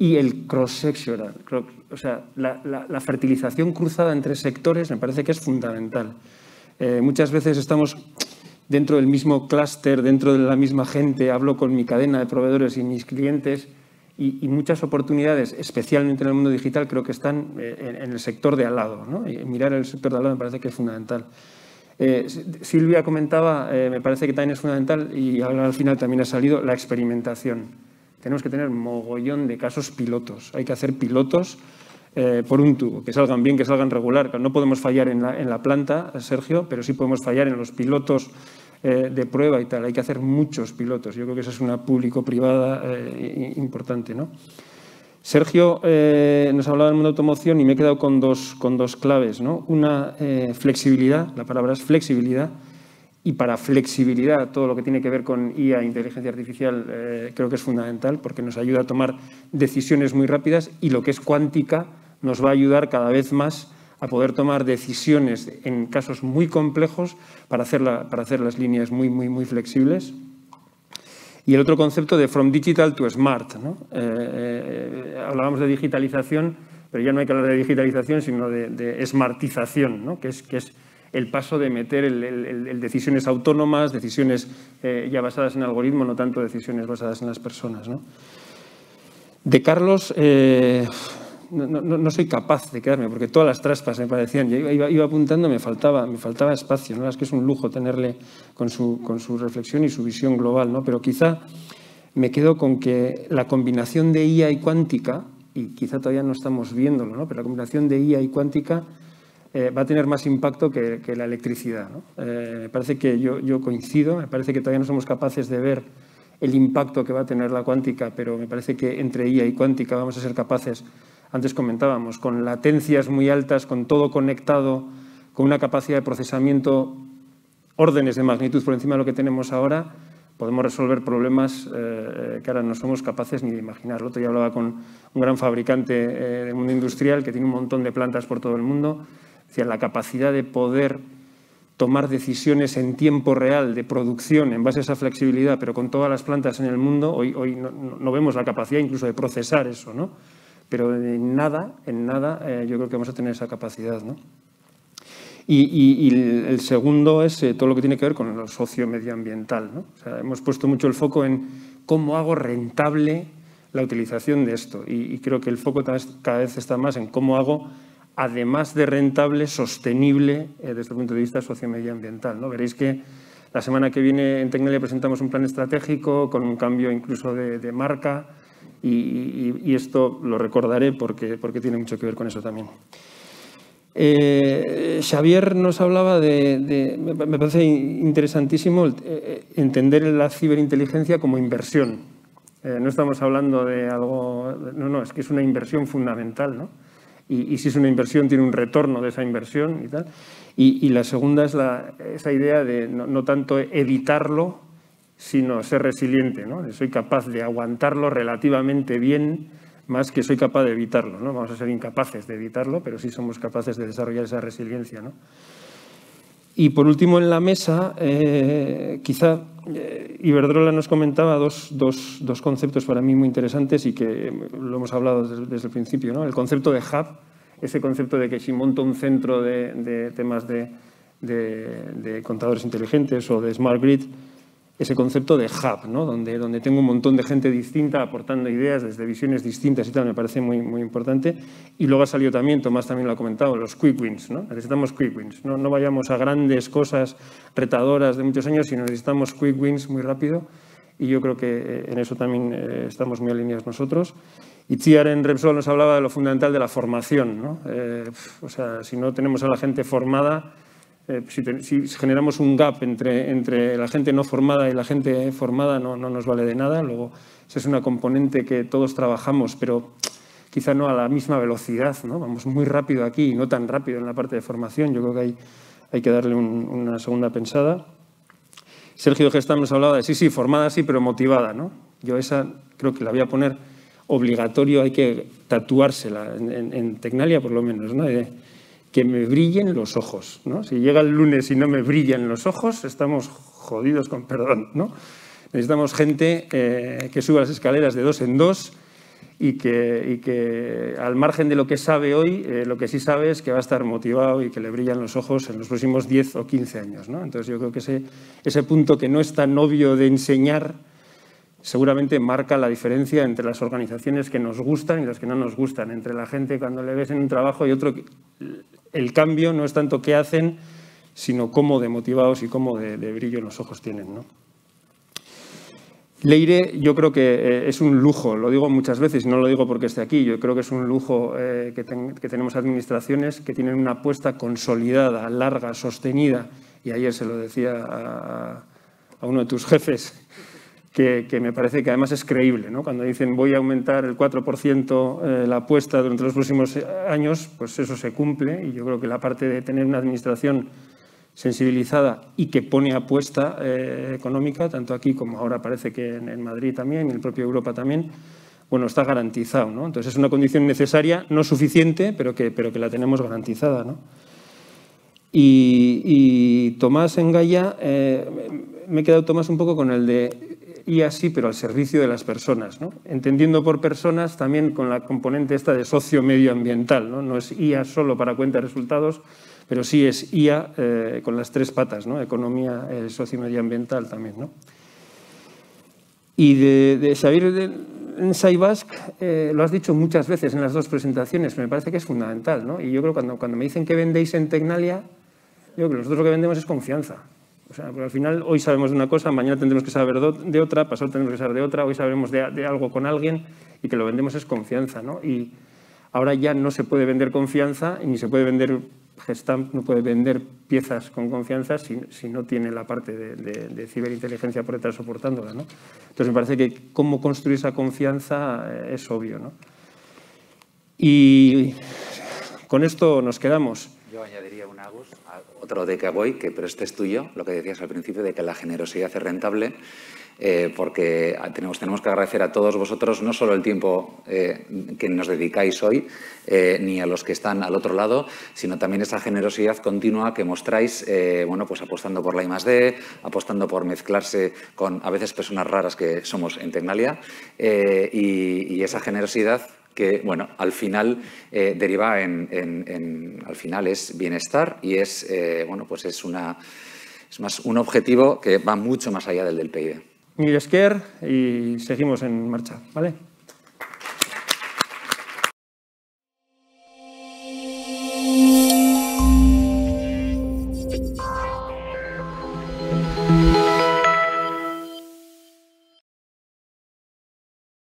y el cross-sectional, o sea, la, la fertilización cruzada entre sectores me parece que es fundamental. Eh, muchas veces estamos dentro del mismo clúster, dentro de la misma gente, hablo con mi cadena de proveedores y mis clientes y, muchas oportunidades, especialmente en el mundo digital, creo que están eh, en, el sector de al lado. Mirar el sector de al lado me parece que es fundamental. Eh, Silvia comentaba, me parece que también es fundamental y al final también ha salido la experimentación. Tenemos que tener mogollón de casos pilotos. Hay que hacer pilotos eh, por un tubo, que salgan bien, que salgan regular. No podemos fallar en la, en la planta, Sergio, pero sí podemos fallar en los pilotos eh, de prueba y tal. Hay que hacer muchos pilotos. Yo creo que esa es una público-privada eh, importante. Sergio eh, nos hablaba del mundo de automoción y me he quedado con dos, con dos claves. Una, flexibilidad, la palabra es flexibilidad, y para flexibilidad, todo lo que tiene que ver con IA, inteligencia artificial, eh, creo que es fundamental porque nos ayuda a tomar decisiones muy rápidas y lo que es cuántica nos va a ayudar cada vez más a poder tomar decisiones en casos muy complejos para hacer, para hacer las líneas muy, muy, muy flexibles. Y el otro concepto de from digital to smart. Eh, eh, hablábamos de digitalización, pero ya no hay que hablar de digitalización, sino de, de smartización, ¿no? que es, que es el paso de meter decisiones autónomas, decisiones eh, ya basadas en algoritmo, no tanto decisiones basadas en las personas. De Carlos, eh, no, soy capaz de quedarme, porque todas las traspas me parecían, yo iba, apuntando, me faltaba, me faltaba espacio, ¿no? es que es un lujo tenerle con su, con su reflexión y su visión global, ¿no? pero quizá me quedo con que la combinación de IA y cuántica, y quizá todavía no estamos viéndolo, pero la combinación de IA y cuántica eh, va a tener más impacto que, la electricidad. Eh, me parece que yo, coincido, me parece que todavía no somos capaces de ver el impacto que va a tener la cuántica, pero me parece que entre IA y cuántica vamos a ser capaces, antes comentábamos, con latencias muy altas, con todo conectado, con una capacidad de procesamiento órdenes de magnitud por encima de lo que tenemos ahora, podemos resolver problemas eh, que ahora no somos capaces ni de imaginar. El otro día hablaba con un gran fabricante del mundo industrial que tiene un montón de plantas por todo el mundo es la capacidad de poder tomar decisiones en tiempo real de producción en base a esa flexibilidad, pero con todas las plantas en el mundo, hoy, no, vemos la capacidad incluso de procesar eso, ¿no? Pero en nada, en nada, eh, yo creo que vamos a tener esa capacidad, ¿no? Y, el segundo es eh, todo lo que tiene que ver con el socio-medioambiental, hemos puesto mucho el foco en cómo hago rentable la utilización de esto y creo que el foco cada vez está más en cómo hago además de rentable, sostenible eh, desde el punto de vista sociomedioambiental. ¿no? Veréis que la semana que viene en Tecnalia presentamos un plan estratégico con un cambio incluso de, marca y, esto lo recordaré porque, porque tiene mucho que ver con eso también. Eh, Xavier nos hablaba de, me parece interesantísimo eh, entender la ciberinteligencia como inversión. no estamos hablando de algo, no, no, es que es una inversión fundamental, ¿no? y, si es una inversión tiene un retorno de esa inversión y tal. Y, la segunda es la, esa idea de no, no, tanto evitarlo, sino ser resiliente. ¿no? Soy capaz de aguantarlo relativamente bien más que soy capaz de evitarlo. ¿no? Vamos a ser incapaces de evitarlo, pero sí somos capaces de desarrollar esa resiliencia. ¿no? Y por último, en la mesa, eh, quizá eh, Iberdrola nos comentaba dos, conceptos para mí muy interesantes y que lo hemos hablado desde, el principio. ¿no? El concepto de hub, ese concepto de que si monto un centro de, temas de, de, contadores inteligentes o de smart grid, ese concepto de hub, ¿no? donde, donde tengo un montón de gente distinta aportando ideas desde visiones distintas y tal, me parece muy, muy importante. Y luego ha salido también, Tomás también lo ha comentado, los quick wins. ¿no? Necesitamos quick wins. ¿no? no vayamos a grandes cosas retadoras de muchos años, sino necesitamos quick wins muy rápido. Y yo creo que eh, en eso también eh, estamos muy alineados nosotros. Y tiar en Repsol nos hablaba de lo fundamental de la formación. ¿no? Eh, o sea, si no tenemos a la gente formada, eh, si, generamos un gap entre, entre, la gente no formada y la gente formada no, no, nos vale de nada. Luego, esa es una componente que todos trabajamos, pero quizá no a la misma velocidad. ¿no? Vamos muy rápido aquí y no tan rápido en la parte de formación. Yo creo que hay, hay que darle una segunda pensada. Sergio Gestán nos hablaba de sí, sí, formada sí, pero motivada. ¿no? Yo esa creo que la voy a poner obligatorio, hay que tatuársela en, Tecnalia por lo menos. ¿no? Eh, que me brillen los ojos. ¿no? Si llega el lunes y no me brillan los ojos, estamos jodidos con perdón. ¿no? Necesitamos gente eh, que suba las escaleras de dos en dos y que, que al margen de lo que sabe hoy, eh, lo que sí sabe es que va a estar motivado y que le brillan los ojos en los próximos 10 o 15 años. ¿no? Entonces yo creo que ese, ese punto que no es tan obvio de enseñar, seguramente marca la diferencia entre las organizaciones que nos gustan y las que no nos gustan, entre la gente cuando le ves en un trabajo y otro. El cambio no es tanto qué hacen, sino cómo de motivados y cómo de, brillo los ojos tienen. ¿no? Leire yo creo que eh, es un lujo, lo digo muchas veces, no lo digo porque esté aquí, yo creo que es un lujo eh, que, tenemos administraciones que tienen una apuesta consolidada, larga, sostenida, y ayer se lo decía a, a uno de tus jefes, que, me parece que además es creíble. ¿no? Cuando dicen voy a aumentar el 4% eh, la apuesta durante los próximos eh, años, pues eso se cumple y yo creo que la parte de tener una administración sensibilizada y que pone apuesta eh, económica, tanto aquí como ahora parece que en, Madrid también y en el propio Europa también, bueno, está garantizado. ¿no? Entonces es una condición necesaria, no suficiente, pero que, pero que la tenemos garantizada. ¿no? Y, Tomás Engaya, me he quedado Tomás un poco con el de IA sí, pero al servicio de las personas. ¿no? Entendiendo por personas también con la componente esta de socio medioambiental. No, no es IA solo para cuenta de resultados, pero sí es IA eh, con las tres patas, ¿no? economía eh, socio medioambiental también. Y de, Xavier de, en Saibask, eh, lo has dicho muchas veces en las dos presentaciones, pero me parece que es fundamental. ¿no? Y yo creo que cuando, cuando me dicen que vendéis en Tecnalia, yo creo que nosotros lo que vendemos es confianza. O sea, al final hoy sabemos de una cosa, mañana tendremos que saber de otra, pasado tendremos que saber de otra, hoy sabemos de, algo con alguien y que lo vendemos es confianza, ¿no? Y ahora ya no se puede vender confianza ni se puede vender Gestamp no puede vender piezas con confianza si, si no tiene la parte de, de, ciberinteligencia por detrás soportándola. ¿no? Entonces me parece que cómo construir esa confianza eh, es obvio. ¿no? Y con esto nos quedamos. Yo añadiría un agus otro de que, pero este es tuyo, lo que decías al principio de que la generosidad es rentable, eh, porque tenemos, tenemos que agradecer a todos vosotros no solo el tiempo eh, que nos dedicáis hoy, eh, ni a los que están al otro lado, sino también esa generosidad continua que mostráis, bueno, pues apostando por la I+.D., apostando por mezclarse con a veces personas raras que somos en Tecnalia, y, y esa generosidad que bueno, al final eh, deriva en, en, en, al final es bienestar y es, eh, bueno, pues es, una, es más un objetivo que va mucho más allá del del PIB. Miguel Esquer y seguimos en marcha, ¿vale?